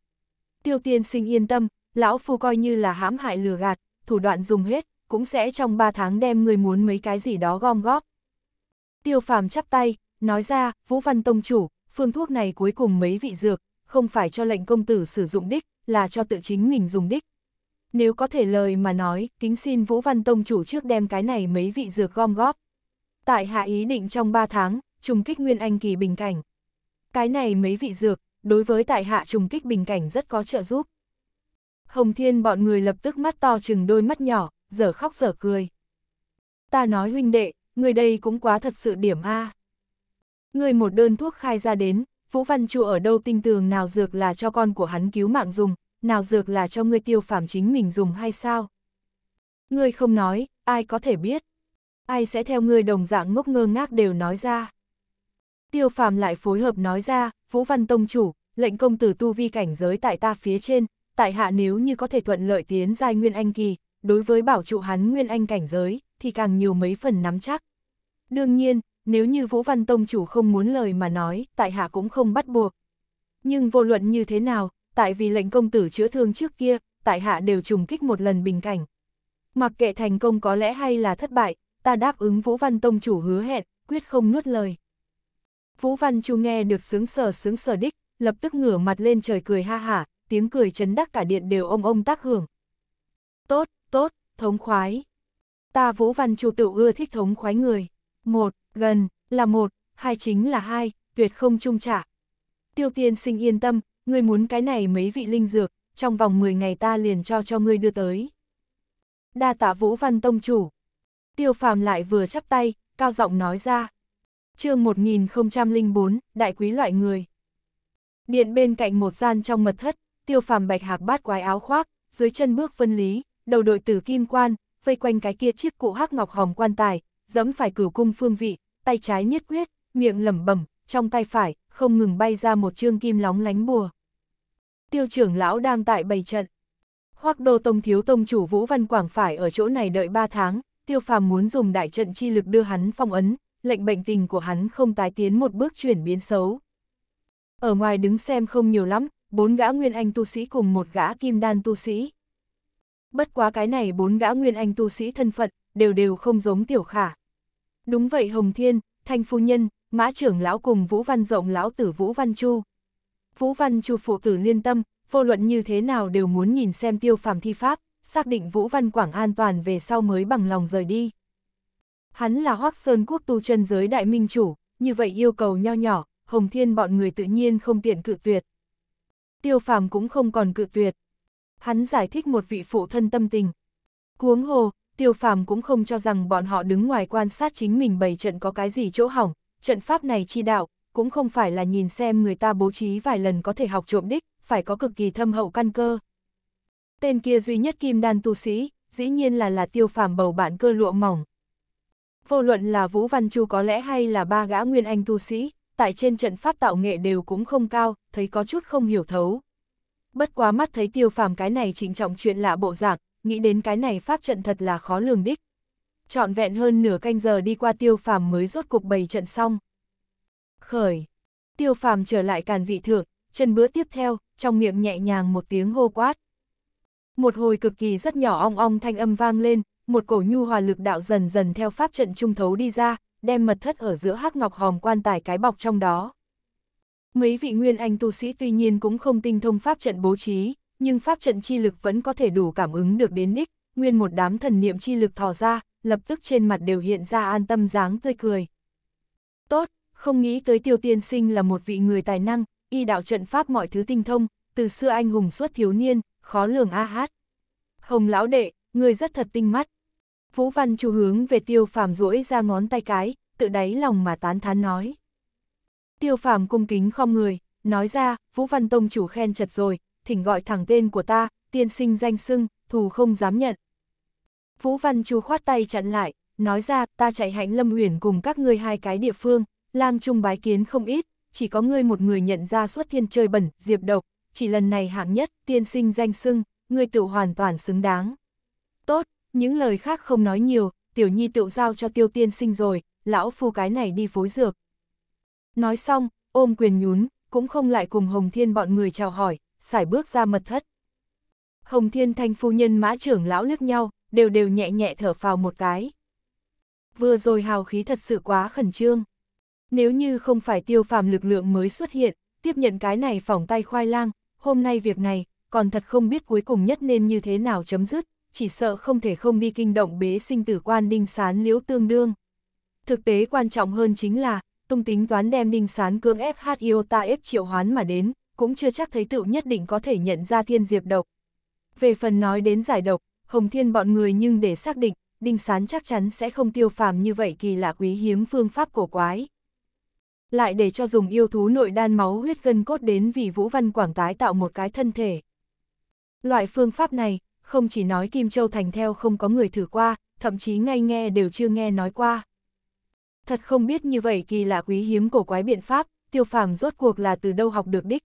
Tiêu tiên sinh yên tâm, lão phu coi như là hãm hại lừa gạt, thủ đoạn dùng hết, cũng sẽ trong 3 tháng đem người muốn mấy cái gì đó gom góp. Tiêu phàm chắp tay, nói ra, Vũ Văn Tông Chủ, phương thuốc này cuối cùng mấy vị dược, không phải cho lệnh công tử sử dụng đích, là cho tự chính mình dùng đích. Nếu có thể lời mà nói, kính xin Vũ Văn Tông Chủ trước đem cái này mấy vị dược gom góp. Tại hạ ý định trong 3 tháng, trùng kích Nguyên Anh kỳ bình cảnh. Cái này mấy vị dược, đối với tại hạ trùng kích bình cảnh rất có trợ giúp. Hồng Thiên bọn người lập tức mắt to chừng đôi mắt nhỏ, giờ khóc giờ cười. Ta nói huynh đệ, người đây cũng quá thật sự điểm A. Người một đơn thuốc khai ra đến, Vũ Văn Chu ở đâu tinh tường nào dược là cho con của hắn cứu mạng dùng, nào dược là cho ngươi tiêu Phạm chính mình dùng hay sao? Người không nói, ai có thể biết? Ai sẽ theo người đồng dạng ngốc ngơ ngác đều nói ra? Tiêu Phạm lại phối hợp nói ra, Vũ Văn Tông Chủ, lệnh công tử tu vi cảnh giới tại ta phía trên, tại hạ nếu như có thể thuận lợi tiến giai Nguyên Anh kỳ, đối với bảo trụ hắn Nguyên Anh cảnh giới, thì càng nhiều mấy phần nắm chắc. Đương nhiên, nếu như Vũ Văn Tông chủ không muốn lời mà nói, tại hạ cũng không bắt buộc. Nhưng vô luận như thế nào, tại vì lệnh công tử chữa thương trước kia, tại hạ đều trùng kích một lần bình cảnh. Mặc kệ thành công có lẽ hay là thất bại, ta đáp ứng Vũ Văn Tông chủ hứa hẹn, quyết không nuốt lời. Vũ Văn Chu nghe được sướng sở sướng sở đích, lập tức ngửa mặt lên trời cười ha hả, tiếng cười chấn đắc cả điện đều ông ông tác hưởng. Tốt, tốt, thống khoái. Ta Vũ Văn Chu tự ưa thích thống khoái người. Một, gần, là một, hai chính là hai, tuyệt không trung trả. Tiêu tiên sinh yên tâm, ngươi muốn cái này mấy vị linh dược, trong vòng 10 ngày ta liền cho cho ngươi đưa tới. Đa tạ Vũ Văn Tông Chủ. Tiêu phàm lại vừa chắp tay, cao giọng nói ra. chương 1004, Đại Quý Loại Người. Điện bên cạnh một gian trong mật thất, tiêu phàm bạch hạc bát quái áo khoác, dưới chân bước phân lý, đầu đội tử kim quan, vây quanh cái kia chiếc cụ hắc ngọc hòm quan tài, giẫm phải cửu cung phương vị, tay trái nhất quyết, miệng lẩm bẩm, trong tay phải không ngừng bay ra một trương kim lóng lánh bùa. Tiêu trưởng lão đang tại bày trận. Hoắc Đô Tông thiếu tông chủ Vũ Văn Quảng phải ở chỗ này đợi 3 tháng, Tiêu Phàm muốn dùng đại trận chi lực đưa hắn phong ấn, lệnh bệnh tình của hắn không tái tiến một bước chuyển biến xấu. Ở ngoài đứng xem không nhiều lắm, bốn gã nguyên anh tu sĩ cùng một gã kim đan tu sĩ. Bất quá cái này bốn gã nguyên anh tu sĩ thân phận, đều đều không giống tiểu khả. Đúng vậy Hồng Thiên, Thanh Phu Nhân, Mã Trưởng Lão cùng Vũ Văn Rộng Lão Tử Vũ Văn Chu. Vũ Văn Chu phụ tử liên tâm, vô luận như thế nào đều muốn nhìn xem tiêu phàm thi pháp, xác định Vũ Văn Quảng an toàn về sau mới bằng lòng rời đi. Hắn là Hoác Sơn Quốc tu chân giới đại minh chủ, như vậy yêu cầu nho nhỏ, Hồng Thiên bọn người tự nhiên không tiện cự tuyệt tiêu phàm cũng không còn cự tuyệt. Hắn giải thích một vị phụ thân tâm tình. Cuống hồ, tiêu phàm cũng không cho rằng bọn họ đứng ngoài quan sát chính mình bày trận có cái gì chỗ hỏng, trận pháp này chi đạo, cũng không phải là nhìn xem người ta bố trí vài lần có thể học trộm đích, phải có cực kỳ thâm hậu căn cơ. Tên kia duy nhất kim đan tu sĩ, dĩ nhiên là là tiêu phàm bầu bạn cơ lụa mỏng. Vô luận là Vũ Văn Chu có lẽ hay là ba gã nguyên anh tu sĩ, tại trên trận pháp tạo nghệ đều cũng không cao, thấy có chút không hiểu thấu. Bất quá mắt thấy tiêu phàm cái này trịnh trọng chuyện lạ bộ dạng, nghĩ đến cái này pháp trận thật là khó lường đích. Trọn vẹn hơn nửa canh giờ đi qua tiêu phàm mới rốt cục bày trận xong. Khởi! Tiêu phàm trở lại càn vị thượng, chân bữa tiếp theo, trong miệng nhẹ nhàng một tiếng hô quát. Một hồi cực kỳ rất nhỏ ong ong thanh âm vang lên, một cổ nhu hòa lực đạo dần dần theo pháp trận trung thấu đi ra, đem mật thất ở giữa hắc ngọc hòm quan tài cái bọc trong đó. Mấy vị nguyên anh tu sĩ tuy nhiên cũng không tinh thông pháp trận bố trí, nhưng pháp trận chi lực vẫn có thể đủ cảm ứng được đến đích, nguyên một đám thần niệm chi lực thò ra, lập tức trên mặt đều hiện ra an tâm dáng tươi cười. Tốt, không nghĩ tới tiêu tiên sinh là một vị người tài năng, y đạo trận pháp mọi thứ tinh thông, từ xưa anh hùng suốt thiếu niên, khó lường a hát. Hồng lão đệ, người rất thật tinh mắt. Vũ Văn Chu hướng về Tiêu Phàm duỗi ra ngón tay cái, tự đáy lòng mà tán thán nói. Tiêu Phàm cung kính không người, nói ra, Vũ Văn Tông chủ khen chật rồi, thỉnh gọi thẳng tên của ta, tiên sinh danh sưng, thù không dám nhận. Vũ Văn Chu khoát tay chặn lại, nói ra, ta chạy hạnh lâm huyền cùng các ngươi hai cái địa phương, lang trung bái kiến không ít, chỉ có ngươi một người nhận ra suốt thiên chơi bẩn, diệp độc, chỉ lần này hạng nhất, tiên sinh danh sưng, ngươi tự hoàn toàn xứng đáng. Tốt, những lời khác không nói nhiều, tiểu nhi tựu giao cho tiêu tiên sinh rồi, lão phu cái này đi phối dược. Nói xong, ôm quyền nhún, cũng không lại cùng Hồng Thiên bọn người chào hỏi, xài bước ra mật thất. Hồng Thiên thanh phu nhân mã trưởng lão liếc nhau, đều đều nhẹ nhẹ thở phào một cái. Vừa rồi hào khí thật sự quá khẩn trương. Nếu như không phải tiêu phàm lực lượng mới xuất hiện, tiếp nhận cái này phỏng tay khoai lang, hôm nay việc này, còn thật không biết cuối cùng nhất nên như thế nào chấm dứt chỉ sợ không thể không đi kinh động bế sinh tử quan đinh sán liễu tương đương. Thực tế quan trọng hơn chính là, tung tính toán đem đinh sán cưỡng ép hát yêu ta ép triệu hoán mà đến, cũng chưa chắc thấy tựu nhất định có thể nhận ra thiên diệp độc. Về phần nói đến giải độc, Hồng Thiên bọn người nhưng để xác định, Đinh Sán chắc chắn sẽ không tiêu phàm như vậy kỳ lạ quý hiếm phương pháp cổ quái. Lại để cho dùng yêu thú nội đan máu huyết gân cốt đến vì Vũ Văn Quảng tái tạo một cái thân thể. Loại phương pháp này, không chỉ nói Kim Châu Thành theo không có người thử qua, thậm chí ngay nghe đều chưa nghe nói qua. Thật không biết như vậy kỳ lạ quý hiếm cổ quái biện pháp, tiêu phàm rốt cuộc là từ đâu học được đích.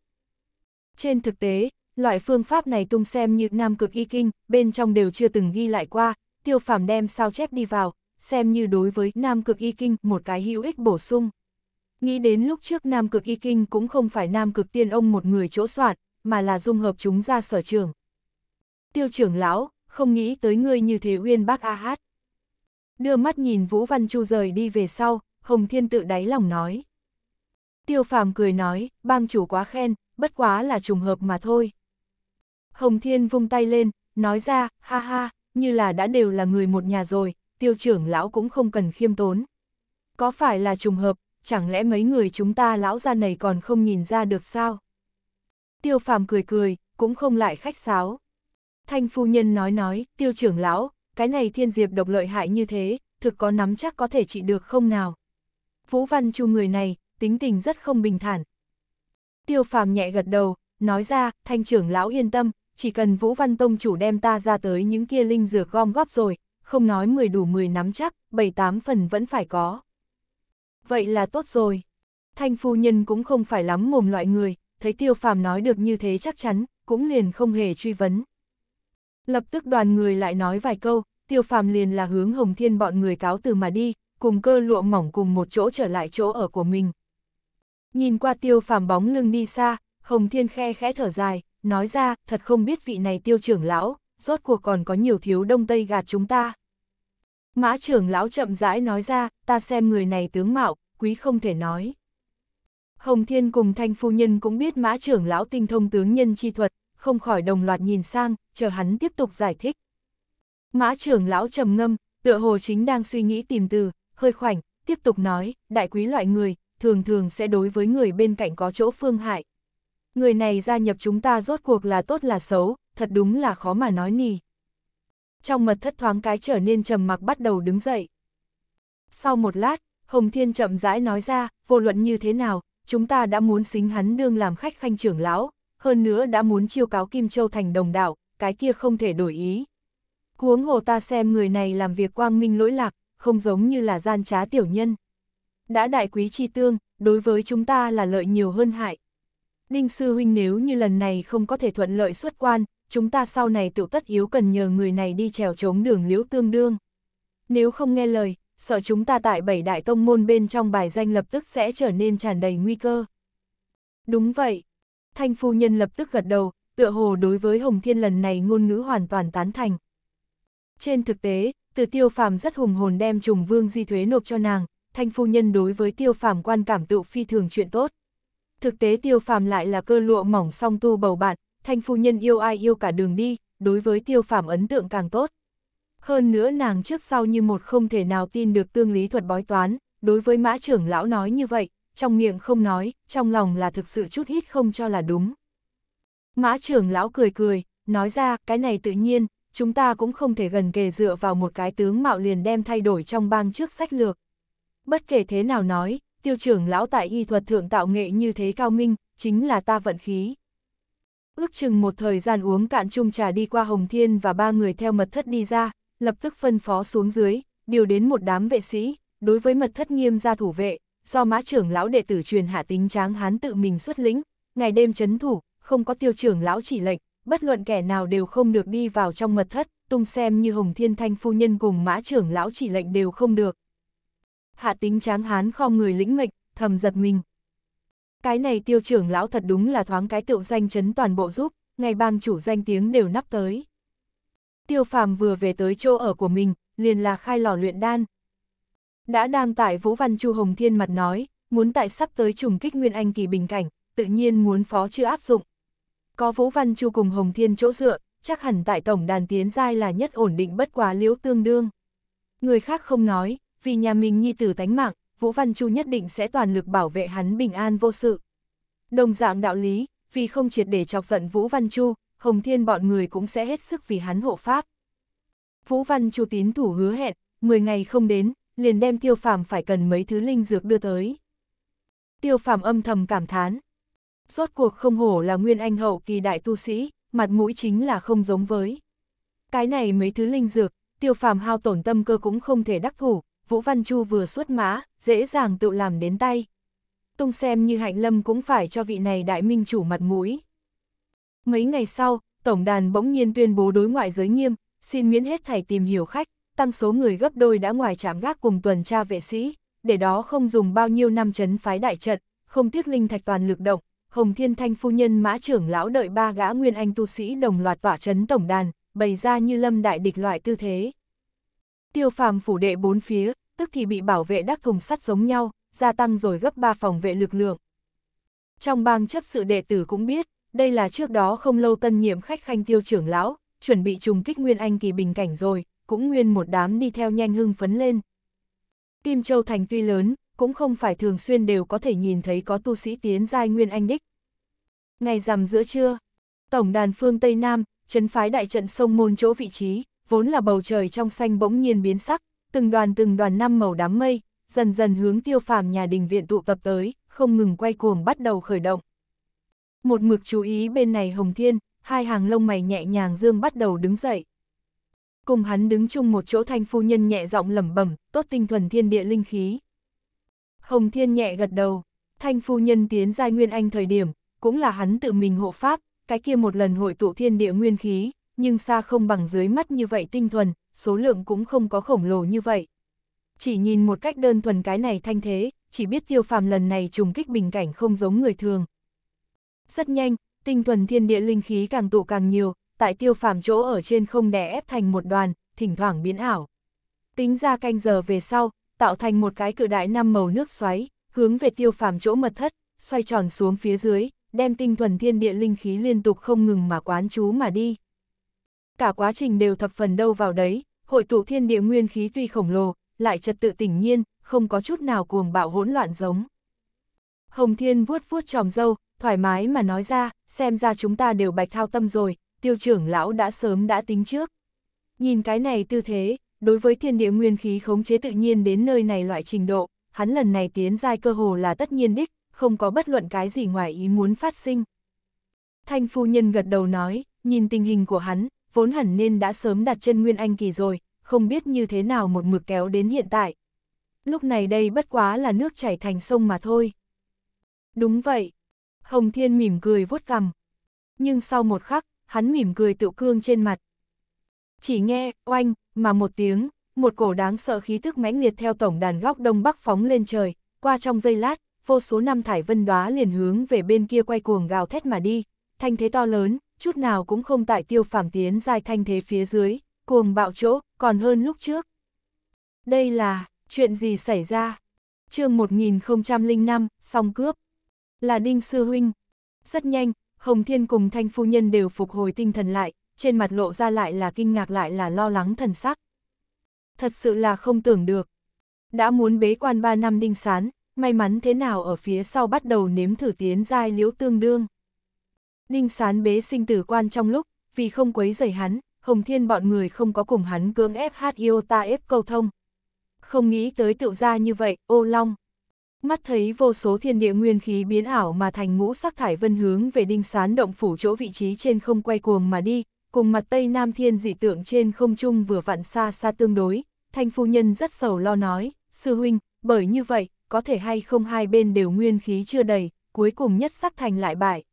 Trên thực tế, loại phương pháp này tung xem như Nam Cực Y Kinh, bên trong đều chưa từng ghi lại qua, tiêu phàm đem sao chép đi vào, xem như đối với Nam Cực Y Kinh một cái hữu ích bổ sung. Nghĩ đến lúc trước Nam Cực Y Kinh cũng không phải Nam Cực Tiên Ông một người chỗ soạn, mà là dung hợp chúng ra sở trường tiêu trưởng lão, không nghĩ tới ngươi như thế uyên bác a hát. Đưa mắt nhìn Vũ Văn Chu rời đi về sau, Hồng Thiên tự đáy lòng nói. Tiêu phàm cười nói, bang chủ quá khen, bất quá là trùng hợp mà thôi. Hồng Thiên vung tay lên, nói ra, ha ha, như là đã đều là người một nhà rồi, tiêu trưởng lão cũng không cần khiêm tốn. Có phải là trùng hợp, chẳng lẽ mấy người chúng ta lão ra này còn không nhìn ra được sao? Tiêu phàm cười cười, cũng không lại khách sáo. Thanh phu nhân nói nói, tiêu trưởng lão, cái này thiên diệp độc lợi hại như thế, thực có nắm chắc có thể trị được không nào. Vũ Văn Chu người này, tính tình rất không bình thản. Tiêu phàm nhẹ gật đầu, nói ra, thanh trưởng lão yên tâm, chỉ cần Vũ Văn Tông chủ đem ta ra tới những kia linh dược gom góp rồi, không nói 10 đủ 10 nắm chắc, 7-8 phần vẫn phải có. Vậy là tốt rồi. Thanh phu nhân cũng không phải lắm mồm loại người, thấy tiêu phàm nói được như thế chắc chắn, cũng liền không hề truy vấn. Lập tức đoàn người lại nói vài câu, tiêu phàm liền là hướng hồng thiên bọn người cáo từ mà đi, cùng cơ lụa mỏng cùng một chỗ trở lại chỗ ở của mình. Nhìn qua tiêu phàm bóng lưng đi xa, hồng thiên khe khẽ thở dài, nói ra thật không biết vị này tiêu trưởng lão, rốt cuộc còn có nhiều thiếu đông tây gạt chúng ta. Mã trưởng lão chậm rãi nói ra, ta xem người này tướng mạo, quý không thể nói. Hồng Thiên cùng Thanh Phu Nhân cũng biết mã trưởng lão tinh thông tướng nhân chi thuật, không khỏi đồng loạt nhìn sang, chờ hắn tiếp tục giải thích. Mã trưởng lão trầm ngâm, tựa hồ chính đang suy nghĩ tìm từ, hơi khoảnh, tiếp tục nói, đại quý loại người, thường thường sẽ đối với người bên cạnh có chỗ phương hại. Người này gia nhập chúng ta rốt cuộc là tốt là xấu, thật đúng là khó mà nói nì. Trong mật thất thoáng cái trở nên trầm mặc bắt đầu đứng dậy. Sau một lát, Hồng Thiên chậm rãi nói ra, vô luận như thế nào, chúng ta đã muốn xính hắn đương làm khách khanh trưởng lão, hơn nữa đã muốn chiêu cáo Kim Châu thành đồng đạo, cái kia không thể đổi ý. Huống hồ ta xem người này làm việc quang minh lỗi lạc, không giống như là gian trá tiểu nhân. Đã đại quý chi tương, đối với chúng ta là lợi nhiều hơn hại. Đinh sư huynh nếu như lần này không có thể thuận lợi xuất quan, chúng ta sau này tự tất yếu cần nhờ người này đi trèo chống đường liễu tương đương. Nếu không nghe lời, sợ chúng ta tại bảy đại tông môn bên trong bài danh lập tức sẽ trở nên tràn đầy nguy cơ. Đúng vậy, Thanh phu nhân lập tức gật đầu, tựa hồ đối với Hồng Thiên lần này ngôn ngữ hoàn toàn tán thành. Trên thực tế, từ tiêu phàm rất hùng hồn đem trùng vương di thuế nộp cho nàng, thanh phu nhân đối với tiêu phàm quan cảm tựu phi thường chuyện tốt. Thực tế tiêu phàm lại là cơ lụa mỏng song tu bầu bạn, thanh phu nhân yêu ai yêu cả đường đi, đối với tiêu phàm ấn tượng càng tốt. Hơn nữa nàng trước sau như một không thể nào tin được tương lý thuật bói toán, đối với mã trưởng lão nói như vậy, trong miệng không nói, trong lòng là thực sự chút hít không cho là đúng. Mã trưởng lão cười cười, nói ra, cái này tự nhiên, chúng ta cũng không thể gần kề dựa vào một cái tướng mạo liền đem thay đổi trong bang trước sách lược. Bất kể thế nào nói, tiêu trưởng lão tại y thuật thượng tạo nghệ như thế cao minh, chính là ta vận khí. Ước chừng một thời gian uống cạn chung trà đi qua Hồng Thiên và ba người theo mật thất đi ra, lập tức phân phó xuống dưới, điều đến một đám vệ sĩ, đối với mật thất nghiêm gia thủ vệ, do mã trưởng lão đệ tử truyền hạ tính tráng hán tự mình xuất lĩnh, ngày đêm chấn thủ, không có tiêu trưởng lão chỉ lệnh, bất luận kẻ nào đều không được đi vào trong mật thất, tung xem như Hồng Thiên Thanh phu nhân cùng mã trưởng lão chỉ lệnh đều không được. Hạ tính tráng hán khom người lĩnh mệnh, thầm giật mình. Cái này tiêu trưởng lão thật đúng là thoáng cái tựu danh chấn toàn bộ giúp, ngày bang chủ danh tiếng đều nắp tới. Tiêu phàm vừa về tới chỗ ở của mình, liền là khai lò luyện đan, đã đang tại Vũ Văn Chu Hồng Thiên mặt nói, muốn tại sắp tới trùng kích Nguyên Anh kỳ bình cảnh, tự nhiên muốn phó chưa áp dụng. Có Vũ Văn Chu cùng Hồng Thiên chỗ dựa, chắc hẳn tại tổng đàn tiến giai là nhất ổn định bất quá liễu tương đương. Người khác không nói, vì nhà mình nhi tử tánh mạng, Vũ Văn Chu nhất định sẽ toàn lực bảo vệ hắn bình an vô sự. Đồng dạng đạo lý, vì không triệt để chọc giận Vũ Văn Chu, Hồng Thiên bọn người cũng sẽ hết sức vì hắn hộ pháp. Vũ Văn Chu tín thủ hứa hẹn, 10 ngày không đến, liền đem tiêu phàm phải cần mấy thứ linh dược đưa tới. Tiêu phàm âm thầm cảm thán. Rốt cuộc không hổ là nguyên anh hậu kỳ đại tu sĩ, mặt mũi chính là không giống với. Cái này mấy thứ linh dược, tiêu phàm hao tổn tâm cơ cũng không thể đắc thủ, Vũ Văn Chu vừa xuất mã, dễ dàng tự làm đến tay. Tung xem như hạnh lâm cũng phải cho vị này đại minh chủ mặt mũi. Mấy ngày sau, Tổng đàn bỗng nhiên tuyên bố đối ngoại giới nghiêm, xin miễn hết thảy tìm hiểu khách, tăng số người gấp đôi đã ngoài trạm gác cùng tuần tra vệ sĩ, để đó không dùng bao nhiêu năm chấn phái đại trận, không tiếc linh thạch toàn lực động, Hồng Thiên Thanh phu nhân mã trưởng lão đợi ba gã nguyên anh tu sĩ đồng loạt tỏa chấn tổng đàn, bày ra như lâm đại địch loại tư thế. Tiêu phàm phủ đệ bốn phía, tức thì bị bảo vệ đắc thùng sắt giống nhau, gia tăng rồi gấp ba phòng vệ lực lượng. Trong bang chấp sự đệ tử cũng biết, đây là trước đó không lâu tân nhiệm khách khanh tiêu trưởng lão, chuẩn bị trùng kích nguyên anh kỳ bình cảnh rồi, cũng nguyên một đám đi theo nhanh hưng phấn lên. Kim Châu Thành tuy lớn, cũng không phải thường xuyên đều có thể nhìn thấy có tu sĩ tiến giai nguyên anh đích. Ngày rằm giữa trưa, tổng đàn phương Tây Nam, chấn phái đại trận sông môn chỗ vị trí, vốn là bầu trời trong xanh bỗng nhiên biến sắc, từng đoàn từng đoàn năm màu đám mây, dần dần hướng tiêu phàm nhà đình viện tụ tập tới, không ngừng quay cuồng bắt đầu khởi động. Một mực chú ý bên này Hồng Thiên, hai hàng lông mày nhẹ nhàng dương bắt đầu đứng dậy, cùng hắn đứng chung một chỗ thanh phu nhân nhẹ giọng lẩm bẩm, tốt tinh thuần thiên địa linh khí. Hồng Thiên nhẹ gật đầu, thanh phu nhân tiến giai nguyên anh thời điểm, cũng là hắn tự mình hộ pháp, cái kia một lần hội tụ thiên địa nguyên khí, nhưng xa không bằng dưới mắt như vậy tinh thuần, số lượng cũng không có khổng lồ như vậy. Chỉ nhìn một cách đơn thuần cái này thanh thế, chỉ biết tiêu phàm lần này trùng kích bình cảnh không giống người thường. Rất nhanh, tinh thuần thiên địa linh khí càng tụ càng nhiều, tại tiêu phàm chỗ ở trên không đè ép thành một đoàn, thỉnh thoảng biến ảo. Tính ra canh giờ về sau, tạo thành một cái cự đại năm màu nước xoáy, hướng về tiêu phàm chỗ mật thất, xoay tròn xuống phía dưới, đem tinh thuần thiên địa linh khí liên tục không ngừng mà quán chú mà đi. Cả quá trình đều thập phần đâu vào đấy, hội tụ thiên địa nguyên khí tuy khổng lồ, lại trật tự tỉnh nhiên, không có chút nào cuồng bạo hỗn loạn giống. Hồng Thiên vuốt vuốt tròm dâu, thoải mái mà nói ra, xem ra chúng ta đều bạch thao tâm rồi, tiêu trưởng lão đã sớm đã tính trước. Nhìn cái này tư thế, đối với thiên địa nguyên khí khống chế tự nhiên đến nơi này loại trình độ, hắn lần này tiến giai cơ hồ là tất nhiên đích, không có bất luận cái gì ngoài ý muốn phát sinh. Thanh phu nhân gật đầu nói, nhìn tình hình của hắn, vốn hẳn nên đã sớm đặt chân nguyên anh kỳ rồi, không biết như thế nào một mực kéo đến hiện tại. Lúc này đây bất quá là nước chảy thành sông mà thôi. Đúng vậy. Hồng Thiên mỉm cười vuốt cằm. Nhưng sau một khắc, hắn mỉm cười tự cương trên mặt. Chỉ nghe, oanh, mà một tiếng, một cổ đáng sợ khí thức mãnh liệt theo tổng đàn góc đông bắc phóng lên trời, qua trong giây lát, vô số năm thải vân đóa liền hướng về bên kia quay cuồng gào thét mà đi, thanh thế to lớn, chút nào cũng không tại tiêu phàm tiến dài thanh thế phía dưới, cuồng bạo chỗ, còn hơn lúc trước. Đây là, chuyện gì xảy ra? chương 1005, song cướp. Là Đinh Sư Huynh. Rất nhanh, Hồng Thiên cùng Thanh Phu Nhân đều phục hồi tinh thần lại, trên mặt lộ ra lại là kinh ngạc lại là lo lắng thần sắc. Thật sự là không tưởng được. Đã muốn bế quan ba năm đinh sán, may mắn thế nào ở phía sau bắt đầu nếm thử tiến giai liễu tương đương. Đinh sán bế sinh tử quan trong lúc, vì không quấy rầy hắn, Hồng Thiên bọn người không có cùng hắn cưỡng ép hát yêu ta ép câu thông. Không nghĩ tới tựu ra như vậy, ô long. Mắt thấy vô số thiên địa nguyên khí biến ảo mà thành ngũ sắc thải vân hướng về đinh sán động phủ chỗ vị trí trên không quay cuồng mà đi, cùng mặt tây nam thiên dị tượng trên không trung vừa vặn xa xa tương đối, thanh phu nhân rất sầu lo nói, sư huynh, bởi như vậy, có thể hay không hai bên đều nguyên khí chưa đầy, cuối cùng nhất sắc thành lại bại.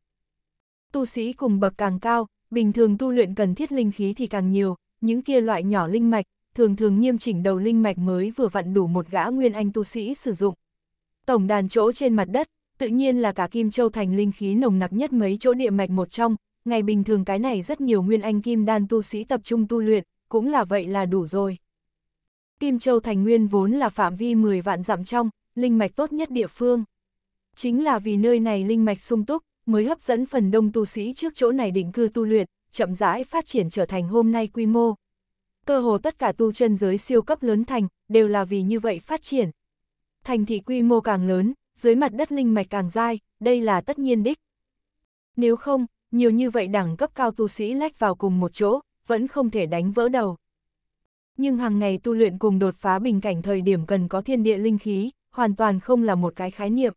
Tu sĩ cùng bậc càng cao, bình thường tu luyện cần thiết linh khí thì càng nhiều, những kia loại nhỏ linh mạch, thường thường nghiêm chỉnh đầu linh mạch mới vừa vặn đủ một gã nguyên anh tu sĩ sử dụng, Tổng đàn chỗ trên mặt đất, tự nhiên là cả Kim Châu thành linh khí nồng nặc nhất mấy chỗ địa mạch một trong, ngày bình thường cái này rất nhiều nguyên anh kim đan tu sĩ tập trung tu luyện, cũng là vậy là đủ rồi. Kim Châu thành nguyên vốn là phạm vi 10 vạn dặm trong, linh mạch tốt nhất địa phương. Chính là vì nơi này linh mạch sung túc, mới hấp dẫn phần đông tu sĩ trước chỗ này định cư tu luyện, chậm rãi phát triển trở thành hôm nay quy mô. Cơ hồ tất cả tu chân giới siêu cấp lớn thành, đều là vì như vậy phát triển thành thị quy mô càng lớn, dưới mặt đất linh mạch càng dai, đây là tất nhiên đích. Nếu không, nhiều như vậy đẳng cấp cao tu sĩ lách vào cùng một chỗ, vẫn không thể đánh vỡ đầu. Nhưng hàng ngày tu luyện cùng đột phá bình cảnh thời điểm cần có thiên địa linh khí, hoàn toàn không là một cái khái niệm.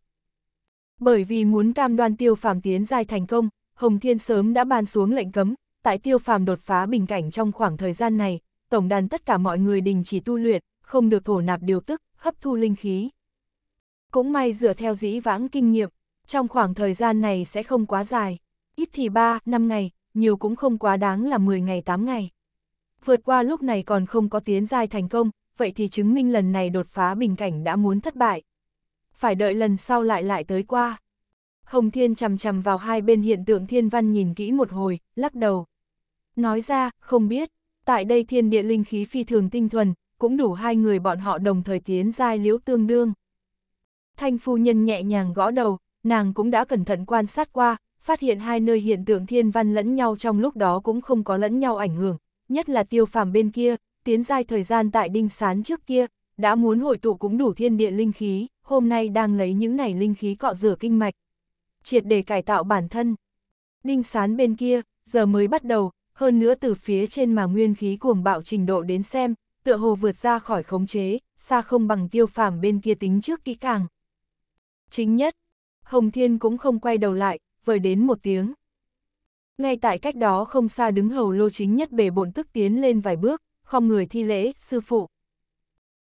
Bởi vì muốn cam đoan tiêu phàm tiến giai thành công, Hồng Thiên sớm đã ban xuống lệnh cấm, tại tiêu phàm đột phá bình cảnh trong khoảng thời gian này, tổng đàn tất cả mọi người đình chỉ tu luyện, không được thổ nạp điều tức, hấp thu linh khí. Cũng may dựa theo dĩ vãng kinh nghiệm, trong khoảng thời gian này sẽ không quá dài, ít thì 3, 5 ngày, nhiều cũng không quá đáng là 10 ngày 8 ngày. Vượt qua lúc này còn không có tiến giai thành công, vậy thì chứng minh lần này đột phá bình cảnh đã muốn thất bại. Phải đợi lần sau lại lại tới qua. Hồng Thiên chầm chầm vào hai bên hiện tượng thiên văn nhìn kỹ một hồi, lắc đầu. Nói ra, không biết, tại đây thiên địa linh khí phi thường tinh thuần, cũng đủ hai người bọn họ đồng thời tiến giai liễu tương đương. Thanh phu nhân nhẹ nhàng gõ đầu, nàng cũng đã cẩn thận quan sát qua, phát hiện hai nơi hiện tượng thiên văn lẫn nhau trong lúc đó cũng không có lẫn nhau ảnh hưởng, nhất là tiêu phàm bên kia, tiến dài thời gian tại đinh sán trước kia, đã muốn hội tụ cũng đủ thiên địa linh khí, hôm nay đang lấy những này linh khí cọ rửa kinh mạch, triệt để cải tạo bản thân. Đinh sán bên kia, giờ mới bắt đầu, hơn nữa từ phía trên mà nguyên khí cuồng bạo trình độ đến xem, tựa hồ vượt ra khỏi khống chế, xa không bằng tiêu phàm bên kia tính trước kỹ càng chính nhất. Hồng Thiên cũng không quay đầu lại, vời đến một tiếng. Ngay tại cách đó không xa đứng hầu lô chính nhất bề bộn tức tiến lên vài bước, không người thi lễ, sư phụ.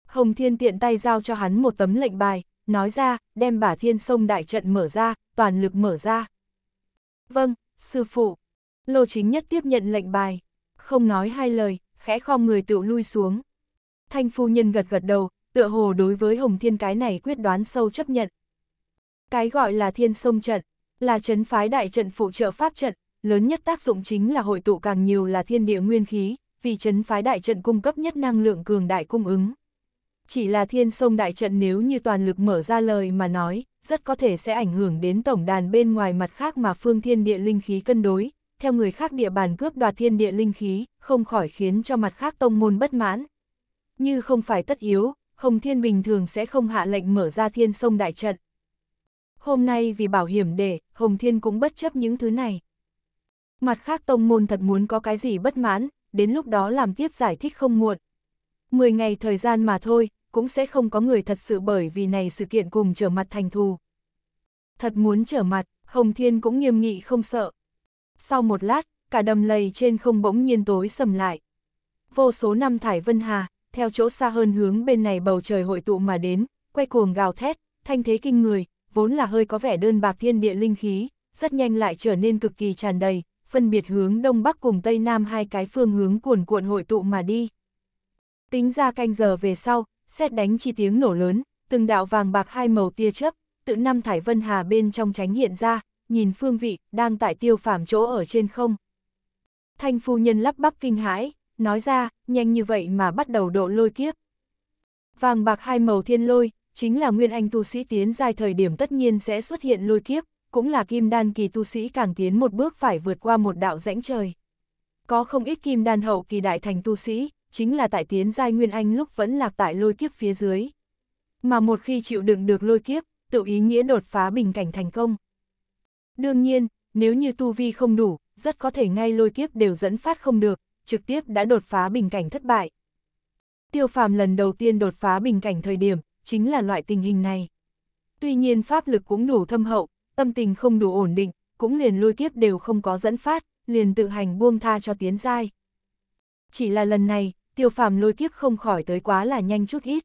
Hồng Thiên tiện tay giao cho hắn một tấm lệnh bài, nói ra, đem bả thiên sông đại trận mở ra, toàn lực mở ra. Vâng, sư phụ. Lô chính nhất tiếp nhận lệnh bài, không nói hai lời, khẽ khom người tự lui xuống. Thanh phu nhân gật gật đầu, tựa hồ đối với Hồng Thiên cái này quyết đoán sâu chấp nhận. Cái gọi là thiên sông trận, là trấn phái đại trận phụ trợ pháp trận, lớn nhất tác dụng chính là hội tụ càng nhiều là thiên địa nguyên khí, vì trấn phái đại trận cung cấp nhất năng lượng cường đại cung ứng. Chỉ là thiên sông đại trận nếu như toàn lực mở ra lời mà nói, rất có thể sẽ ảnh hưởng đến tổng đàn bên ngoài mặt khác mà phương thiên địa linh khí cân đối, theo người khác địa bàn cướp đoạt thiên địa linh khí, không khỏi khiến cho mặt khác tông môn bất mãn. Như không phải tất yếu, Hồng Thiên bình thường sẽ không hạ lệnh mở ra thiên sông đại trận hôm nay vì bảo hiểm để, Hồng Thiên cũng bất chấp những thứ này. Mặt khác tông môn thật muốn có cái gì bất mãn, đến lúc đó làm tiếp giải thích không muộn. mười ngày thời gian mà thôi, cũng sẽ không có người thật sự bởi vì này sự kiện cùng trở mặt thành thù. Thật muốn trở mặt, Hồng Thiên cũng nghiêm nghị không sợ. Sau một lát, cả đầm lầy trên không bỗng nhiên tối sầm lại. Vô số năm thải vân hà, theo chỗ xa hơn hướng bên này bầu trời hội tụ mà đến, quay cuồng gào thét, thanh thế kinh người, vốn là hơi có vẻ đơn bạc thiên địa linh khí, rất nhanh lại trở nên cực kỳ tràn đầy, phân biệt hướng đông bắc cùng tây nam hai cái phương hướng cuồn cuộn hội tụ mà đi. Tính ra canh giờ về sau, xét đánh chi tiếng nổ lớn, từng đạo vàng bạc hai màu tia chớp, tự năm thải vân hà bên trong tránh hiện ra, nhìn phương vị, đang tại tiêu phàm chỗ ở trên không. Thanh phu nhân lắp bắp kinh hãi, nói ra, nhanh như vậy mà bắt đầu độ lôi kiếp. Vàng bạc hai màu thiên lôi, chính là nguyên anh tu sĩ tiến dài thời điểm tất nhiên sẽ xuất hiện lôi kiếp, cũng là kim đan kỳ tu sĩ càng tiến một bước phải vượt qua một đạo rãnh trời. Có không ít kim đan hậu kỳ đại thành tu sĩ, chính là tại tiến giai nguyên anh lúc vẫn lạc tại lôi kiếp phía dưới. Mà một khi chịu đựng được lôi kiếp, tự ý nghĩa đột phá bình cảnh thành công. Đương nhiên, nếu như tu vi không đủ, rất có thể ngay lôi kiếp đều dẫn phát không được, trực tiếp đã đột phá bình cảnh thất bại. Tiêu phàm lần đầu tiên đột phá bình cảnh thời điểm, chính là loại tình hình này. Tuy nhiên pháp lực cũng đủ thâm hậu, tâm tình không đủ ổn định, cũng liền lôi kiếp đều không có dẫn phát, liền tự hành buông tha cho tiến giai. Chỉ là lần này, tiêu phàm lôi kiếp không khỏi tới quá là nhanh chút ít.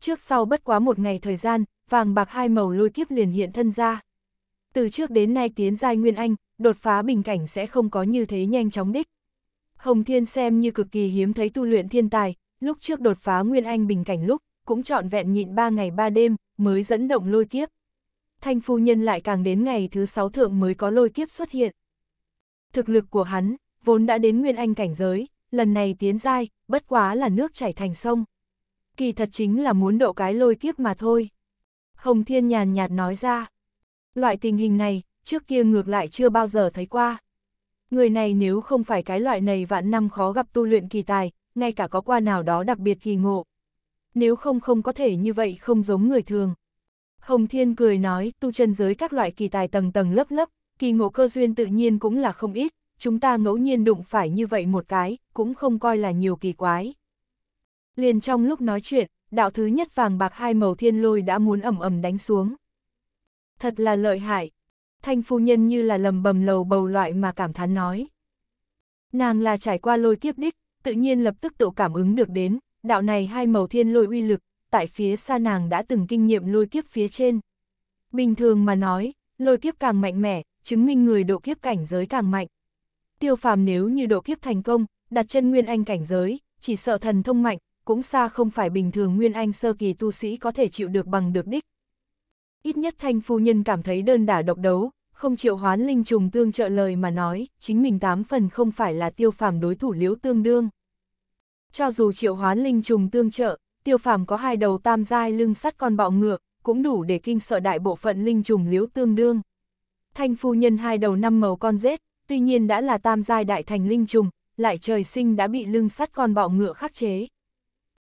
Trước sau bất quá một ngày thời gian, vàng bạc hai màu lôi kiếp liền hiện thân ra. Từ trước đến nay tiến giai Nguyên Anh, đột phá bình cảnh sẽ không có như thế nhanh chóng đích. Hồng Thiên xem như cực kỳ hiếm thấy tu luyện thiên tài, lúc trước đột phá Nguyên Anh bình cảnh lúc, cũng trọn vẹn nhịn ba ngày ba đêm, mới dẫn động lôi kiếp. Thanh phu nhân lại càng đến ngày thứ sáu thượng mới có lôi kiếp xuất hiện. Thực lực của hắn, vốn đã đến nguyên anh cảnh giới, lần này tiến dai, bất quá là nước chảy thành sông. Kỳ thật chính là muốn độ cái lôi kiếp mà thôi. Hồng Thiên nhàn nhạt nói ra. Loại tình hình này, trước kia ngược lại chưa bao giờ thấy qua. Người này nếu không phải cái loại này vạn năm khó gặp tu luyện kỳ tài, ngay cả có qua nào đó đặc biệt kỳ ngộ, nếu không không có thể như vậy không giống người thường. Hồng Thiên cười nói, tu chân giới các loại kỳ tài tầng tầng lớp lớp, kỳ ngộ cơ duyên tự nhiên cũng là không ít, chúng ta ngẫu nhiên đụng phải như vậy một cái, cũng không coi là nhiều kỳ quái. Liền trong lúc nói chuyện, đạo thứ nhất vàng bạc hai màu thiên lôi đã muốn ẩm ẩm đánh xuống. Thật là lợi hại. Thanh phu nhân như là lầm bầm lầu bầu loại mà cảm thán nói. Nàng là trải qua lôi kiếp đích, tự nhiên lập tức tự cảm ứng được đến, đạo này hai màu thiên lôi uy lực, tại phía xa nàng đã từng kinh nghiệm lôi kiếp phía trên. Bình thường mà nói, lôi kiếp càng mạnh mẽ, chứng minh người độ kiếp cảnh giới càng mạnh. Tiêu phàm nếu như độ kiếp thành công, đặt chân nguyên anh cảnh giới, chỉ sợ thần thông mạnh, cũng xa không phải bình thường nguyên anh sơ kỳ tu sĩ có thể chịu được bằng được đích. Ít nhất thanh phu nhân cảm thấy đơn đả độc đấu, không chịu hoán linh trùng tương trợ lời mà nói, chính mình tám phần không phải là tiêu phàm đối thủ liễu tương đương cho dù triệu hoán linh trùng tương trợ, tiêu phàm có hai đầu tam giai lưng sắt con bọ ngựa, cũng đủ để kinh sợ đại bộ phận linh trùng liếu tương đương. Thanh phu nhân hai đầu năm màu con rết, tuy nhiên đã là tam giai đại thành linh trùng, lại trời sinh đã bị lưng sắt con bọ ngựa khắc chế.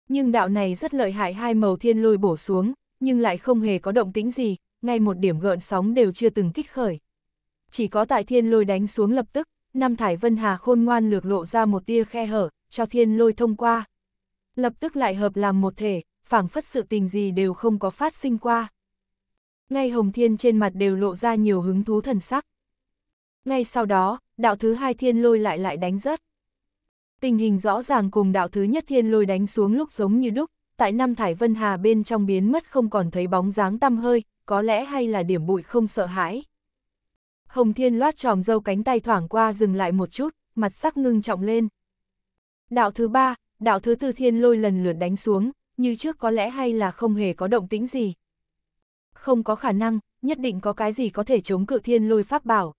Nhưng đạo này rất lợi hại hai màu thiên lôi bổ xuống, nhưng lại không hề có động tĩnh gì, ngay một điểm gợn sóng đều chưa từng kích khởi. Chỉ có tại thiên lôi đánh xuống lập tức, năm thải vân hà khôn ngoan lược lộ ra một tia khe hở, cho thiên lôi thông qua. Lập tức lại hợp làm một thể, phảng phất sự tình gì đều không có phát sinh qua. Ngay hồng thiên trên mặt đều lộ ra nhiều hứng thú thần sắc. Ngay sau đó, đạo thứ hai thiên lôi lại lại đánh rớt. Tình hình rõ ràng cùng đạo thứ nhất thiên lôi đánh xuống lúc giống như đúc, tại năm thải vân hà bên trong biến mất không còn thấy bóng dáng tăm hơi, có lẽ hay là điểm bụi không sợ hãi. Hồng thiên loát tròm dâu cánh tay thoảng qua dừng lại một chút, mặt sắc ngưng trọng lên. Đạo thứ ba, đạo thứ tư thiên lôi lần lượt đánh xuống, như trước có lẽ hay là không hề có động tĩnh gì. Không có khả năng, nhất định có cái gì có thể chống cự thiên lôi pháp bảo.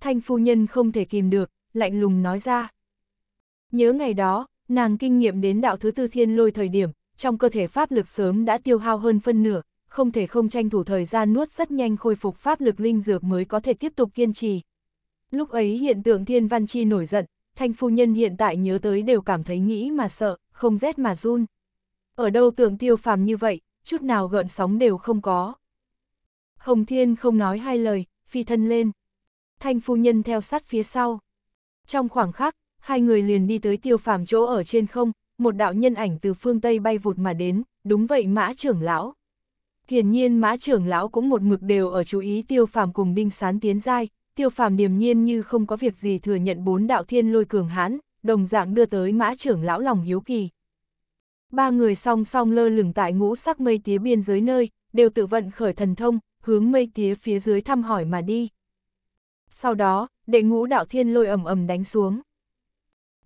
Thanh phu nhân không thể kìm được, lạnh lùng nói ra. Nhớ ngày đó, nàng kinh nghiệm đến đạo thứ tư thiên lôi thời điểm, trong cơ thể pháp lực sớm đã tiêu hao hơn phân nửa, không thể không tranh thủ thời gian nuốt rất nhanh khôi phục pháp lực linh dược mới có thể tiếp tục kiên trì. Lúc ấy hiện tượng thiên văn chi nổi giận, thanh phu nhân hiện tại nhớ tới đều cảm thấy nghĩ mà sợ, không rét mà run. Ở đâu tưởng tiêu phàm như vậy, chút nào gợn sóng đều không có. Hồng Thiên không nói hai lời, phi thân lên. Thanh phu nhân theo sát phía sau. Trong khoảng khắc, hai người liền đi tới tiêu phàm chỗ ở trên không, một đạo nhân ảnh từ phương Tây bay vụt mà đến, đúng vậy mã trưởng lão. Hiển nhiên mã trưởng lão cũng một mực đều ở chú ý tiêu phàm cùng đinh sán tiến giai tiêu phàm điềm nhiên như không có việc gì thừa nhận bốn đạo thiên lôi cường hãn, đồng dạng đưa tới mã trưởng lão lòng hiếu kỳ. Ba người song song lơ lửng tại ngũ sắc mây tía biên giới nơi, đều tự vận khởi thần thông, hướng mây tía phía dưới thăm hỏi mà đi. Sau đó, đệ ngũ đạo thiên lôi ầm ầm đánh xuống.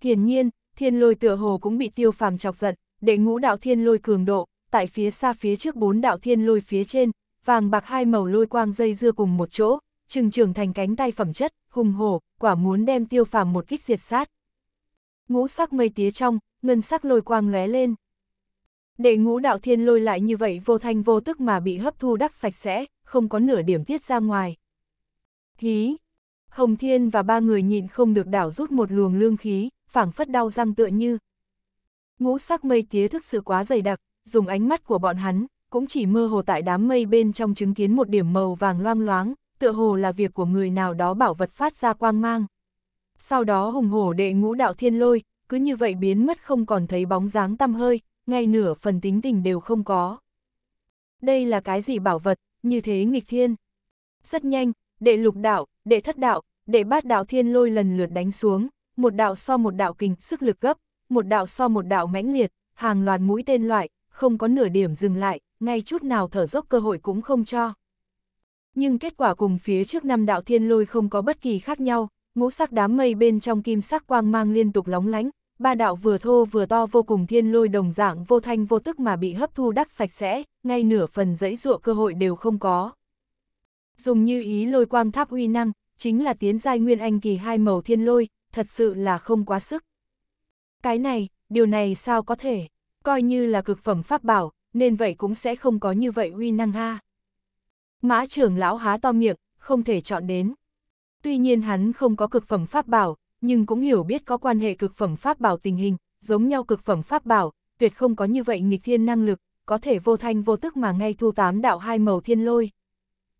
Hiển nhiên, thiên lôi tựa hồ cũng bị tiêu phàm chọc giận, đệ ngũ đạo thiên lôi cường độ, tại phía xa phía trước bốn đạo thiên lôi phía trên, vàng bạc hai màu lôi quang dây dưa cùng một chỗ, Trừng trưởng thành cánh tay phẩm chất, hùng hổ, quả muốn đem tiêu phàm một kích diệt sát. Ngũ sắc mây tía trong, ngân sắc lôi quang lóe lên. Để ngũ đạo thiên lôi lại như vậy vô thanh vô tức mà bị hấp thu đắc sạch sẽ, không có nửa điểm tiết ra ngoài. khí Hồng Thiên và ba người nhịn không được đảo rút một luồng lương khí, phảng phất đau răng tựa như. Ngũ sắc mây tía thức sự quá dày đặc, dùng ánh mắt của bọn hắn, cũng chỉ mơ hồ tại đám mây bên trong chứng kiến một điểm màu vàng loang loáng, tựa hồ là việc của người nào đó bảo vật phát ra quang mang. Sau đó hùng hổ đệ ngũ đạo thiên lôi, cứ như vậy biến mất không còn thấy bóng dáng tăm hơi, ngay nửa phần tính tình đều không có. Đây là cái gì bảo vật, như thế nghịch thiên. Rất nhanh, đệ lục đạo, đệ thất đạo, đệ bát đạo thiên lôi lần lượt đánh xuống, một đạo so một đạo kình sức lực gấp, một đạo so một đạo mãnh liệt, hàng loạt mũi tên loại, không có nửa điểm dừng lại, ngay chút nào thở dốc cơ hội cũng không cho nhưng kết quả cùng phía trước năm đạo thiên lôi không có bất kỳ khác nhau, ngũ sắc đám mây bên trong kim sắc quang mang liên tục lóng lánh, ba đạo vừa thô vừa to vô cùng thiên lôi đồng dạng vô thanh vô tức mà bị hấp thu đắc sạch sẽ, ngay nửa phần dãy ruộng cơ hội đều không có. Dùng như ý lôi quang tháp uy năng, chính là tiến giai nguyên anh kỳ hai màu thiên lôi, thật sự là không quá sức. Cái này, điều này sao có thể, coi như là cực phẩm pháp bảo, nên vậy cũng sẽ không có như vậy uy năng ha. Mã trưởng lão há to miệng, không thể chọn đến. Tuy nhiên hắn không có cực phẩm pháp bảo, nhưng cũng hiểu biết có quan hệ cực phẩm pháp bảo tình hình, giống nhau cực phẩm pháp bảo, tuyệt không có như vậy nghịch thiên năng lực, có thể vô thanh vô tức mà ngay thu tám đạo hai màu thiên lôi.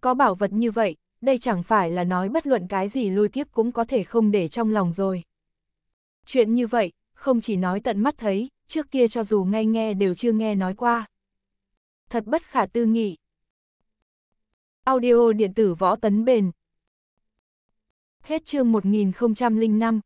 Có bảo vật như vậy, đây chẳng phải là nói bất luận cái gì lôi kiếp cũng có thể không để trong lòng rồi. Chuyện như vậy, không chỉ nói tận mắt thấy, trước kia cho dù ngay nghe đều chưa nghe nói qua. Thật bất khả tư nghị. Audio điện tử võ tấn bền. Hết chương 1005